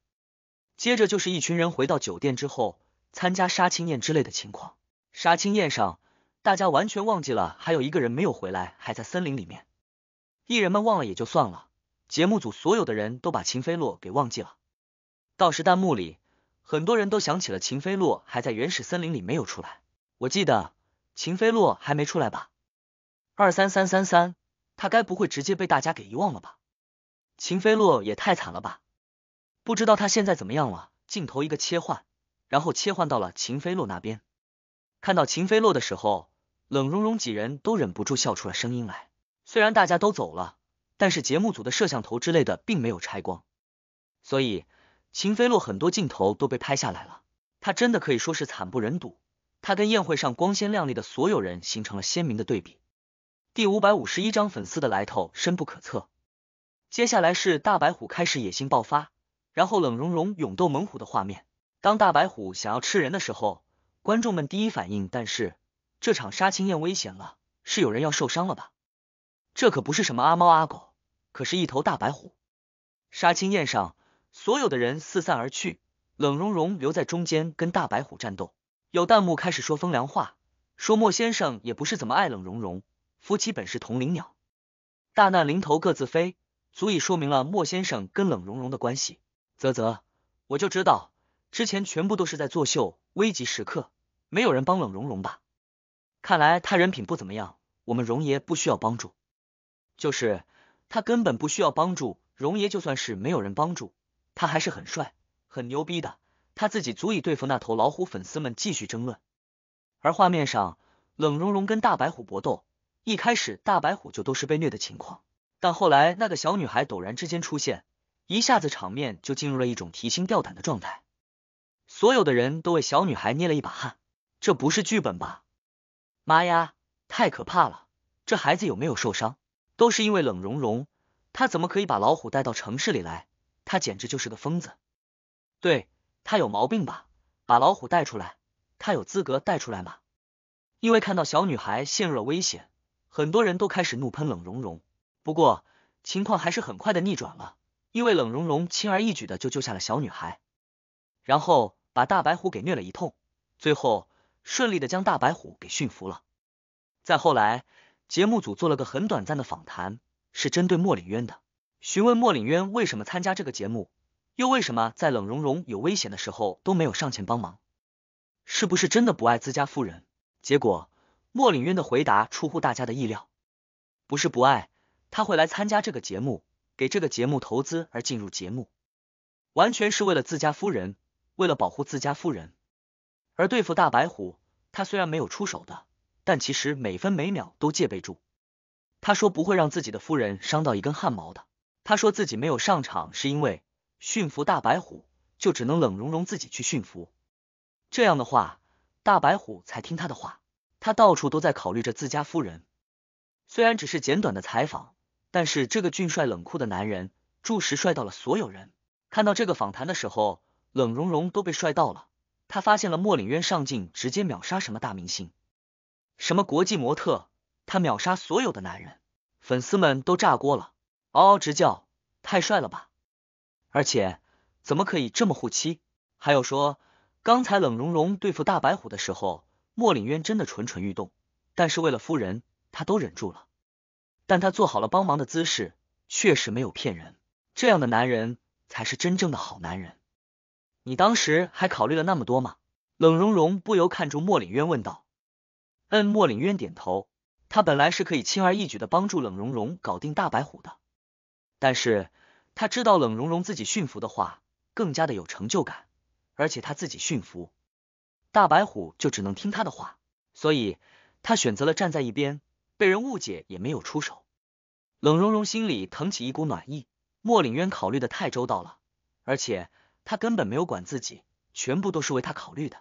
接着就是一群人回到酒店之后，参加杀青宴之类的情况。杀青宴上，大家完全忘记了还有一个人没有回来，还在森林里面。艺人们忘了也就算了，节目组所有的人都把秦飞洛给忘记了。到时弹幕里很多人都想起了秦飞洛还在原始森林里没有出来。我记得秦飞洛还没出来吧？二三三三三，他该不会直接被大家给遗忘了吧？秦飞洛也太惨了吧！不知道他现在怎么样了。镜头一个切换，然后切换到了秦飞洛那边。看到秦飞洛的时候，冷融融几人都忍不住笑出了声音来。虽然大家都走了，但是节目组的摄像头之类的并没有拆光，所以秦飞洛很多镜头都被拍下来了。他真的可以说是惨不忍睹，他跟宴会上光鲜亮丽的所有人形成了鲜明的对比。第五百五十一章粉丝的来头深不可测。接下来是大白虎开始野心爆发。然后冷融融勇斗猛虎的画面，当大白虎想要吃人的时候，观众们第一反应，但是这场杀青宴危险了，是有人要受伤了吧？这可不是什么阿猫阿狗，可是一头大白虎。杀青宴上，所有的人四散而去，冷融融留在中间跟大白虎战斗。有弹幕开始说风凉话，说莫先生也不是怎么爱冷融融，夫妻本是同林鸟，大难临头各自飞，足以说明了莫先生跟冷融融的关系。啧啧，我就知道，之前全部都是在作秀。危急时刻，没有人帮冷蓉蓉吧？看来他人品不怎么样。我们荣爷不需要帮助，就是他根本不需要帮助。荣爷就算是没有人帮助，他还是很帅、很牛逼的，他自己足以对付那头老虎。粉丝们继续争论。而画面上，冷蓉蓉跟大白虎搏斗，一开始大白虎就都是被虐的情况，但后来那个小女孩陡然之间出现。一下子场面就进入了一种提心吊胆的状态，所有的人都为小女孩捏了一把汗。这不是剧本吧？妈呀，太可怕了！这孩子有没有受伤？都是因为冷融融，他怎么可以把老虎带到城市里来？他简直就是个疯子！对他有毛病吧？把老虎带出来，他有资格带出来吗？因为看到小女孩陷入了危险，很多人都开始怒喷冷融融。不过，情况还是很快的逆转了。因为冷融融轻而易举的就救下了小女孩，然后把大白虎给虐了一通，最后顺利的将大白虎给驯服了。再后来，节目组做了个很短暂的访谈，是针对莫凛渊的，询问莫凛渊为什么参加这个节目，又为什么在冷融融有危险的时候都没有上前帮忙，是不是真的不爱自家夫人？结果莫凛渊的回答出乎大家的意料，不是不爱，他会来参加这个节目。给这个节目投资而进入节目，完全是为了自家夫人，为了保护自家夫人而对付大白虎。他虽然没有出手的，但其实每分每秒都戒备住。他说不会让自己的夫人伤到一根汗毛的。他说自己没有上场是因为驯服大白虎，就只能冷融融自己去驯服。这样的话，大白虎才听他的话。他到处都在考虑着自家夫人。虽然只是简短的采访。但是这个俊帅冷酷的男人着实帅到了所有人。看到这个访谈的时候，冷融融都被帅到了。他发现了莫凛渊上镜直接秒杀什么大明星，什么国际模特，他秒杀所有的男人，粉丝们都炸锅了，嗷嗷直叫，太帅了吧！而且怎么可以这么护妻？还有说，刚才冷融融对付大白虎的时候，莫凛渊真的蠢蠢欲动，但是为了夫人，他都忍住了。但他做好了帮忙的姿势，确实没有骗人。这样的男人才是真正的好男人。你当时还考虑了那么多吗？冷融融不由看住莫凛渊问道。嗯，莫凛渊点头。他本来是可以轻而易举的帮助冷融融搞定大白虎的，但是他知道冷融融自己驯服的话，更加的有成就感。而且他自己驯服大白虎，就只能听他的话，所以他选择了站在一边，被人误解也没有出手。冷融融心里腾起一股暖意，莫凛渊考虑的太周到了，而且他根本没有管自己，全部都是为他考虑的。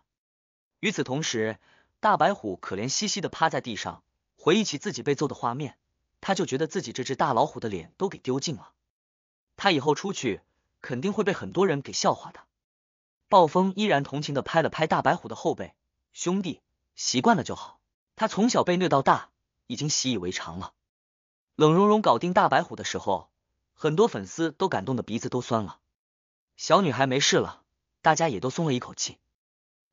与此同时，大白虎可怜兮兮的趴在地上，回忆起自己被揍的画面，他就觉得自己这只大老虎的脸都给丢尽了。他以后出去肯定会被很多人给笑话的。暴风依然同情的拍了拍大白虎的后背，兄弟，习惯了就好。他从小被虐到大，已经习以为常了。冷融融搞定大白虎的时候，很多粉丝都感动的鼻子都酸了。小女孩没事了，大家也都松了一口气。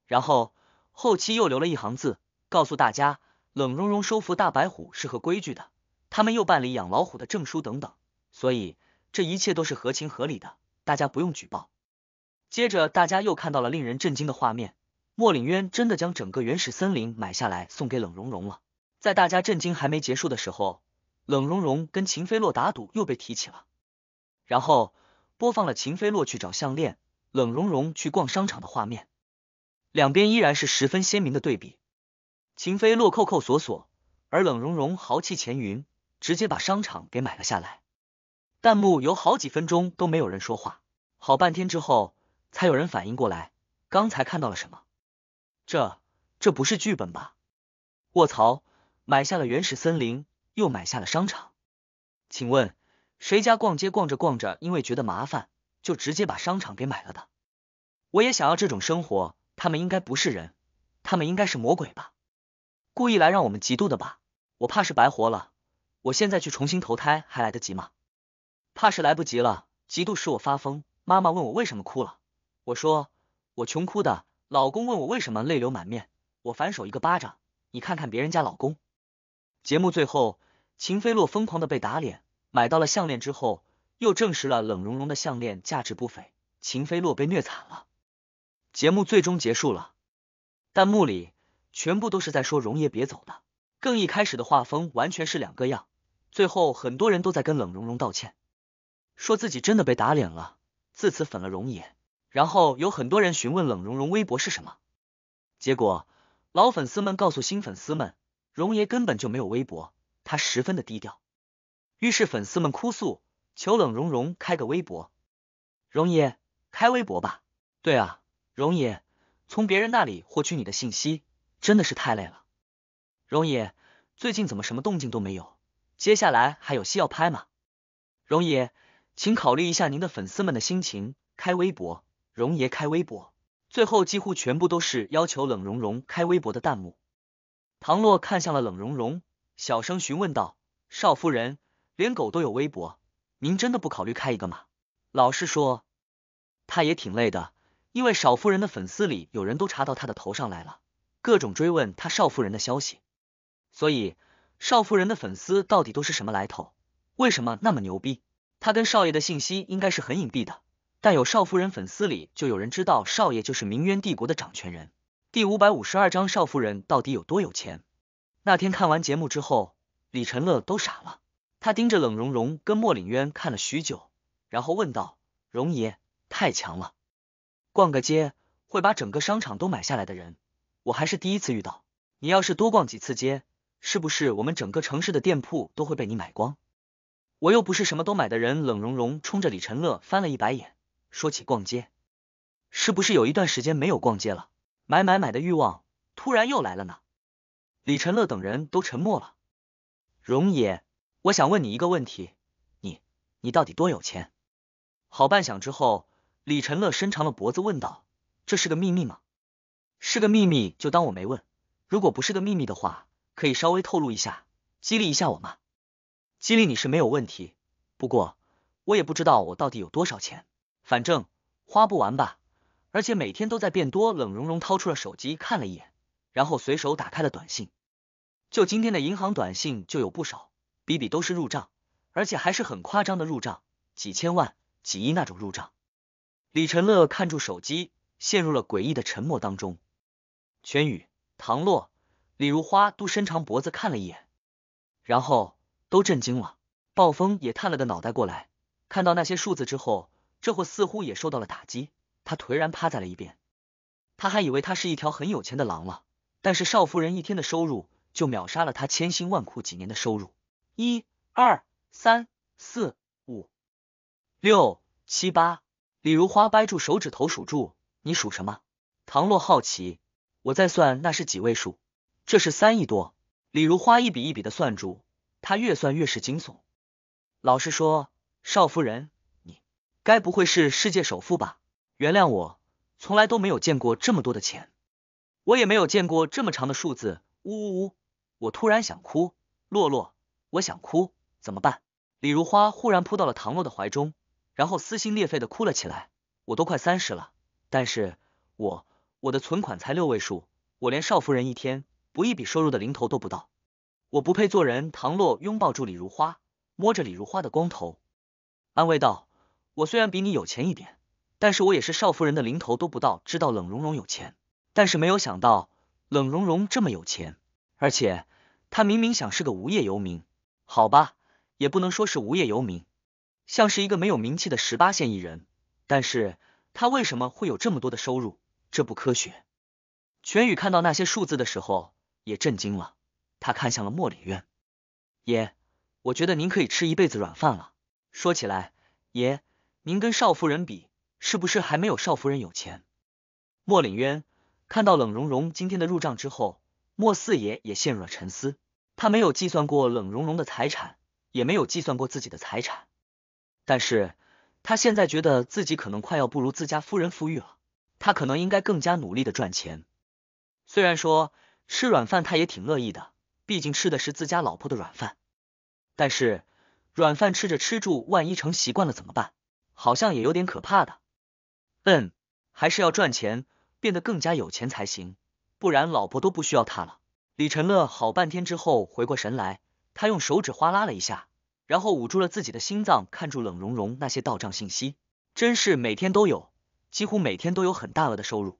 然后后期又留了一行字，告诉大家冷融融收服大白虎是合规矩的，他们又办理养老虎的证书等等，所以这一切都是合情合理的，大家不用举报。接着大家又看到了令人震惊的画面，莫岭渊真的将整个原始森林买下来送给冷融融了。在大家震惊还没结束的时候。冷融融跟秦飞洛打赌又被提起了，然后播放了秦飞洛去找项链，冷融融去逛商场的画面，两边依然是十分鲜明的对比。秦飞洛扣扣锁锁，而冷融融豪气前云，直接把商场给买了下来。弹幕有好几分钟都没有人说话，好半天之后才有人反应过来，刚才看到了什么？这这不是剧本吧？卧槽，买下了原始森林。又买下了商场，请问谁家逛街逛着逛着，因为觉得麻烦，就直接把商场给买了的？我也想要这种生活，他们应该不是人，他们应该是魔鬼吧？故意来让我们嫉妒的吧？我怕是白活了，我现在去重新投胎还来得及吗？怕是来不及了。嫉妒使我发疯。妈妈问我为什么哭了，我说我穷哭的。老公问我为什么泪流满面，我反手一个巴掌。你看看别人家老公。节目最后。秦飞洛疯狂的被打脸，买到了项链之后，又证实了冷融融的项链价值不菲，秦飞洛被虐惨了。节目最终结束了，弹幕里全部都是在说“荣爷别走”的。更一开始的画风完全是两个样。最后很多人都在跟冷融融道歉，说自己真的被打脸了，自此粉了荣爷。然后有很多人询问冷融融微博是什么，结果老粉丝们告诉新粉丝们，荣爷根本就没有微博。他十分的低调，于是粉丝们哭诉，求冷融融开个微博。荣爷，开微博吧。对啊，荣爷，从别人那里获取你的信息，真的是太累了。荣爷，最近怎么什么动静都没有？接下来还有戏要拍吗？荣爷，请考虑一下您的粉丝们的心情，开微博。荣爷，开微博。最后几乎全部都是要求冷融融开微博的弹幕。唐洛看向了冷融融。小声询问道：“少夫人，连狗都有微博，您真的不考虑开一个吗？”老实说，他也挺累的，因为少夫人的粉丝里有人都查到他的头上来了，各种追问他少夫人的消息。所以，少夫人的粉丝到底都是什么来头？为什么那么牛逼？他跟少爷的信息应该是很隐蔽的，但有少夫人粉丝里就有人知道少爷就是明渊帝国的掌权人。第五百五十二章：少夫人到底有多有钱？那天看完节目之后，李晨乐都傻了。他盯着冷融融跟莫凛渊看了许久，然后问道：“荣爷太强了，逛个街会把整个商场都买下来的人，我还是第一次遇到。你要是多逛几次街，是不是我们整个城市的店铺都会被你买光？我又不是什么都买的人。”冷融融冲着李晨乐翻了一白眼，说起逛街，是不是有一段时间没有逛街了，买买买的欲望突然又来了呢？李晨乐等人都沉默了。荣爷，我想问你一个问题，你你到底多有钱？好半晌之后，李晨乐伸长了脖子问道：“这是个秘密吗？是个秘密就当我没问。如果不是个秘密的话，可以稍微透露一下，激励一下我吗？”“激励你是没有问题，不过我也不知道我到底有多少钱，反正花不完吧。而且每天都在变多。”冷融融掏出了手机看了一眼，然后随手打开了短信。就今天的银行短信就有不少，比比都是入账，而且还是很夸张的入账，几千万、几亿那种入账。李晨乐看住手机，陷入了诡异的沉默当中。全宇、唐洛、李如花都伸长脖子看了一眼，然后都震惊了。暴风也探了个脑袋过来，看到那些数字之后，这货似乎也受到了打击，他颓然趴在了一边。他还以为他是一条很有钱的狼了，但是少夫人一天的收入。就秒杀了他千辛万苦几年的收入。一、二、三、四、五、六、七、八。李如花掰住手指头数住，你数什么？唐洛好奇，我在算那是几位数？这是三亿多。李如花一笔一笔的算住，他越算越是惊悚。老实说，少夫人，你该不会是世界首富吧？原谅我，从来都没有见过这么多的钱，我也没有见过这么长的数字。呜呜呜！我突然想哭，洛洛，我想哭，怎么办？李如花忽然扑到了唐洛的怀中，然后撕心裂肺的哭了起来。我都快三十了，但是我我的存款才六位数，我连少夫人一天不一笔收入的零头都不到，我不配做人。唐洛拥抱住李如花，摸着李如花的光头，安慰道：“我虽然比你有钱一点，但是我也是少夫人的零头都不到。知道冷融融有钱，但是没有想到冷融融这么有钱。”而且他明明想是个无业游民，好吧，也不能说是无业游民，像是一个没有名气的十八线艺人。但是他为什么会有这么多的收入？这不科学。全宇看到那些数字的时候也震惊了，他看向了莫里渊，爷，我觉得您可以吃一辈子软饭了。说起来，爷，您跟少夫人比，是不是还没有少夫人有钱？莫礼渊看到冷融融今天的入账之后。莫四爷也陷入了沉思，他没有计算过冷融融的财产，也没有计算过自己的财产，但是他现在觉得自己可能快要不如自家夫人富裕了，他可能应该更加努力的赚钱。虽然说吃软饭他也挺乐意的，毕竟吃的是自家老婆的软饭，但是软饭吃着吃住，万一成习惯了怎么办？好像也有点可怕的。嗯，还是要赚钱，变得更加有钱才行。不然老婆都不需要他了。李晨乐好半天之后回过神来，他用手指哗啦了一下，然后捂住了自己的心脏，看住冷融融那些到账信息，真是每天都有，几乎每天都有很大额的收入，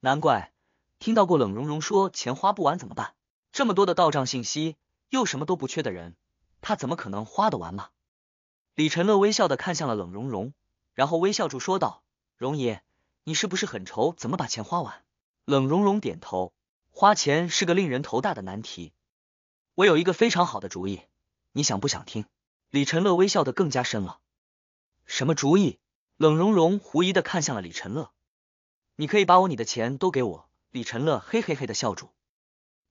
难怪听到过冷融融说钱花不完怎么办，这么多的到账信息，又什么都不缺的人，他怎么可能花得完嘛？李晨乐微笑的看向了冷融融，然后微笑住说道：“容爷，你是不是很愁怎么把钱花完？”冷融融点头，花钱是个令人头大的难题。我有一个非常好的主意，你想不想听？李晨乐微笑的更加深了。什么主意？冷融融狐疑的看向了李晨乐。你可以把我你的钱都给我。李晨乐嘿嘿嘿的笑住。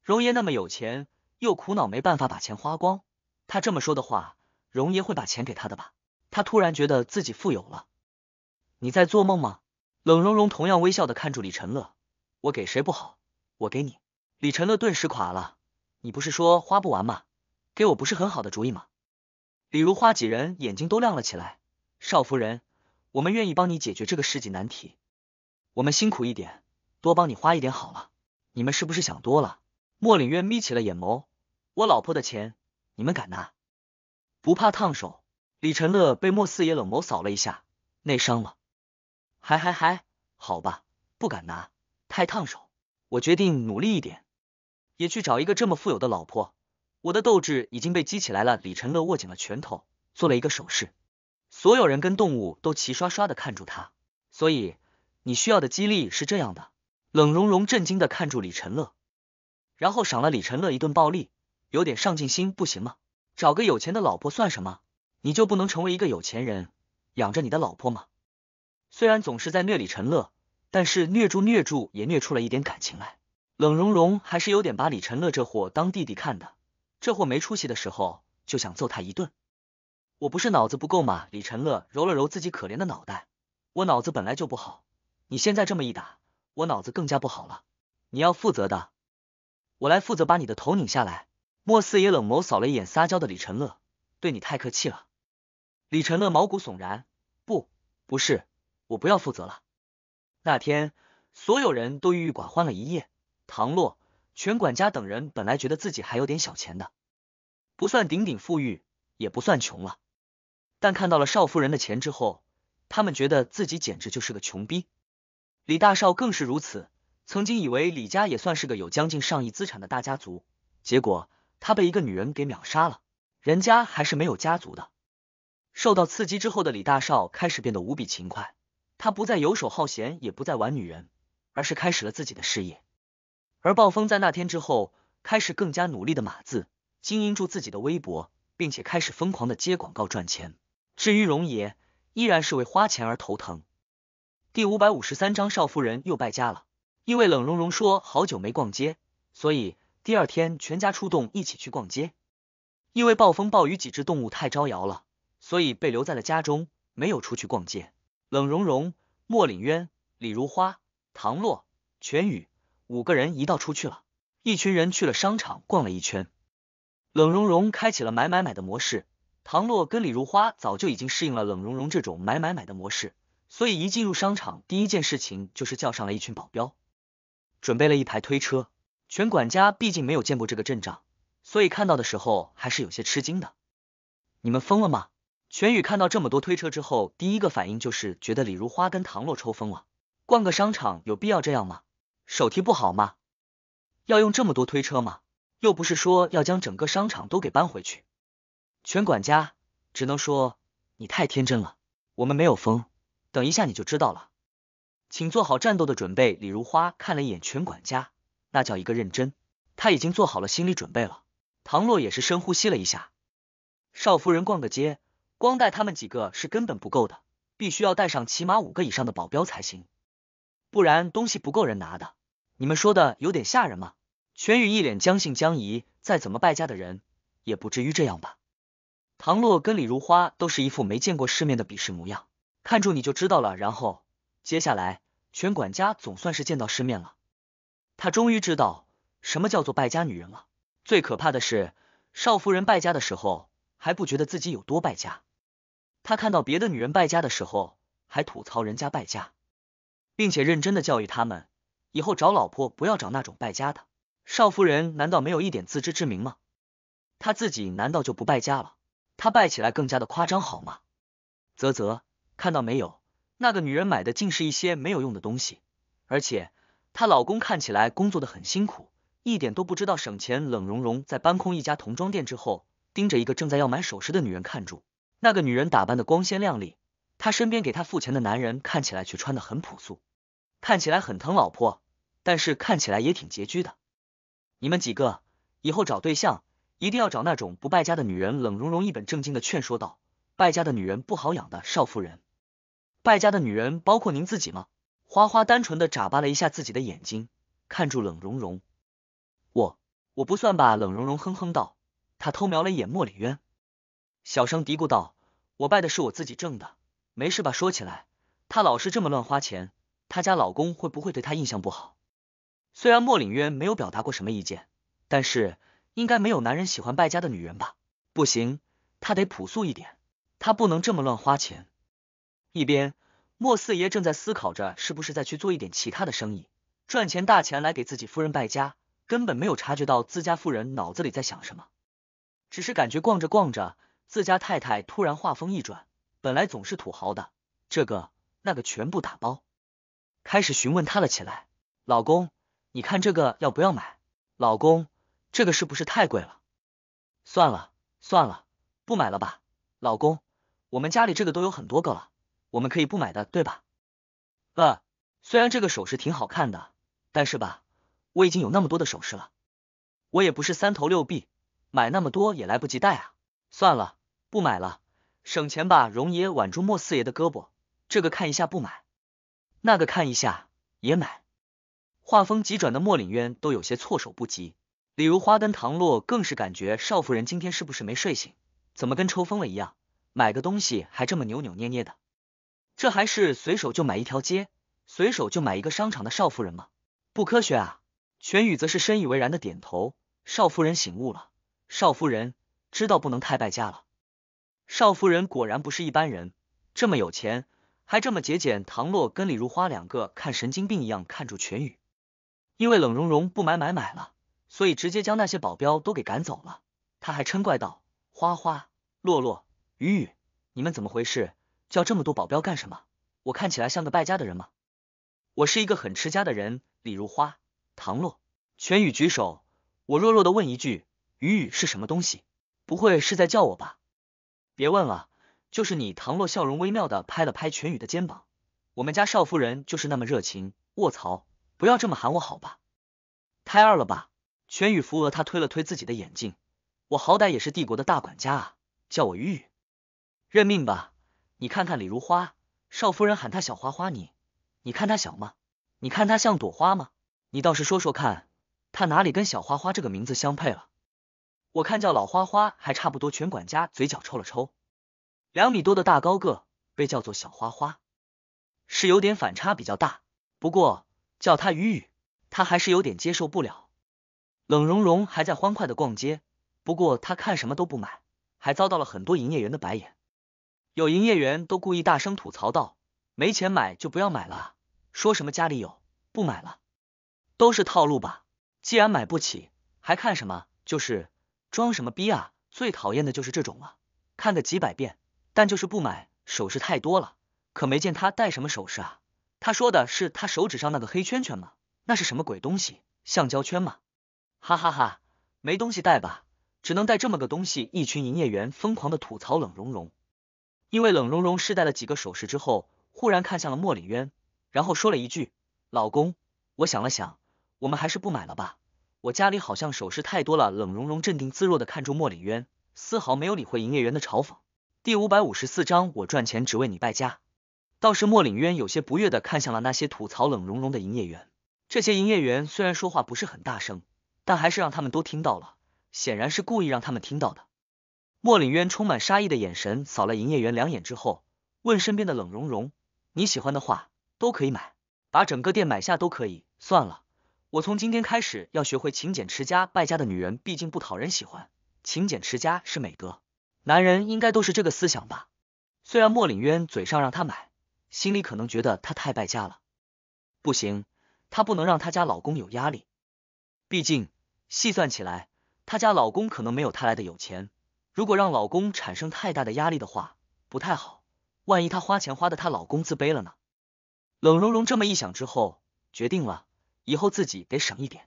荣爷那么有钱，又苦恼没办法把钱花光。他这么说的话，荣爷会把钱给他的吧？他突然觉得自己富有了。你在做梦吗？冷融融同样微笑的看住李晨乐。我给谁不好，我给你。李晨乐顿时垮了。你不是说花不完吗？给我不是很好的主意吗？李如花几人眼睛都亮了起来。少夫人，我们愿意帮你解决这个世纪难题。我们辛苦一点，多帮你花一点好了。你们是不是想多了？莫凌渊眯起了眼眸。我老婆的钱，你们敢拿？不怕烫手？李晨乐被莫四爷冷眸扫了一下，内伤了。还还还，好吧，不敢拿。太烫手，我决定努力一点，也去找一个这么富有的老婆。我的斗志已经被激起来了。李晨乐握紧了拳头，做了一个手势，所有人跟动物都齐刷刷的看住他。所以你需要的激励是这样的。冷融融震惊的看住李晨乐，然后赏了李晨乐一顿暴力，有点上进心不行吗？找个有钱的老婆算什么？你就不能成为一个有钱人，养着你的老婆吗？虽然总是在虐李晨乐。但是虐住虐住也虐出了一点感情来，冷融融还是有点把李晨乐这货当弟弟看的。这货没出息的时候就想揍他一顿。我不是脑子不够吗？李晨乐揉了揉自己可怜的脑袋，我脑子本来就不好，你现在这么一打，我脑子更加不好了。你要负责的，我来负责把你的头拧下来。莫四爷冷眸扫了一眼撒娇的李晨乐，对你太客气了。李晨乐毛骨悚然，不，不是，我不要负责了。那天，所有人都郁郁寡欢了一夜。唐洛、全管家等人本来觉得自己还有点小钱的，不算顶顶富裕，也不算穷了。但看到了少夫人的钱之后，他们觉得自己简直就是个穷逼。李大少更是如此，曾经以为李家也算是个有将近上亿资产的大家族，结果他被一个女人给秒杀了，人家还是没有家族的。受到刺激之后的李大少开始变得无比勤快。他不再游手好闲，也不再玩女人，而是开始了自己的事业。而暴风在那天之后，开始更加努力的码字，经营住自己的微博，并且开始疯狂的接广告赚钱。至于荣爷，依然是为花钱而头疼。第五百五十三章，少夫人又败家了。因为冷荣荣说好久没逛街，所以第二天全家出动一起去逛街。因为暴风暴雨，几只动物太招摇了，所以被留在了家中，没有出去逛街。冷融融、莫凛渊、李如花、唐洛、全宇五个人一道出去了，一群人去了商场逛了一圈。冷融融开启了买买买的模式，唐洛跟李如花早就已经适应了冷融融这种买买买的模式，所以一进入商场，第一件事情就是叫上了一群保镖，准备了一排推车。全管家毕竟没有见过这个阵仗，所以看到的时候还是有些吃惊的。你们疯了吗？全宇看到这么多推车之后，第一个反应就是觉得李如花跟唐洛抽风了。逛个商场有必要这样吗？手提不好吗？要用这么多推车吗？又不是说要将整个商场都给搬回去。全管家只能说你太天真了，我们没有疯，等一下你就知道了，请做好战斗的准备。李如花看了一眼全管家，那叫一个认真，他已经做好了心理准备了。唐洛也是深呼吸了一下，少夫人逛个街。光带他们几个是根本不够的，必须要带上起码五个以上的保镖才行，不然东西不够人拿的。你们说的有点吓人吗？全宇一脸将信将疑，再怎么败家的人也不至于这样吧？唐洛跟李如花都是一副没见过世面的鄙视模样，看住你就知道了。然后接下来，全管家总算是见到世面了，他终于知道什么叫做败家女人了。最可怕的是，少夫人败家的时候还不觉得自己有多败家。他看到别的女人败家的时候，还吐槽人家败家，并且认真的教育他们，以后找老婆不要找那种败家的。少夫人难道没有一点自知之明吗？她自己难道就不败家了？她败起来更加的夸张好吗？啧啧，看到没有，那个女人买的竟是一些没有用的东西，而且她老公看起来工作的很辛苦，一点都不知道省钱。冷融融在搬空一家童装店之后，盯着一个正在要买首饰的女人看住。那个女人打扮的光鲜亮丽，她身边给她付钱的男人看起来却穿的很朴素，看起来很疼老婆，但是看起来也挺拮据的。你们几个以后找对象一定要找那种不败家的女人。冷融融一本正经的劝说道，败家的女人不好养的。少夫人，败家的女人包括您自己吗？花花单纯的眨巴了一下自己的眼睛，看住冷融融，我我不算吧。冷融融哼哼道，他偷瞄了一眼莫里渊。小声嘀咕道：“我败的是我自己挣的，没事吧？说起来，她老是这么乱花钱，她家老公会不会对她印象不好？虽然莫领渊没有表达过什么意见，但是应该没有男人喜欢败家的女人吧？不行，她得朴素一点，她不能这么乱花钱。”一边，莫四爷正在思考着是不是再去做一点其他的生意，赚钱大钱来给自己夫人败家，根本没有察觉到自家夫人脑子里在想什么，只是感觉逛着逛着。自家太太突然话锋一转，本来总是土豪的这个那个全部打包，开始询问他了起来：“老公，你看这个要不要买？老公，这个是不是太贵了？算了算了，不买了吧。老公，我们家里这个都有很多个了，我们可以不买的，对吧？呃，虽然这个首饰挺好看的，但是吧，我已经有那么多的首饰了，我也不是三头六臂，买那么多也来不及戴啊。算了。”不买了，省钱吧！荣爷挽住莫四爷的胳膊，这个看一下不买，那个看一下也买。画风急转的莫领渊都有些措手不及，李如花跟唐洛更是感觉少夫人今天是不是没睡醒？怎么跟抽风了一样，买个东西还这么扭扭捏捏的？这还是随手就买一条街，随手就买一个商场的少夫人吗？不科学啊！全宇则是深以为然的点头，少夫人醒悟了，少夫人知道不能太败家了。少夫人果然不是一般人，这么有钱还这么节俭。唐洛跟李如花两个看神经病一样看住全宇，因为冷融融不买买买了，所以直接将那些保镖都给赶走了。他还嗔怪道：“花花，洛洛，雨雨，你们怎么回事？叫这么多保镖干什么？我看起来像个败家的人吗？”我是一个很持家的人。李如花、唐洛、全宇举手，我弱弱的问一句：“雨雨是什么东西？不会是在叫我吧？”别问了，就是你。唐洛笑容微妙的拍了拍全宇的肩膀，我们家少夫人就是那么热情。卧槽，不要这么喊我好吧？太二了吧？全宇扶额，他推了推自己的眼镜，我好歹也是帝国的大管家啊，叫我宇宇，认命吧。你看看李如花，少夫人喊她小花花，你，你看她小吗？你看她像朵花吗？你倒是说说看，她哪里跟小花花这个名字相配了？我看叫老花花还差不多，全管家嘴角抽了抽。两米多的大高个被叫做小花花，是有点反差比较大。不过叫他雨雨，他还是有点接受不了。冷融融还在欢快的逛街，不过他看什么都不买，还遭到了很多营业员的白眼。有营业员都故意大声吐槽道：“没钱买就不要买了，说什么家里有不买了，都是套路吧？既然买不起，还看什么？就是。”装什么逼啊！最讨厌的就是这种了，看个几百遍，但就是不买首饰太多了，可没见他戴什么首饰啊。他说的是他手指上那个黑圈圈吗？那是什么鬼东西？橡胶圈吗？哈哈哈，没东西戴吧，只能戴这么个东西。一群营业员疯狂的吐槽冷融融，因为冷融融试戴了几个首饰之后，忽然看向了莫里渊，然后说了一句：“老公，我想了想，我们还是不买了吧。”我家里好像首饰太多了。冷融融镇定自若的看住莫凛渊，丝毫没有理会营业员的嘲讽。第五百五十四章，我赚钱只为你败家。倒是莫凛渊有些不悦的看向了那些吐槽冷融融的营业员。这些营业员虽然说话不是很大声，但还是让他们都听到了，显然是故意让他们听到的。莫凛渊充满杀意的眼神扫了营业员两眼之后，问身边的冷融融：“你喜欢的话都可以买，把整个店买下都可以。算了。”我从今天开始要学会勤俭持家，败家的女人毕竟不讨人喜欢。勤俭持家是美德，男人应该都是这个思想吧？虽然莫领渊嘴上让他买，心里可能觉得他太败家了。不行，他不能让他家老公有压力。毕竟细算起来，他家老公可能没有他来的有钱。如果让老公产生太大的压力的话，不太好。万一她花钱花的她老公自卑了呢？冷融融这么一想之后，决定了。以后自己得省一点，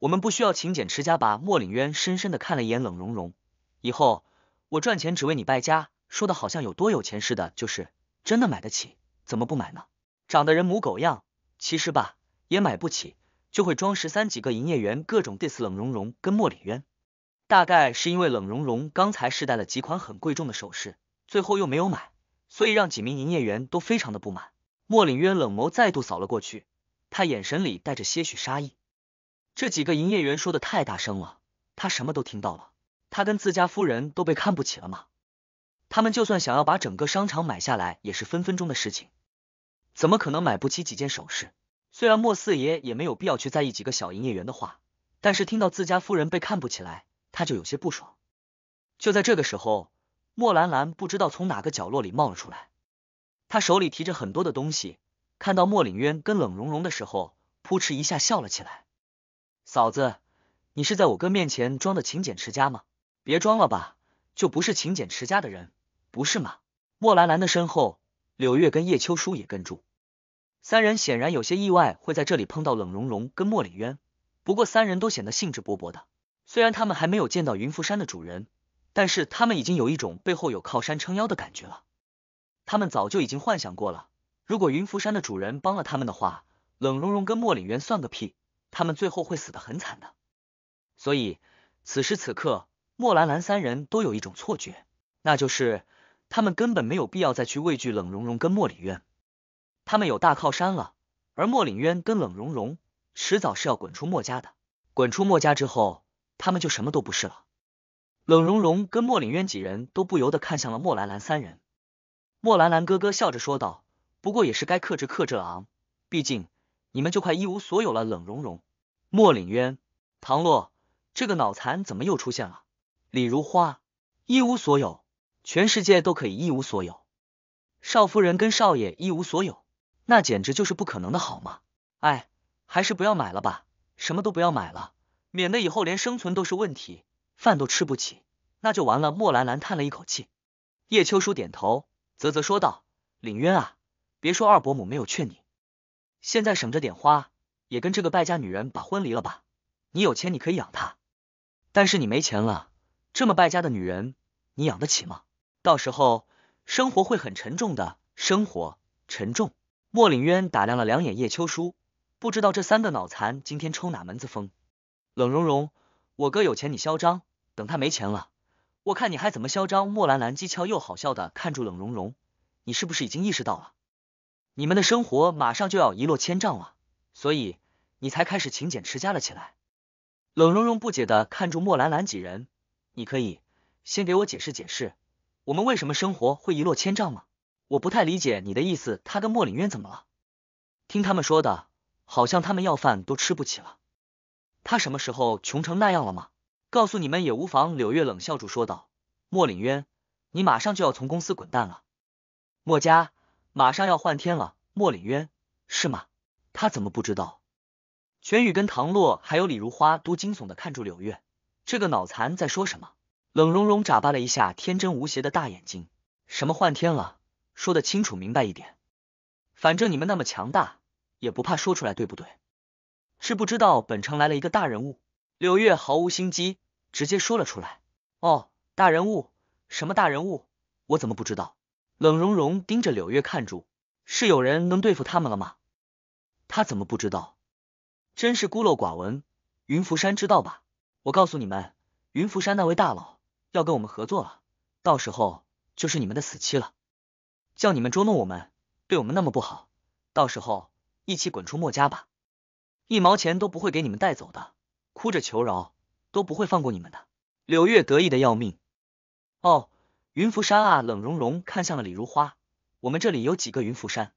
我们不需要勤俭持家吧？莫凛渊深深的看了一眼冷融融，以后我赚钱只为你败家，说的好像有多有钱似的，就是真的买得起，怎么不买呢？长得人模狗样，其实吧也买不起，就会装十三几个营业员各种 dis s 冷融融跟莫凛渊，大概是因为冷融融刚才试戴了几款很贵重的首饰，最后又没有买，所以让几名营业员都非常的不满。莫凛渊冷眸再度扫了过去。他眼神里带着些许杀意。这几个营业员说的太大声了，他什么都听到了。他跟自家夫人都被看不起了吗？他们就算想要把整个商场买下来，也是分分钟的事情，怎么可能买不起几件首饰？虽然莫四爷也没有必要去在意几个小营业员的话，但是听到自家夫人被看不起来，他就有些不爽。就在这个时候，莫兰兰不知道从哪个角落里冒了出来，他手里提着很多的东西。看到莫凛渊跟冷融融的时候，扑哧一下笑了起来。嫂子，你是在我哥面前装的勤俭持家吗？别装了吧，就不是勤俭持家的人，不是吗？莫兰兰的身后，柳月跟叶秋书也跟住，三人显然有些意外会在这里碰到冷融融跟莫凛渊，不过三人都显得兴致勃勃的。虽然他们还没有见到云浮山的主人，但是他们已经有一种背后有靠山撑腰的感觉了。他们早就已经幻想过了。如果云浮山的主人帮了他们的话，冷荣荣跟莫领渊算个屁，他们最后会死得很惨的。所以此时此刻，莫兰兰三人都有一种错觉，那就是他们根本没有必要再去畏惧冷荣荣跟莫领渊，他们有大靠山了。而莫领渊跟冷荣荣迟早是要滚出墨家的，滚出墨家之后，他们就什么都不是了。冷融融跟莫领渊几人都不由得看向了莫兰兰三人，莫兰兰哥哥笑着说道。不过也是该克制克制了昂，毕竟你们就快一无所有了。冷融融、莫凛渊、唐洛，这个脑残怎么又出现了？李如花，一无所有，全世界都可以一无所有。少夫人跟少爷一无所有，那简直就是不可能的好吗？哎，还是不要买了吧，什么都不要买了，免得以后连生存都是问题，饭都吃不起，那就完了。莫兰兰叹了一口气，叶秋叔点头，啧啧说道：“凛渊啊。”别说二伯母没有劝你，现在省着点花，也跟这个败家女人把婚离了吧。你有钱你可以养她，但是你没钱了，这么败家的女人，你养得起吗？到时候生活会很沉重的，生活沉重。莫凛渊打量了两眼叶秋书，不知道这三个脑残今天抽哪门子风。冷融融，我哥有钱你嚣张，等他没钱了，我看你还怎么嚣张。莫兰兰机巧又好笑的看住冷融融，你是不是已经意识到了？你们的生活马上就要一落千丈了，所以你才开始勤俭持家了起来。冷融融不解的看住莫兰兰几人，你可以先给我解释解释，我们为什么生活会一落千丈吗？我不太理解你的意思。他跟莫凛渊怎么了？听他们说的，好像他们要饭都吃不起了。他什么时候穷成那样了吗？告诉你们也无妨。柳月冷笑住说道：“莫凛渊，你马上就要从公司滚蛋了。”莫家。马上要换天了，莫凛渊是吗？他怎么不知道？全宇跟唐洛还有李如花都惊悚的看住柳月，这个脑残在说什么？冷融融眨巴了一下天真无邪的大眼睛，什么换天了？说的清楚明白一点，反正你们那么强大，也不怕说出来对不对？知不知道本城来了一个大人物？柳月毫无心机，直接说了出来。哦，大人物？什么大人物？我怎么不知道？冷融融盯着柳月看住，是有人能对付他们了吗？他怎么不知道？真是孤陋寡闻。云浮山知道吧？我告诉你们，云浮山那位大佬要跟我们合作了，到时候就是你们的死期了。叫你们捉弄我们，对我们那么不好，到时候一起滚出墨家吧，一毛钱都不会给你们带走的，哭着求饶都不会放过你们的。柳月得意的要命，哦。云浮山啊！冷融融看向了李如花，我们这里有几个云浮山？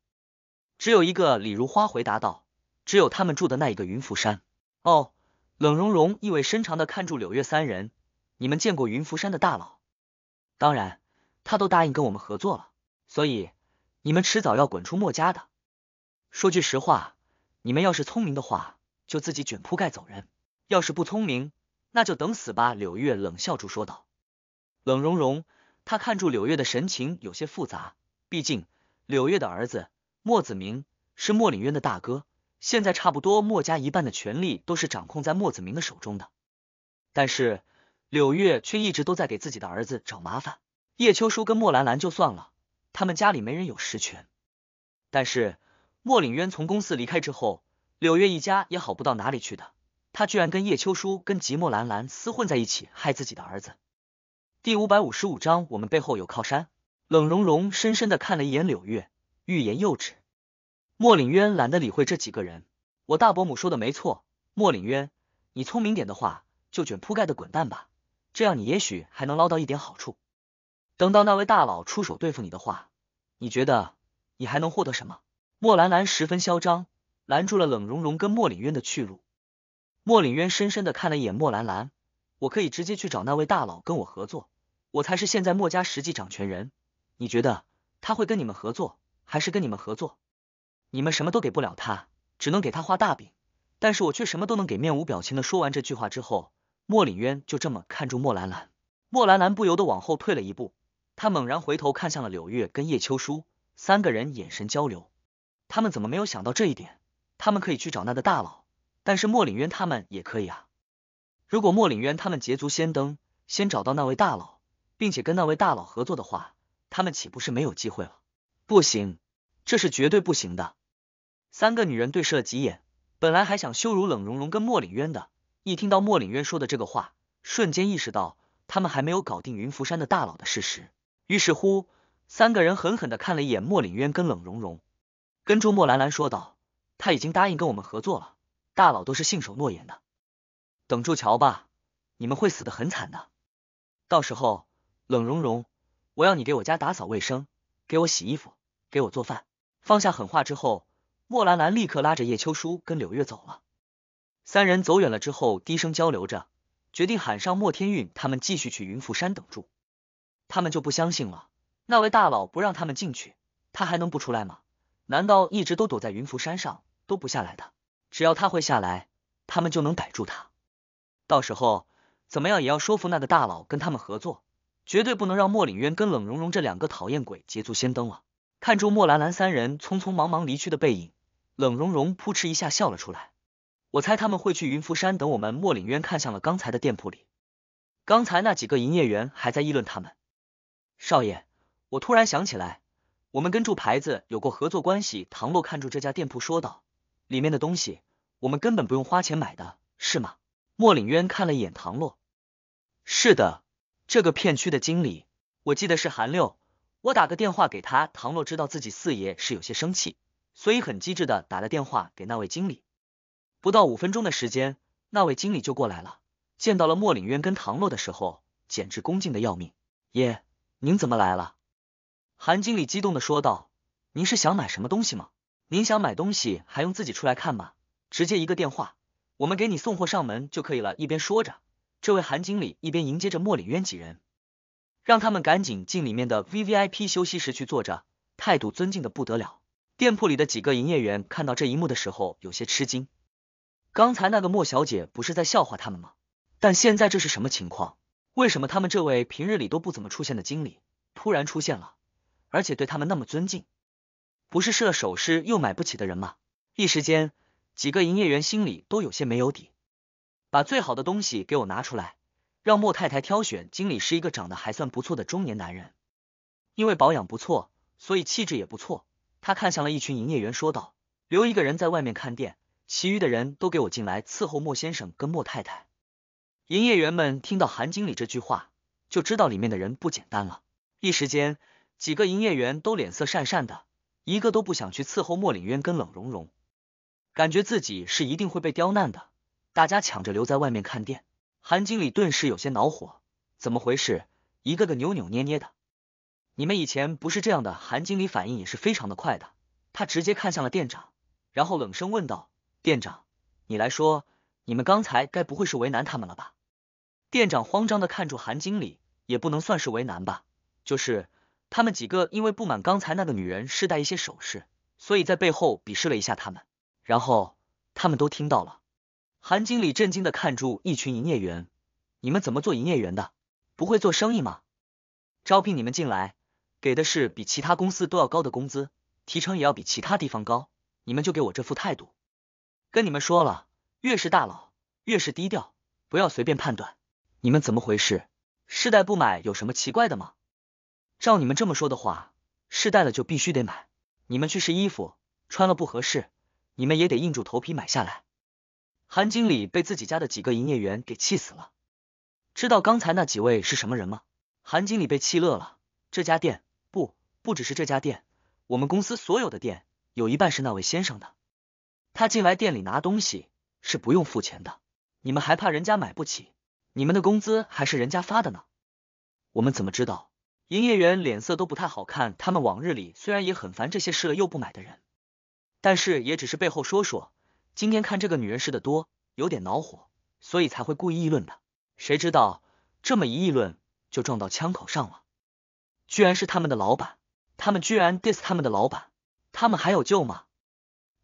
只有一个李如花回答道：“只有他们住的那一个云浮山。”哦，冷融融意味深长的看住柳月三人，你们见过云浮山的大佬？当然，他都答应跟我们合作了，所以你们迟早要滚出墨家的。说句实话，你们要是聪明的话，就自己卷铺盖走人；要是不聪明，那就等死吧！柳月冷笑住说道，冷融融。他看住柳月的神情有些复杂，毕竟柳月的儿子莫子明是莫凛渊的大哥，现在差不多莫家一半的权力都是掌控在莫子明的手中的。但是柳月却一直都在给自己的儿子找麻烦。叶秋叔跟莫兰兰就算了，他们家里没人有实权。但是莫凛渊从公司离开之后，柳月一家也好不到哪里去的。他居然跟叶秋叔跟吉莫兰兰厮混在一起，害自己的儿子。第五百五十五章，我们背后有靠山。冷融融深深的看了一眼柳月，欲言又止。莫凛渊懒得理会这几个人，我大伯母说的没错。莫凛渊，你聪明点的话，就卷铺盖的滚蛋吧，这样你也许还能捞到一点好处。等到那位大佬出手对付你的话，你觉得你还能获得什么？莫兰兰十分嚣张，拦住了冷融融跟莫凛渊的去路。莫凛渊深深的看了一眼莫兰兰，我可以直接去找那位大佬跟我合作。我才是现在墨家实际掌权人，你觉得他会跟你们合作，还是跟你们合作？你们什么都给不了他，只能给他画大饼，但是我却什么都能给。面无表情的说完这句话之后，莫岭渊就这么看住莫兰兰，莫兰兰不由得往后退了一步，他猛然回头看向了柳月跟叶秋书三个人眼神交流，他们怎么没有想到这一点？他们可以去找那个大佬，但是莫岭渊他们也可以啊，如果莫岭渊他们捷足先登，先找到那位大佬。并且跟那位大佬合作的话，他们岂不是没有机会了？不行，这是绝对不行的。三个女人对视了几眼，本来还想羞辱冷融融跟莫凛渊的，一听到莫凛渊说的这个话，瞬间意识到他们还没有搞定云浮山的大佬的事实。于是乎，三个人狠狠的看了一眼莫凛渊跟冷融融，跟住莫兰兰说道：“他已经答应跟我们合作了，大佬都是信守诺言的。等住瞧吧，你们会死的很惨的，到时候。”冷融融，我要你给我家打扫卫生，给我洗衣服，给我做饭。放下狠话之后，莫兰兰立刻拉着叶秋书跟柳月走了。三人走远了之后，低声交流着，决定喊上莫天运他们继续去云浮山等住。他们就不相信了，那位大佬不让他们进去，他还能不出来吗？难道一直都躲在云浮山上都不下来的？只要他会下来，他们就能逮住他。到时候怎么样也要说服那个大佬跟他们合作。绝对不能让莫凛渊跟冷融融这两个讨厌鬼捷足先登了。看住莫兰兰三人匆匆忙忙离去的背影，冷融融扑哧一下笑了出来。我猜他们会去云浮山等我们。莫凛渊看向了刚才的店铺里，刚才那几个营业员还在议论他们。少爷，我突然想起来，我们跟住牌子有过合作关系。唐洛看住这家店铺说道：“里面的东西，我们根本不用花钱买的，是吗？”莫凛渊看了一眼唐洛，是的。这个片区的经理，我记得是韩六。我打个电话给他。唐诺知道自己四爷是有些生气，所以很机智的打了电话给那位经理。不到五分钟的时间，那位经理就过来了。见到了莫领渊跟唐诺的时候，简直恭敬的要命。爷，您怎么来了？韩经理激动的说道：“您是想买什么东西吗？您想买东西还用自己出来看吗？直接一个电话，我们给你送货上门就可以了。”一边说着。这位韩经理一边迎接着莫里渊几人，让他们赶紧进里面的 V V I P 休息室去坐着，态度尊敬的不得了。店铺里的几个营业员看到这一幕的时候，有些吃惊。刚才那个莫小姐不是在笑话他们吗？但现在这是什么情况？为什么他们这位平日里都不怎么出现的经理突然出现了，而且对他们那么尊敬？不是试了首饰又买不起的人吗？一时间，几个营业员心里都有些没有底。把最好的东西给我拿出来，让莫太太挑选。经理是一个长得还算不错的中年男人，因为保养不错，所以气质也不错。他看向了一群营业员，说道：“留一个人在外面看店，其余的人都给我进来伺候莫先生跟莫太太。”营业员们听到韩经理这句话，就知道里面的人不简单了。一时间，几个营业员都脸色讪讪的，一个都不想去伺候莫领渊跟冷融融，感觉自己是一定会被刁难的。大家抢着留在外面看店，韩经理顿时有些恼火，怎么回事？一个个扭扭捏捏的，你们以前不是这样的。韩经理反应也是非常的快的，他直接看向了店长，然后冷声问道：“店长，你来说，你们刚才该不会是为难他们了吧？”店长慌张的看住韩经理，也不能算是为难吧，就是他们几个因为不满刚才那个女人试戴一些首饰，所以在背后鄙视了一下他们，然后他们都听到了。韩经理震惊的看住一群营业员，你们怎么做营业员的？不会做生意吗？招聘你们进来，给的是比其他公司都要高的工资，提成也要比其他地方高，你们就给我这副态度？跟你们说了，越是大佬越是低调，不要随便判断。你们怎么回事？试戴不买有什么奇怪的吗？照你们这么说的话，试戴了就必须得买。你们去试衣服，穿了不合适，你们也得硬住头皮买下来。韩经理被自己家的几个营业员给气死了。知道刚才那几位是什么人吗？韩经理被气乐了。这家店不不只是这家店，我们公司所有的店有一半是那位先生的。他进来店里拿东西是不用付钱的，你们还怕人家买不起？你们的工资还是人家发的呢？我们怎么知道？营业员脸色都不太好看。他们往日里虽然也很烦这些试了又不买的人，但是也只是背后说说。今天看这个女人事的多，有点恼火，所以才会故意议论的。谁知道这么一议论，就撞到枪口上了，居然是他们的老板，他们居然 diss 他们的老板，他们还有救吗？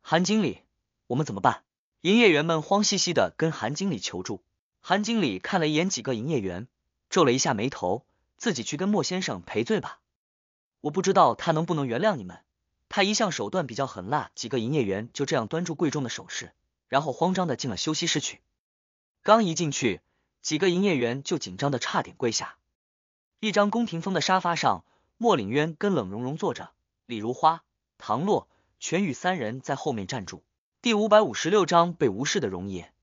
韩经理，我们怎么办？营业员们慌兮兮的跟韩经理求助。韩经理看了一眼几个营业员，皱了一下眉头，自己去跟莫先生赔罪吧。我不知道他能不能原谅你们。他一向手段比较狠辣，几个营业员就这样端住贵重的首饰，然后慌张的进了休息室去。刚一进去，几个营业员就紧张的差点跪下。一张宫廷风的沙发上，莫凛渊跟冷融融坐着，李如花、唐洛、全宇三人在后面站住。第五百五十六章被无视的容颜。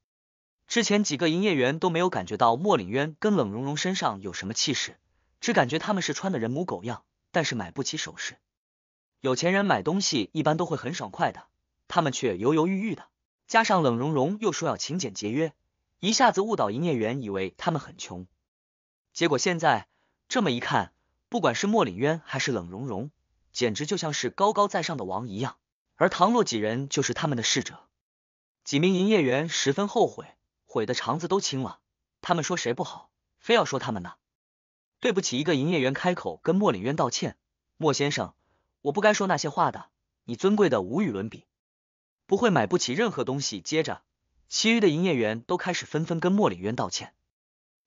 之前几个营业员都没有感觉到莫凛渊跟冷融融身上有什么气势，只感觉他们是穿的人模狗样，但是买不起首饰。有钱人买东西一般都会很爽快的，他们却犹犹豫豫的。加上冷融融又说要勤俭节约，一下子误导营业员以为他们很穷。结果现在这么一看，不管是莫凛渊还是冷融融，简直就像是高高在上的王一样，而唐洛几人就是他们的侍者。几名营业员十分后悔，悔得肠子都青了。他们说谁不好，非要说他们呢。对不起，一个营业员开口跟莫凛渊道歉，莫先生。我不该说那些话的，你尊贵的无与伦比，不会买不起任何东西。接着，其余的营业员都开始纷纷跟莫领渊道歉。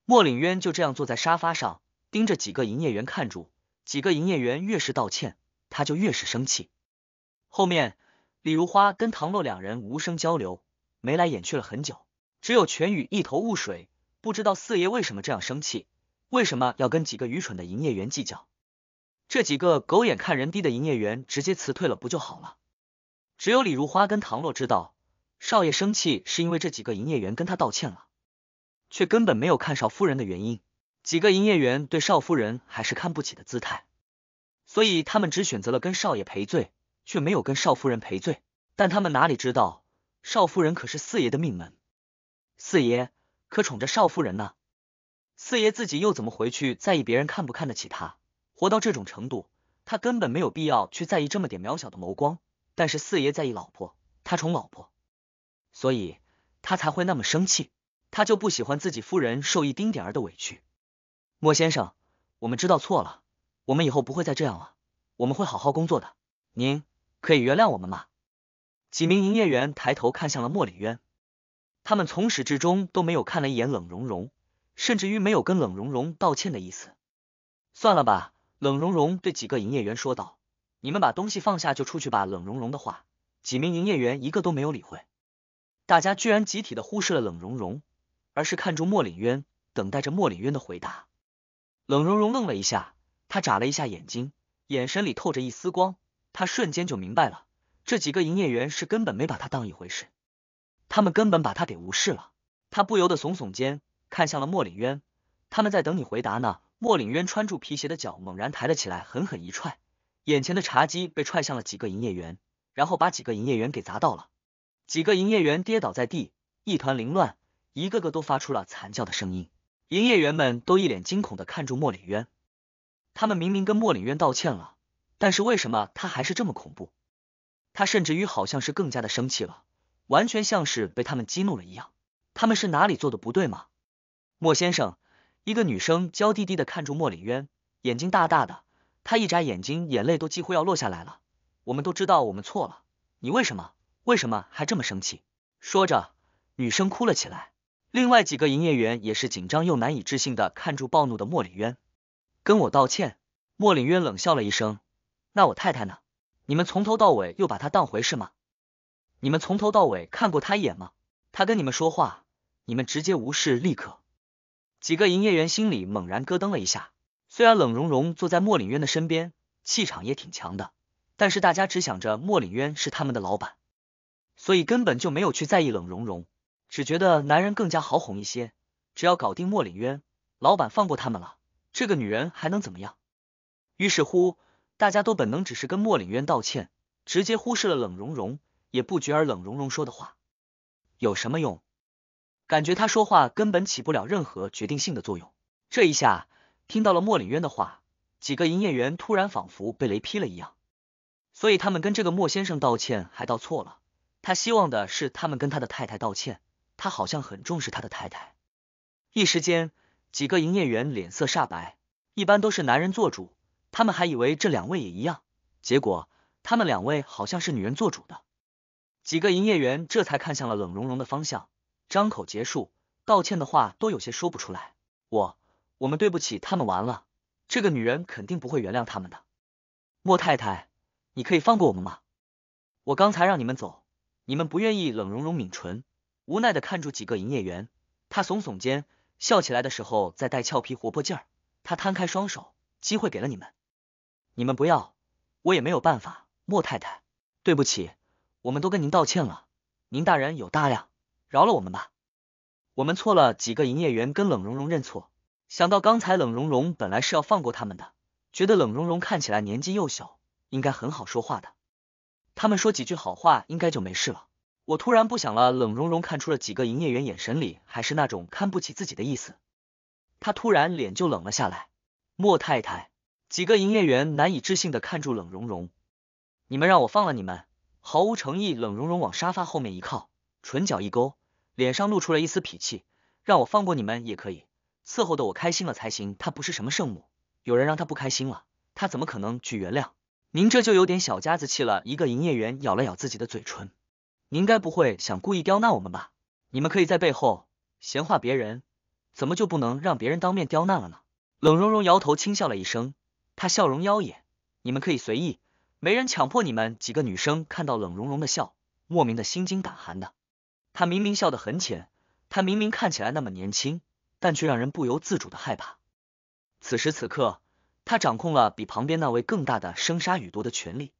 莫领渊就这样坐在沙发上，盯着几个营业员看住，几个营业员越是道歉，他就越是生气。后面，李如花跟唐洛两人无声交流，眉来眼去了很久，只有全宇一头雾水，不知道四爷为什么这样生气，为什么要跟几个愚蠢的营业员计较。这几个狗眼看人低的营业员直接辞退了，不就好了？只有李如花跟唐洛知道，少爷生气是因为这几个营业员跟他道歉了，却根本没有看少夫人的原因。几个营业员对少夫人还是看不起的姿态，所以他们只选择了跟少爷赔罪，却没有跟少夫人赔罪。但他们哪里知道，少夫人可是四爷的命门，四爷可宠着少夫人呢。四爷自己又怎么回去在意别人看不看得起他？活到这种程度，他根本没有必要去在意这么点渺小的眸光。但是四爷在意老婆，他宠老婆，所以他才会那么生气。他就不喜欢自己夫人受一丁点儿的委屈。莫先生，我们知道错了，我们以后不会再这样了。我们会好好工作的，您可以原谅我们吗？几名营业员抬头看向了莫里渊，他们从始至终都没有看了一眼冷融融，甚至于没有跟冷融融道歉的意思。算了吧。冷融融对几个营业员说道：“你们把东西放下就出去吧。”冷融融的话，几名营业员一个都没有理会，大家居然集体的忽视了冷融融，而是看住莫凛渊，等待着莫凛渊的回答。冷融融愣了一下，他眨了一下眼睛，眼神里透着一丝光，他瞬间就明白了，这几个营业员是根本没把他当一回事，他们根本把他给无视了。他不由得耸耸肩，看向了莫凛渊：“他们在等你回答呢。”莫领渊穿住皮鞋的脚猛然抬了起来，狠狠一踹，眼前的茶几被踹向了几个营业员，然后把几个营业员给砸到了。几个营业员跌倒在地，一团凌乱，一个个都发出了惨叫的声音。营业员们都一脸惊恐的看住莫领渊，他们明明跟莫领渊道歉了，但是为什么他还是这么恐怖？他甚至于好像是更加的生气了，完全像是被他们激怒了一样。他们是哪里做的不对吗？莫先生。一个女生娇滴滴的看住莫凛渊，眼睛大大的，她一眨眼睛，眼泪都几乎要落下来了。我们都知道我们错了，你为什么，为什么还这么生气？说着，女生哭了起来。另外几个营业员也是紧张又难以置信的看住暴怒的莫凛渊。跟我道歉。莫凛渊冷笑了一声，那我太太呢？你们从头到尾又把她当回事吗？你们从头到尾看过她一眼吗？她跟你们说话，你们直接无视，立刻。几个营业员心里猛然咯噔了一下，虽然冷融融坐在莫领渊的身边，气场也挺强的，但是大家只想着莫领渊是他们的老板，所以根本就没有去在意冷融融，只觉得男人更加好哄一些，只要搞定莫领渊，老板放过他们了，这个女人还能怎么样？于是乎，大家都本能只是跟莫领渊道歉，直接忽视了冷融融，也不觉而冷融融说的话有什么用。感觉他说话根本起不了任何决定性的作用。这一下听到了莫领渊的话，几个营业员突然仿佛被雷劈了一样。所以他们跟这个莫先生道歉，还道错了。他希望的是他们跟他的太太道歉，他好像很重视他的太太。一时间，几个营业员脸色煞白。一般都是男人做主，他们还以为这两位也一样，结果他们两位好像是女人做主的。几个营业员这才看向了冷融融的方向。张口结束，道歉的话都有些说不出来。我，我们对不起他们，完了，这个女人肯定不会原谅他们的。莫太太，你可以放过我们吗？我刚才让你们走，你们不愿意。冷融融抿唇，无奈的看住几个营业员，他耸耸肩，笑起来的时候再带俏皮活泼劲儿。他摊开双手，机会给了你们，你们不要，我也没有办法。莫太太，对不起，我们都跟您道歉了，您大人有大量。饶了我们吧，我们错了。几个营业员跟冷融融认错。想到刚才冷融融本来是要放过他们的，觉得冷融融看起来年纪又小，应该很好说话的。他们说几句好话，应该就没事了。我突然不想了。冷融融看出了几个营业员眼神里还是那种看不起自己的意思，他突然脸就冷了下来。莫太太，几个营业员难以置信的看住冷融融，你们让我放了你们，毫无诚意。冷融融往沙发后面一靠，唇角一勾。脸上露出了一丝脾气，让我放过你们也可以，伺候的我开心了才行。她不是什么圣母，有人让她不开心了，她怎么可能去原谅？您这就有点小家子气了。一个营业员咬了咬自己的嘴唇，您该不会想故意刁难我们吧？你们可以在背后闲话别人，怎么就不能让别人当面刁难了呢？冷融融摇头轻笑了一声，她笑容妖冶，你们可以随意，没人强迫你们。几个女生看到冷融融的笑，莫名的心惊胆寒的。他明明笑得很浅，他明明看起来那么年轻，但却让人不由自主的害怕。此时此刻，他掌控了比旁边那位更大的生杀予夺的权利。